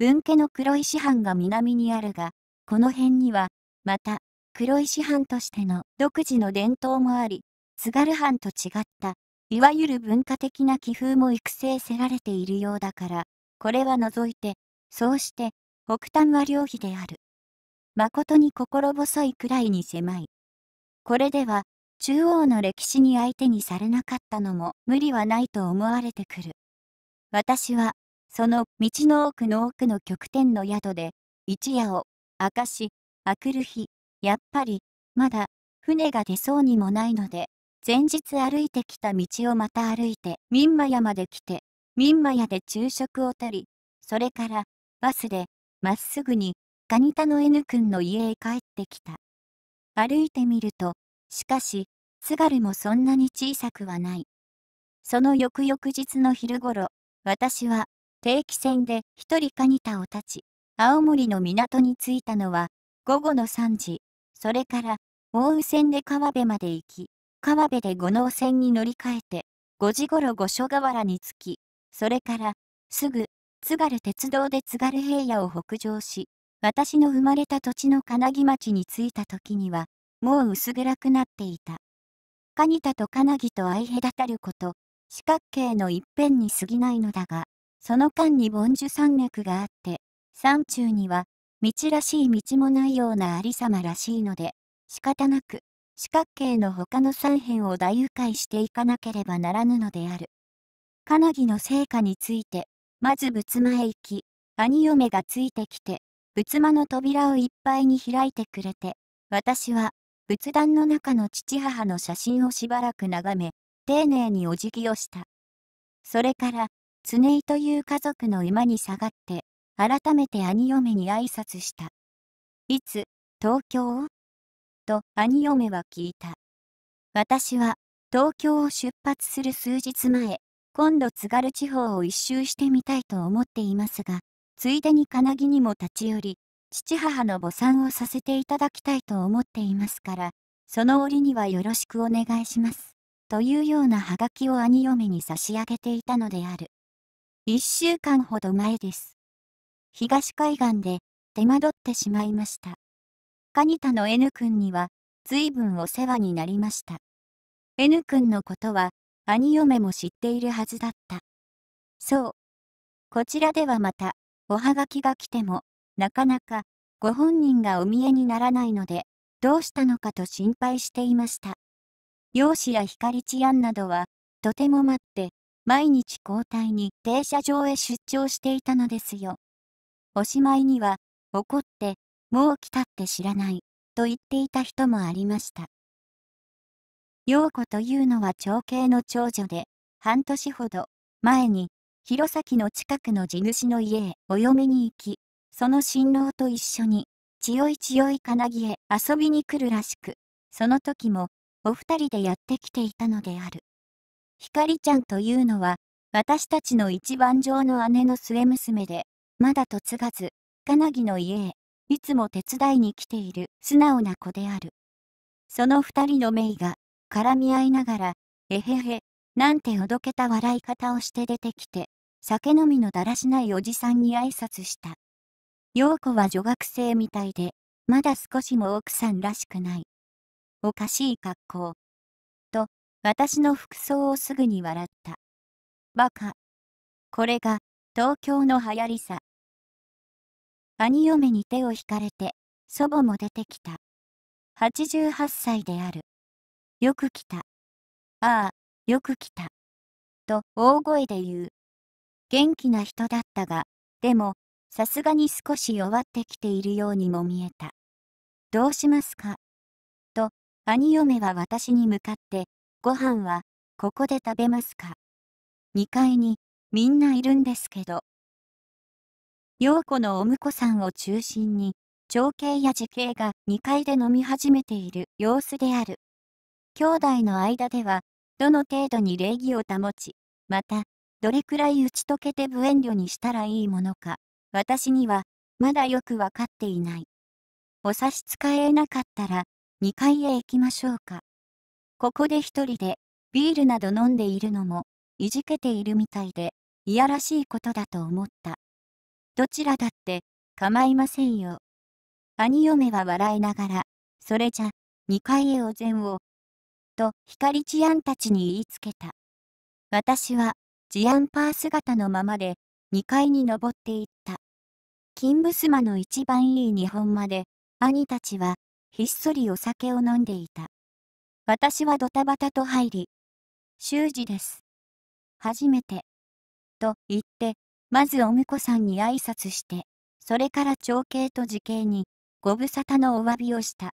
S1: 分家の黒石藩が南にあるが、この辺には、また、黒石藩としての独自の伝統もあり、津軽藩と違った、いわゆる文化的な気風も育成せられているようだから、これは除いて、そうして、北端は良費である。誠に心細いくらいに狭い。これでは、中央の歴史に相手にされなかったのも無理はないと思われてくる。私はその道の奥の奥の極点の宿で、一夜を、明かし、明くる日、やっぱり、まだ、船が出そうにもないので、前日歩いてきた道をまた歩いて、ンマ屋まで来て、ンマ屋で昼食をたり、それから、バスで、まっすぐに、カニタの N 君の家へ帰ってきた。歩いてみると、しかし、津軽もそんなに小さくはない。その翌々日の昼ごろ、私は、定期船で一人カニタを立ち、青森の港に着いたのは午後の3時、それから大宇船で川辺まで行き、川辺で五能船に乗り換えて、5時ごろ五所川原に着き、それからすぐ津軽鉄道で津軽平野を北上し、私の生まれた土地の金木町に着いた時には、もう薄暗くなっていた。カニタと金木と相隔たること、四角形の一辺に過ぎないのだが、その間に梵樹山脈があって、山中には、道らしい道もないようなありさまらしいので、仕方なく、四角形の他の3辺を大誘拐していかなければならぬのである。カナギの成果について、まず仏間へ行き、兄嫁がついてきて、仏間の扉をいっぱいに開いてくれて、私は、仏壇の中の父母の写真をしばらく眺め、丁寧にお辞儀をした。それから、常井という家族の馬に下がって、改めて兄嫁に挨拶した。いつ、東京をと兄嫁は聞いた。私は、東京を出発する数日前、今度津軽地方を一周してみたいと思っていますが、ついでに金木にも立ち寄り、父母の母参をさせていただきたいと思っていますから、その折にはよろしくお願いします。というようなはがきを兄嫁に差し上げていたのである。一週間ほど前です。東海岸で手間取ってしまいました。カニタの N 君には随分お世話になりました。N 君のことは兄嫁も知っているはずだった。そう。こちらではまたおはがきが来てもなかなかご本人がお見えにならないのでどうしたのかと心配していました。容姿や光治安などはとても待って毎日交代に停車場へ出張していたのですよ。おしまいには、怒って、もう来たって知らない、と言っていた人もありました。陽子というのは長兄の長女で、半年ほど前に、弘前の近くの地主の家へお嫁に行き、その新郎と一緒に、千代い千代い金木へ遊びに来るらしく、その時も、お二人でやってきていたのである。ひかりちゃんというのは、私たちの一番上の姉の末娘で、まだ嫁がず、かなぎの家へ、いつも手伝いに来ている素直な子である。その二人のメイが、絡み合いながら、えへへ、なんておどけた笑い方をして出てきて、酒飲みのだらしないおじさんに挨拶した。陽子は女学生みたいで、まだ少しも奥さんらしくない。おかしい格好、私の服装をすぐに笑った。バカ。これが、東京の流行りさ。兄嫁に手を引かれて、祖母も出てきた。88歳である。よく来た。ああ、よく来た。と大声で言う。元気な人だったが、でも、さすがに少し弱ってきているようにも見えた。どうしますかと、兄嫁は私に向かって、ご飯はここで食べますか ?2 階にみんないるんですけど。陽子のお婿さんを中心に、長兄や慈兄が2階で飲み始めている様子である。兄弟の間では、どの程度に礼儀を保ち、また、どれくらい打ち解けて無遠慮にしたらいいものか、私には、まだよくわかっていない。お差し支えなかったら、2階へ行きましょうか。ここで一人でビールなど飲んでいるのもいじけているみたいでいやらしいことだと思った。どちらだって構いませんよ。兄嫁は笑いながら、それじゃ、二階へお膳を。と、光治安たちに言いつけた。私は、治安パー姿のままで、二階に登っていった。金ブスマの一番いい日本まで、兄たちは、ひっそりお酒を飲んでいた。私はドタバタと入り、修士です。初めて。と言って、まずお婿さんに挨拶して、それから長兄と時兄に、ご無沙汰のお詫びをした。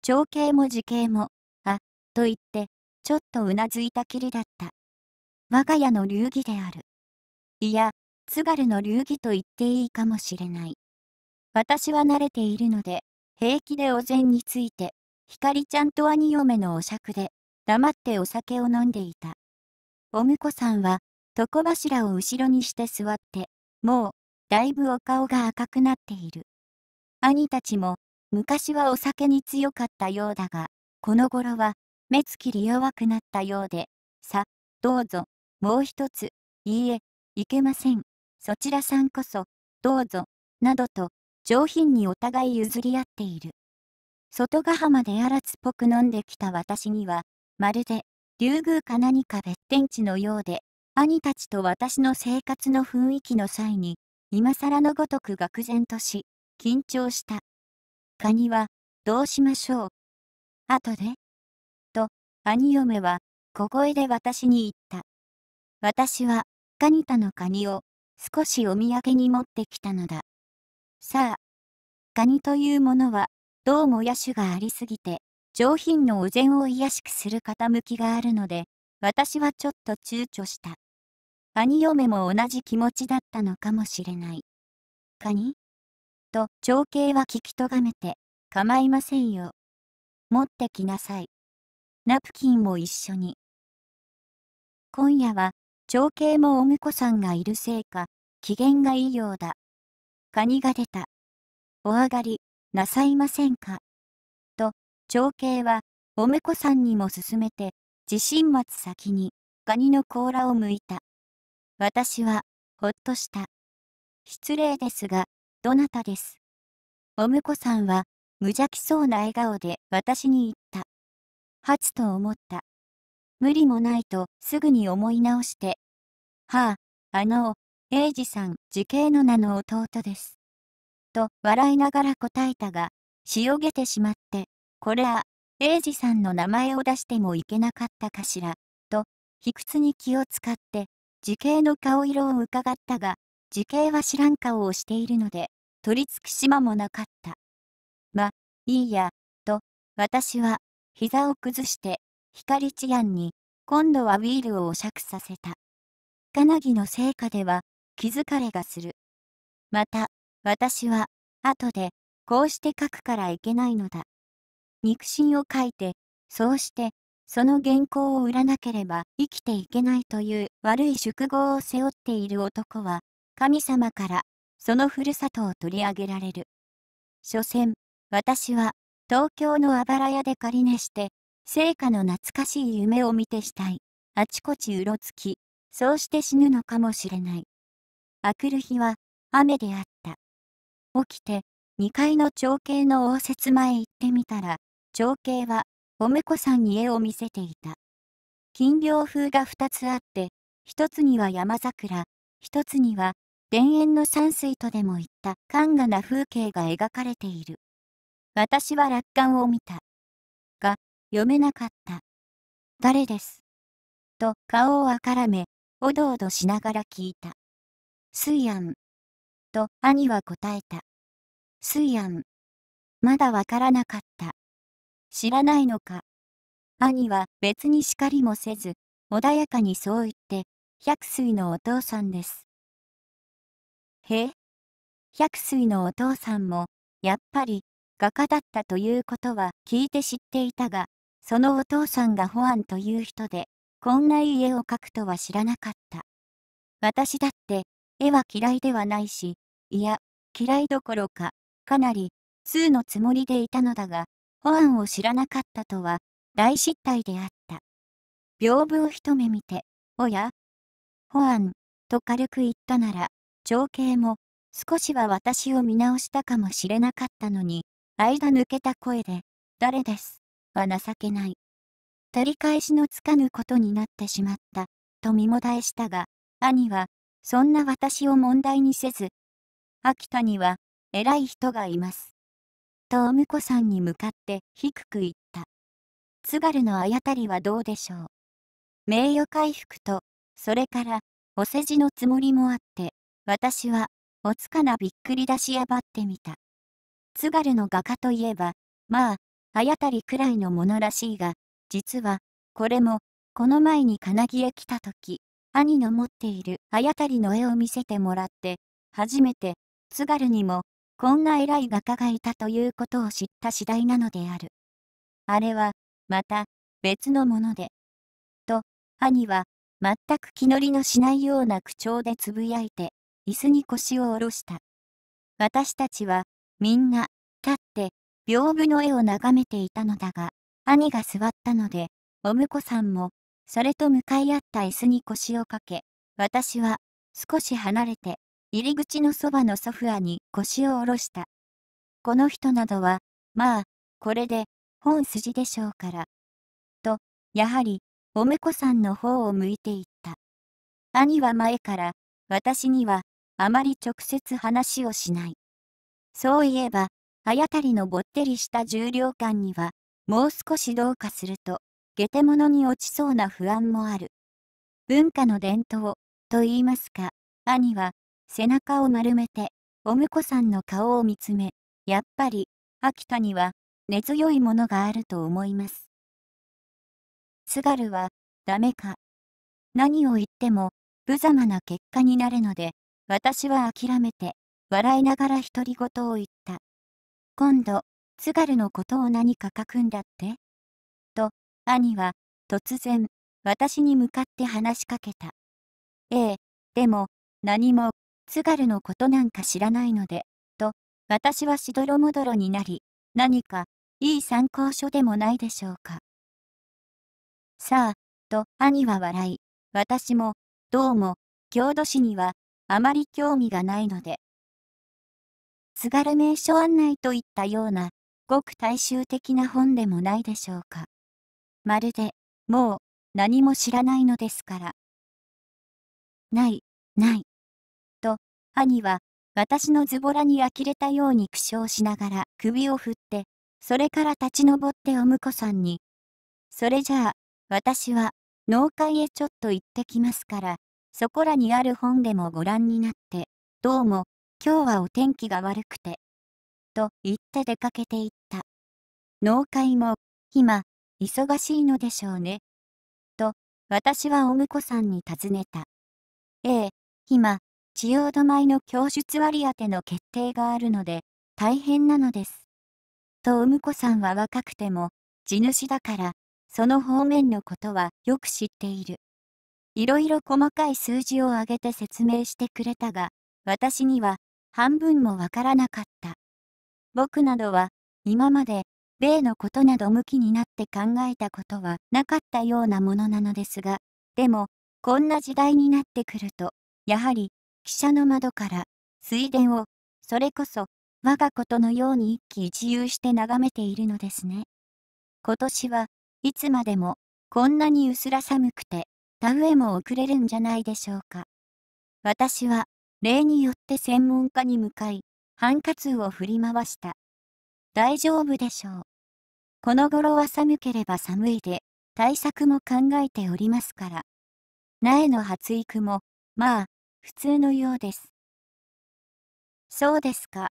S1: 長兄も時兄も、あ、と言って、ちょっとうなずいたきりだった。我が家の流儀である。いや、津軽の流儀と言っていいかもしれない。私は慣れているので、平気でお膳について、ひかりちゃんと兄嫁のお酌で、黙ってお酒を飲んでいた。お婿さんは、床柱を後ろにして座って、もう、だいぶお顔が赤くなっている。兄たちも、昔はお酒に強かったようだが、この頃は、目つきり弱くなったようで、さ、どうぞ、もう一つ、いいえ、いけません。そちらさんこそ、どうぞ、などと、上品にお互い譲り合っている。外ヶ浜で荒津っぽく飲んできた私には、まるで、竜宮か何か別天地のようで、兄たちと私の生活の雰囲気の際に、今更のごとく愕然とし、緊張した。カニは、どうしましょう。後でと、兄嫁は、小声で私に言った。私は、カニタのカニを、少しお土産に持ってきたのだ。さあ、カニというものは、どうも野手がありすぎて、上品のお膳を癒しくする傾きがあるので、私はちょっと躊躇した。兄嫁も同じ気持ちだったのかもしれない。カニと、長兄は聞きとがめて、構いませんよ。持ってきなさい。ナプキンも一緒に。今夜は、長兄もお婿さんがいるせいか、機嫌がいいようだ。カニが出た。お上がり。なさいませんか。と、長兄は、お婿さんにも勧めて、自身末先に、ガニの甲羅を剥いた。私は、ほっとした。失礼ですが、どなたです。お婿さんは、無邪気そうな笑顔で私に言った。はつと思った。無理もないとすぐに思い直して。はあ、あの、英二さん、時系の名の弟です。と笑いながら答えたが、しおげてしまって、これは、英二さんの名前を出してもいけなかったかしら、と、卑屈に気を使って、時計の顔色を伺ったが、時計は知らん顔をしているので、取り付く島もなかった。ま、いいや、と、私は、膝を崩して、光治安に、今度はウィールをお酌させた。カナギの成果では、気づかれがする。また、私は、後で、こうして書くからいけないのだ。肉親を書いて、そうして、その原稿を売らなければ生きていけないという悪い宿業を背負っている男は、神様からそのふるさとを取り上げられる。所詮、私は東京のあばら屋で借り寝して、聖火の懐かしい夢を見てしたい。あちこちうろつき、そうして死ぬのかもしれない。あくる日は雨であった。起きて、2階の長兄の応接前行ってみたら、長兄は、お婿さんに絵を見せていた。金屏風が2つあって、1つには山桜、1つには、田園の山水とでも言った寒雅な風景が描かれている。私は楽観を見た。が、読めなかった。誰です。と顔をあからめ、おどおどしながら聞いた。水安。と兄は答えた。スイアン。まだわからなかった。知らないのか。兄は別に叱りもせず、穏やかにそう言って、百水のお父さんです。へえ百水のお父さんも、やっぱり、画家だったということは聞いて知っていたが、そのお父さんが保安という人で、こんな家を描くとは知らなかった。私だって、絵は嫌いではないし、いや、嫌いどころか、かなり、数のつもりでいたのだが、ホアンを知らなかったとは、大失態であった。屏風を一目見て、おやホアン、と軽く言ったなら、情景も、少しは私を見直したかもしれなかったのに、間抜けた声で、誰です、は情けない。取り返しのつかぬことになってしまった、と身もだえしたが、兄は、そんな私を問題にせず、秋田には偉い人がいます。とお婿さんに向かって低く言った。津軽のあやたりはどうでしょう。名誉回復と、それからお世辞のつもりもあって、私はおつかなびっくり出しやばってみた。津軽の画家といえば、まあ、あやたりくらいのものらしいが、実は、これも、この前に金木へ来た時、兄の持っているあやたりの絵を見せてもらって、初めて津軽にも、こんな偉い画家がいたということを知った次第なのである。あれは、また、別のもので。と、兄は、全く気乗りのしないような口調でつぶやいて、椅子に腰を下ろした。私たちは、みんな、立って、屏風の絵を眺めていたのだが、兄が座ったので、お婿さんも、それと向かい合った椅子に腰をかけ、私は、少し離れて、入り口のそばのソファに腰を下ろした。この人などは、まあ、これで、本筋でしょうから。と、やはり、おこさんの方を向いていった。兄は前から、私には、あまり直接話をしない。そういえば、あたりのぼってりした重量感には、もう少しどうかすると、下手者に落ちそうな不安もある。文化の伝統、と言いますか、兄は、背中を丸めて、お婿さんの顔を見つめ、やっぱり、秋田には、根強いものがあると思います。津軽は、ダメか。何を言っても、無様な結果になるので、私は諦めて、笑いながら独り言を言った。今度、津軽のことを何か書くんだってと、兄は、突然、私に向かって話しかけた。ええ、でも、何も、津軽のことなんか知らないので、と、私はしどろもどろになり、何か、いい参考書でもないでしょうか。さあ、と兄は笑い、私も、どうも、郷土史には、あまり興味がないので。津軽名所案内といったような、ごく大衆的な本でもないでしょうか。まるで、もう、何も知らないのですから。ない、ない。兄は、私のズボラに呆れたように苦笑しながら首を振って、それから立ち上ってお婿さんに、それじゃあ、私は、農会へちょっと行ってきますから、そこらにある本でもご覧になって、どうも、今日はお天気が悪くて、と言って出かけていった。農会も、今、忙しいのでしょうね。と、私はお婿さんに尋ねた。ええ、今、一応止まの供述割り当ての決定があるので、大変なのです。と、産子さんは若くても、地主だから、その方面のことはよく知っている。いろいろ細かい数字を挙げて説明してくれたが、私には半分もわからなかった。僕などは、今まで、米のことなど向きになって考えたことはなかったようなものなのですが、でも、こんな時代になってくると、やはり、汽車の窓から水田をそれこそ我がことのように一喜一憂して眺めているのですね。今年はいつまでもこんなに薄ら寒くて田植えも遅れるんじゃないでしょうか。私は例によって専門家に向かいハンカツを振り回した。大丈夫でしょう。この頃は寒ければ寒いで対策も考えておりますから。苗の発育もまあ普通のようです。そうですか。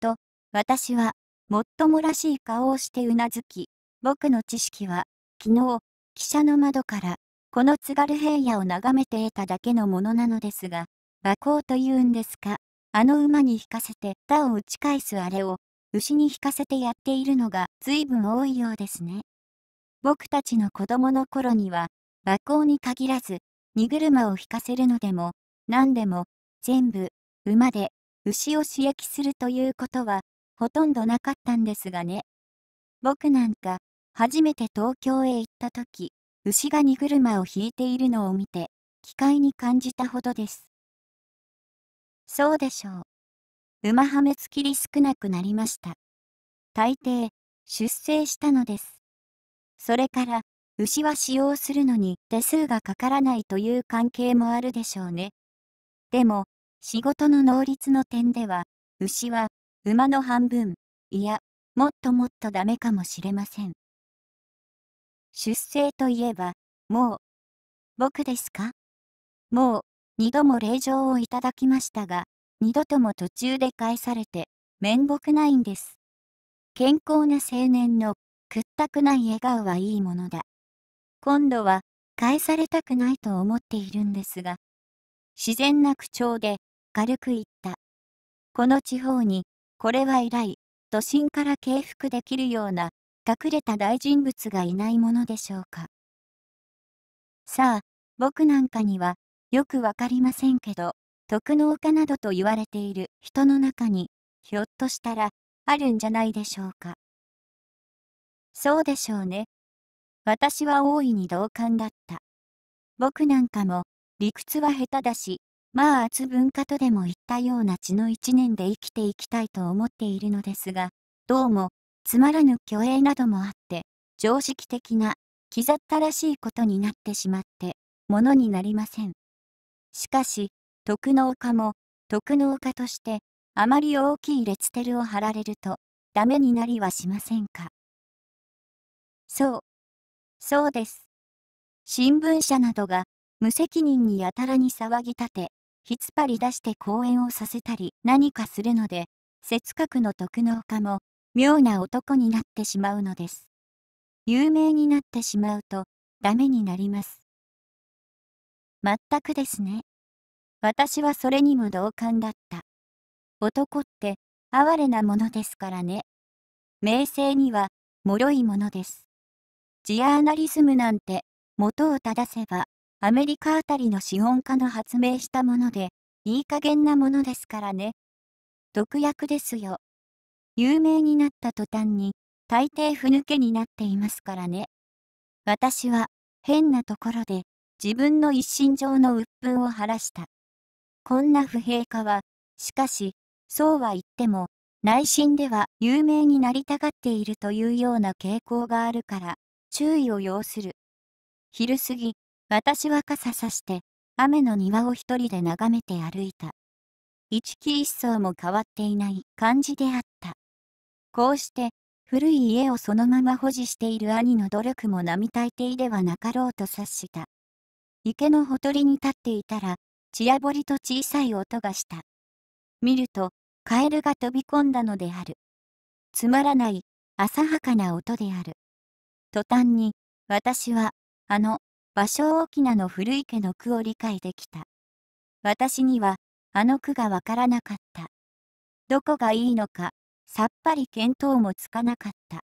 S1: と、私は、もっともらしい顔をしてうなずき、僕の知識は、昨日、汽車の窓から、この津軽平野を眺めて得ただけのものなのですが、馬行というんですか、あの馬に引かせて他を打ち返すあれを、牛に引かせてやっているのが随分多いようですね。僕たちの子供の頃には、馬行に限らず、荷車を引かせるのでも、何でも全部馬で牛を刺激するということはほとんどなかったんですがね。僕なんか初めて東京へ行った時牛が荷車を引いているのを見て機械に感じたほどです。そうでしょう。馬はめつきり少なくなりました。大抵出生したのです。それから牛は使用するのに手数がかからないという関係もあるでしょうね。でも、仕事の能率の点では、牛は、馬の半分、いや、もっともっとダメかもしれません。出生といえば、もう、僕ですかもう、二度も令状をいただきましたが、二度とも途中で返されて、面目ないんです。健康な青年の屈託ない笑顔はいいものだ。今度は返されたくないと思っているんですが、自然な口調で軽く言った。この地方に、これは以来、都心から敬服できるような隠れた大人物がいないものでしょうか。さあ、僕なんかにはよくわかりませんけど、徳の丘などと言われている人の中に、ひょっとしたらあるんじゃないでしょうか。そうでしょうね。私は大いに同感だった。僕なんかも理屈は下手だし、まあ厚文化とでも言ったような血の一年で生きていきたいと思っているのですが、どうも、つまらぬ虚栄などもあって、常識的な、刻ったらしいことになってしまって、ものになりません。しかし、徳の丘も、徳の丘として、あまり大きいレツテルを貼られると、ダメになりはしませんか。そう。そうです。新聞社などが、無責任にやたらに騒ぎ立て、ひつぱり出して講演をさせたり何かするので、節格の徳能家も妙な男になってしまうのです。有名になってしまうとダメになります。全くですね。私はそれにも同感だった。男って哀れなものですからね。名声には脆いものです。ジアーナリズムなんて元を正せばアメリカあたりの資本家の発明したもので、いい加減なものですからね。毒薬ですよ。有名になった途端に、大抵ふぬけになっていますからね。私は、変なところで、自分の一身上の鬱憤を晴らした。こんな不平家は、しかし、そうは言っても、内心では有名になりたがっているというような傾向があるから、注意を要する。昼過ぎ、私は傘さして、雨の庭を一人で眺めて歩いた。一木一層も変わっていない感じであった。こうして、古い家をそのまま保持している兄の努力も並大抵ではなかろうと察した。池のほとりに立っていたら、ちやぼりと小さい音がした。見ると、カエルが飛び込んだのである。つまらない、浅はかな音である。途端に、私は、あの、芭蕉沖縄の古池の句を理解できた。私には、あの句がわからなかった。どこがいいのか、さっぱり見当もつかなかった。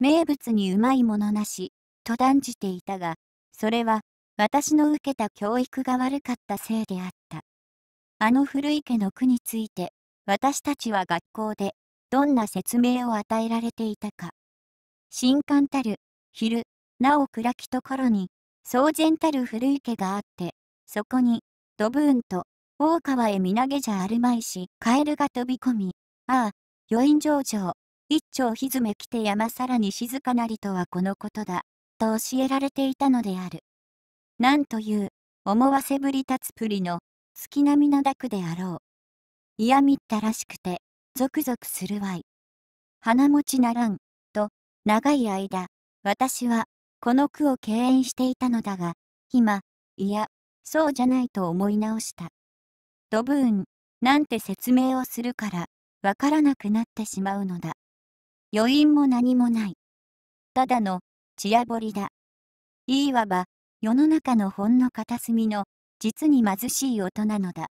S1: 名物にうまいものなし、と断じていたが、それは、私の受けた教育が悪かったせいであった。あの古池の句について、私たちは学校で、どんな説明を与えられていたか。新刊たる、昼、なお暗きところに、騒然たる古池があって、そこに、ドブーンと、大川へ身投げじゃあるまいし、カエルが飛び込み、ああ、余韻上々、一丁ひずめ来て山さらに静かなりとはこのことだ、と教えられていたのである。なんという、思わせぶり立つプリの、月並みの抱くであろう。嫌みったらしくて、ゾクゾクするわい。花持ちならん、と、長い間、私は、この句を敬遠していたのだが、今、いや、そうじゃないと思い直した。ドブーン、なんて説明をするから、わからなくなってしまうのだ。余韻も何もない。ただの、ちやぼりだ。いわば、世の中のほんの片隅の、実に貧しい音なのだ。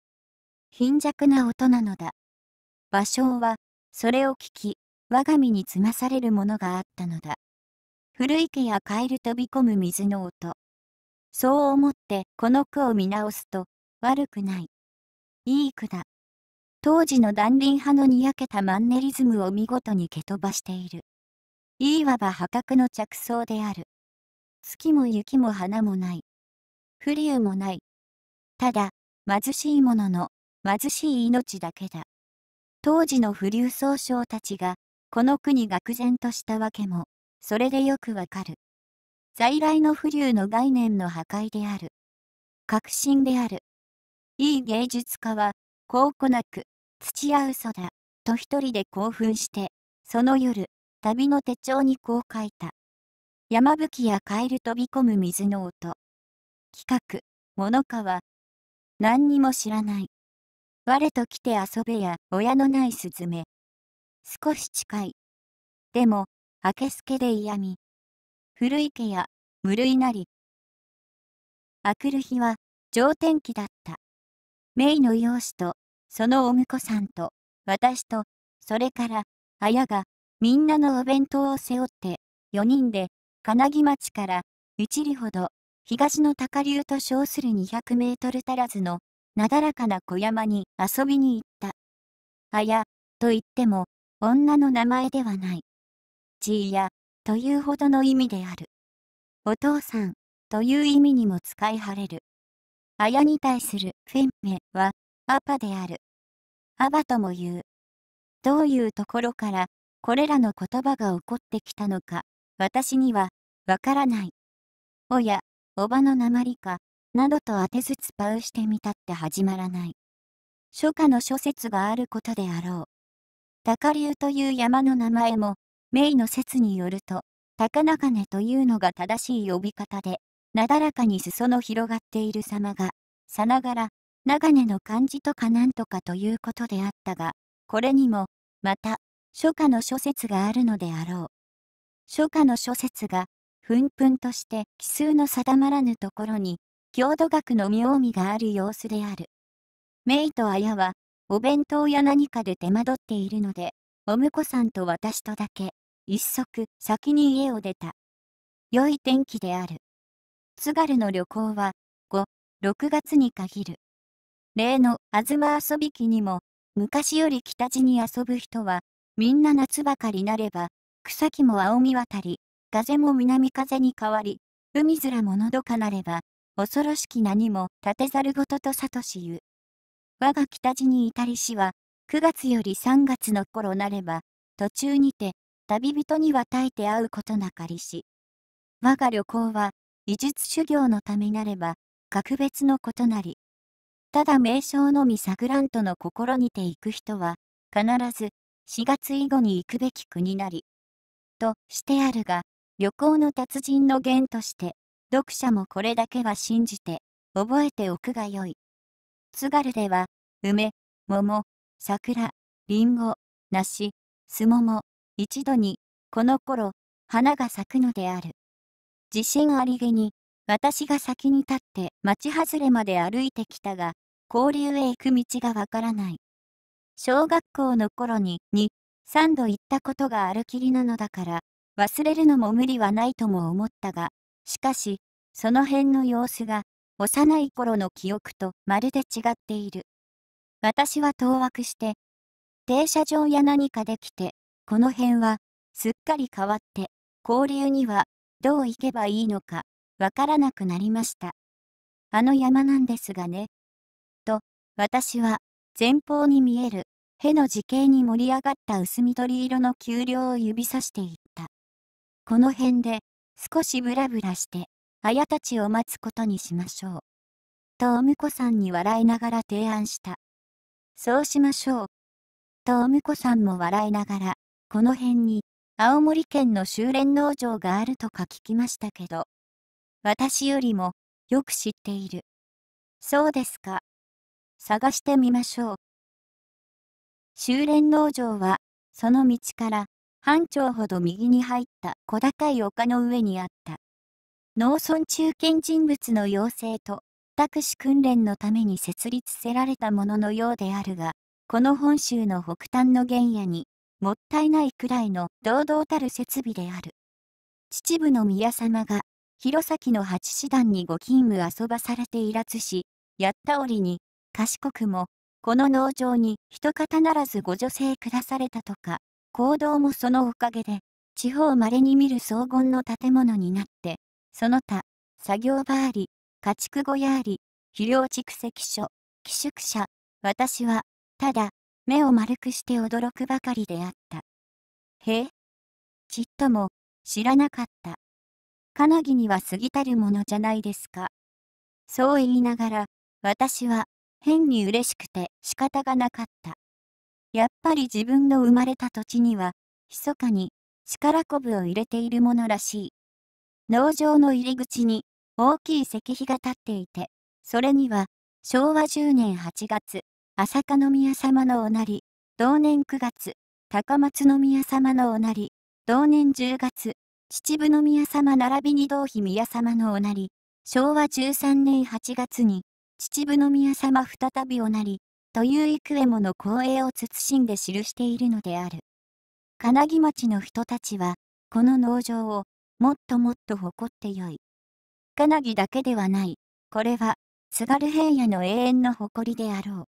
S1: 貧弱な音なのだ。芭蕉は、それを聞き、我が身につまされるものがあったのだ。古池やカエル飛び込む水の音。そう思ってこの句を見直すと、悪くない。いい句だ。当時の断輪派のにやけたマンネリズムを見事に蹴飛ばしている。いわば破格の着想である。月も雪も花もない。不流もない。ただ、貧しい者の貧しい命だけだ。当時の不流総称たちが、この句に愕然としたわけも、それでよくわかる。在来の浮流の概念の破壊である。革新である。いい芸術家は、こうこなく、土屋嘘だ、と一人で興奮して、その夜、旅の手帳にこう書いた。山吹やカエル飛び込む水の音。企画、物かは、何にも知らない。我と来て遊べや、親のないスズメ。少し近い。でも、明けすけで嫌み。古い家や、無類なり。あくる日は、上天気だった。メイの容姿と、そのお婿さんと、私と、それから、あやが、みんなのお弁当を背負って、4人で、金木町から、一里ほど、東の高流と称する200メートル足らずの、なだらかな小山に遊びに行った。あや、と言っても、女の名前ではない。じや、というほどの意味である。お父さん、という意味にも使い晴れる。あやに対するフェンメは、アパである。アバとも言う。どういうところから、これらの言葉が起こってきたのか、私には、わからない。おや、おばの鉛か、などと当てずつパウしてみたって始まらない。初夏の諸説があることであろう。高流という山の名前も、メイの説によると、高中根というのが正しい呼び方で、なだらかに裾の広がっている様が、さながら、長根の漢字とかなんとかということであったが、これにも、また、初夏の諸説があるのであろう。初夏の諸説が、ふんふんとして奇数の定まらぬところに、郷土学の妙味がある様子である。メイと綾は、お弁当や何かで手間取っているので、お婿さんと私とだけ、一足先に家を出た。良い天気である。津軽の旅行は5、6月に限る。例の東遊び期にも、昔より北地に遊ぶ人は、みんな夏ばかりなれば、草木も青み渡り、風も南風に変わり、海面ものどかなれば、恐ろしき何も立てざるごととさとしゆ。我が北地にたりしは、9月より3月の頃なれば、途中にて、旅人にはたえて会うことなかりし。我が旅行は、医術修行のためなれば、格別のことなり。ただ名称のみサグラントの心にて行く人は、必ず、4月以後に行くべき国なり。としてあるが、旅行の達人の源として、読者もこれだけは信じて、覚えておくがよい。津軽では、梅、桃、桜、りんご、梨、すもも、一度に、この頃、花が咲くのである。自信ありげに、私が先に立って町外れまで歩いてきたが、交流へ行く道がわからない。小学校の頃に2、3度行ったことがあるきりなのだから、忘れるのも無理はないとも思ったが、しかし、その辺の様子が、幼い頃の記憶とまるで違っている。私は当惑して、停車場や何かできてこの辺は、すっかり変わって、交流には、どう行けばいいのか、わからなくなりました。あの山なんですがね。と、私は、前方に見える、への樹形に盛り上がった薄緑色の丘陵を指さしていった。この辺で、少しブラブラして、綾たちを待つことにしましょう。とお婿さんに笑いながら提案した。そうしましょう。とお婿さんも笑いながら、この辺に、青森県の修練農場があるとか聞きましたけど、私よりも、よく知っている。そうですか。探してみましょう。修練農場は、その道から、半丁ほど右に入った小高い丘の上にあった。農村中堅人物の妖精と、託し訓練のために設立せられたもののようであるが、この本州の北端の原野にもったいないくらいの堂々たる設備である。秩父の宮様が、弘前の八師団にご勤務遊ばされていらつし、やった折に、賢くも、この農場に一方ならずご助成下されたとか、行動もそのおかげで、地方稀に見る荘厳の建物になって、その他、作業場あり、家畜小屋あり、肥料蓄積所、寄宿舎、私は、ただ、目を丸くして驚くばかりであった。へえちっとも知らなかった。カナギには過ぎたるものじゃないですか。そう言いながら、私は変に嬉しくて仕方がなかった。やっぱり自分の生まれた土地には、密かに力こぶを入れているものらしい。農場の入り口に大きい石碑が立っていて、それには昭和10年8月、朝香宮様のおなり、同年9月、高松宮様のおなり、同年10月、秩父宮様並びに同妃宮様のおなり、昭和13年8月に、秩父宮様再びおなり、という幾重もの光栄を慎んで記しているのである。金木町の人たちは、この農場を、もっともっと誇ってよい。金木だけではない、これは、津軽平野の永遠の誇りであろう。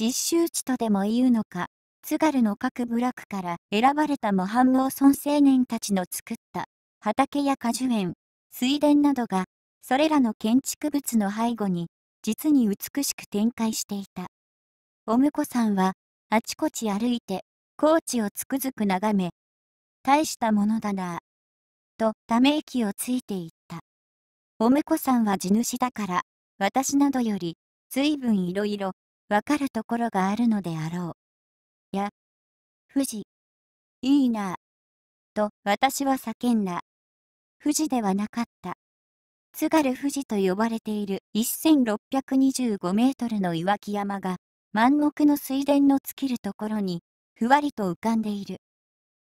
S1: 実習地とでも言うのか、津軽の各部落から選ばれた模範農村青年たちの作った畑や果樹園、水田などが、それらの建築物の背後に、実に美しく展開していた。お婿さんは、あちこち歩いて、高地をつくづく眺め、大したものだなと、ため息をついていった。お婿さんは地主だから、私などより、ずいぶんいろいろ、わかるところがあるのであろう。や、富士、いいな、と私は叫んだ。富士ではなかった。津軽富士と呼ばれている1625メートルの岩木山が、満木の水田の尽きるところに、ふわりと浮かんでいる。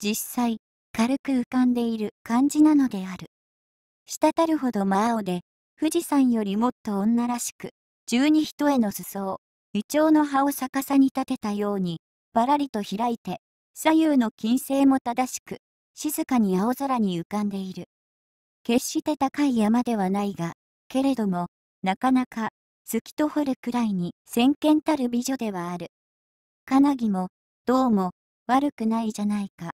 S1: 実際、軽く浮かんでいる感じなのである。滴るほど真青で、富士山よりもっと女らしく、十二人への裾をイチョウの葉を逆さに立てたように、ばらりと開いて、左右の金星も正しく、静かに青空に浮かんでいる。決して高い山ではないが、けれども、なかなか、月と掘るくらいに先見たる美女ではある。カナギも、どうも、悪くないじゃないか。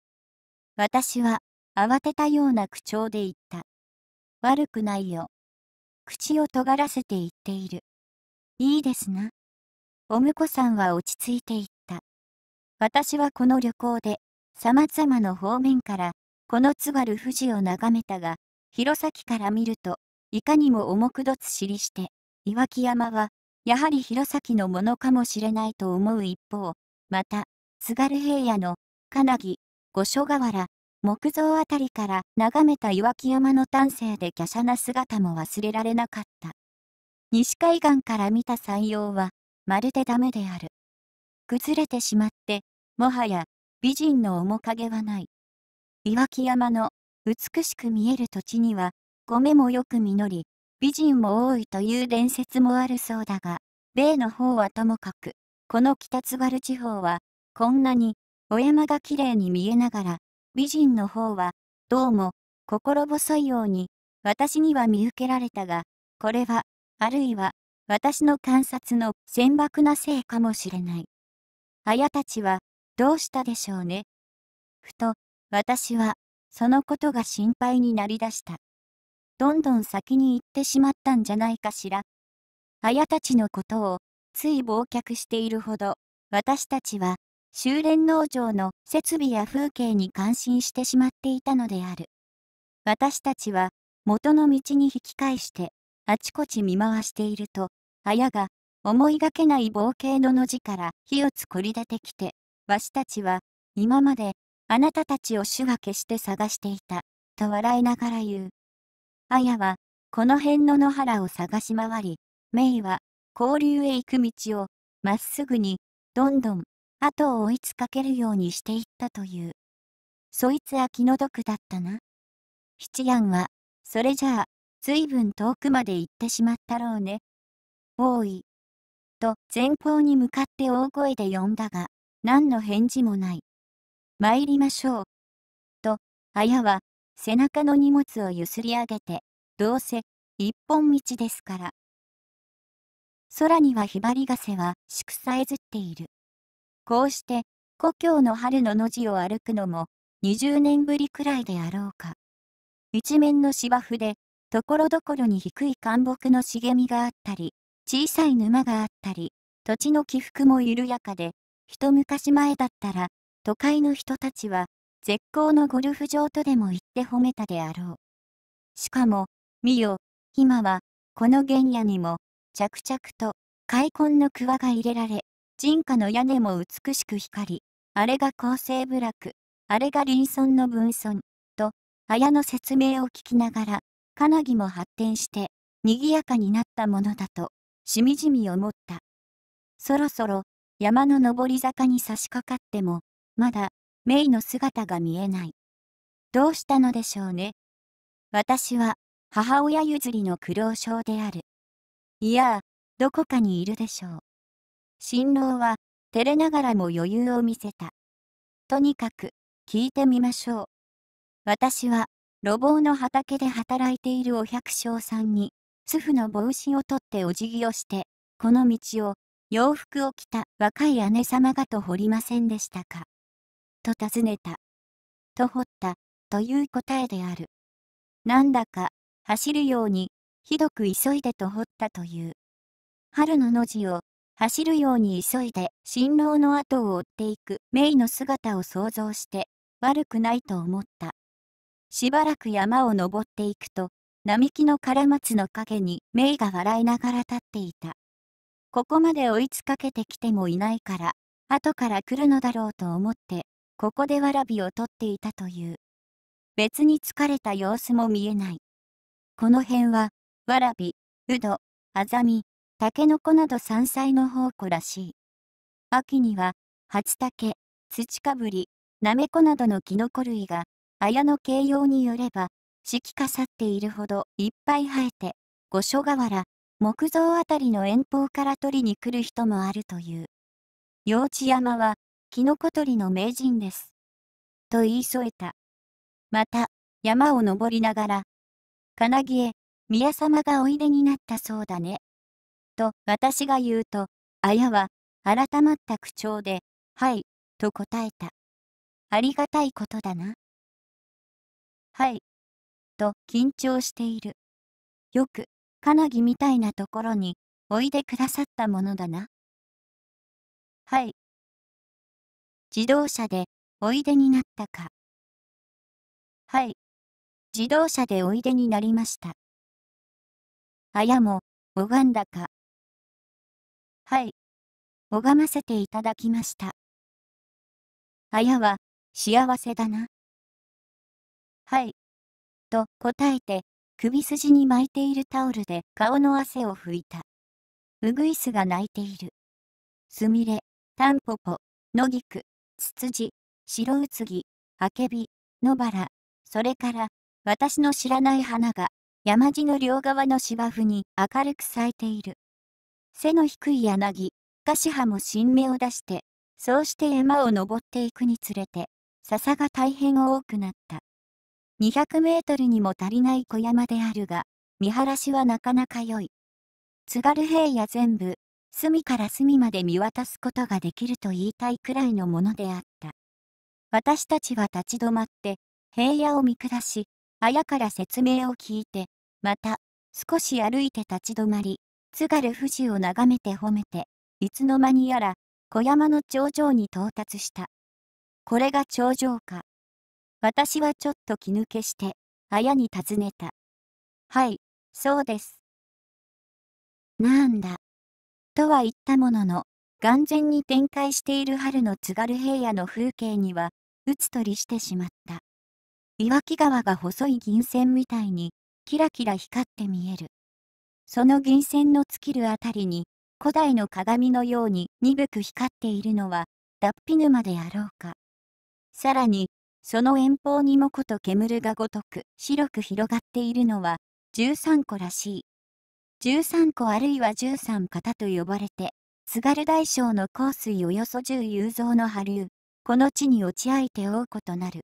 S1: 私は、慌てたような口調で言った。悪くないよ。口を尖らせて言っている。いいですな。お婿さんは落ち着いていった。私はこの旅行で、様々な方面から、この津軽富士を眺めたが、弘前から見ると、いかにも重くどつしりして、岩木山は、やはり弘前のものかもしれないと思う一方、また、津軽平野の、金木、五所川原、木造あたりから眺めた岩木山の丹精で華奢な姿も忘れられなかった。西海岸から見た山陽は、まるでダメである。崩れてしまって、もはや美人の面影はない。岩木山の美しく見える土地には、米もよく実り、美人も多いという伝説もあるそうだが、米の方はともかく、この北津軽地方は、こんなに、お山がきれいに見えながら、美人の方は、どうも、心細いように、私には見受けられたが、これは、あるいは、私の観察の船舶なせいかもしれない。綾たちは、どうしたでしょうね。ふと、私は、そのことが心配になりだした。どんどん先に行ってしまったんじゃないかしら。綾たちのことを、つい忘却しているほど、私たちは、修練農場の設備や風景に感心してしまっていたのである。私たちは、元の道に引き返して、あちこち見回していると、あやが、思いがけない冒険のの字から火を作り出てきて、わしたちは、今まで、あなたたちを手話消して探していた、と笑いながら言う。あやは、この辺の野原を探し回り、メイは、交流へ行く道を、まっすぐに、どんどん、後を追いつかけるようにしていったという。そいつは気の毒だったな。七庵は、それじゃあ、ずいぶん遠くまで行ってしまったろうね、おい。と前方に向かって大声で呼んだが、何の返事もない。参りましょう。と、あやは、背中の荷物をゆすり上げて、どうせ、一本道ですから。空にはひばりがせは、しくさえずっている。こうして、故郷の春の野地を歩くのも、20年ぶりくらいであろうか。一面の芝生で、ところどころに低い灌木の茂みがあったり、小さい沼があったり、土地の起伏も緩やかで、一昔前だったら、都会の人たちは、絶好のゴルフ場とでも言って褒めたであろう。しかも、見よ、今は、この原野にも、着々と、開墾の桑が入れられ、人家の屋根も美しく光り、あれが厚生部落、あれが林村の分村、と、綾の説明を聞きながら、カナギも発展して、賑やかになったものだと。しみじみ思った。そろそろ山の上り坂に差し掛かっても、まだメイの姿が見えない。どうしたのでしょうね。私は母親譲りの苦労症である。いやどこかにいるでしょう。新郎は照れながらも余裕を見せた。とにかく聞いてみましょう。私は、路傍の畑で働いているお百姓さんに、ツフの帽子を取ってお辞儀をして、この道を、洋服を着た若い姉様がと掘りませんでしたか。と尋ねた。と掘った、という答えである。なんだか、走るように、ひどく急いでと掘ったという。春のの字を、走るように急いで、新郎の後を追っていく、メイの姿を想像して、悪くないと思った。しばらく山を登っていくと、並木のカツの陰にメイが笑いながら立っていた。ここまで追いつかけてきてもいないから、後から来るのだろうと思って、ここでわらびを取っていたという。別に疲れた様子も見えない。この辺は、わらび、うど、あざみ、たけのこなど山菜の宝庫らしい。秋には、初竹、土かぶり、なめこなどのキノコ類が、綾の形容によれば、四季かさっているほどいっぱい生えて、五所川原、木造あたりの遠方から取りに来る人もあるという。幼稚山は、キノコ取りの名人です。と言い添えた。また、山を登りながら、金木へ、宮様がおいでになったそうだね。と、私が言うと、綾は、改まった口調で、はい、と答えた。ありがたいことだな。はい、と緊張している。よく、カナギみたいなところにおいでくださったものだな。はい。自動車でおいでになったか。はい。自動車でおいでになりました。あやも、拝んだか。はい。拝ませていただきました。あやは、幸せだな。はい。と答えて、首筋に巻いているタオルで顔の汗を拭いた。うぐいすが泣いている。すみれ、タンポポ、野菊、ツツジ、白うつぎ、あけび、野バラ、それから、私の知らない花が、山地の両側の芝生に明るく咲いている。背の低い柳、カシハも新芽を出して、そうして山を登っていくにつれて、笹が大変多くなった。200メートルにも足りない小山であるが、見晴らしはなかなか良い。津軽平野全部、隅から隅まで見渡すことができると言いたいくらいのものであった。私たちは立ち止まって、平野を見下し、綾から説明を聞いて、また、少し歩いて立ち止まり、津軽富士を眺めて褒めて、いつの間にやら、小山の頂上に到達した。これが頂上か。私はちょっと気抜けして、綾に尋ねた。はい、そうです。なんだ。とは言ったものの、眼前に展開している春の津軽平野の風景には、うつとりしてしまった。岩木川が細い銀線みたいに、キラキラ光って見える。その銀線の尽きるあたりに、古代の鏡のように鈍く光っているのは、脱皮沼であろうか。さらに、その遠方にもこと煙がごとく白く広がっているのは13個らしい。13個あるいは13型と呼ばれて、津軽大将の香水およそ10雄像の波流、この地に落ち合いて追うことなる。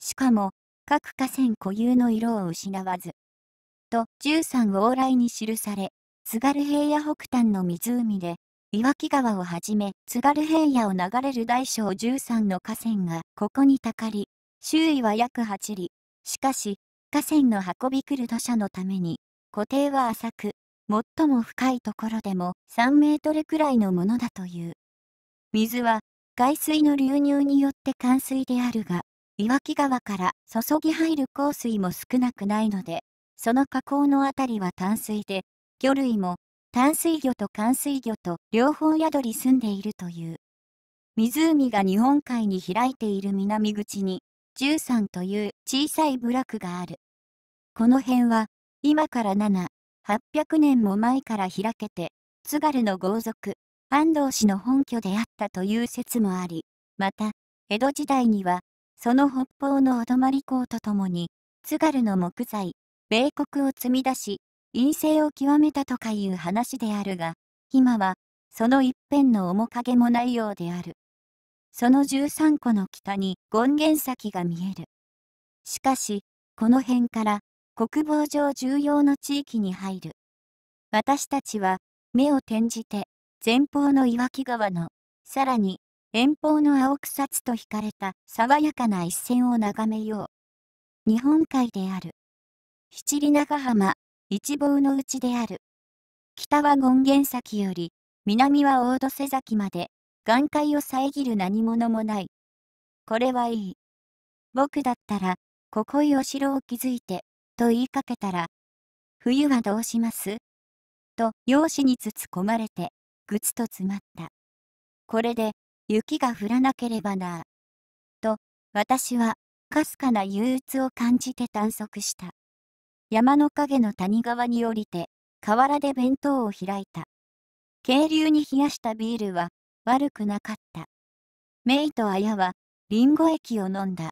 S1: しかも、各河川固有の色を失わず。と、13往来に記され、津軽平野北端の湖で、岩木川をはじめ津軽平野を流れる大小13の河川がここにたかり周囲は約8里しかし河川の運び来る土砂のために湖底は浅く最も深いところでも3メートルくらいのものだという水は海水の流入によって冠水であるが岩木川から注ぎ入る降水も少なくないのでその河口の辺りは淡水で魚類も淡水魚と寒水魚と両方宿り住んでいるという。湖が日本海に開いている南口に、13という小さい部落がある。この辺は、今から7、800年も前から開けて、津軽の豪族、安藤氏の本拠であったという説もあり、また、江戸時代には、その北方のお泊り港とともに、津軽の木材、米国を積み出し、陰性を極めたとかいう話であるが、今は、その一辺の面影もないようである。その13個の北に権現先が見える。しかし、この辺から国防上重要の地域に入る。私たちは目を転じて前方の岩木川の、さらに遠方の青草津と惹かれた爽やかな一線を眺めよう。日本海である。七里長浜、一望のうちである。北は権現崎より、南は大戸瀬崎まで、眼界を遮る何者もない。これはいい。僕だったら、ここいお城を築いて、と言いかけたら、冬はどうしますと、容姿に包まれて、ぐつと詰まった。これで、雪が降らなければなあ。と、私は、かすかな憂鬱を感じて探索した。山の影の谷川に降りて、河原で弁当を開いた。渓流に冷やしたビールは悪くなかった。メイとアヤはリンゴ液を飲んだ。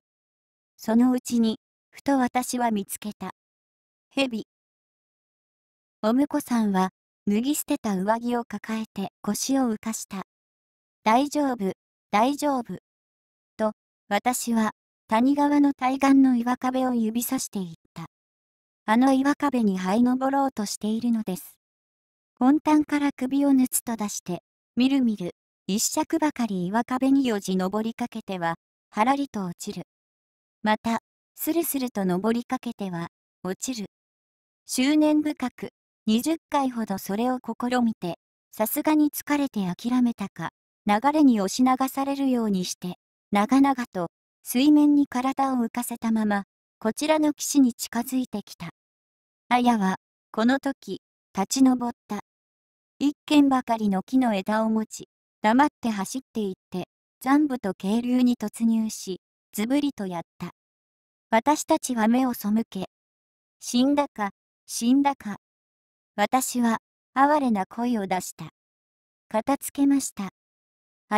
S1: そのうちに、ふと私は見つけた。蛇。お婿さんは、脱ぎ捨てた上着を抱えて腰を浮かした。大丈夫、大丈夫。と、私は、谷川の対岸の岩壁を指さしていっあの岩壁に這い登ろうとしているのです。本端から首をぬつと出して、みるみる、一尺ばかり岩壁によじ登りかけては、はらりと落ちる。また、スルスルと登りかけては、落ちる。執念深く、20回ほどそれを試みて、さすがに疲れて諦めたか、流れに押し流されるようにして、長々と、水面に体を浮かせたまま、こちらの岸に近づいてきた。やは、この時、立ち上った。一軒ばかりの木の枝を持ち、黙って走っていって、残部と渓流に突入し、ずぶりとやった。私たちは目を背け、死んだか、死んだか。私は、哀れな声を出した。片付けました。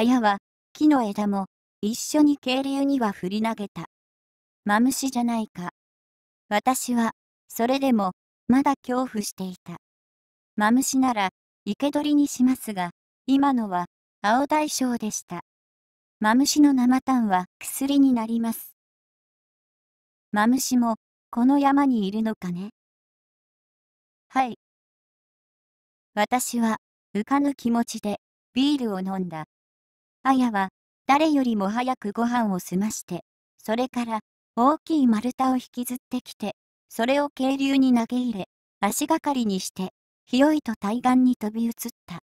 S1: やは、木の枝も、一緒に渓流には振り投げた。マムシじゃないか。私は、それでも、まだ恐怖していた。マムシなら、生け捕りにしますが、今のは、青大将でした。マムシの生炭は薬になります。マムシも、この山にいるのかねはい。私は、浮かぬ気持ちで、ビールを飲んだ。アヤは、誰よりも早くご飯を済まして、それから、大きい丸太を引きずってきて、それを渓流に投げ入れ、足がかりにして、ひよいと対岸に飛び移った。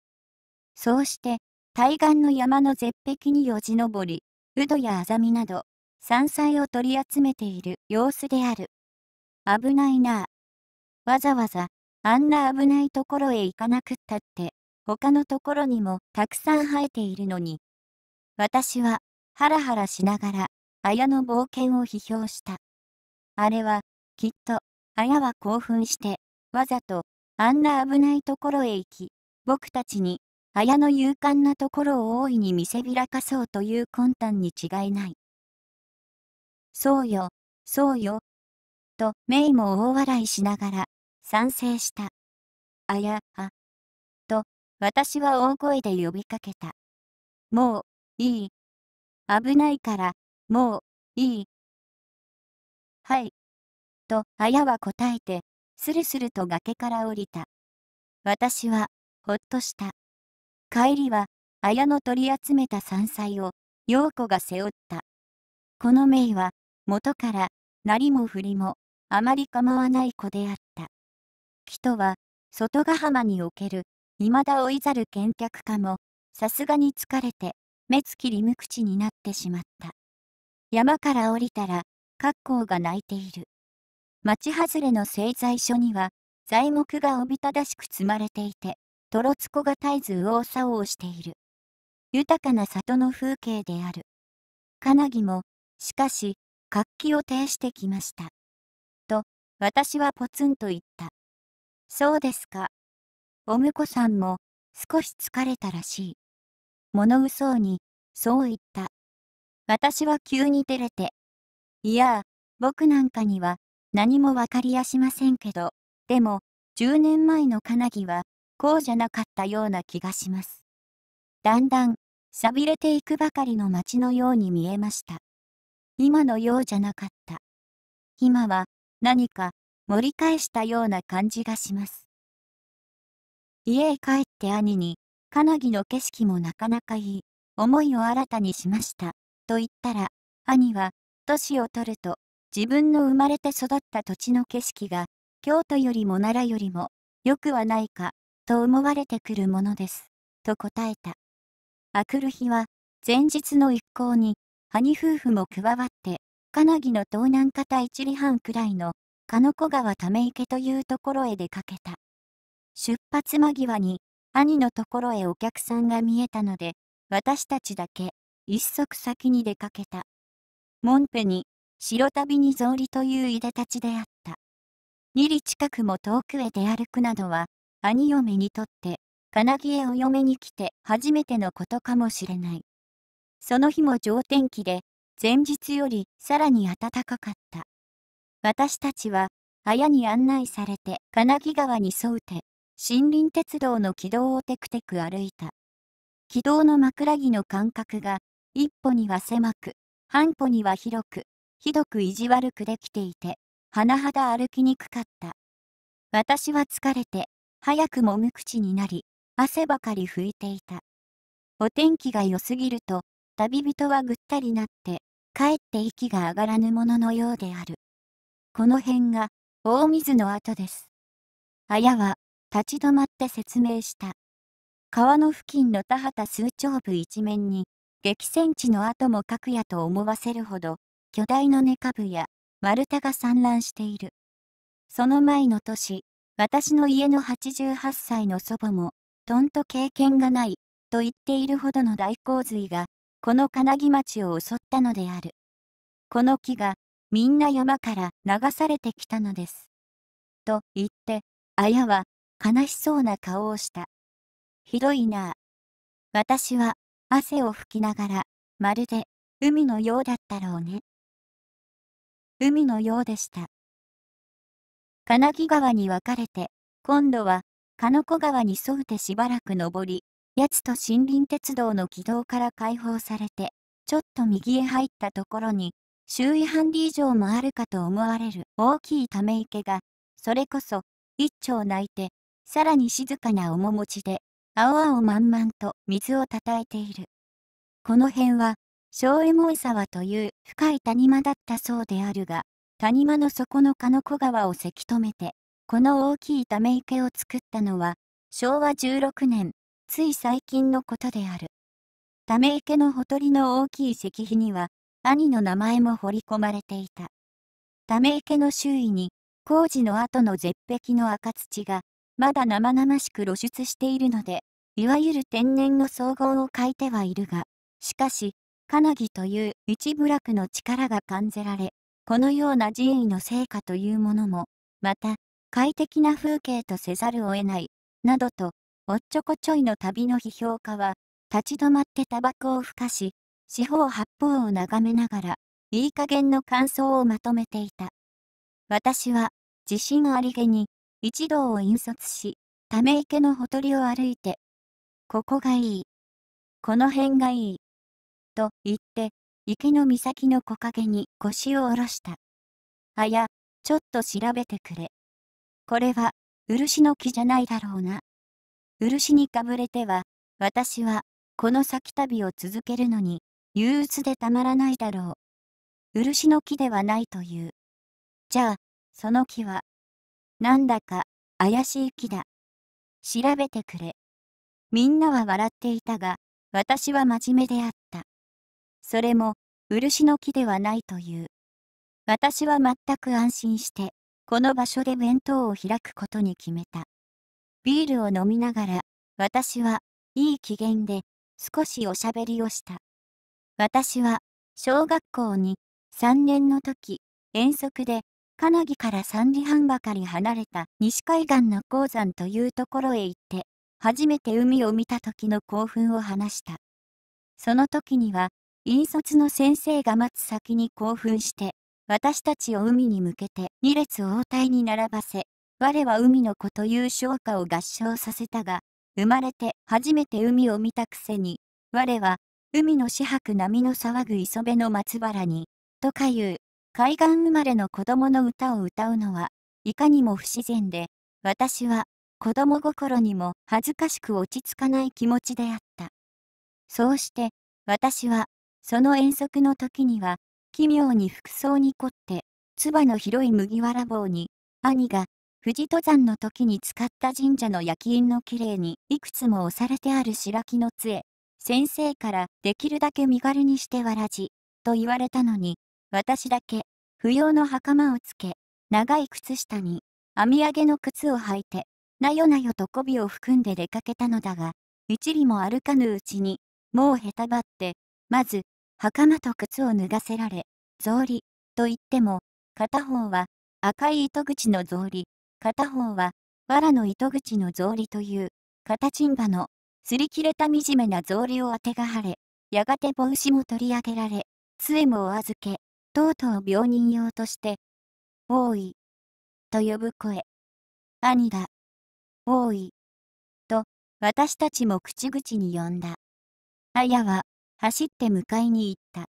S1: そうして、対岸の山の絶壁によじ登り、ウドやアザミなど、山菜を取り集めている様子である。危ないなあ。わざわざ、あんな危ないところへ行かなくったって、他のところにもたくさん生えているのに。私は、ハラハラしながら、綾の冒険を批評した。あれは、きっと、綾は興奮して、わざと、あんな危ないところへ行き、僕たちに、綾の勇敢なところを大いに見せびらかそうという魂胆に違いない。そうよ、そうよ。と、メイも大笑いしながら、賛成した。あや、あ。と、私は大声で呼びかけた。もう、いい。危ないから、もう、いい。はい、と、綾は答えて、スルスルと崖から降りた。私は、ほっとした。帰りは、綾の取り集めた山菜を、陽子が背負った。このメは、元から、なりも振りも、あまり構わない子であった。人は、外ヶ浜における、未だ追いざる見客かも、さすがに疲れて、目つきり無口になってしまった。山から降りたら、格好が泣いている。町外れの製材所には、材木がおびただしく積まれていて、トロツコが絶えず右往左往している。豊かな里の風景である。カナギも、しかし、活気を呈してきました。と、私はポツンと言った。そうですか。お婿さんも、少し疲れたらしい。物嘘に、そう言った。私は急に照れて。いや僕なんかには、何もわかりやしませんけど、でも、10年前のカナギは、こうじゃなかったような気がします。だんだん、ゃびれていくばかりの街のように見えました。今のようじゃなかった。今は、何か、盛り返したような感じがします。家へ帰って兄に、カナギの景色もなかなかいい、思いを新たにしました、と言ったら、兄は、年を取ると、自分の生まれて育った土地の景色が、京都よりも奈良よりも、良くはないか、と思われてくるものです、と答えた。あくる日は、前日の一行に、兄夫婦も加わって、金木の東南方一里半くらいの、鹿の子川ため池というところへ出かけた。出発間際に、兄のところへお客さんが見えたので、私たちだけ、一足先に出かけた。モンペに、白旅に草履といういでたちであった。二里近くも遠くへ出歩くなどは、兄嫁にとって、金木へお嫁に来て初めてのことかもしれない。その日も上天気で、前日よりさらに暖かかった。私たちは、綾に案内されて金木川に沿うて、森林鉄道の軌道をテクテク歩いた。軌道の枕木の間隔が、一歩には狭く、半歩には広く、ひどく意地悪くできていて、甚だ歩きにくかった。私は疲れて、早くも無口になり、汗ばかり拭いていた。お天気が良すぎると、旅人はぐったりなって、かえって息が上がらぬもののようである。この辺が、大水の跡です。あやは、立ち止まって説明した。川の付近の田畑数丁部一面に、激戦地の跡もかくやと思わせるほど、巨大の根株や丸太が散乱している。その前の年、私の家の88歳の祖母も、とんと経験がない、と言っているほどの大洪水が、この金木町を襲ったのである。この木が、みんな山から流されてきたのです。と言って、あやは、悲しそうな顔をした。ひどいなあ。私は、汗を拭きながら、まるで、海のようだったろうね。海のようでした。金木川に分かれて、今度は、鹿の子川に沿うてしばらく登り、八つと森林鉄道の軌道から解放されて、ちょっと右へ入ったところに、周囲半里以上もあるかと思われる大きいため池が、それこそ、一丁泣いて、さらに静かな面持ちで、青々満々と水をたたえている。この辺は、小右衛門沢という深い谷間だったそうであるが、谷間の底の鹿の子川をせき止めて、この大きいため池を作ったのは、昭和16年、つい最近のことである。ため池のほとりの大きい石碑には、兄の名前も彫り込まれていた。ため池の周囲に、工事の後の絶壁の赤土が、まだ生々しく露出しているので、いわゆる天然の総合を書いてはいるが、しかし、カナギという一部落の力が感じられ、このような人為の成果というものも、また、快適な風景とせざるを得ない、などと、おっちょこちょいの旅の批評家は、立ち止まってタバコをふかし、四方八方を眺めながら、いい加減の感想をまとめていた。私は、自信ありげに、一同を引率し、ため池のほとりを歩いて、ここがいい。この辺がいい。と言って、池の岬の木陰に腰を下ろした。あや、ちょっと調べてくれ。これは、漆の木じゃないだろうな。漆にかぶれては、私は、この先旅を続けるのに、憂鬱でたまらないだろう。漆の木ではないという。じゃあ、その木は、なんだか、怪しい木だ。調べてくれ。みんなは笑っていたが、私は真面目であった。それも、漆の木ではないという。私は全く安心して、この場所で弁当を開くことに決めた。ビールを飲みながら、私はいい機嫌で少しおしゃべりをした。私は小学校に3年の時、遠足で、カナギから三里半ばかり離れた西海岸の鉱山というところへ行って、初めて海を見た時の興奮を話した。その時には、引率の先生が待つ先に興奮して、私たちを海に向けて2列応対に並ばせ、我は海の子という唱歌を合唱させたが、生まれて初めて海を見たくせに、我は海の四白波の騒ぐ磯辺の松原に、とかいう、海岸生まれの子供の歌を歌うのは、いかにも不自然で、私は子供心にも恥ずかしく落ち着かない気持ちであった。そうして、私はその遠足の時には、奇妙に服装に凝って、つばの広い麦わら帽に、兄が、富士登山の時に使った神社の焼き印のきれいにいくつも押されてある白木の杖、先生からできるだけ身軽にしてわらじ、と言われたのに、私だけ、不要の袴をつけ、長い靴下に、網上げの靴を履いて、なよなよと媚びを含んで出かけたのだが、一里も歩かぬうちに、もうへたばって、まず、袴と靴を脱がせられ、草履と言っても、片方は赤い糸口の草履、片方は藁の糸口の草履という、片ちんばの、すり切れた惨めな草履をあてがはれ、やがて帽子も取り上げられ、杖もお預け、とうとう病人用として、王位、と呼ぶ声。兄だ、王位、と、私たちも口々に呼んだ。あやは、走って迎えに行った。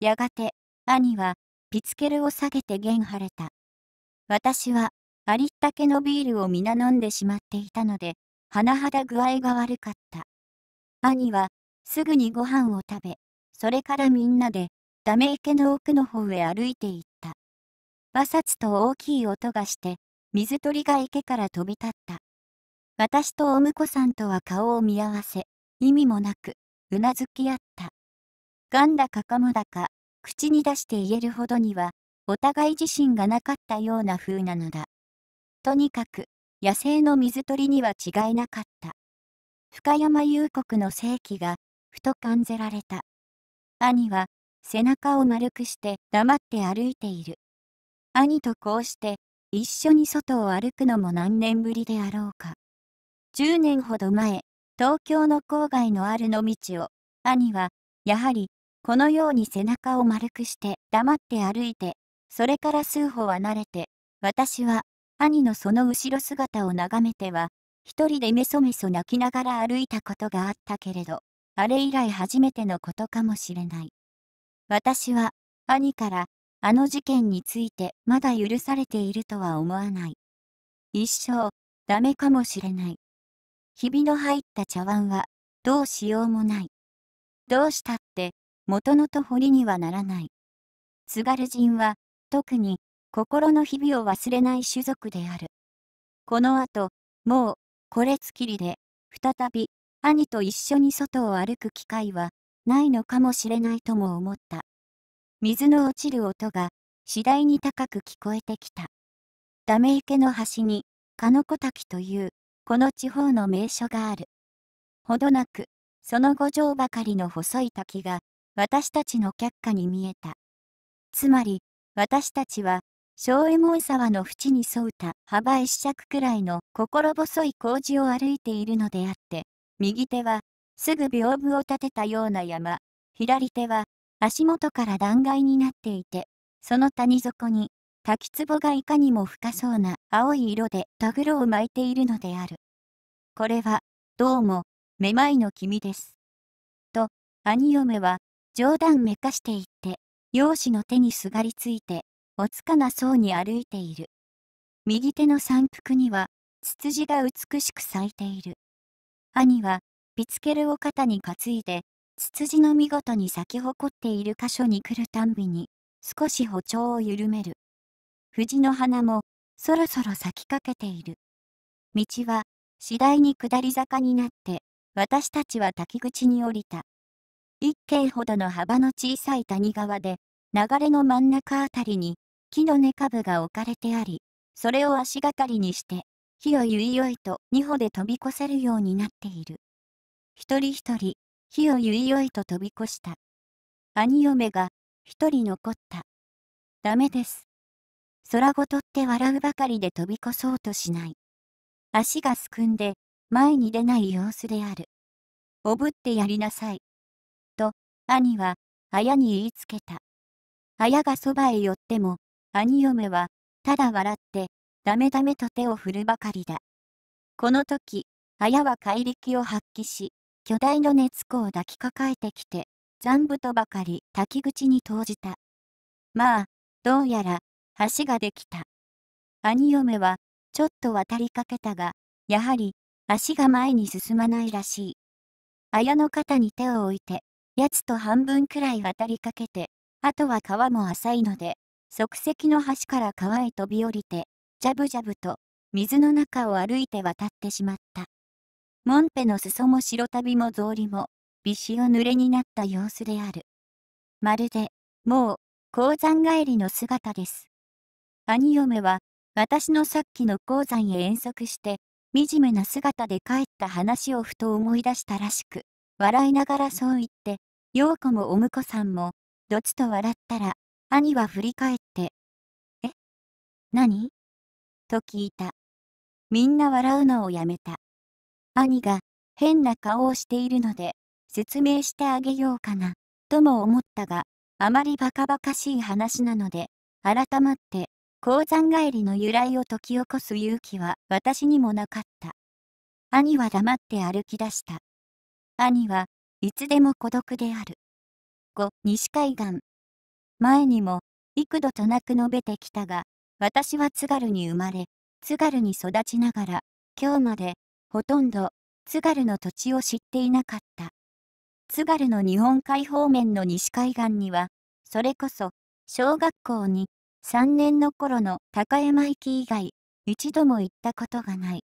S1: やがて、兄は、ピツケルを下げて弦張れた。私は、ありったけのビールを皆飲んでしまっていたので、甚だ具合が悪かった。兄は、すぐにご飯を食べ、それからみんなで、ダメ池の奥の方へ歩いて行った。バサツと大きい音がして、水鳥が池から飛び立った。私とお婿さんとは顔を見合わせ、意味もなく、うなずき合った。がんだかかむだか、口に出して言えるほどには、お互い自身がなかったような風なのだ。とにかく、野生の水鳥には違いなかった。深山幽国の世紀が、ふと感じられた。兄は、背中を丸くして黙って歩いている。兄とこうして、一緒に外を歩くのも何年ぶりであろうか。10年ほど前、東京の郊外のあるの道を、兄は、やはり、このように背中を丸くして黙って歩いて、それから数歩は慣れて、私は、兄のその後ろ姿を眺めては、一人でメソメソ泣きながら歩いたことがあったけれど、あれ以来初めてのことかもしれない。私は、兄から、あの事件についてまだ許されているとは思わない。一生、ダメかもしれない。ひびの入った茶碗は、どうしようもない。どうしたって、元のと堀にはならない。津軽人は、特に、心のひびを忘れない種族である。この後、もう、これつきりで、再び、兄と一緒に外を歩く機会は、ないのかもしれないとも思った。水の落ちる音が、次第に高く聞こえてきた。ため池の端に、かのこ滝という、この地方の名所がある。ほどなく、その五条ばかりの細い滝が、私たちの却下に見えた。つまり、私たちは、小右衛門沢の淵に沿うた幅一尺くらいの心細い工事を歩いているのであって、右手は、すぐ屏風を立てたような山、左手は、足元から断崖になっていて、その谷底に、滝壺がいかにも深そうな青い色でタグロを巻いているのである。これは、どうも、めまいの君です。と、兄嫁は、冗談めかしていって、容姿の手にすがりついて、おつかなそうに歩いている。右手の山腹には、ツツジが美しく咲いている。兄は、ピツケルを肩に担いで、ツツジの見事に咲き誇っている箇所に来るたんびに、少し歩調を緩める。藤の花もそろそろ咲きかけている。道は次第に下り坂になって、私たちは滝口に降りた。一軒ほどの幅の小さい谷川で、流れの真ん中あたりに木の根株が置かれてあり、それを足がかりにして、火をゆいよいと二歩で飛び越せるようになっている。一人一人、火をゆいよいと飛び越した。兄嫁が一人残った。ダメです。空ごとって笑うばかりで飛び越そうとしない。足がすくんで、前に出ない様子である。おぶってやりなさい。と、兄は、綾に言いつけた。綾がそばへ寄っても、兄嫁は、ただ笑って、ダメダメと手を振るばかりだ。この時、綾は怪力を発揮し、巨大の熱子を抱きかかえてきて、残部とばかり滝口に投じた。まあ、どうやら、橋ができた。兄嫁は、ちょっと渡りかけたが、やはり、足が前に進まないらしい。綾の肩に手を置いて、やつと半分くらい渡りかけて、あとは川も浅いので、即席の橋から川へ飛び降りて、ジャブジャブと、水の中を歩いて渡ってしまった。モンペの裾も白旅も草履も、びしを濡れになった様子である。まるで、もう、鉱山帰りの姿です。兄嫁は、私のさっきの鉱山へ遠足して、惨めな姿で帰った話をふと思い出したらしく、笑いながらそう言って、陽子もお婿さんも、どつと笑ったら、兄は振り返って、え何と聞いた。みんな笑うのをやめた。兄が、変な顔をしているので、説明してあげようかな、とも思ったが、あまりバカバカしい話なので、改まって、鉱山帰りの由来を解き起こす勇気は私にもなかった。兄は黙って歩き出した。兄はいつでも孤独である。5、西海岸。前にも幾度となく述べてきたが、私は津軽に生まれ、津軽に育ちながら、今日までほとんど津軽の土地を知っていなかった。津軽の日本海方面の西海岸には、それこそ小学校に3年の頃の高山行き以外、一度も行ったことがない。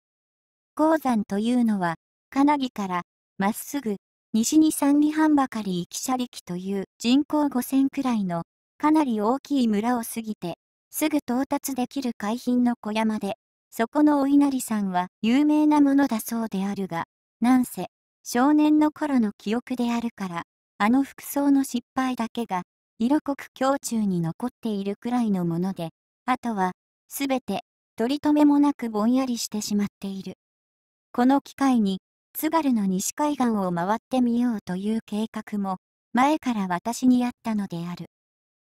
S1: 鉱山というのは、金木からまっすぐ西に三里半ばかり行き車力という人口5000くらいのかなり大きい村を過ぎて、すぐ到達できる海浜の小山で、そこのお稲荷さんは有名なものだそうであるが、なんせ、少年の頃の記憶であるから、あの服装の失敗だけが色く胸中に残っているくらいのもので、あとは、すべて、取り留めもなくぼんやりしてしまっている。この機会に、津軽の西海岸を回ってみようという計画も、前から私にあったのである。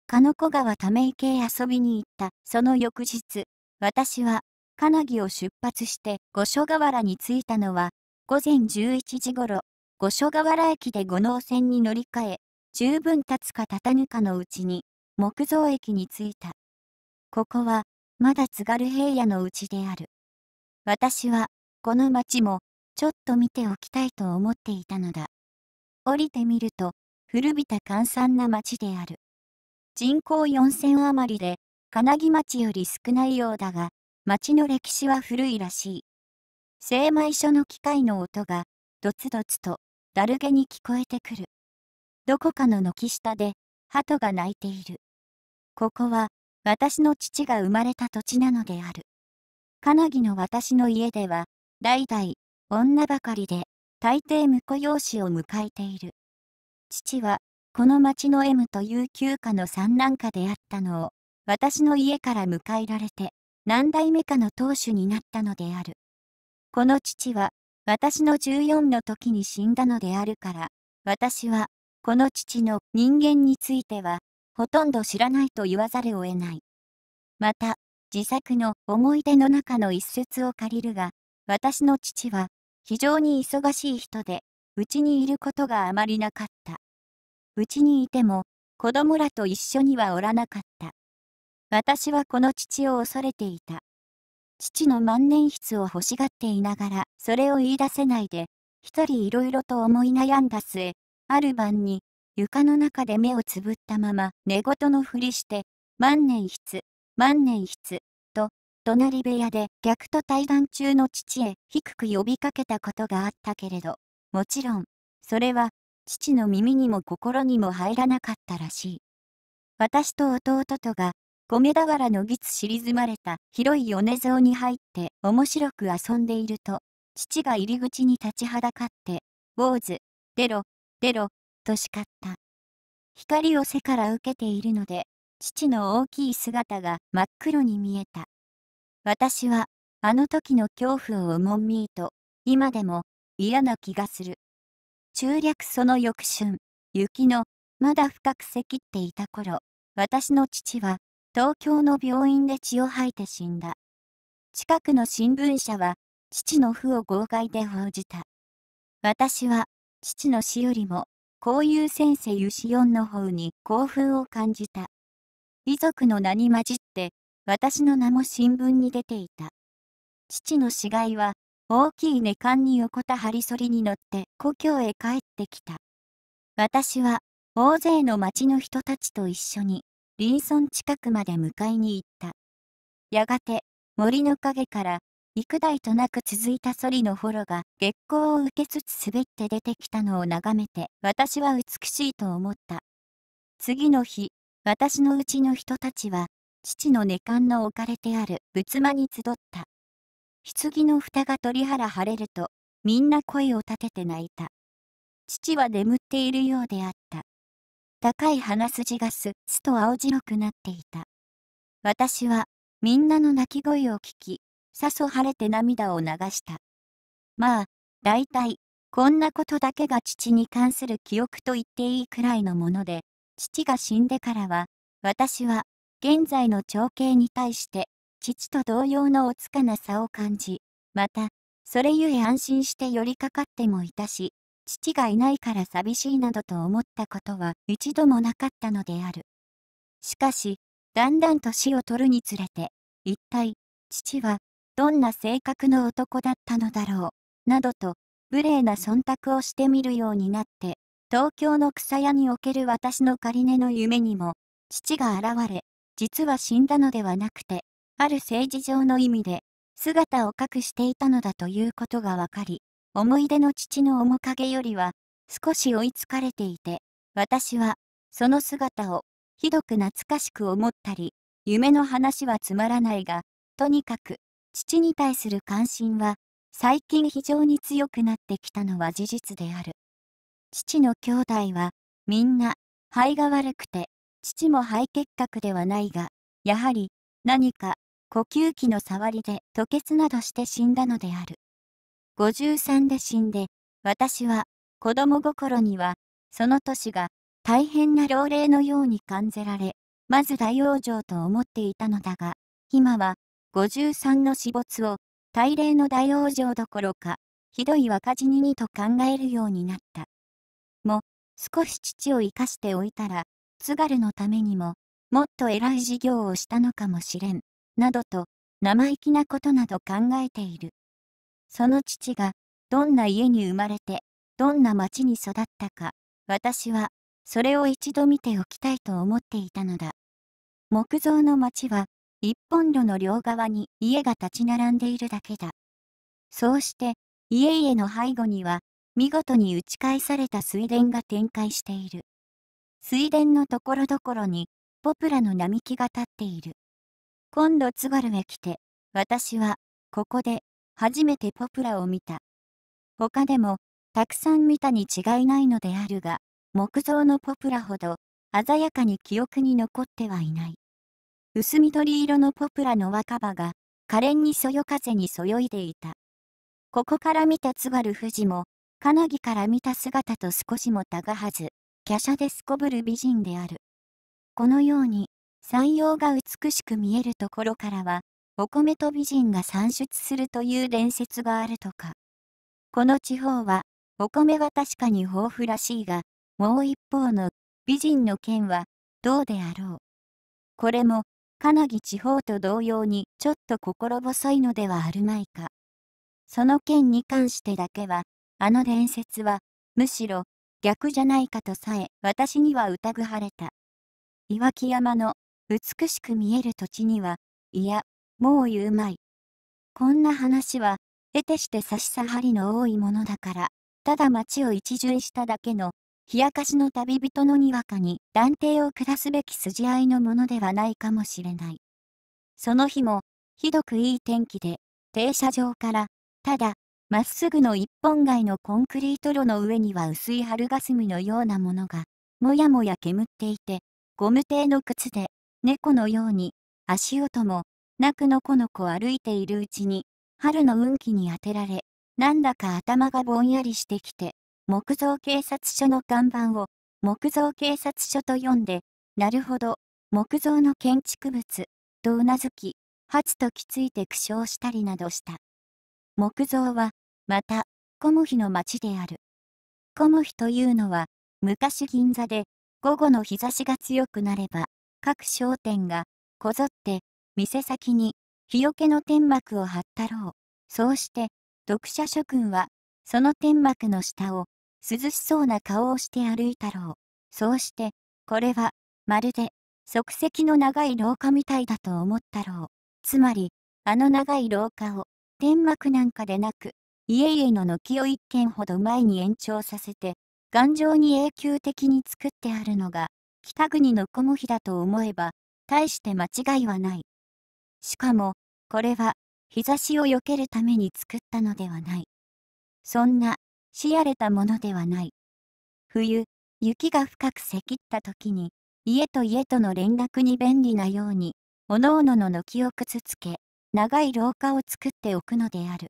S1: 鹿子川ため池へ遊びに行ったその翌日、私は、金木を出発して五所川原に着いたのは、午前11時ごろ、五所川原駅で五能線に乗り換え、十分立つか立たぬかのうちに、木造駅に着いた。ここは、まだ津軽平野のうちである。私は、この町も、ちょっと見ておきたいと思っていたのだ。降りてみると、古びた閑散な町である。人口4000余りで、金木町より少ないようだが、町の歴史は古いらしい。精米所の機械の音が、どつどつと、だるげに聞こえてくる。どこかの軒下で、鳩が鳴いている。ここは、私の父が生まれた土地なのである。カナギの私の家では、代々、女ばかりで、大抵婿養子を迎えている。父は、この町の M という旧家の三男家であったのを、私の家から迎えられて、何代目かの当主になったのである。この父は、私の14の時に死んだのであるから、私は、この父の人間については、ほとんど知らないと言わざるを得ない。また、自作の思い出の中の一節を借りるが、私の父は、非常に忙しい人で、うちにいることがあまりなかった。うちにいても、子供らと一緒にはおらなかった。私はこの父を恐れていた。父の万年筆を欲しがっていながら、それを言い出せないで、一人いろいろと思い悩んだ末、ある晩に、床の中で目をつぶったまま寝言のふりして、万年筆、万年筆、と、隣部屋で逆と対談中の父へ低く呼びかけたことがあったけれど、もちろん、それは、父の耳にも心にも入らなかったらしい。私と弟とが、米俵のぎつしりずまれた広い米蔵に入って面白く遊んでいると、父が入り口に立ちはだかって、坊主、出ろ、出ろ、と叱った。光を背から受けているので、父の大きい姿が真っ黒に見えた。私は、あの時の恐怖をもんみーと、今でも嫌な気がする。中略その翌春、雪の、まだ深くせきっていた頃、私の父は、東京の病院で血を吐いて死んだ。近くの新聞社は、父の負を号外で報じた。私は、父の死よりも、こういう先生ユシオンの方に興奮を感じた。遺族の名に混じって、私の名も新聞に出ていた。父の死骸は、大きい寝棺に横た張りそりに乗って故郷へ帰ってきた。私は、大勢の町の人たちと一緒に、林村近くまで迎えに行った。やがて、森の陰から、幾代となく続いたソリのフォロが月光を受けつつ滑って出てきたのを眺めて私は美しいと思った。次の日、私のうちの人たちは父の寝館の置かれてある仏間に集った。棺の蓋が取り払われるとみんな声を立てて泣いた。父は眠っているようであった。高い鼻筋がすっすと青白くなっていた。私はみんなの泣き声を聞きさそ晴れて涙を流した。まあ、大体、こんなことだけが父に関する記憶と言っていいくらいのもので、父が死んでからは、私は、現在の情景に対して、父と同様のおつかなさを感じ、また、それゆえ安心して寄りかかってもいたし、父がいないから寂しいなどと思ったことは一度もなかったのである。しかし、だんだん年を取るにつれて、一体、父はどんな性格の男だったのだろう、などと、無礼な忖度をしてみるようになって、東京の草屋における私の仮寝の夢にも、父が現れ、実は死んだのではなくて、ある政治上の意味で、姿を隠していたのだということが分かり、思い出の父の面影よりは、少し追いつかれていて、私は、その姿を、ひどく懐かしく思ったり、夢の話はつまらないが、とにかく、父に対する関心は最近非常に強くなってきたのは事実である。父の兄弟はみんな肺が悪くて父も肺結核ではないがやはり何か呼吸器の触りで吐血などして死んだのである。53で死んで私は子供心にはその年が大変な老齢のように感じられまず大往生と思っていたのだが今は53の死没を、大霊の大往生どころか、ひどい若死ににと考えるようになった。も、少し父を生かしておいたら、津軽のためにも、もっと偉い事業をしたのかもしれん、などと、生意気なことなど考えている。その父が、どんな家に生まれて、どんな町に育ったか、私は、それを一度見ておきたいと思っていたのだ。木造の町は、一本路の両側に家が立ち並んでいるだけだ。そうして、家々の背後には、見事に打ち返された水田が展開している。水田のところどころに、ポプラの並木が立っている。今度津軽へ来て、私は、ここで、初めてポプラを見た。他でも、たくさん見たに違いないのであるが、木造のポプラほど、鮮やかに記憶に残ってはいない。薄緑色のポプラの若葉が、可憐にそよ風にそよいでいた。ここから見た津軽富士も、かなぎから見た姿と少しもたがはず、華奢ですこぶる美人である。このように、山陽が美しく見えるところからは、お米と美人が産出するという伝説があるとか。この地方は、お米は確かに豊富らしいが、もう一方の美人の剣は、どうであろう。これも、かなぎ地方と同様にちょっと心細いのではあるまいか。その件に関してだけは、あの伝説は、むしろ、逆じゃないかとさえ、私には疑われた。岩木山の、美しく見える土地には、いや、もう言うまい。こんな話は、得てして差し障りの多いものだから、ただ町を一巡しただけの、冷やかしの旅人のにわかに断定を下すべき筋合いのものではないかもしれない。その日も、ひどくいい天気で、停車場から、ただ、まっすぐの一本街のコンクリート路の上には薄い春霞のようなものが、もやもや煙っていて、ゴム製の靴で、猫のように、足音も、なくのこのこ歩いているうちに、春の運気に当てられ、なんだか頭がぼんやりしてきて、木造警察署の看板を木造警察署と呼んで、なるほど、木造の建築物、とうなずき、初ときついて苦笑したりなどした。木造は、また、コモヒの町である。コモヒというのは、昔銀座で、午後の日差しが強くなれば、各商店が、こぞって、店先に、日よけの天幕を張ったろう。そうして、読者諸君は、その天幕の下を、涼しそうな顔をして歩いたろう。そうして、これは、まるで、即席の長い廊下みたいだと思ったろう。つまり、あの長い廊下を、天幕なんかでなく、家々の軒を一軒ほど前に延長させて、頑丈に永久的に作ってあるのが、北国の小模比だと思えば、大して間違いはない。しかも、これは、日差しを避けるために作ったのではない。そんな、しやれたものではない。冬、雪が深くせきった時に、家と家との連絡に便利なように、おのおのの軒をくつつけ、長い廊下を作っておくのである。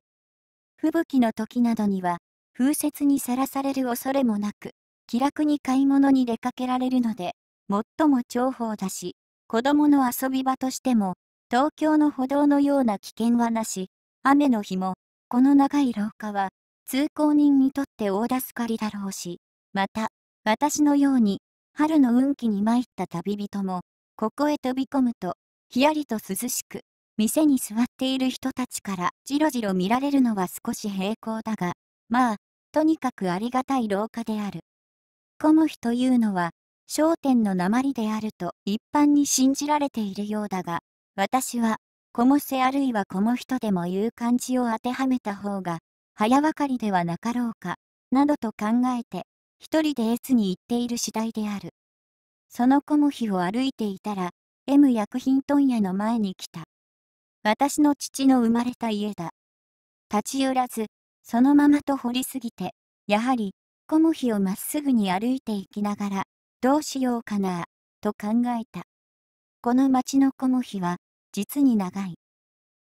S1: 吹雪の時などには、風雪にさらされる恐れもなく、気楽に買い物に出かけられるので、最も重宝だし、子供の遊び場としても、東京の歩道のような危険はなし、雨の日も、この長い廊下は、通行人にとって大助かりだろうし、また、私のように、春の運気に参った旅人も、ここへ飛び込むと、ひやりと涼しく、店に座っている人たちからじろじろ見られるのは少し平行だが、まあ、とにかくありがたい廊下である。コモヒというのは、商店の鉛であると一般に信じられているようだが、私は、コモセあるいはコモヒとでもいう漢字を当てはめた方が、早分かりではなかろうか、などと考えて、一人で S に行っている次第である。その子も日を歩いていたら、M 薬品問屋の前に来た。私の父の生まれた家だ。立ち寄らず、そのままと掘りすぎて、やはり、コモヒをまっすぐに歩いていきながら、どうしようかな、と考えた。この町のコモヒは、実に長い。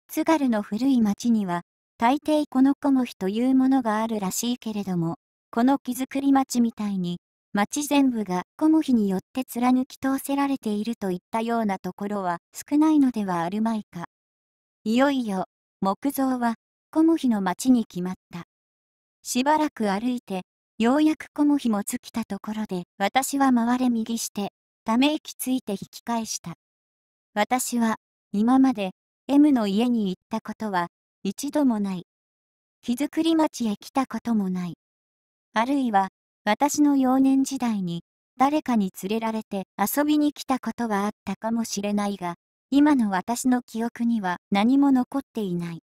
S1: 津軽の古い町には、大抵このコモフというものがあるらしいけれども、この木造り町みたいに、町全部がコモヒによって貫き通せられているといったようなところは少ないのではあるまいか。いよいよ、木造は、コモヒの町に決まった。しばらく歩いて、ようやくコモヒも尽きたところで、私は回れ右して、ため息ついて引き返した。私は、今まで、M の家に行ったことは、一度もない。木造り町へ来たこともない。あるいは、私の幼年時代に、誰かに連れられて遊びに来たことはあったかもしれないが、今の私の記憶には何も残っていない。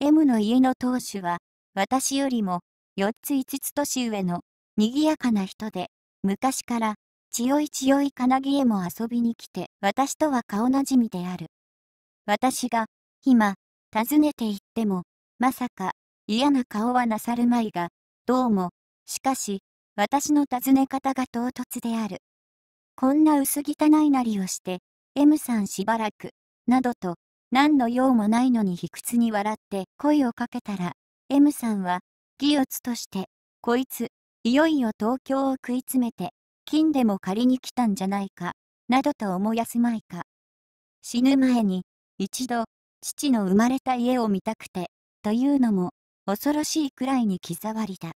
S1: M の家の当主は、私よりも4つ5つ年上の賑やかな人で、昔から、強い強い金木へも遊びに来て、私とは顔なじみである。私が、今、尋ねて行っても、まさか、嫌な顔はなさるまいが、どうも、しかし、私の尋ね方が唐突である。こんな薄汚いなりをして、M さんしばらく、などと、何の用もないのに卑屈に笑って声をかけたら、M さんは、ギをつとして、こいつ、いよいよ東京を食い詰めて、金でも借りに来たんじゃないか、などと思いやすまいか。死ぬ前に、一度、父の生まれた家を見たくて、というのも、恐ろしいくらいに気障りだ。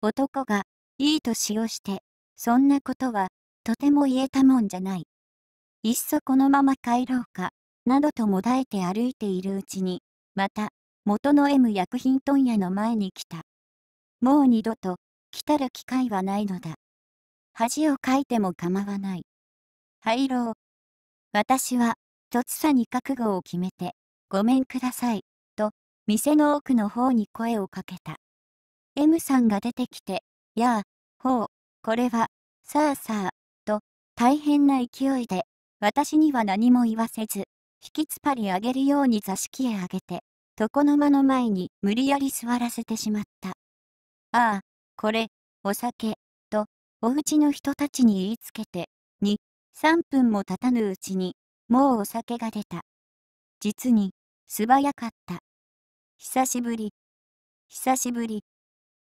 S1: 男が、いい年をして、そんなことは、とても言えたもんじゃない。いっそこのまま帰ろうか、などともだえて歩いているうちに、また、元の M 薬品問屋の前に来た。もう二度と、来たる機会はないのだ。恥をかいても構わない。入ろう。私は、とつさに覚悟を決めて、ごめんください、と、店の奥の方に声をかけた。M さんが出てきて、やあ、ほう、これは、さあさあ、と、大変な勢いで、私には何も言わせず、引きつぱり上げるように座敷へ上げて、床の間の前に無理やり座らせてしまった。ああ、これ、お酒、と、お家の人たちに言いつけて、2、3分も経たぬうちに、もうお酒が出た。実に、素早かった。久しぶり。久しぶり。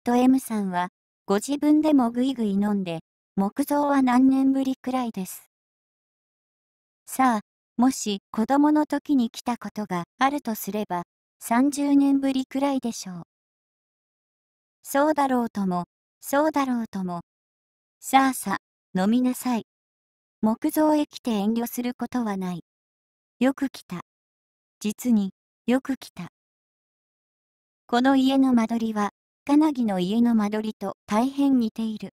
S1: と M さんは、ご自分でもぐいぐい飲んで、木造は何年ぶりくらいです。さあ、もし子供の時に来たことがあるとすれば、30年ぶりくらいでしょう。そうだろうとも、そうだろうとも。さあさ、飲みなさい。木造へ来て遠慮することはない。よく来た。実によく来た。この家の間取りは、カナギの家の間取りと大変似ている。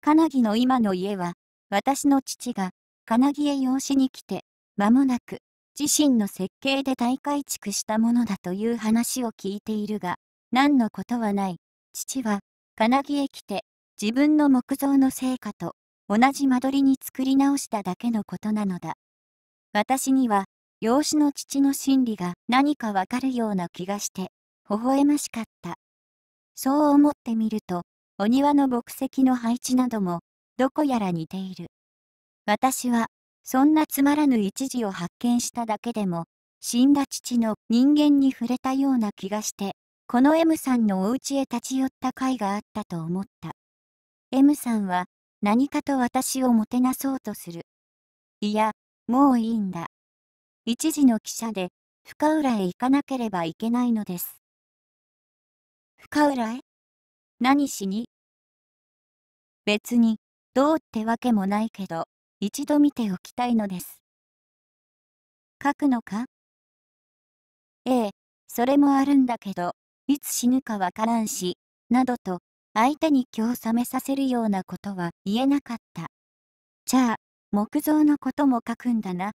S1: カナギの今の家は、私の父が、カナギへ養子に来て、間もなく、自身の設計で大改築したものだという話を聞いているが、何のことはない。父は、カナギへ来て、自分の木造の成果と同じ間取りに作り直しただけのことなのだ。私には、養子の父の心理が何かわかるような気がして、微笑ましかった。そう思ってみると、お庭の牧石の配置なども、どこやら似ている。私は、そんなつまらぬ一時を発見しただけでも、死んだ父の人間に触れたような気がして、この M さんのお家へ立ち寄った回があったと思った。M さんは、何かと私をもてなそうとする。いや、もういいんだ。一時の汽車で深浦へ行かなければいけないのです。深浦へ何しに別に、どうってわけもないけど、一度見ておきたいのです。書くのかええ、それもあるんだけど、いつ死ぬかわからんし、などと、相手に興ざめさせるようなことは言えなかった。じゃあ、木造のことも書くんだな。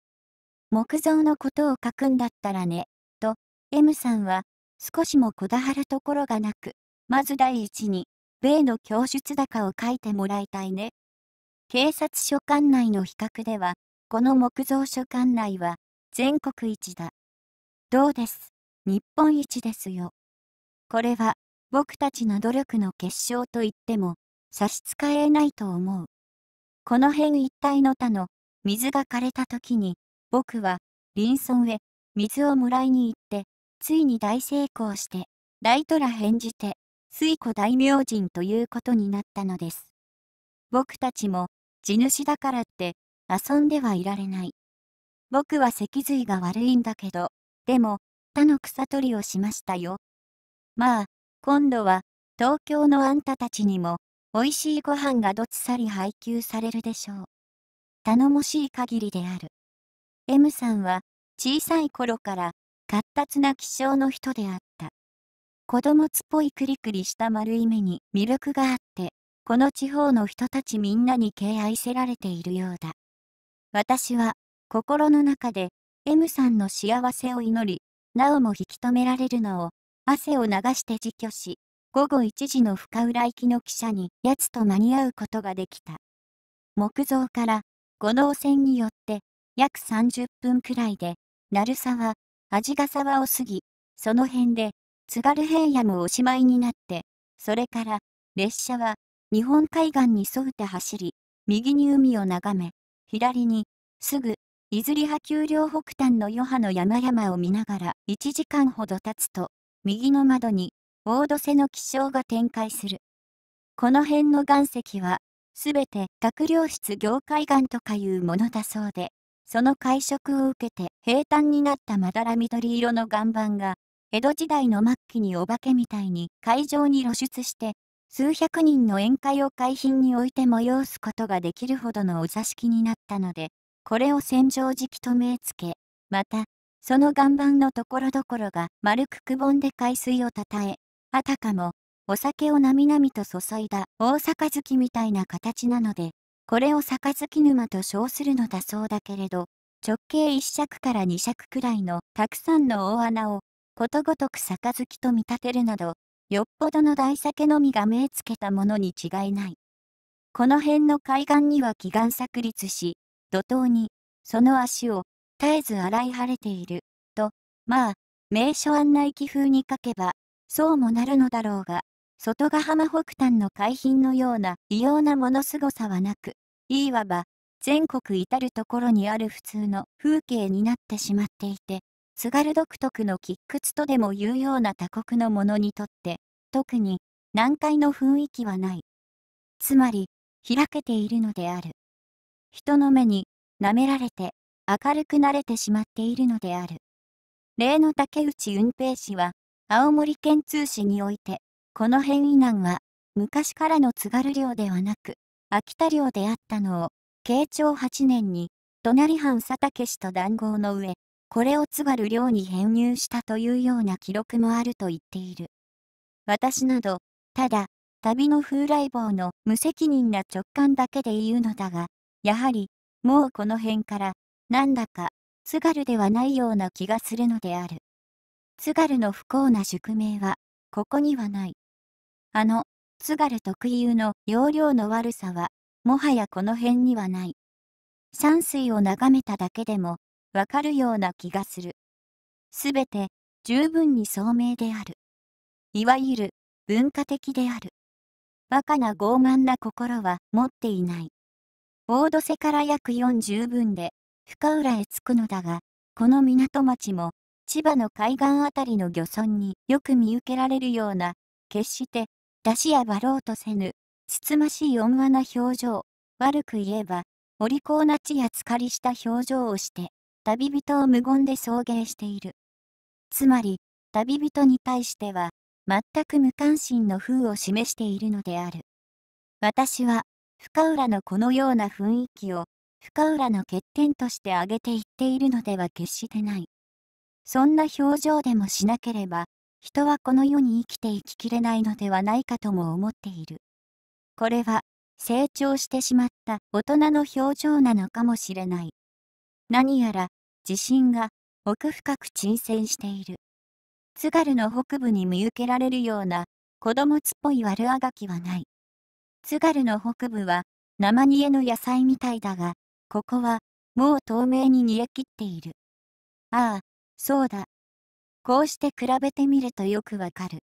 S1: 木造のことを書くんだったらね、と、M さんは、少しもこだわるところがなく、まず第一に、米の供出高を書いてもらいたいね。警察署管内の比較では、この木造署管内は、全国一だ。どうです日本一ですよ。これは、僕たちの努力の結晶と言っても、差し支えないと思う。この辺一帯の他の、水が枯れた時に、僕は、林村へ、水をもらいに行って、ついに大成功して、大ラ返じて、水庫大明神ということになったのです。僕たちも、地主だからって、遊んではいられない。僕は脊髄が悪いんだけど、でも、他の草取りをしましたよ。まあ、今度は、東京のあんたたちにも、美味しいご飯がどっさり配給されるでしょう。頼もしい限りである。M さんは小さい頃から活発な気性の人であった。子供つっぽいクリクリした丸い目に魅力があって、この地方の人たちみんなに敬愛せられているようだ。私は心の中で M さんの幸せを祈り、なおも引き止められるのを汗を流して自挙し、午後1時の深浦行きの汽車にやつと間に合うことができた。木造から、五能線によって約30分くらいで、鳴沢、味ヶ沢を過ぎ、その辺で、津軽平野もおしまいになって、それから、列車は、日本海岸に沿うて走り、右に海を眺め、左に、すぐ、伊豆り波丘陵北端の余波の山々を見ながら1時間ほど経つと、右の窓に、大土瀬の気象が展開する。この辺の岩石は、すべて閣僚室業界岩とかいうものだそうで、その会食を受けて平坦になったまだら緑色の岩盤が、江戸時代の末期にお化けみたいに会場に露出して、数百人の宴会を海浜に置いて催すことができるほどのお座敷になったので、これを戦場敷と銘付け、また、その岩盤のところどころが丸くくぼんで海水をたたえ、あたかも、お酒をなみなみと注いだ大阪月みたいな形なので、これを杯沼と称するのだそうだけれど、直径1尺から2尺くらいのたくさんの大穴を、ことごとく杯と見立てるなど、よっぽどの大酒のみが目つけたものに違いない。この辺の海岸には祈願炸裂し、怒涛に、その足を、絶えず洗い晴れている、と、まあ、名所案内記風に書けば、そうもなるのだろうが、外ヶ浜北端の海浜のような異様なものすごさはなく、いわば、全国至るところにある普通の風景になってしまっていて、津軽独特の喫屈とでもいうような他国のものにとって、特に難解の雰囲気はない。つまり、開けているのである。人の目に舐められて明るくなれてしまっているのである。例の竹内雲平氏は、青森県通史において、この変異難は、昔からの津軽領ではなく、秋田領であったのを、慶長8年に、隣藩佐竹氏と談合の上、これを津軽領に編入したというような記録もあると言っている。私など、ただ、旅の風来坊の無責任な直感だけで言うのだが、やはり、もうこの辺から、なんだか、津軽ではないような気がするのである。津軽の不幸な宿命は、ここにはない。あの、津軽特有の容量の悪さは、もはやこの辺にはない。山水を眺めただけでも、わかるような気がする。すべて、十分に聡明である。いわゆる、文化的である。バカな傲慢な心は持っていない。大戸瀬から約40分で、深浦へ着くのだが、この港町も、千葉の海岸あたりの漁村によく見受けられるような、決して出しやばろうとせぬ、つつましい温和な表情、悪く言えば、お利口な地や疲りした表情をして、旅人を無言で送迎している。つまり、旅人に対しては、全く無関心の風を示しているのである。私は、深浦のこのような雰囲気を、深浦の欠点として挙げていっているのでは決してない。そんな表情でもしなければ、人はこの世に生きて生ききれないのではないかとも思っている。これは成長してしまった大人の表情なのかもしれない。何やら地震が奥深く沈潜している。津軽の北部に見受けられるような子供つっぽい悪あがきはない。津軽の北部は生煮えの野菜みたいだが、ここはもう透明に煮え切っている。ああ、そうだ、こうして比べてみるとよくわかる。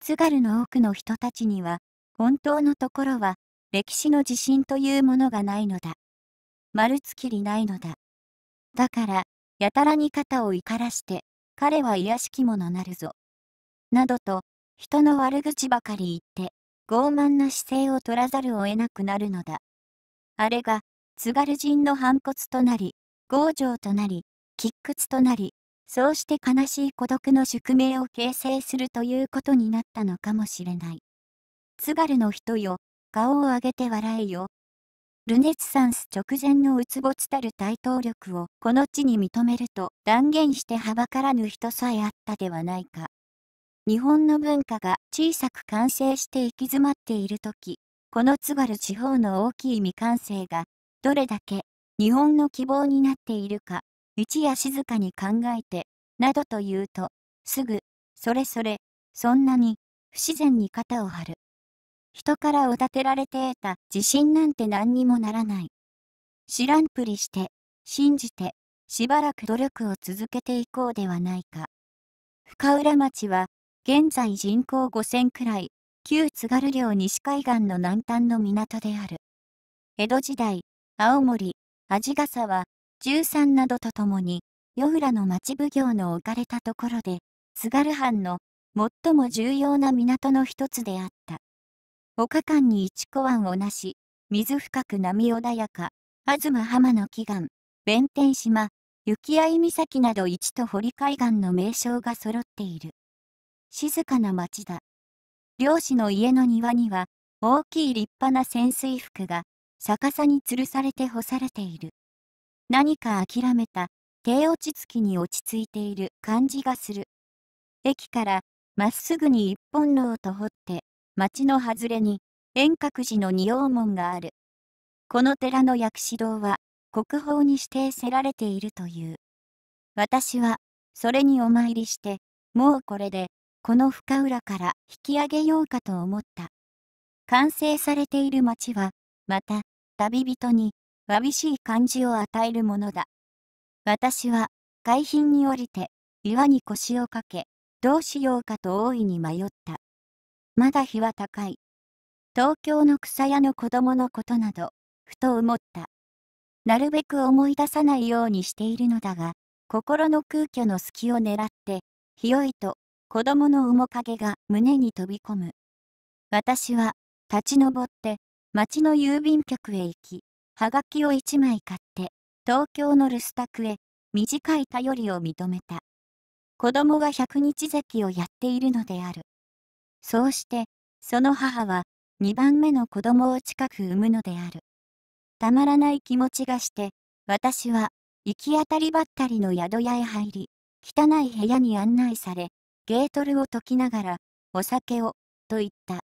S1: 津軽の多くの人たちには、本当のところは、歴史の自信というものがないのだ。丸つきりないのだ。だから、やたらに肩を怒らして、彼は癒しき者なるぞ。などと、人の悪口ばかり言って、傲慢な姿勢を取らざるを得なくなるのだ。あれが、津軽人の反骨となり、強情となり、喫屈となり、そうして悲しい孤独の宿命を形成するということになったのかもしれない。津軽の人よ、顔を上げて笑えよ。ルネツサンス直前のうつぼつたる対等力をこの地に認めると断言してはばからぬ人さえあったではないか。日本の文化が小さく完成して行き詰まっている時、この津軽地方の大きい未完成がどれだけ日本の希望になっているか一夜静かに考えて、などと言うと、すぐ、それそれ、そんなに、不自然に肩を張る。人からおだてられて得た自信なんて何にもならない。知らんぷりして、信じて、しばらく努力を続けていこうではないか。深浦町は、現在人口5000くらい、旧津軽領西海岸の南端の港である。江戸時代、青森、鰺ヶ沢、13などとともに、夜浦の町奉行の置かれたところで、津軽藩の最も重要な港の一つであった。丘間に一湖湾をなし、水深く波穏やか、東浜の祈願、弁天島、雪合岬など一と堀海岸の名称が揃っている。静かな町だ。漁師の家の庭には、大きい立派な潜水服が、逆さに吊るされて干されている。何か諦めた、低落ち着きに落ち着いている感じがする。駅からまっすぐに一本路を徒歩って、町の外れに遠隔寺の仁王門がある。この寺の薬師堂は国宝に指定せられているという。私はそれにお参りして、もうこれでこの深浦から引き上げようかと思った。完成されている町は、また旅人にわびしい感じを与えるものだ。私は、海浜に降りて、岩に腰をかけ、どうしようかと大いに迷った。まだ日は高い。東京の草屋の子供のことなど、ふと思った。なるべく思い出さないようにしているのだが、心の空虚の隙を狙って、ひよいと、子供の面影が胸に飛び込む。私は、立ち上って、町の郵便局へ行き、はがきを1枚買って、東京の留守宅へ、短い頼りを認めた。子供が百日咳をやっているのである。そうして、その母は、2番目の子供を近く産むのである。たまらない気持ちがして、私は、行き当たりばったりの宿屋へ入り、汚い部屋に案内され、ゲートルを解きながら、お酒を、と言った。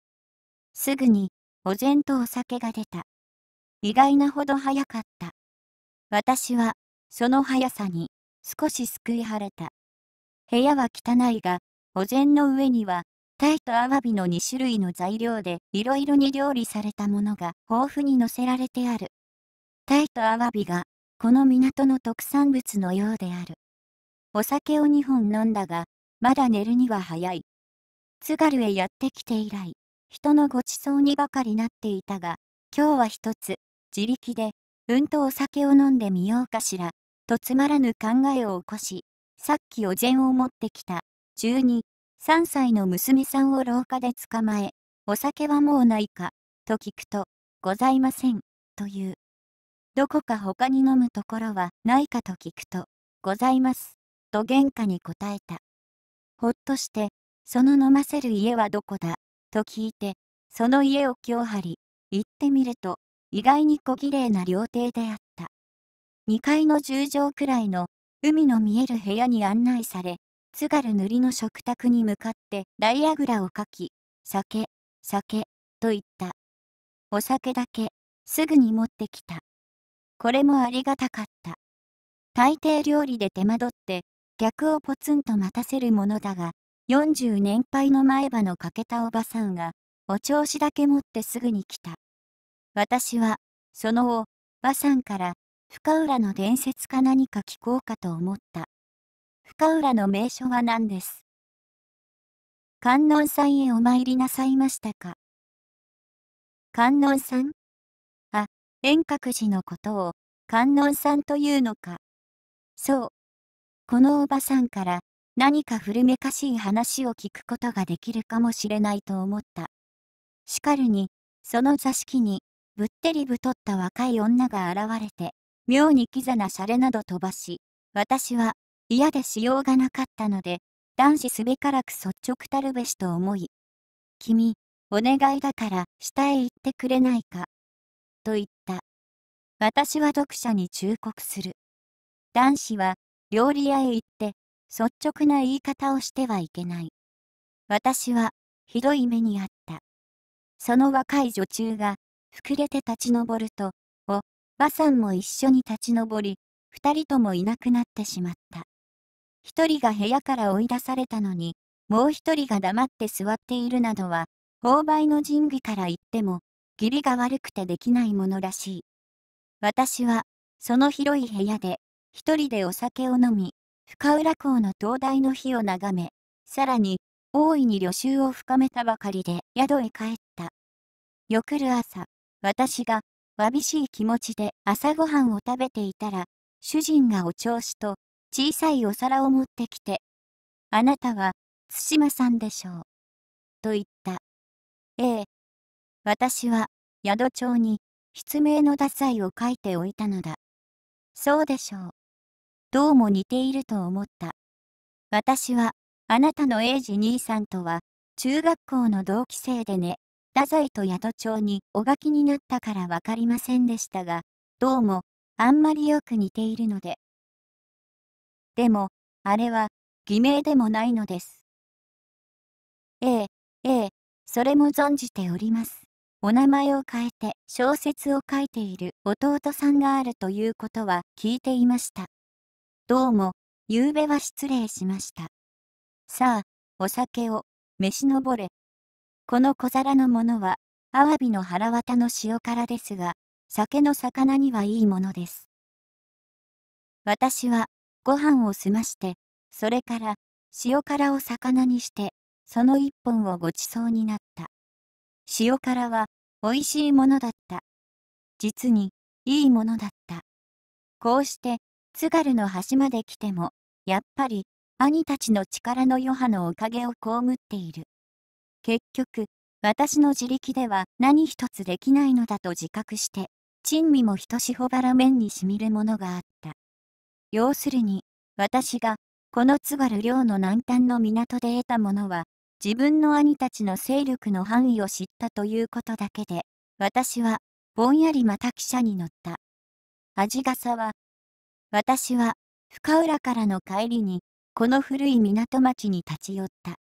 S1: すぐに、お膳とお酒が出た。意外なほど早かった。私は、その速さに、少し救い晴れた。部屋は汚いが、お膳の上には、タイとアワビの2種類の材料でいろいろに料理されたものが豊富に載せられてある。タイとアワビが、この港の特産物のようである。お酒を2本飲んだが、まだ寝るには早い。津軽へやってきて以来、人のごちそうにばかりなっていたが、今日は一つ、自力で、うんとお酒を飲んでみようかしら、とつまらぬ考えを起こし、さっきお膳を持ってきた、12、3歳の娘さんを廊下で捕まえ、お酒はもうないか、と聞くと、ございません、という。どこか他に飲むところはないかと聞くと、ございます、と玄関に答えた。ほっとして、その飲ませる家はどこだ、と聞いて、その家を今日張り、行ってみると、意外に小綺麗な料亭であった。2階の10畳くらいの海の見える部屋に案内され、津軽塗りの食卓に向かってダイアグラを書き、酒、酒、と言った。お酒だけ、すぐに持ってきた。これもありがたかった。大抵料理で手間取って、客をポツンと待たせるものだが、40年配の前歯の欠けたおばさんが、お調子だけ持ってすぐに来た。私は、その後、馬さんから、深浦の伝説か何か聞こうかと思った。深浦の名所は何です観音さんへお参りなさいましたか観音さんあ、円覚寺のことを観音さんというのか。そう。このおばさんから何か古めかしい話を聞くことができるかもしれないと思った。しかるに、その座敷にぶってり太った若い女が現れて、妙にキザなシャレなど飛ばし、私は嫌でしようがなかったので、男子すべからく率直たるべしと思い、君、お願いだから下へ行ってくれないか、と言った。私は読者に忠告する。男子は料理屋へ行って、率直な言い方をしてはいけない。私は、ひどい目にあった。その若い女中が、膨れて立ち上ると、お、ばさんも一緒に立ち上り、二人ともいなくなってしまった。一人が部屋から追い出されたのに、もう一人が黙って座っているなどは、勾配の神器から言っても、義理が悪くてできないものらしい。私は、その広い部屋で、一人でお酒を飲み、深浦港の灯台の火を眺め、さらに、大いに旅愁を深めたばかりで宿へ帰った。翌る朝、私が、わびしい気持ちで朝ごはんを食べていたら、主人がお調子と小さいお皿を持ってきて、あなたは対馬さんでしょう。と言った。ええ。私は宿帳に失明の太宰を書いておいたのだ。そうでしょう。どうも似ていると思った。私はあなたの英治兄さんとは中学校の同期生でね。太宰と宿帳にお書きになったから分かりませんでしたが、どうも、あんまりよく似ているので。でも、あれは、偽名でもないのです。ええ、ええ、それも存じております。お名前を変えて小説を書いている弟さんがあるということは聞いていました。どうも、ゆうべは失礼しました。さあ、お酒を、しのぼれ。この小皿のものは、アワビの腹綿の塩辛ですが、酒の魚にはいいものです。私は、ご飯を済まして、それから、塩辛を魚にして、その一本をごちそうになった。塩辛は、美味しいものだった。実に、いいものだった。こうして、津軽の端まで来ても、やっぱり、兄たちの力の余波のおかげを被っている。結局、私の自力では何一つできないのだと自覚して、珍味もひとしほばら面にしみるものがあった。要するに、私が、この津軽領の南端の港で得たものは、自分の兄たちの勢力の範囲を知ったということだけで、私は、ぼんやりまた汽車に乗った。味笠は、私は、深浦からの帰りに、この古い港町に立ち寄った。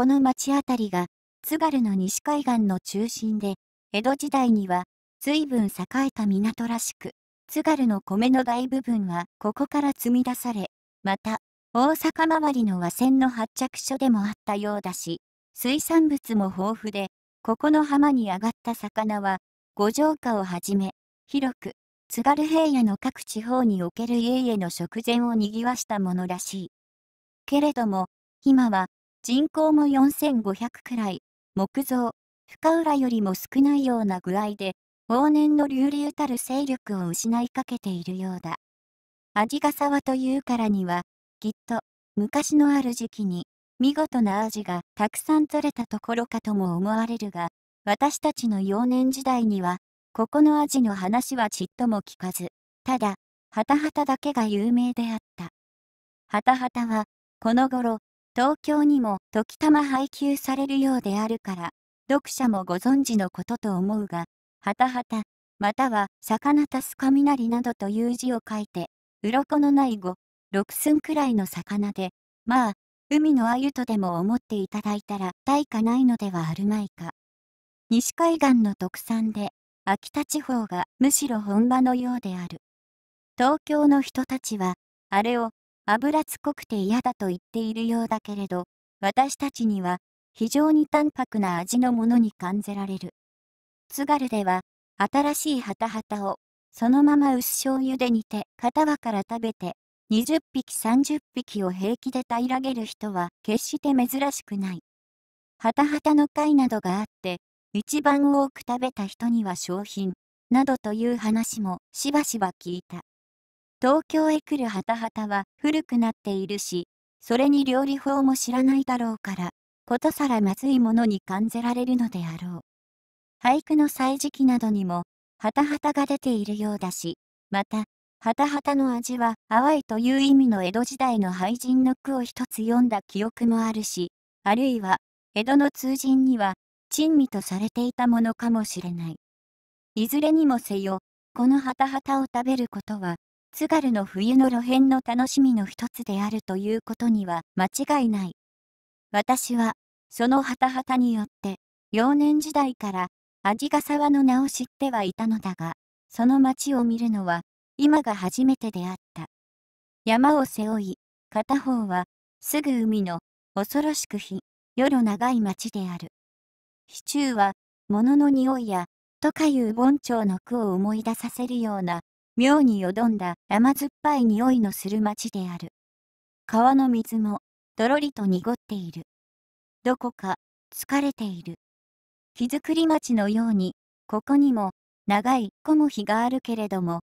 S1: この町あたりが津軽の西海岸の中心で江戸時代には随分栄えた港らしく津軽の米の大部分はここから積み出されまた大阪周りの和船の発着所でもあったようだし水産物も豊富でここの浜に上がった魚は五条家をはじめ広く津軽平野の各地方における家々の食前を賑わしたものらしいけれども今は人口も4500くらい、木造、深浦よりも少ないような具合で、往年の流流たる勢力を失いかけているようだ。味が沢というからには、きっと、昔のある時期に、見事なアジがたくさん取れたところかとも思われるが、私たちの幼年時代には、ここのアジの話はちっとも聞かず、ただ、ハタハタだけが有名であった。ハタハタは、この頃、東京にも時たま配給されるようであるから読者もご存知のことと思うがはたはたまたは魚たす雷などという字を書いて鱗のない5、六寸くらいの魚でまあ海の鮎とでも思っていただいたら対価ないのではあるまいか西海岸の特産で秋田地方がむしろ本場のようである東京の人たちはあれを油つこくて嫌だと言っているようだけれど、私たちには非常に淡白な味のものに感じられる。津軽では、新しいハタハタを、そのまま薄醤油で煮て、片輪から食べて、20匹30匹を平気で平らげる人は決して珍しくない。ハタハタの貝などがあって、一番多く食べた人には賞品、などという話もしばしば聞いた。東京へ来るハタハタは古くなっているし、それに料理法も知らないだろうから、ことさらまずいものに感じられるのであろう。俳句の歳時期などにも、ハタハタが出ているようだし、また、ハタハタの味は淡いという意味の江戸時代の俳人の句を一つ読んだ記憶もあるし、あるいは、江戸の通人には、珍味とされていたものかもしれない。いずれにもせよ、このハタハタを食べることは、津軽の冬の露辺の楽しみの一つであるということには間違いない。私は、そのハタハタによって、幼年時代から、味ヶ沢の名を知ってはいたのだが、その町を見るのは、今が初めてであった。山を背負い、片方は、すぐ海の、恐ろしく日、夜長い町である。市中は、物の匂いや、とかいう盆町の句を思い出させるような、妙によどんだ甘酸っぱい匂いのする町である。川の水も、どろりと濁っている。どこか、疲れている。日作り町のように、ここにも、長い木も日があるけれども、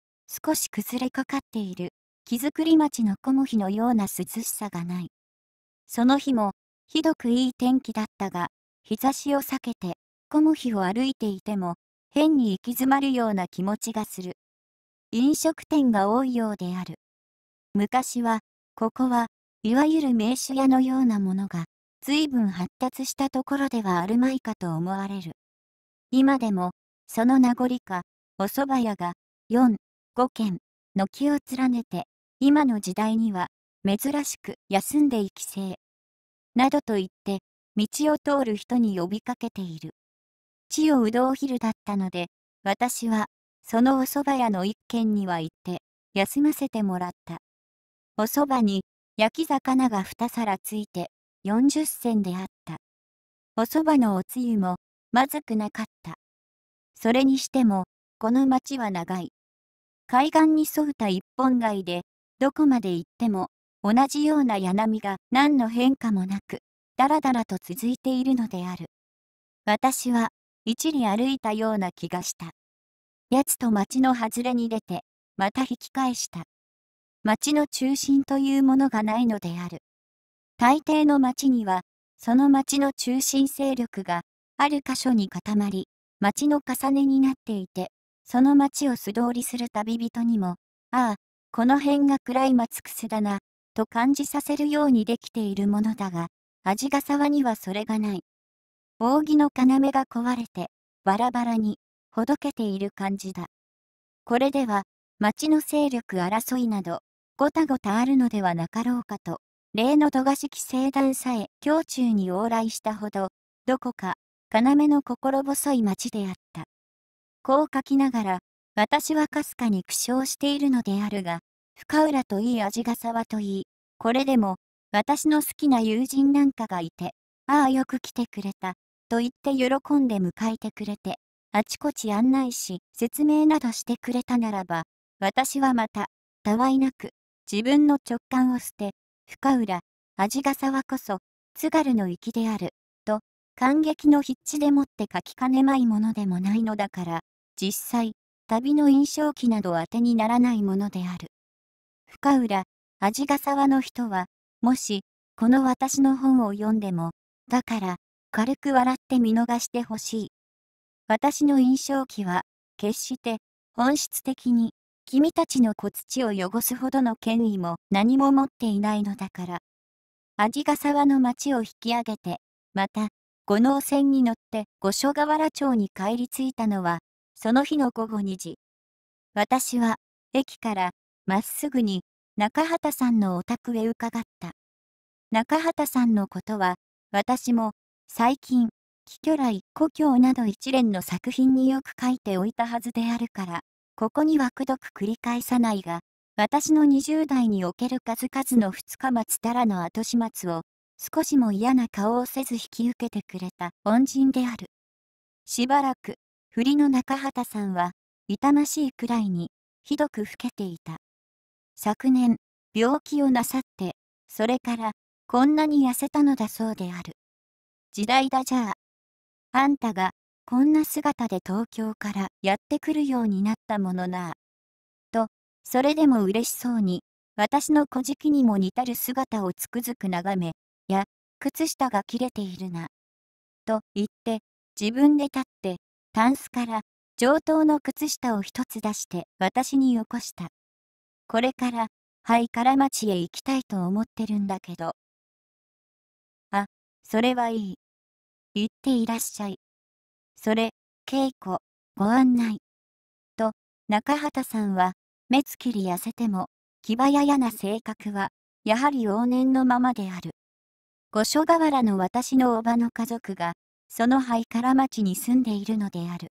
S1: 少し崩れかかっている、木造り町の木も日のような涼しさがない。その日も、ひどくいい天気だったが、日差しを避けて、木も日を歩いていても、変に行き詰まるような気持ちがする。飲食店が多いようである。昔は、ここは、いわゆる名酒屋のようなものが、随分発達したところではあるまいかと思われる。今でも、その名残か、お蕎麦屋が、4、5軒、軒を連ねて、今の時代には、珍しく休んでいきせい。などと言って、道を通る人に呼びかけている。地をうどお昼だったので、私はそのおそば屋の一軒には行って休ませてもらったおそばに焼き魚が2皿ついて40銭であったおそばのおつゆもまずくなかったそれにしてもこの町は長い海岸に沿うた一本街でどこまで行っても同じような柳が何の変化もなくだらだらと続いているのである私は一里歩いたような気がしたやつと町の外れに出て、また引き返した。町の中心というものがないのである。大抵の町には、その町の中心勢力が、ある箇所に固まり、町の重ねになっていて、その町を素通りする旅人にも、ああ、この辺が暗い松すだな、と感じさせるようにできているものだが、味が沢にはそれがない。扇の要が壊れて、バラバラに、ほどけている感じだ。これでは、町の勢力争いなど、ごたごたあるのではなかろうかと、例の戸賀式聖団さえ胸中に往来したほど、どこか、要の心細い町であった。こう書きながら、私はかすかに苦笑しているのであるが、深浦といい味が沢といい、これでも、私の好きな友人なんかがいて、ああよく来てくれた、と言って喜んで迎えてくれて、あちこち案内し、説明などしてくれたならば、私はまた、たわいなく、自分の直感を捨て、深浦、味ヶ沢こそ、津軽の粋である、と、感激の筆致でもって書きかねまいものでもないのだから、実際、旅の印象記など当てにならないものである。深浦、味ヶ沢の人は、もし、この私の本を読んでも、だから、軽く笑って見逃してほしい。私の印象機は、決して本質的に君たちの小土を汚すほどの権威も何も持っていないのだから。味ヶ沢の町を引き上げて、また、五能線に乗って五所川原町に帰り着いたのは、その日の午後2時。私は、駅から、まっすぐに、中畑さんのお宅へ伺った。中畑さんのことは、私も、最近、帰巨来、故郷など一連の作品によく書いておいたはずであるから、ここにはくどく繰り返さないが、私の20代における数々の二日松たらの後始末を、少しも嫌な顔をせず引き受けてくれた恩人である。しばらく、振りの中畑さんは、痛ましいくらいに、ひどく老けていた。昨年、病気をなさって、それから、こんなに痩せたのだそうである。時代だじゃあ、あんたがこんな姿で東京からやってくるようになったものな。と、それでも嬉しそうに、私の小じにも似たる姿をつくづく眺め、や、靴下が切れているな。と言って、自分で立って、タンスから上等の靴下を一つ出して私によこした。これから、灰から町へ行きたいと思ってるんだけど。あ、それはいい。行っていらっしゃい。それ、稽古、ご案内。と、中畑さんは、目つきり痩せても、気早やな性格は、やはり往年のままである。五所川原の私の叔母の家族が、その灰から町に住んでいるのである。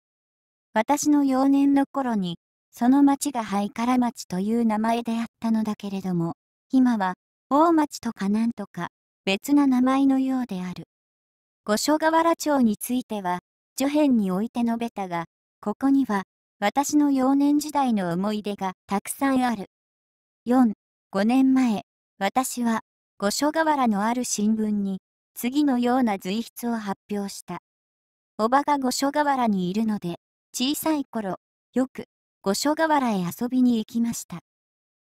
S1: 私の幼年の頃に、その町が灰から町という名前であったのだけれども、今は、大町とかなんとか、別な名前のようである。五所川原町については、序編において述べたが、ここには、私の幼年時代の思い出がたくさんある。4、5年前、私は、五所川原のある新聞に、次のような随筆を発表した。おばが五所川原にいるので、小さい頃、よく、五所川原へ遊びに行きました。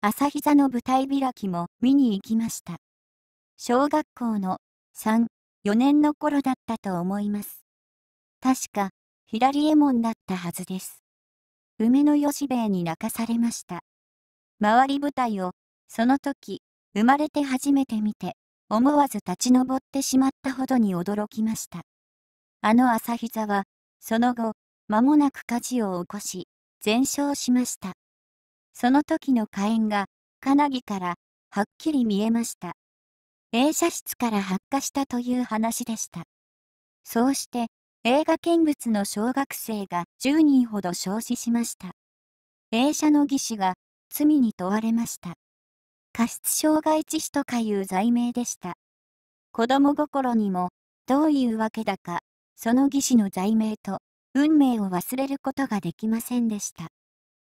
S1: 朝膝の舞台開きも見に行きました。小学校の3、4年の頃だったと思います。確か、左衛門だったはずです。梅の吉兵衛に泣かされました。周り舞台を、その時、生まれて初めて見て、思わず立ち上ってしまったほどに驚きました。あの朝日座は、その後、間もなく火事を起こし、全焼しました。その時の火炎が、金なから、はっきり見えました。映写室から発火したという話でした。そうして映画見物の小学生が10人ほど焼死しました。映写の技師が罪に問われました。過失傷害致死とかいう罪名でした。子供心にもどういうわけだか、その技師の罪名と運命を忘れることができませんでした。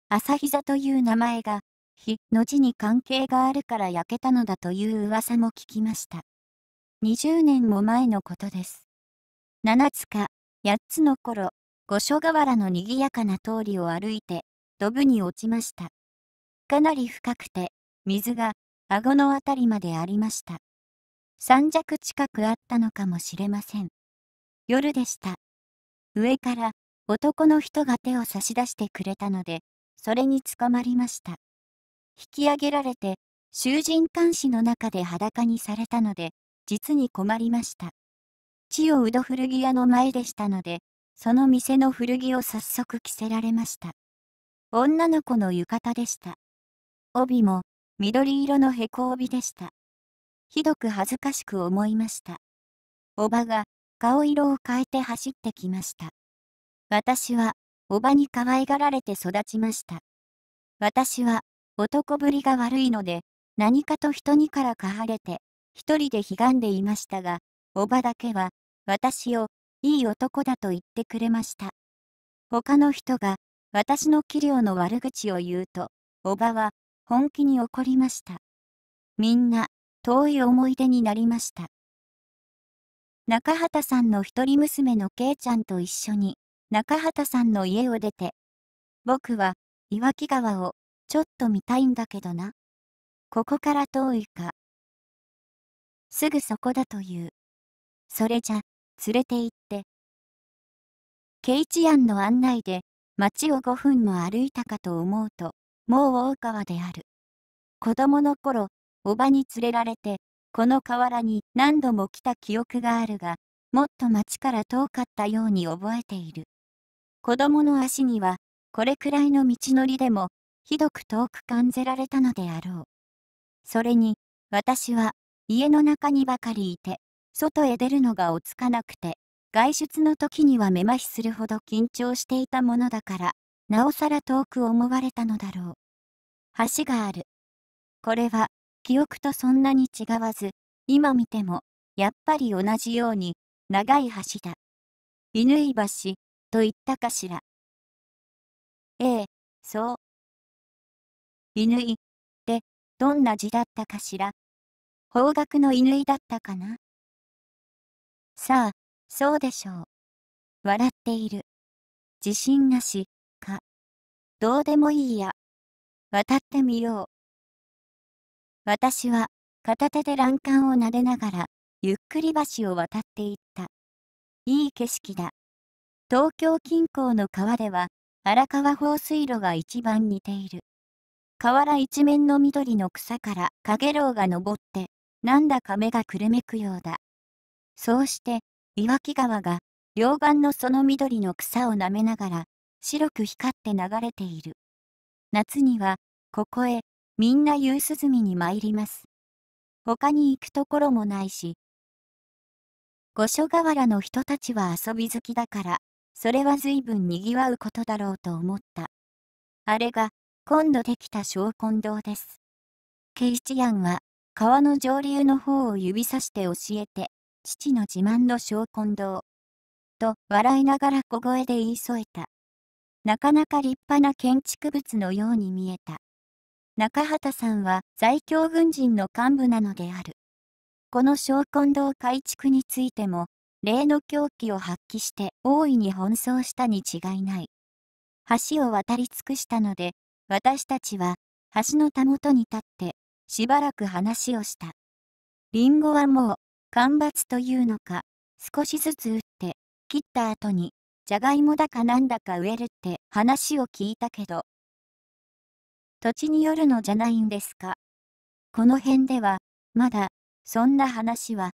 S1: 朝膝という名前が日の字に関係があるから焼けたのだという噂も聞きました。20年も前のことです。7つか8つの頃、五所川原の賑やかな通りを歩いて、ドブに落ちました。かなり深くて、水が顎のあたりまでありました。三尺近くあったのかもしれません。夜でした。上から男の人が手を差し出してくれたので、それにつかまりました。引き上げられて、囚人監視の中で裸にされたので、実に困りました。千代うど古着屋の前でしたので、その店の古着を早速着せられました。女の子の浴衣でした。帯も、緑色のへこ帯でした。ひどく恥ずかしく思いました。おばが、顔色を変えて走ってきました。私は、おばに可愛がられて育ちました。私は、男ぶりが悪いので、何かと人にからかはれて、一人で悲願でいましたが、おばだけは、私を、いい男だと言ってくれました。他の人が、私の器量の悪口を言うと、おばは、本気に怒りました。みんな、遠い思い出になりました。中畑さんの一人娘のけいちゃんと一緒に、中畑さんの家を出て、僕は、岩木川を、ちょっと見たいんだけどな。ここから遠いか。すぐそこだという。それじゃ、連れて行って。ケイチアンの案内で、町を5分も歩いたかと思うと、もう大川である。子供の頃、おばに連れられて、この河原に何度も来た記憶があるが、もっと町から遠かったように覚えている。子供の足には、これくらいの道のりでも、ひどく遠く感じられたのであろう。それに、私は、家の中にばかりいて、外へ出るのがおつかなくて、外出の時にはめまひするほど緊張していたものだから、なおさら遠く思われたのだろう。橋がある。これは、記憶とそんなに違わず、今見ても、やっぱり同じように、長い橋だ。乾橋、と言ったかしら。ええ、そう、犬い、ってどんな字だったかしら。方角の犬いだったかな。さあ、そうでしょう。笑っている。自信なし、か。どうでもいいや。渡ってみよう。私は、片手で欄干を撫でながら、ゆっくり橋を渡っていった。いい景色だ。東京近郊の川では、荒川放水路が一番似ている。河原一面の緑の草から陽炎が昇って、なんだか目がくるめくようだ。そうして、岩木川が、両岸のその緑の草を舐めながら、白く光って流れている。夏には、ここへ、みんな夕涼みに参ります。他に行くところもないし。五所川原の人たちは遊び好きだから、それは随分賑わうことだろうと思った。あれが、今度できた昇魂堂です。慶一庵は、川の上流の方を指さして教えて、父の自慢の昇魂堂。と、笑いながら小声で言い添えた。なかなか立派な建築物のように見えた。中畑さんは在京軍人の幹部なのである。この昇魂堂改築についても、例の狂気を発揮して大いに奔走したに違いない。橋を渡り尽くしたので、私たちは橋のたもとに立ってしばらく話をした。リンゴはもう干ばつというのか少しずつ打って切った後にじゃがいもだかなんだか植えるって話を聞いたけど土地によるのじゃないんですかこの辺ではまだそんな話は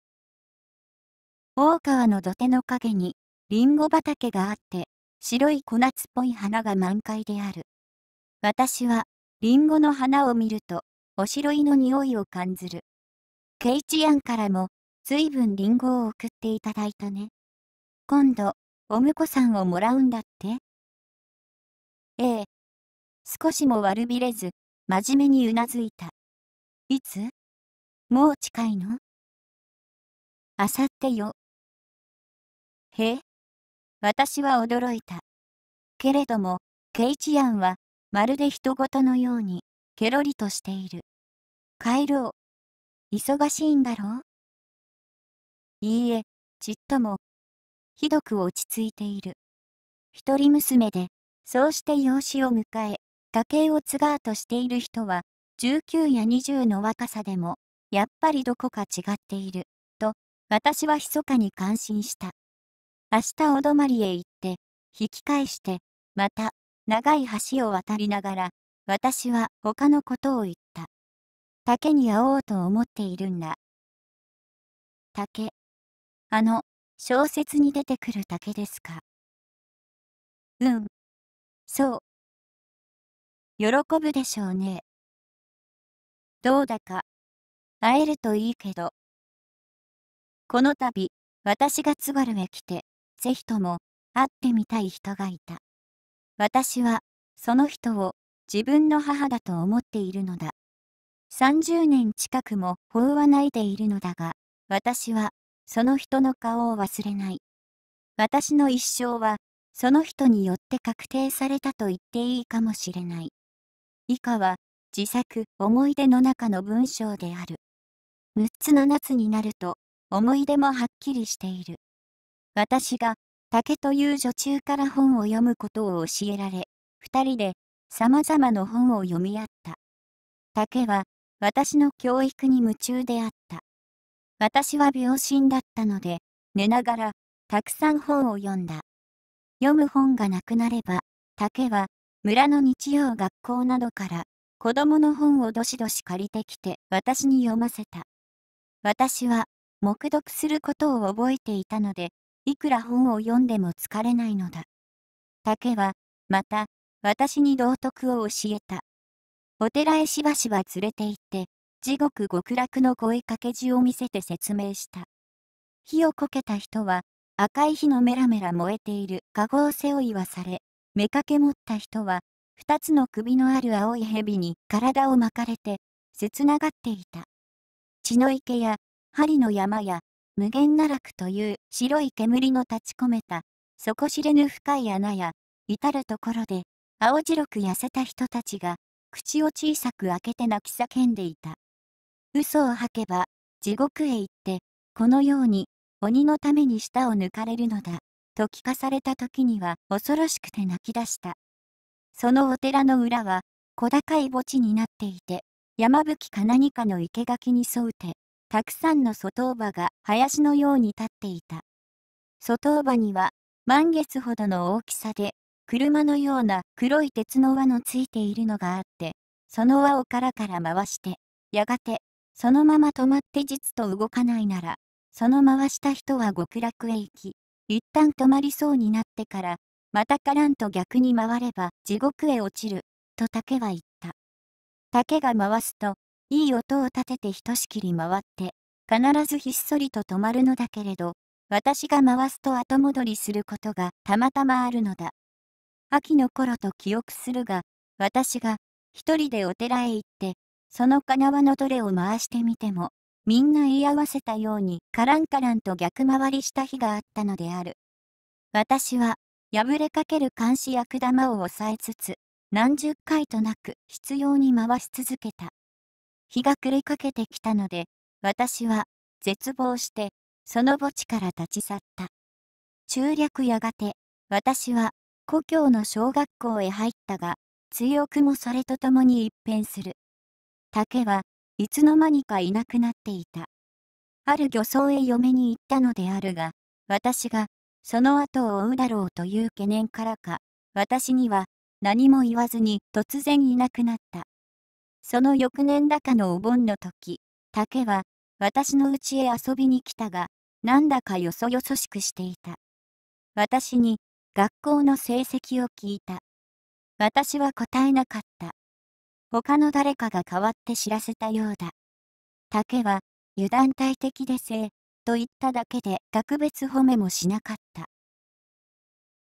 S1: 大川の土手の陰にリンゴ畑があって白い粉っぽい花が満開である。私は、リンゴの花を見ると、おしろいの匂いを感じる。ケイチアンからも、ずいぶんリンゴを送っていただいたね。今度、お婿さんをもらうんだってええ。少しも悪びれず、真面目にうなずいた。いつもう近いのあさってよ。へえ私は驚いた。けれども、ケイチアンは、まるで人事のように、ケロリとしている。帰ろう。忙しいんだろういいえ、ちっとも。ひどく落ち着いている。一人娘で、そうして養子を迎え、家計を継がうとしている人は、19や20の若さでも、やっぱりどこか違っている、と、私は密かに感心した。明日お泊まりへ行って、引き返して、また長い橋を渡りながら、私は他のことを言った。竹に会おうと思っているんだ。竹。あの、小説に出てくる竹ですか。うん。そう。喜ぶでしょうね。どうだか。会えるといいけど。この度、私が津軽へ来て、ぜひとも会ってみたい人がいた。私はその人を自分の母だと思っているのだ。30年近くも法はないでいるのだが、私はその人の顔を忘れない。私の一生はその人によって確定されたと言っていいかもしれない。以下は自作思い出の中の文章である。6つのつになると思い出もはっきりしている。私が竹という女中から本を読むことを教えられ、二人で様々な本を読み合った。竹は私の教育に夢中であった。私は病身だったので、寝ながらたくさん本を読んだ。読む本がなくなれば、竹は村の日曜学校などから子供の本をどしどし借りてきて私に読ませた。私は黙読することを覚えていたので、いくら本を読んでも疲れないのだ。竹は、また、私に道徳を教えた。お寺へしばしば連れて行って、地獄極楽の声かけ字を見せて説明した。火をこけた人は、赤い火のメラメラ燃えている籠を背負いはされ、目かけ持った人は、二つの首のある青い蛇に体を巻かれて、切ながっていた。血の池や、針の山や、無限奈落という白い煙の立ち込めた、底知れぬ深い穴や、至るところで、青白く痩せた人たちが、口を小さく開けて泣き叫んでいた。嘘を吐けば、地獄へ行って、このように、鬼のために舌を抜かれるのだ、と聞かされた時には恐ろしくて泣き出した。そのお寺の裏は、小高い墓地になっていて、山吹か何かの生け垣に沿うて、たくさんの外頭葉が林のように立っていた。外頭葉には満月ほどの大きさで、車のような黒い鉄の輪のついているのがあって、その輪をからから回して、やがて、そのまま止まって実と動かないなら、その回した人は極楽へ行き、一旦止まりそうになってから、またからんと逆に回れば地獄へ落ちる、と竹は言った。竹が回すと、いい音を立ててひとしきり回って、必ずひっそりと止まるのだけれど、私が回すと後戻りすることがたまたまあるのだ。秋の頃と記憶するが、私が一人でお寺へ行って、その金輪のどれを回してみても、みんな言い合わせたようにカランカランと逆回りした日があったのである。私は、破れかける監視や玉を押さえつつ、何十回となく執拗に回し続けた。日が暮れかけてきたので、私は絶望して、その墓地から立ち去った。中略やがて、私は故郷の小学校へ入ったが、強くもそれとともに一変する。竹はいつの間にかいなくなっていた。ある漁村へ嫁に行ったのであるが、私がその後を追うだろうという懸念からか、私には何も言わずに突然いなくなった。その翌年だかのお盆の時、竹は、私の家へ遊びに来たが、なんだかよそよそしくしていた。私に、学校の成績を聞いた。私は答えなかった。他の誰かが代わって知らせたようだ。竹は、油断大敵でせえ、と言っただけで、格別褒めもしなかった。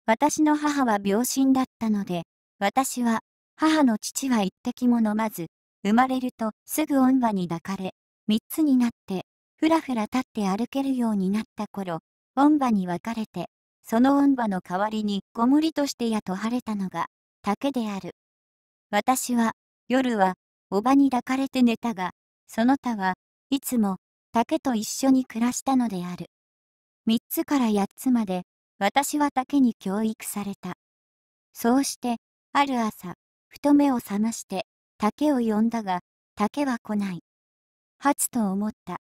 S1: 私の母は病身だったので、私は、母の父は一滴も飲まず、生まれるとすぐ恩馬に抱かれ、三つになって、ふらふら立って歩けるようになった頃、恩馬に分かれて、その恩馬の代わりにごもりとして雇われたのが、竹である。私は、夜は、おばに抱かれて寝たが、その他はいつも、竹と一緒に暮らしたのである。三つから八つまで、私は竹に教育された。そうして、ある朝、ふと目を覚まして、竹を呼んだが、竹は来ない。初と思った。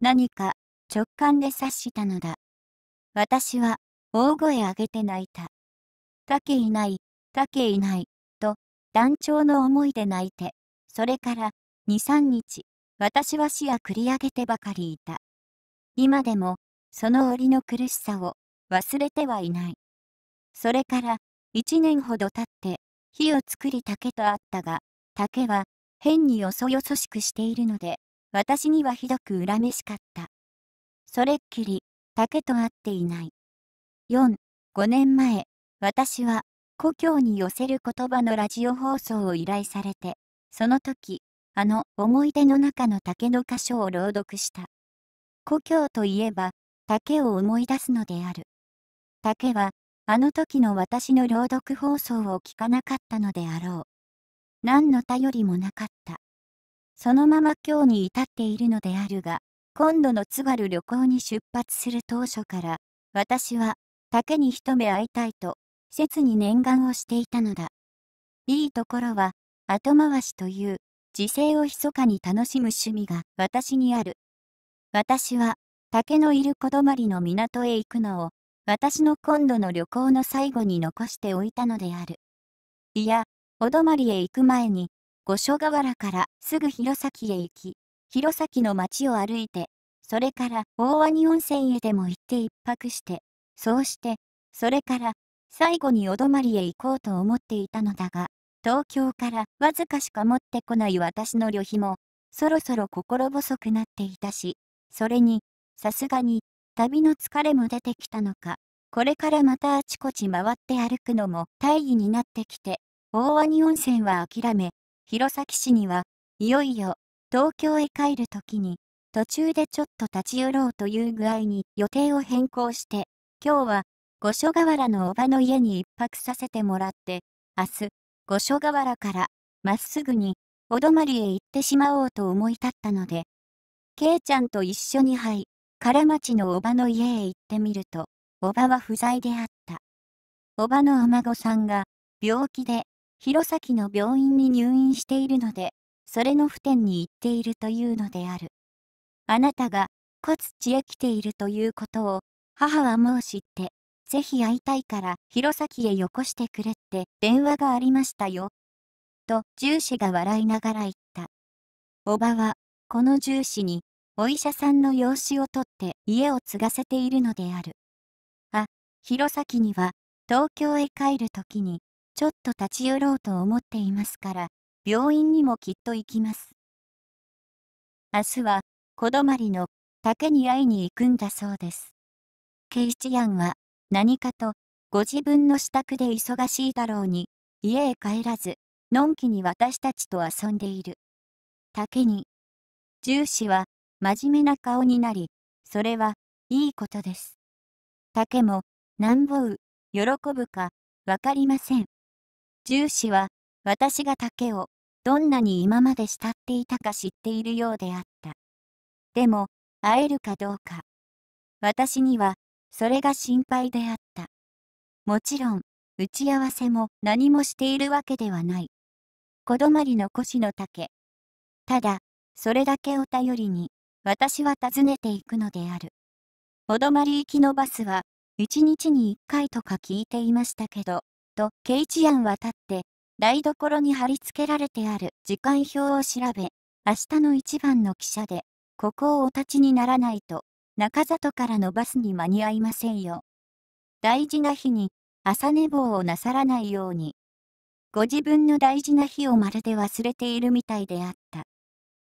S1: 何か直感で察したのだ。私は大声上げて泣いた。竹いない、竹いない、と団長の思いで泣いて、それから2、3日、私は視野繰り上げてばかりいた。今でも、その檻の苦しさを忘れてはいない。それから、1年ほど経って、火を作り竹と会ったが、竹は、変によそよそしくしているので、私にはひどく恨めしかった。それっきり、竹と会っていない。4、5年前、私は、故郷に寄せる言葉のラジオ放送を依頼されて、その時、あの思い出の中の竹の箇所を朗読した。故郷といえば、竹を思い出すのである。竹は、あの時の私の朗読放送を聞かなかったのであろう。何の頼りもなかった。そのまま今日に至っているのであるが、今度の津軽旅行に出発する当初から、私は、竹に一目会いたいと、切に念願をしていたのだ。いいところは、後回しという、時勢を密かに楽しむ趣味が私にある。私は、竹のいるま泊の港へ行くのを、私の今度の旅行の最後に残しておいたのである。いや、お泊りへ行く前に、五所川原からすぐ弘前へ行き、弘前の町を歩いて、それから大鰐温泉へでも行って一泊して、そうして、それから最後にお泊りへ行こうと思っていたのだが、東京からわずかしか持ってこない私の旅費も、そろそろ心細くなっていたし、それに、さすがに、旅の疲れも出てきたのか、これからまたあちこち回って歩くのも大義になってきて、大鰐温泉は諦め、弘前市には、いよいよ、東京へ帰るときに、途中でちょっと立ち寄ろうという具合に予定を変更して、今日は、五所川原のおばの家に一泊させてもらって、明日、五所川原から、まっすぐに、お泊りへ行ってしまおうと思い立ったので、けいちゃんと一緒に入、唐町のおばの家へ行ってみると、おばは不在であった。おばのお孫さんが、病気で、弘前の病院に入院しているので、それの不典に行っているというのである。あなたが、こつちへ来ているということを、母はもう知って、ぜひ会いたいから、弘前へよこしてくれって電話がありましたよ。と、獣視が笑いながら言った。おばは、この獣視に、お医者さんの養子を取って家を継がせているのである。あ、弘前には、東京へ帰るときに、ちょっと立ち寄ろうと思っていますから、病院にもきっと行きます。明日は、小りの竹に会いに行くんだそうです。ケイチアンは、何かと、ご自分の支度で忙しいだろうに、家へ帰らず、のんきに私たちと遊んでいる。竹に、重視は、真面目な顔になり、それは、いいことです。竹も、なんぼう、喜ぶか、わかりません。獣視は、私が竹を、どんなに今まで慕っていたか知っているようであった。でも、会えるかどうか。私には、それが心配であった。もちろん、打ち合わせも何もしているわけではない。小どまりの腰の竹。ただ、それだけを頼りに、私は訪ねていくのである。お泊まり行きのバスは、一日に一回とか聞いていましたけど、と、ケイチアンは立って、台所に貼り付けられてある時間表を調べ、明日の一番の汽車で、ここをお立ちにならないと、中里からのバスに間に合いませんよ。大事な日に、朝寝坊をなさらないように。ご自分の大事な日をまるで忘れているみたいであった。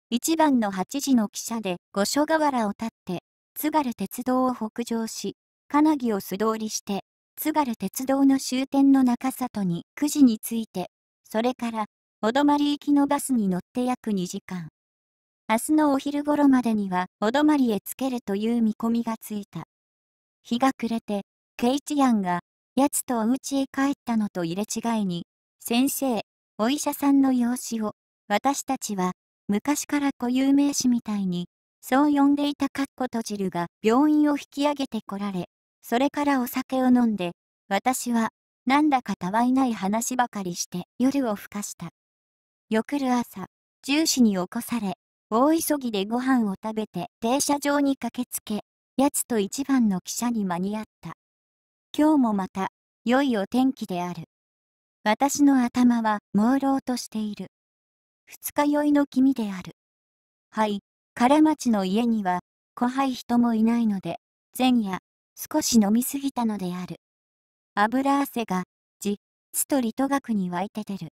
S1: 一番の八時の汽車で五所川原を立って、津軽鉄道を北上し、金木を素通りして、津軽鉄道の終点の中里に9時に着いて、それから、お泊り行きのバスに乗って約2時間。明日のお昼頃までにはお泊りへつけるという見込みがついた。日が暮れて、ケイチヤンが、やつとお家へ帰ったのと入れ違いに、先生、お医者さんの養子を、私たちは、昔から固有名詞みたいに、そう呼んでいたかっこ閉じるが、病院を引き上げてこられ、それからお酒を飲んで、私は、なんだかたわいない話ばかりして夜を更かした。翌る朝、重視時に起こされ、大急ぎでご飯を食べて停車場に駆けつけ、やつと一番の汽車に間に合った。今日もまた、良いお天気である。私の頭は朦朧としている。二日酔いの君である。はい、唐町の家には、小輩人もいないので、前夜、少し飲みすぎたのである。油汗が、じ、つとリトガに湧いて出る。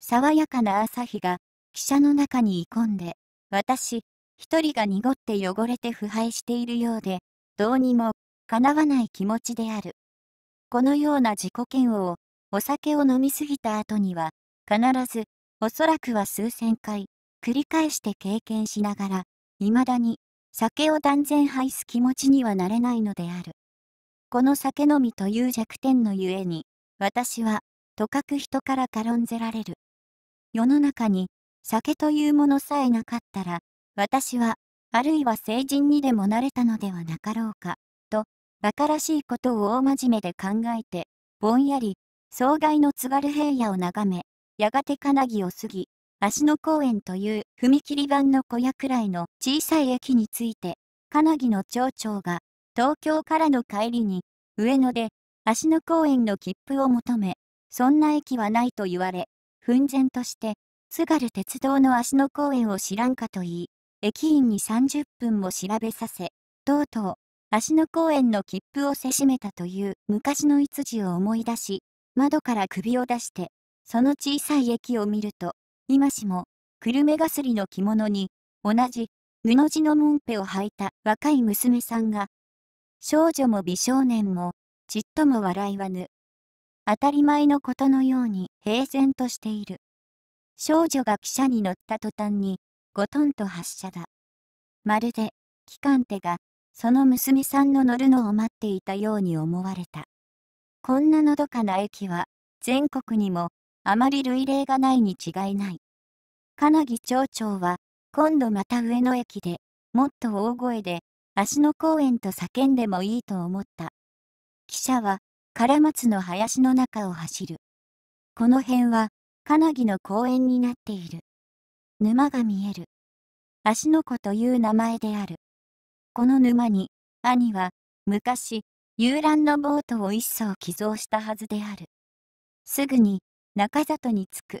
S1: 爽やかな朝日が、汽車の中に居込んで、私、一人が濁って汚れて腐敗しているようで、どうにも、かなわない気持ちである。このような自己嫌悪を、お酒を飲みすぎた後には、必ず、おそらくは数千回、繰り返して経験しながら、未だに、酒を断然排す気持ちにはなれないのである。この酒飲みという弱点のゆえに、私は、とかく人から軽んぜられる。世の中に、酒というものさえなかったら、私は、あるいは成人にでもなれたのではなかろうか、と、馬鹿らしいことを大真面目で考えて、ぼんやり、障害の津軽平野を眺め、やがて金木を過ぎ、芦野公園という踏切版の小屋くらいの小さい駅について、ナギの町長が東京からの帰りに上野で芦野公園の切符を求め、そんな駅はないと言われ、奮然として津軽鉄道の芦野公園を知らんかと言い、駅員に30分も調べさせ、とうとう芦野公園の切符をせしめたという昔の一時を思い出し、窓から首を出して、その小さい駅を見ると、今しも、久留米がすりの着物に、同じ、布地のもんぺを履いた若い娘さんが、少女も美少年も、ちっとも笑いはぬ。当たり前のことのように平然としている。少女が汽車に乗った途端に、ごとんと発車だ。まるで、機関手が、その娘さんの乗るのを待っていたように思われた。こんなのどかな駅は、全国にも、あまり類例がないに違いない。金木町長は、今度また上野駅で、もっと大声で、足の公園と叫んでもいいと思った。汽車は、唐松の林の中を走る。この辺は、金木の公園になっている。沼が見える。足の子という名前である。この沼に、兄は、昔、遊覧のボートを一層寄贈したはずである。すぐに、中里に着く。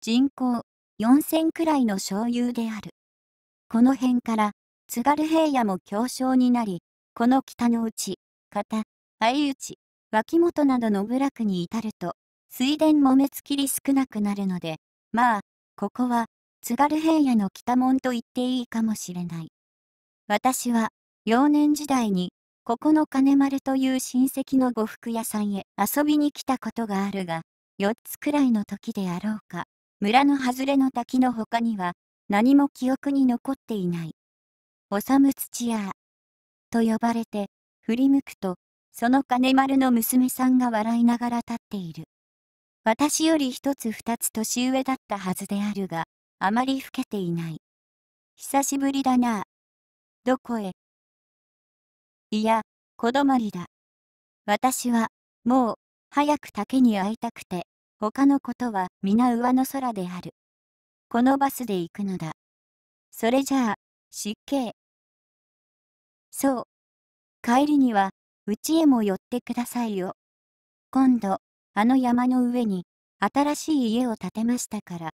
S1: 人口4000くらいの小友である。この辺から、津軽平野も強小になり、この北の内、片、相内、脇本などの部落に至ると、水田もめつきり少なくなるので、まあ、ここは、津軽平野の北門と言っていいかもしれない。私は、幼年時代に、ここの金丸という親戚の呉服屋さんへ遊びに来たことがあるが、4つくらいの時であろうか、村の外れの滝の他には、何も記憶に残っていない。おさむ土屋、と呼ばれて、振り向くと、その金丸の娘さんが笑いながら立っている。私より一つ二つ年上だったはずであるが、あまり老けていない。久しぶりだな。どこへいや、こどまりだ。私は、もう、早く竹に会いたくて、他のことは皆上の空である。このバスで行くのだ。それじゃあ、失敬。そう。帰りには、うちへも寄ってくださいよ。今度、あの山の上に、新しい家を建てましたから。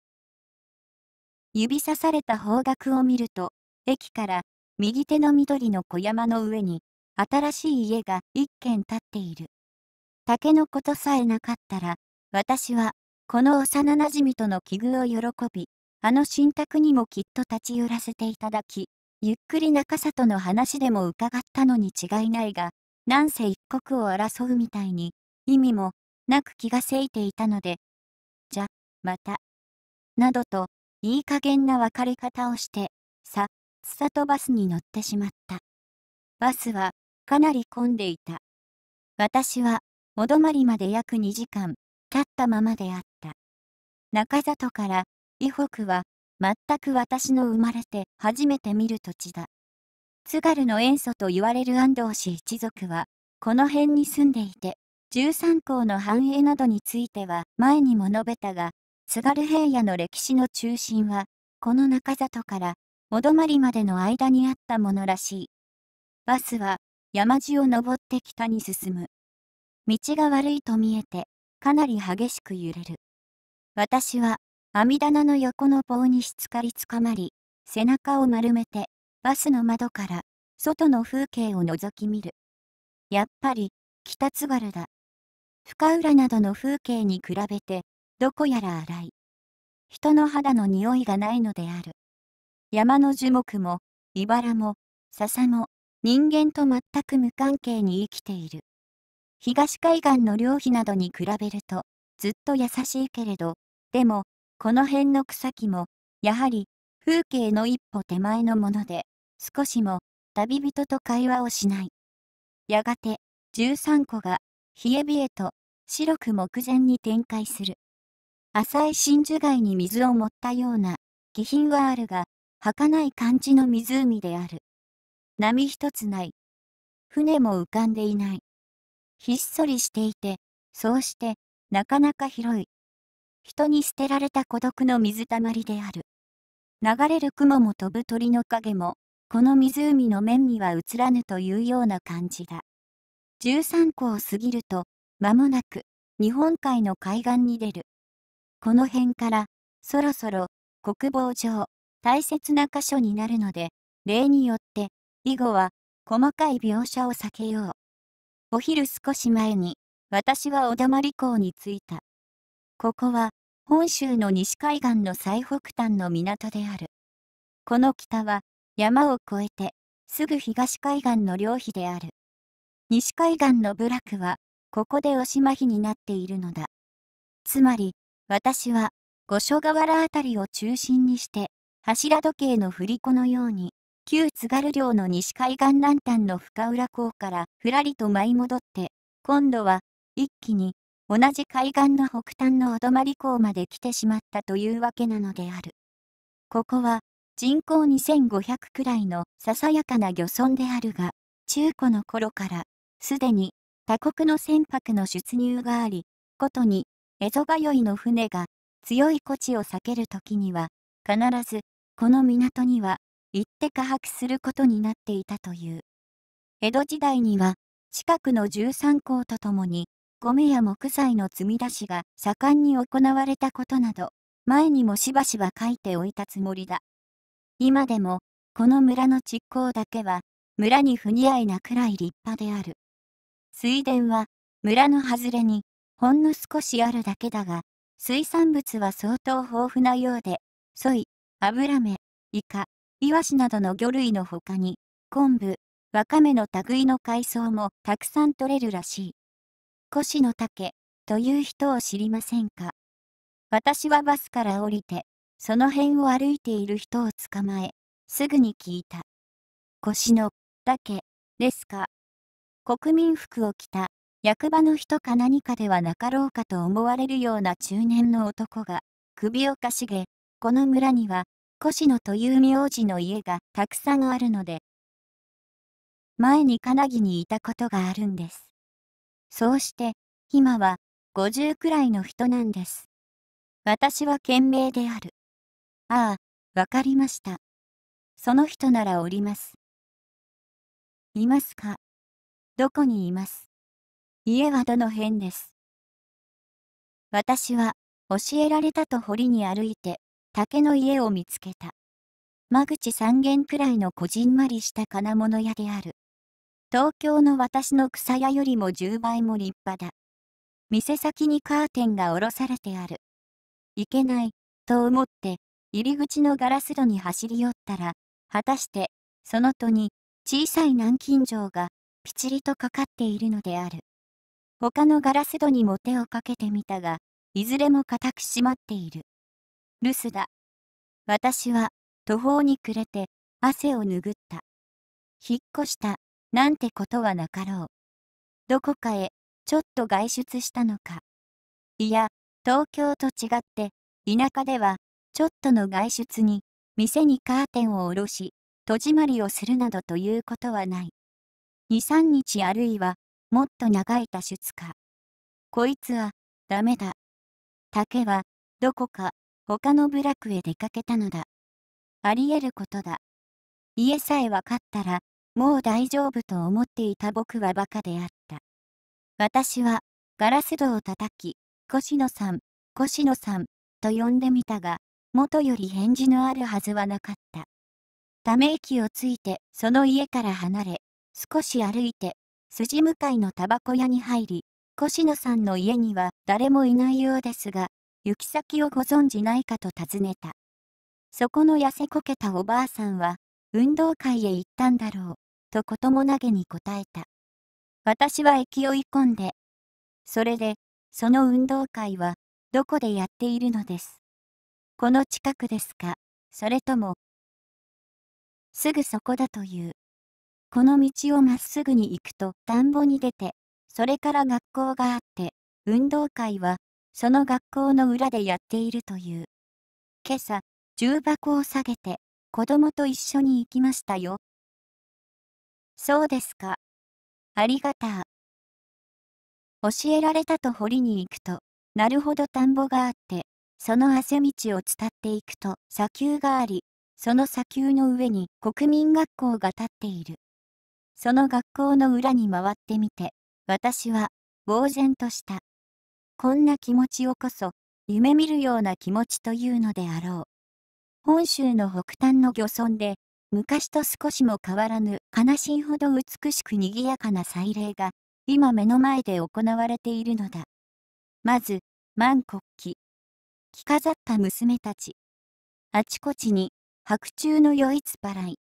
S1: 指さされた方角を見ると、駅から右手の緑の小山の上に、新しい家が一軒建っている。竹のことさえなかったら、私は、この幼なじみとの奇遇を喜び、あの新宅にもきっと立ち寄らせていただき、ゆっくり中里の話でも伺ったのに違いないが、なんせ一刻を争うみたいに、意味も、なく気がせいていたので、じゃ、また、などと、いい加減な別れ方をして、さ、さとバスに乗ってしまった。バスは、かなり混んでいた。私は、お泊まりまで約2時間、経ったままであった。中里から、伊北は、全く私の生まれて初めて見る土地だ。津軽の塩素と言われる安藤氏一族は、この辺に住んでいて、13校の繁栄などについては前にも述べたが、津軽平野の歴史の中心は、この中里から、お泊まりまでの間にあったものらしい。バスは、山路を登って北に進む。道が悪いと見えて、かなり激しく揺れる。私は、網棚の横の棒にしつかりつかまり、背中を丸めて、バスの窓から、外の風景を覗き見る。やっぱり、北津軽だ。深浦などの風景に比べて、どこやら荒い。人の肌の匂いがないのである。山の樹木も、いばらも、笹も、人間と全く無関係に生きている。東海岸の漁費などに比べると、ずっと優しいけれど、でも、この辺の草木も、やはり、風景の一歩手前のもので、少しも、旅人と会話をしない。やがて、13個が、冷え冷えと、白く目前に展開する。浅い真珠貝に水を盛ったような、気品はあるが、儚い感じの湖である。波一つない。船も浮かんでいない。ひっそりしていて、そうして、なかなか広い。人に捨てられた孤独の水たまりである。流れる雲も飛ぶ鳥の影も、この湖の面には映らぬというような感じだ。13個を過ぎると、間もなく、日本海の海岸に出る。この辺から、そろそろ、国防上、大切な箇所になるので、例によって、以後は、細かい描写を避けよう。お昼少し前に、私は小田原港に着いた。ここは、本州の西海岸の最北端の港である。この北は、山を越えて、すぐ東海岸の領域である。西海岸の部落は、ここでおしまひになっているのだ。つまり、私は、五所川原辺りを中心にして、柱時計の振り子のように、旧津軽領の西海岸南端の深浦港からふらりと舞い戻って、今度は一気に同じ海岸の北端のお泊り港まで来てしまったというわけなのである。ここは人口2500くらいのささやかな漁村であるが、中古の頃からすでに他国の船舶の出入があり、ことに蝦夷通いの船が強い孤地を避ける時には、必ずこの港には行って下泊することになっていたという江戸時代には近くの十三校とともに米や木材の積み出しが盛んに行われたことなど前にもしばしば書いておいたつもりだ今でもこの村の築港だけは村に不似合いなくらい立派である水田は村の外れにほんの少しあるだけだが水産物は相当豊富なようでソイ油目イカイワシなどの魚類の他に、昆布、ワカメの類の海藻もたくさん取れるらしい。腰の竹という人を知りませんか私はバスから降りて、その辺を歩いている人を捕まえ、すぐに聞いた。腰の竹ですか国民服を着た役場の人か何かではなかろうかと思われるような中年の男が首をかしげこの村には越野という名字の家がたくさんあるので、前に金ギにいたことがあるんです。そうして、今は50くらいの人なんです。私は賢明である。ああ、わかりました。その人ならおります。いますかどこにいます家はどの辺です私は教えられたと堀に歩いて竹の家を見つけた。間口三軒くらいのこじんまりした金物屋である。東京の私の草屋よりも十倍も立派だ。店先にカーテンが下ろされてある。いけない、と思って、入り口のガラス戸に走り寄ったら、果たして、その戸に、小さい南京錠が、ぴちりとかかっているのである。他のガラス戸にも手をかけてみたが、いずれも固く閉まっている。留守だ。私は途方に暮れて汗を拭った。引っ越したなんてことはなかろう。どこかへちょっと外出したのか。いや、東京と違って田舎ではちょっとの外出に店にカーテンを下ろし戸締まりをするなどということはない。23日あるいはもっと長い多出か。こいつはダメだ。竹はどこか他の部落へ出かけたのだ。あり得ることだ。家さえ分かったら、もう大丈夫と思っていた僕は馬鹿であった。私は、ガラス戸を叩き、越野さん、越野さん、と呼んでみたが、元より返事のあるはずはなかった。ため息をついて、その家から離れ、少し歩いて、筋向かいのタバコ屋に入り、越野さんの家には誰もいないようですが、行き先をご存じないかと尋ねた。そこの痩せこけたおばあさんは、運動会へ行ったんだろう、とこともなげに答えた。私は追い込んで。それで、その運動会は、どこでやっているのです。この近くですか、それとも、すぐそこだという。この道をまっすぐに行くと田んぼに出て、それから学校があって、運動会はその学校の裏でやっているという。今朝、重箱を下げて、子供と一緒に行きましたよ。そうですか。ありがた教えられたと掘りに行くと、なるほど田んぼがあって、その汗道を伝っていくと砂丘があり、その砂丘の上に国民学校が建っている。その学校の裏に回ってみて、私は、呆然とした。こんな気持ちをこそ、夢見るような気持ちというのであろう。本州の北端の漁村で、昔と少しも変わらぬ悲しいほど美しく賑やかな祭礼が、今目の前で行われているのだ。まず、万国旗。着飾った娘たち。あちこちに、白昼の酔いつ払い。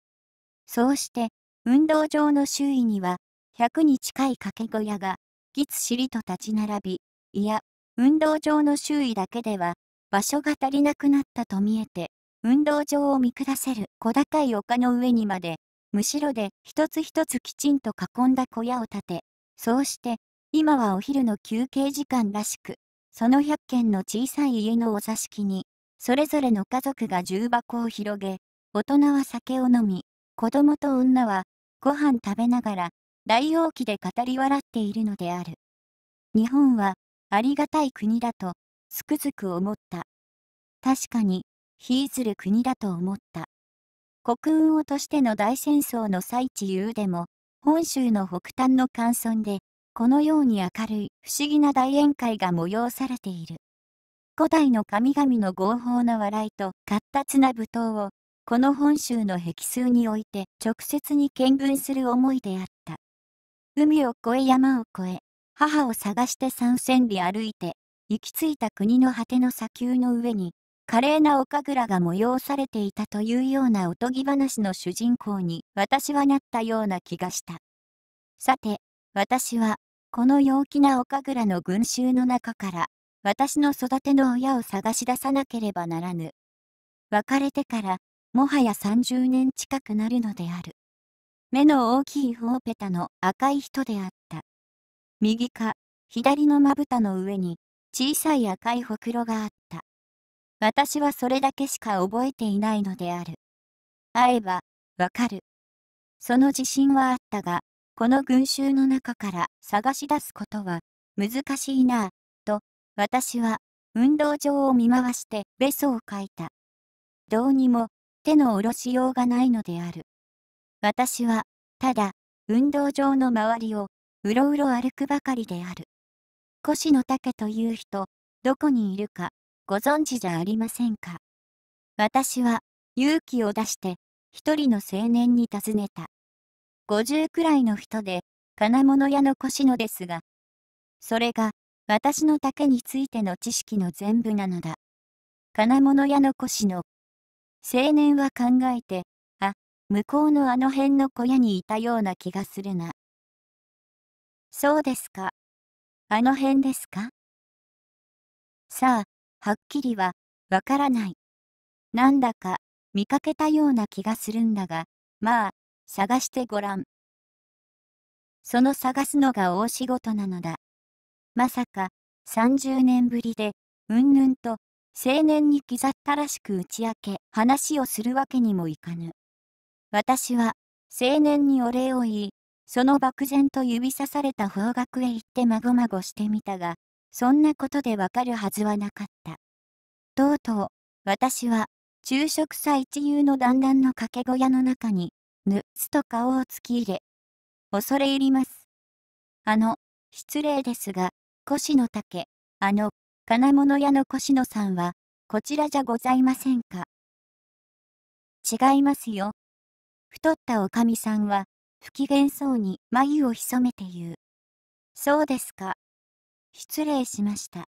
S1: そうして、運動場の周囲には、100に近い掛け小屋が、ぎつしりと立ち並び、いや、運動場の周囲だけでは、場所が足りなくなったと見えて、運動場を見下せる小高い丘の上にまで、むしろで一つ一つきちんと囲んだ小屋を建て、そうして、今はお昼の休憩時間らしく、その100軒の小さい家のお座敷に、それぞれの家族が重箱を広げ、大人は酒を飲み、子供と女はご飯食べながら大容器で語り笑っているのである。日本はありがたい国だと、つくづく思った。確かに、いずる国だと思った。国運をとしての大戦争の最中でも、本州の北端の寒村で、このように明るい不思議な大宴会が催されている。古代の神々の合法な笑いと活達な舞踏を、この本州の壁数において直接に見聞する思いであった。海を越え山を越え、母を探して三千里歩いて、行き着いた国の果ての砂丘の上に、華麗な岡倉が催されていたというようなおとぎ話の主人公に私はなったような気がした。さて、私は、この陽気な岡倉の群衆の中から、私の育ての親を探し出さなければならぬ。別れてから、もはや30年近くなるのである。目の大きいほオペタの赤い人であった。右か、左のまぶたの上に、小さい赤いほくろがあった。私はそれだけしか覚えていないのである。会えば、わかる。その自信はあったが、この群衆の中から探し出すことは、難しいなぁ、と、私は、運動場を見回して、ベソを書いた。どうにも、手の下ろしようがないのである。私は、ただ、運動場の周りをうろうろ歩くばかりである。腰の竹という人、どこにいるか、ご存知じゃありませんか。私は、勇気を出して、一人の青年に尋ねた。五十くらいの人で、金物屋の腰のですが、それが、私の竹についての知識の全部なのだ。金物屋の腰の。青年は考えて、あ、向こうのあの辺の小屋にいたような気がするな。そうですか。あの辺ですかさあ、はっきりは、わからない。なんだか、見かけたような気がするんだが、まあ、探してごらん。その探すのが大仕事なのだ。まさか、30年ぶりで、うんぬんと、青年に刻ったらしく打ち明け、話をするわけにもいかぬ。私は、青年にお礼を言い、その漠然と指さされた方角へ行ってまごまごしてみたが、そんなことでわかるはずはなかった。とうとう、私は、昼食さ一遊の段々の掛け小屋の中に、ぬっすと顔を突き入れ、恐れ入ります。あの、失礼ですが、腰の竹、あの、金物屋の越野さんは、こちらじゃございませんか。違いますよ。太ったおかみさんは、不機嫌そうに眉を潜めて言う。そうですか。失礼しました。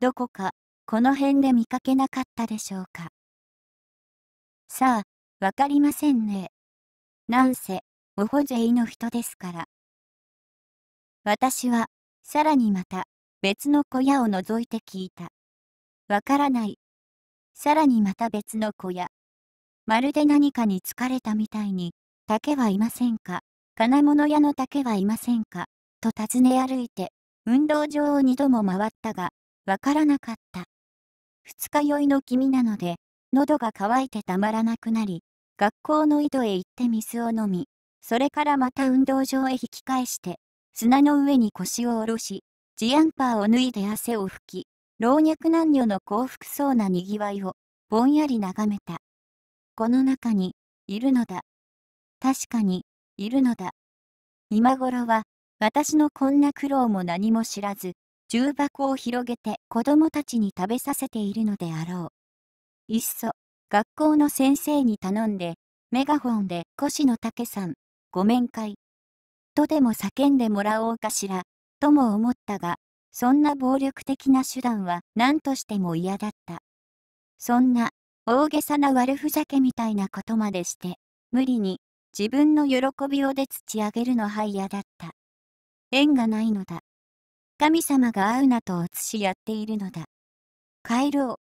S1: どこか、この辺で見かけなかったでしょうか。さあ、わかりませんね。なんせ、オホジェイの人ですから。私は、さらにまた、別の小屋を覗いて聞いた。わからない。さらにまた別の小屋。まるで何かに疲れたみたいに、竹はいませんか金物屋の竹はいませんかと尋ね歩いて、運動場を二度も回ったが、わからなかった。二日酔いの君なので、喉が渇いてたまらなくなり、学校の井戸へ行って水を飲み、それからまた運動場へ引き返して、砂の上に腰を下ろし、ジアンパーを脱いで汗を拭き、老若男女の幸福そうなにぎわいを、ぼんやり眺めた。この中に、いるのだ。確かに、いるのだ。今頃は、私のこんな苦労も何も知らず、重箱を広げて子供たちに食べさせているのであろう。いっそ、学校の先生に頼んで、メガホンで越野武さん、ごめか会。とでも叫んでもらおうかしら、とも思ったが、そんな暴力的な手段は何としても嫌だった。そんな、大げさな悪ふざけみたいなことまでして、無理に自分の喜びをで土上げるのは嫌だった。縁がないのだ。神様が会うなと写しやっているのだ。帰ろう。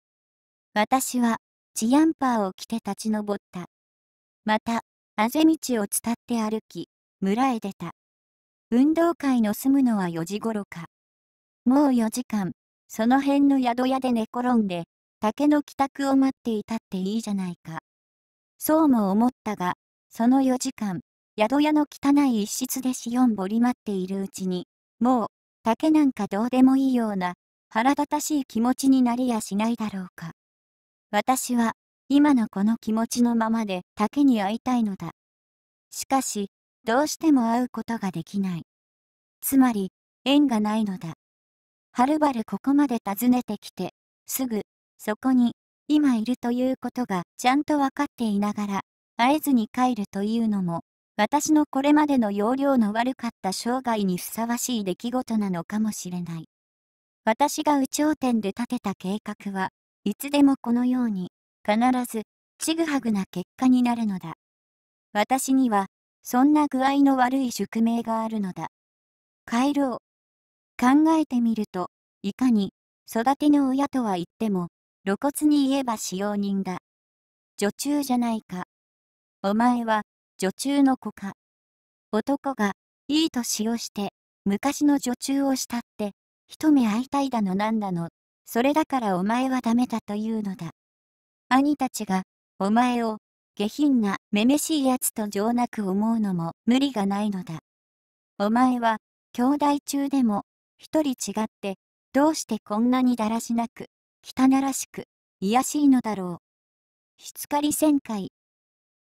S1: 私は、チアンパーを着て立ち上った。また、あぜ道を伝って歩き、村へ出た。運動会の住むのは4時頃か。もう4時間、その辺の宿屋で寝転んで、竹の帰宅を待っていたっていいじゃないか。そうも思ったが、その4時間、宿屋の汚い一室でしおんぼり待っているうちに、もう、竹なんかどうでもいいような、腹立たしい気持ちになりやしないだろうか。私は、今のこの気持ちのままで竹に会いたいのだ。しかし、どうしても会うことができない。つまり、縁がないのだ。はるばるここまで訪ねてきて、すぐ、そこに、今いるということがちゃんと分かっていながら、会えずに帰るというのも、私のこれまでの容量の悪かった生涯にふさわしい出来事なのかもしれない。私が有頂天で立てた計画はいつでもこのように必ずちぐはぐな結果になるのだ。私にはそんな具合の悪い宿命があるのだ。帰ろう。考えてみるといかに育ての親とは言っても露骨に言えば使用人だ。女中じゃないか。お前は女中の子か。男がいい年をして昔の女中を慕って一目会いたいだのなんだの、それだからお前はダメだというのだ。兄たちがお前を下品なめめしいやつと情なく思うのも無理がないのだ。お前は兄弟中でも一人違ってどうしてこんなにだらしなく汚らしく癒やしいのだろう。しつかり旋回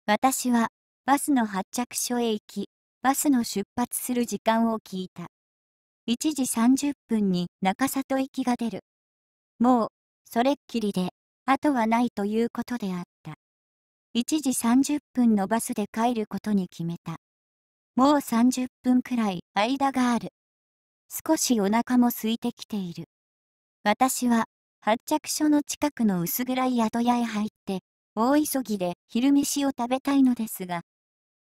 S1: 私は、バスの発着所へ行き、バスの出発する時間を聞いた。1時30分に中里行きが出る。もう、それっきりで、あとはないということであった。1時30分のバスで帰ることに決めた。もう30分くらい間がある。少しお腹も空いてきている。私は、発着所の近くの薄暗い宿屋へ入って、大急ぎで昼飯を食べたいのですが。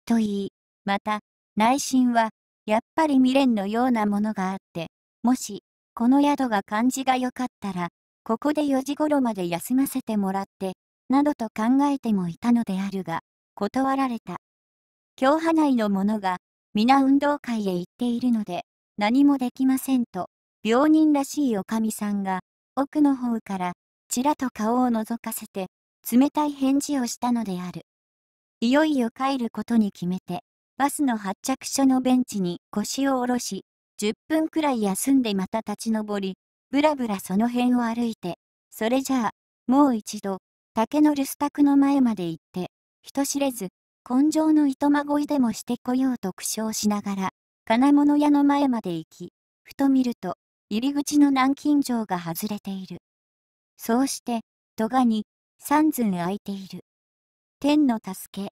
S1: と言い、また、内心は、やっぱり未練のようなものがあって、もし、この宿が感じが良かったら、ここで4時頃まで休ませてもらって、などと考えてもいたのであるが、断られた。京派内の者が、皆運動会へ行っているので、何もできませんと、病人らしいおかみさんが、奥の方から、ちらと顔を覗かせて、冷たい返事をしたのである。いよいよ帰ることに決めて、バスの発着所のベンチに腰を下ろし、10分くらい休んでまた立ち上り、ぶらぶらその辺を歩いて、それじゃあ、もう一度、竹の留守宅の前まで行って、人知れず、根性の糸まごいでもしてこようと苦笑しながら、金物屋の前まで行き、ふと見ると、入り口の南京錠が外れている。そうして、戸賀に、三寸空いている。天の助け。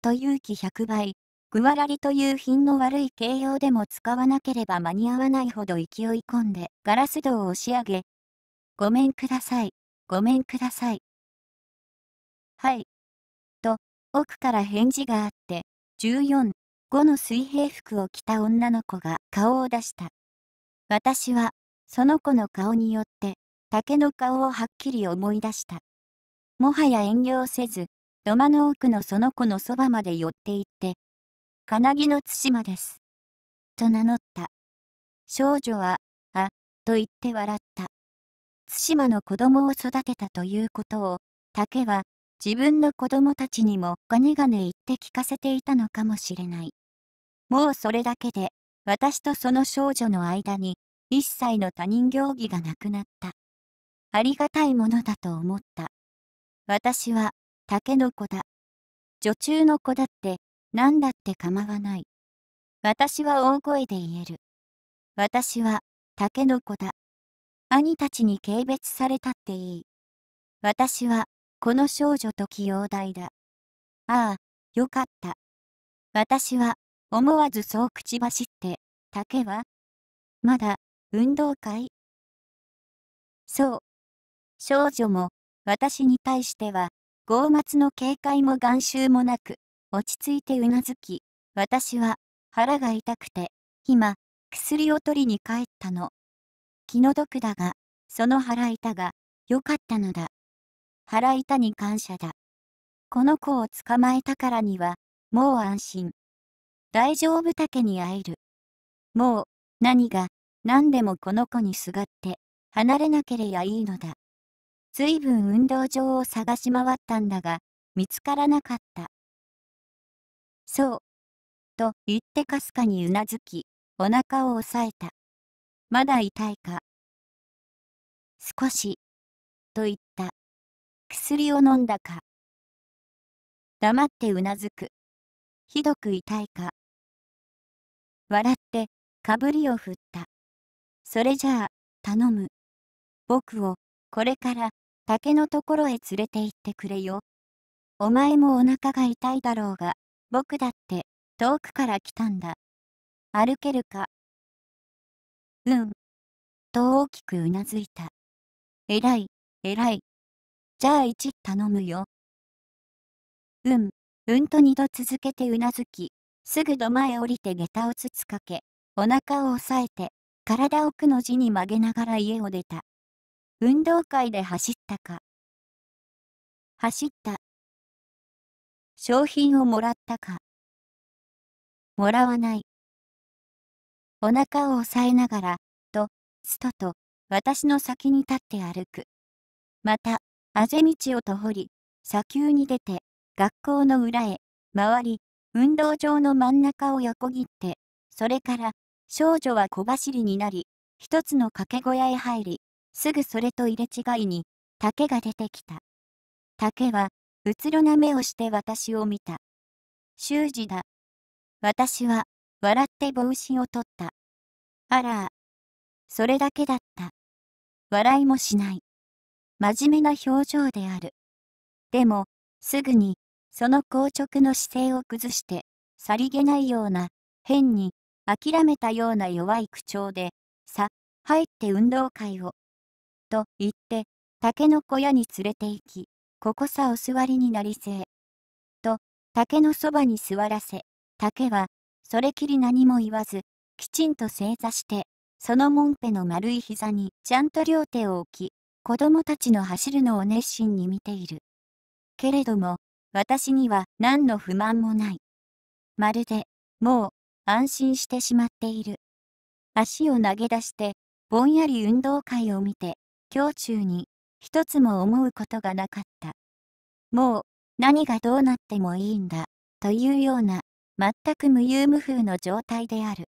S1: という気100倍、ぐわらりという品の悪い形容でも使わなければ間に合わないほど勢い込んでガラス戸を押し上げ。ごめんください、ごめんください。はい。と、奥から返事があって、14、5の水平服を着た女の子が顔を出した。私は、その子の顔によって、竹の顔をはっきり思い出した。もはや遠慮せず、土間の奥のその子のそばまで寄って行って、金木の対馬です。と名乗った。少女は、あ、と言って笑った。対馬の子供を育てたということを、竹は、自分の子供たちにもガネガネ言って聞かせていたのかもしれない。もうそれだけで、私とその少女の間に、一切の他人行儀がなくなった。ありがたいものだと思った。私は、竹の子だ。女中の子だって、何だって構わない。私は大声で言える。私は、竹の子だ。兄たちに軽蔑されたっていい。私は、この少女と器用大だ。ああ、よかった。私は、思わずそう口走って、竹はまだ、運動会そう。少女も、私に対しては、号末の警戒も眼臭もなく、落ち着いてうなずき、私は、腹が痛くて、今、薬を取りに帰ったの。気の毒だが、その腹痛が、良かったのだ。腹痛に感謝だ。この子を捕まえたからには、もう安心。大丈夫竹に会える。もう、何が、何でもこの子にすがって、離れなけれやいいのだ。ずいぶん運動場を探し回ったんだが、見つからなかった。そう。と言ってかすかにうなずき、お腹を押さえた。まだ痛いか。少し。と言った。薬を飲んだか。黙ってうなずく。ひどく痛いか。笑って、かぶりを振った。それじゃあ、頼む。僕を、これから、竹のところへ連れて行ってくれよ。お前もお腹が痛いだろうが、僕だって遠くから来たんだ。歩けるか。うん。と大きくうなずいた。えらい、えらい。じゃあ一頼むよ。うん、うんと二度続けてうなずき、すぐ土前降りて下駄をつつかけ、お腹を押さえて、体をくの字に曲げながら家を出た。運動会で走ったか。走った。商品をもらったか。もらわない。お腹を押さえながら、と、ストと、私の先に立って歩く。また、あぜ道をとほり、砂丘に出て、学校の裏へ、回り、運動場の真ん中を横切って、それから、少女は小走りになり、一つの掛け小屋へ入り、すぐそれと入れ違いに、竹が出てきた。竹は、うつろな目をして私を見た。修士だ。私は、笑って帽子を取った。あらそれだけだった。笑いもしない。真面目な表情である。でも、すぐに、その硬直の姿勢を崩して、さりげないような、変に、諦めたような弱い口調で、さ、入って運動会を、と言って、竹の小屋に連れて行き、ここさお座りになりせえ。と、竹のそばに座らせ、竹は、それきり何も言わず、きちんと正座して、そのもんぺの丸い膝にちゃんと両手を置き、子供たちの走るのを熱心に見ている。けれども、私には何の不満もない。まるで、もう、安心してしまっている。足を投げ出して、ぼんやり運動会を見て、胸中に一つも思うことがなかった。もう何がどうなってもいいんだというような全く無遊無風の状態である。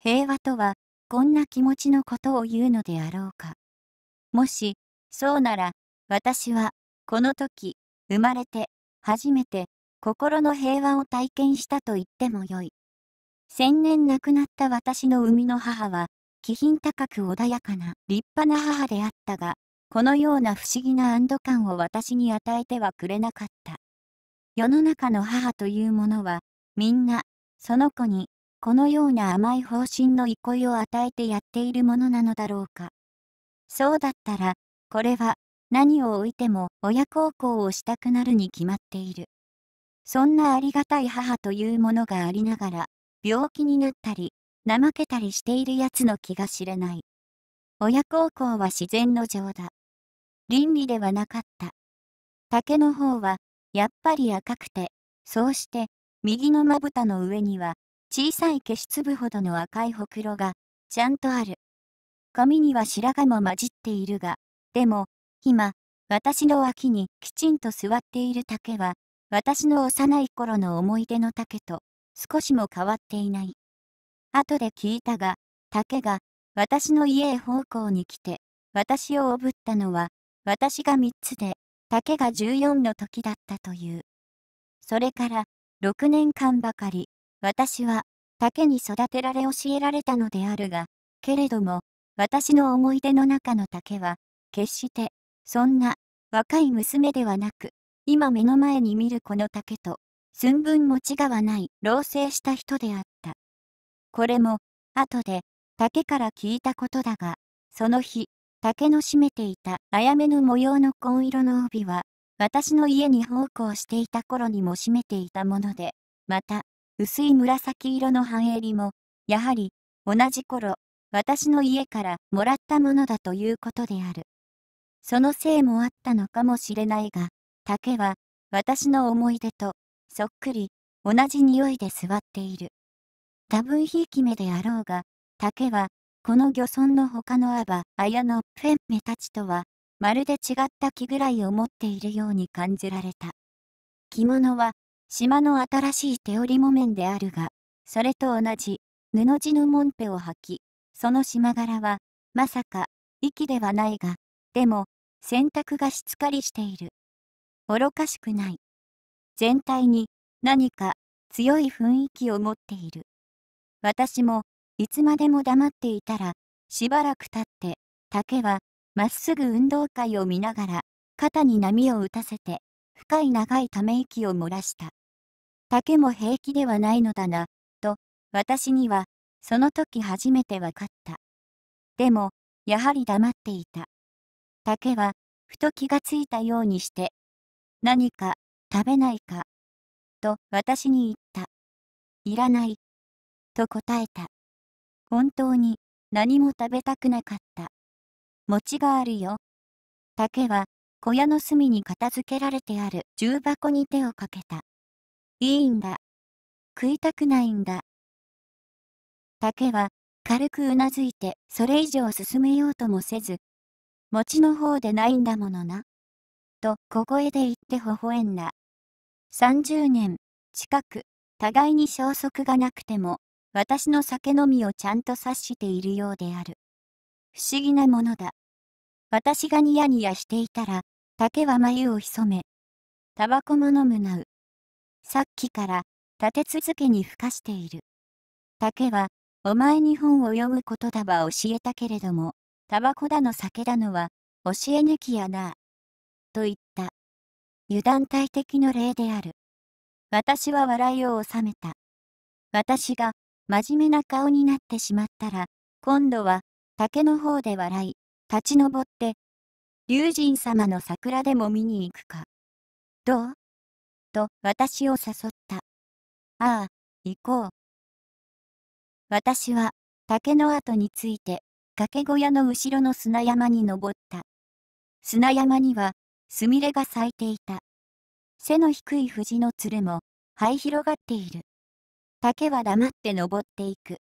S1: 平和とはこんな気持ちのことを言うのであろうか。もしそうなら私はこの時生まれて初めて心の平和を体験したと言ってもよい。千年亡くなった私の生みの母は気品高く穏やかな立派な母であったが、このような不思議な安堵感を私に与えてはくれなかった。世の中の母というものは、みんな、その子に、このような甘い方針の憩いを与えてやっているものなのだろうか。そうだったら、これは、何を置いても親孝行をしたくなるに決まっている。そんなありがたい母というものがありながら、病気になったり、怠けたりしているやつの気が知れない。親孝行は自然の情だ。倫理ではなかった。竹の方は、やっぱり赤くて、そうして、右のまぶたの上には、小さい消し粒ほどの赤いほくろが、ちゃんとある。髪には白髪も混じっているが、でも、今、私の脇にきちんと座っている竹は、私の幼い頃の思い出の竹と、少しも変わっていない。後で聞いたが、竹が、私の家へ奉公に来て、私をおぶったのは、私が3つで、竹が14の時だったという。それから、6年間ばかり、私は、竹に育てられ教えられたのであるが、けれども、私の思い出の中の竹は、決して、そんな、若い娘ではなく、今目の前に見るこの竹と、寸分も違わない、老成した人であった。これも、後で、竹から聞いたことだが、その日、竹の締めていたあやめの模様の紺色の帯は、私の家に奉公していた頃にも締めていたもので、また、薄い紫色の半襟も、やはり、同じ頃、私の家からもらったものだということである。そのせいもあったのかもしれないが、竹は、私の思い出と、そっくり、同じ匂いで座っている。多分ひいき目であろうが、竹は、この漁村の他のアバ、綾のフェンメたちとは、まるで違った気ぐらいを持っているように感じられた。着物は、島の新しい手織木綿であるが、それと同じ、布地のもんぺを履き、その島柄は、まさか、息ではないが、でも、洗濯がしつかりしている。愚かしくない。全体に、何か、強い雰囲気を持っている。私も、いつまでも黙っていたら、しばらく経って、竹は、まっすぐ運動会を見ながら、肩に波を打たせて、深い長いため息を漏らした。竹も平気ではないのだな、と、私には、その時初めて分かった。でも、やはり黙っていた。竹は、ふと気がついたようにして、何か、食べないか、と私に言った。いらない。と答えた。本当に何も食べたくなかった。餅があるよ。竹は小屋の隅に片付けられてある重箱に手をかけた。いいんだ。食いたくないんだ。竹は軽くうなずいてそれ以上進めようともせず、餅の方でないんだものな。と小声で言って微笑んだ。30年近く互いに消息がなくても私の酒飲みをちゃんと察しているようである。不思議なものだ。私がニヤニヤしていたら、竹は眉を潜め、タバコも飲むなう。さっきから立て続けにふかしている。竹は、お前に本を読むことだは教えたけれども、タバコだの酒だのは、教え抜きやな。と言った。油断大敵の例である。私は笑いを収めた。私が、真面目な顔になってしまったら、今度は、竹の方で笑い、立ち上って、龍神様の桜でも見に行くか。どうと私を誘った。ああ、行こう。私は、竹の跡について、掛小屋の後ろの砂山に登った。砂山には、すみれが咲いていた。背の低い藤のつるも、灰広がっている。竹は黙って登っていく。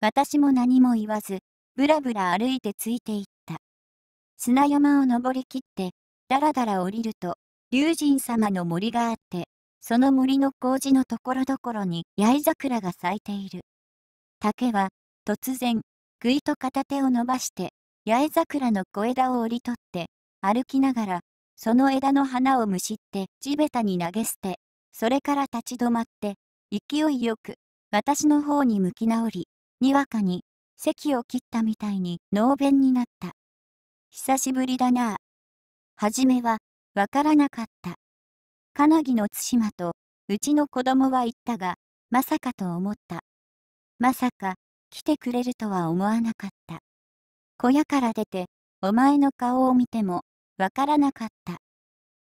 S1: 私も何も言わず、ぶらぶら歩いてついていった。砂山を登りきって、だらだら降りると、龍神様の森があって、その森の工事のところどころに八重桜が咲いている。竹は、突然、ぐいと片手を伸ばして、八重桜の小枝を折り取って、歩きながら、その枝の花をむしって地べたに投げ捨て、それから立ち止まって、勢いよく、私の方に向き直り、にわかに、席を切ったみたいに、能弁になった。久しぶりだなはじめは、わからなかった。かなぎの対馬と、うちの子供は言ったが、まさかと思った。まさか、来てくれるとは思わなかった。小屋から出て、お前の顔を見ても、わからなかった。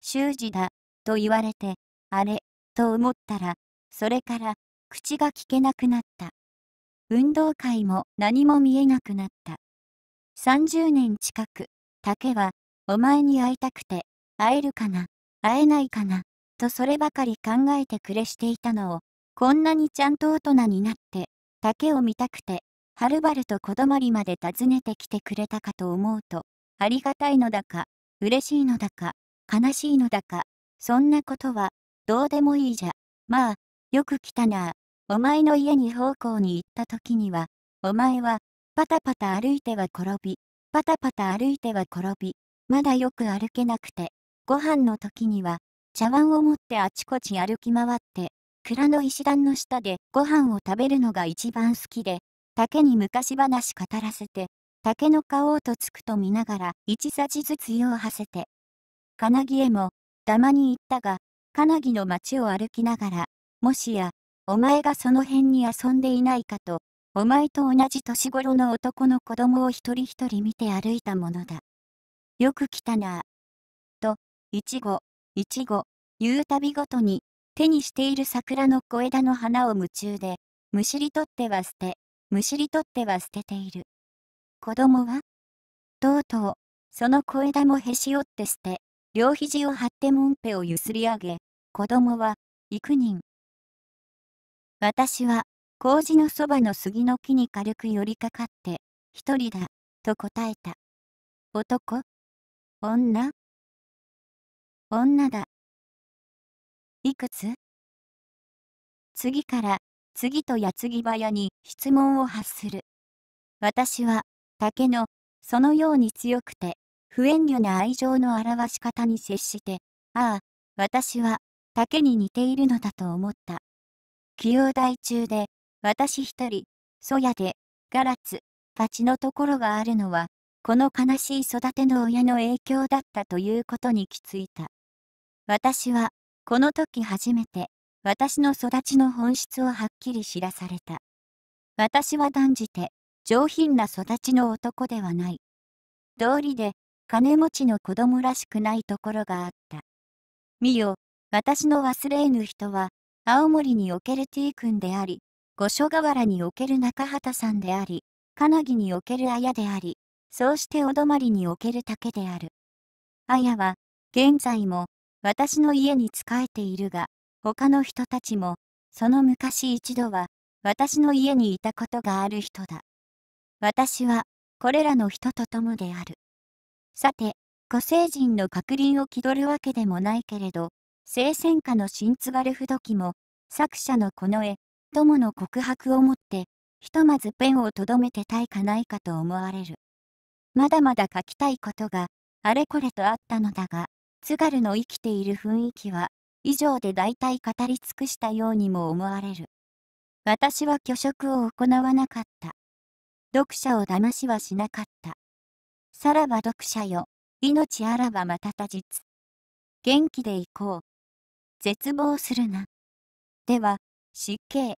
S1: 修士だ、と言われて、あれ、と思ったら、それから口が聞けなくなった。運動会も何も見えなくなった。30年近く、竹は、お前に会いたくて、会えるかな、会えないかな、とそればかり考えてくれしていたのを、こんなにちゃんと大人になって、竹を見たくて、はるばるとこどまりまで訪ねてきてくれたかと思うと、ありがたいのだか、嬉しいのだか、悲しいのだか、そんなことは、どうでもいいじゃ。まあ、よく来たなお前の家に奉公に行った時には、お前は、パタパタ歩いては転び、パタパタ歩いては転び、まだよく歩けなくて、ご飯の時には、茶碗を持ってあちこち歩き回って、蔵の石段の下でご飯を食べるのが一番好きで、竹に昔話語らせて、竹の顔をとつくと見ながら一冊ずつ用をはせて。金木へも、たまに行ったが、金木の町を歩きながら、もしや、お前がその辺に遊んでいないかと、お前と同じ年頃の男の子供を一人一人見て歩いたものだ。よく来たな。と、いちご、いちご、言うたびごとに、手にしている桜の小枝の花を夢中で、むしり取っては捨て、むしり取っては捨てている。子供はとうとう、その小枝もへし折って捨て、両肘を張ってもんぺをゆすり上げ、子供は、幾人、私は、麹のそばの杉の木に軽く寄りかかって、一人だ、と答えた。男女女だ。いくつ次から次と矢継ぎ早に質問を発する。私は竹のそのように強くて不遠慮な愛情の表し方に接して、ああ、私は竹に似ているのだと思った。気用大中で、私一人、そやで、ガラツ、パチのところがあるのは、この悲しい育ての親の影響だったということに気づいた。私は、この時初めて、私の育ちの本質をはっきり知らされた。私は断じて、上品な育ちの男ではない。道理で、金持ちの子供らしくないところがあった。見よ、私の忘れぬ人は、青森における T 君であり、五所川原における中畑さんであり、金木における綾であり、そうしてお泊まりにおける竹である。綾は、現在も、私の家に仕えているが、他の人たちも、その昔一度は、私の家にいたことがある人だ。私は、これらの人と共である。さて、古性人の確認を気取るわけでもないけれど、聖戦下の新津軽不時も、作者のこの絵、友の告白をもって、ひとまずペンをとどめてたいかないかと思われる。まだまだ書きたいことがあれこれとあったのだが、津軽の生きている雰囲気は、以上で大体語り尽くしたようにも思われる。私は虚職を行わなかった。読者を騙しはしなかった。さらば読者よ、命あらばまたた実。元気でいこう。絶望するな。では、湿気、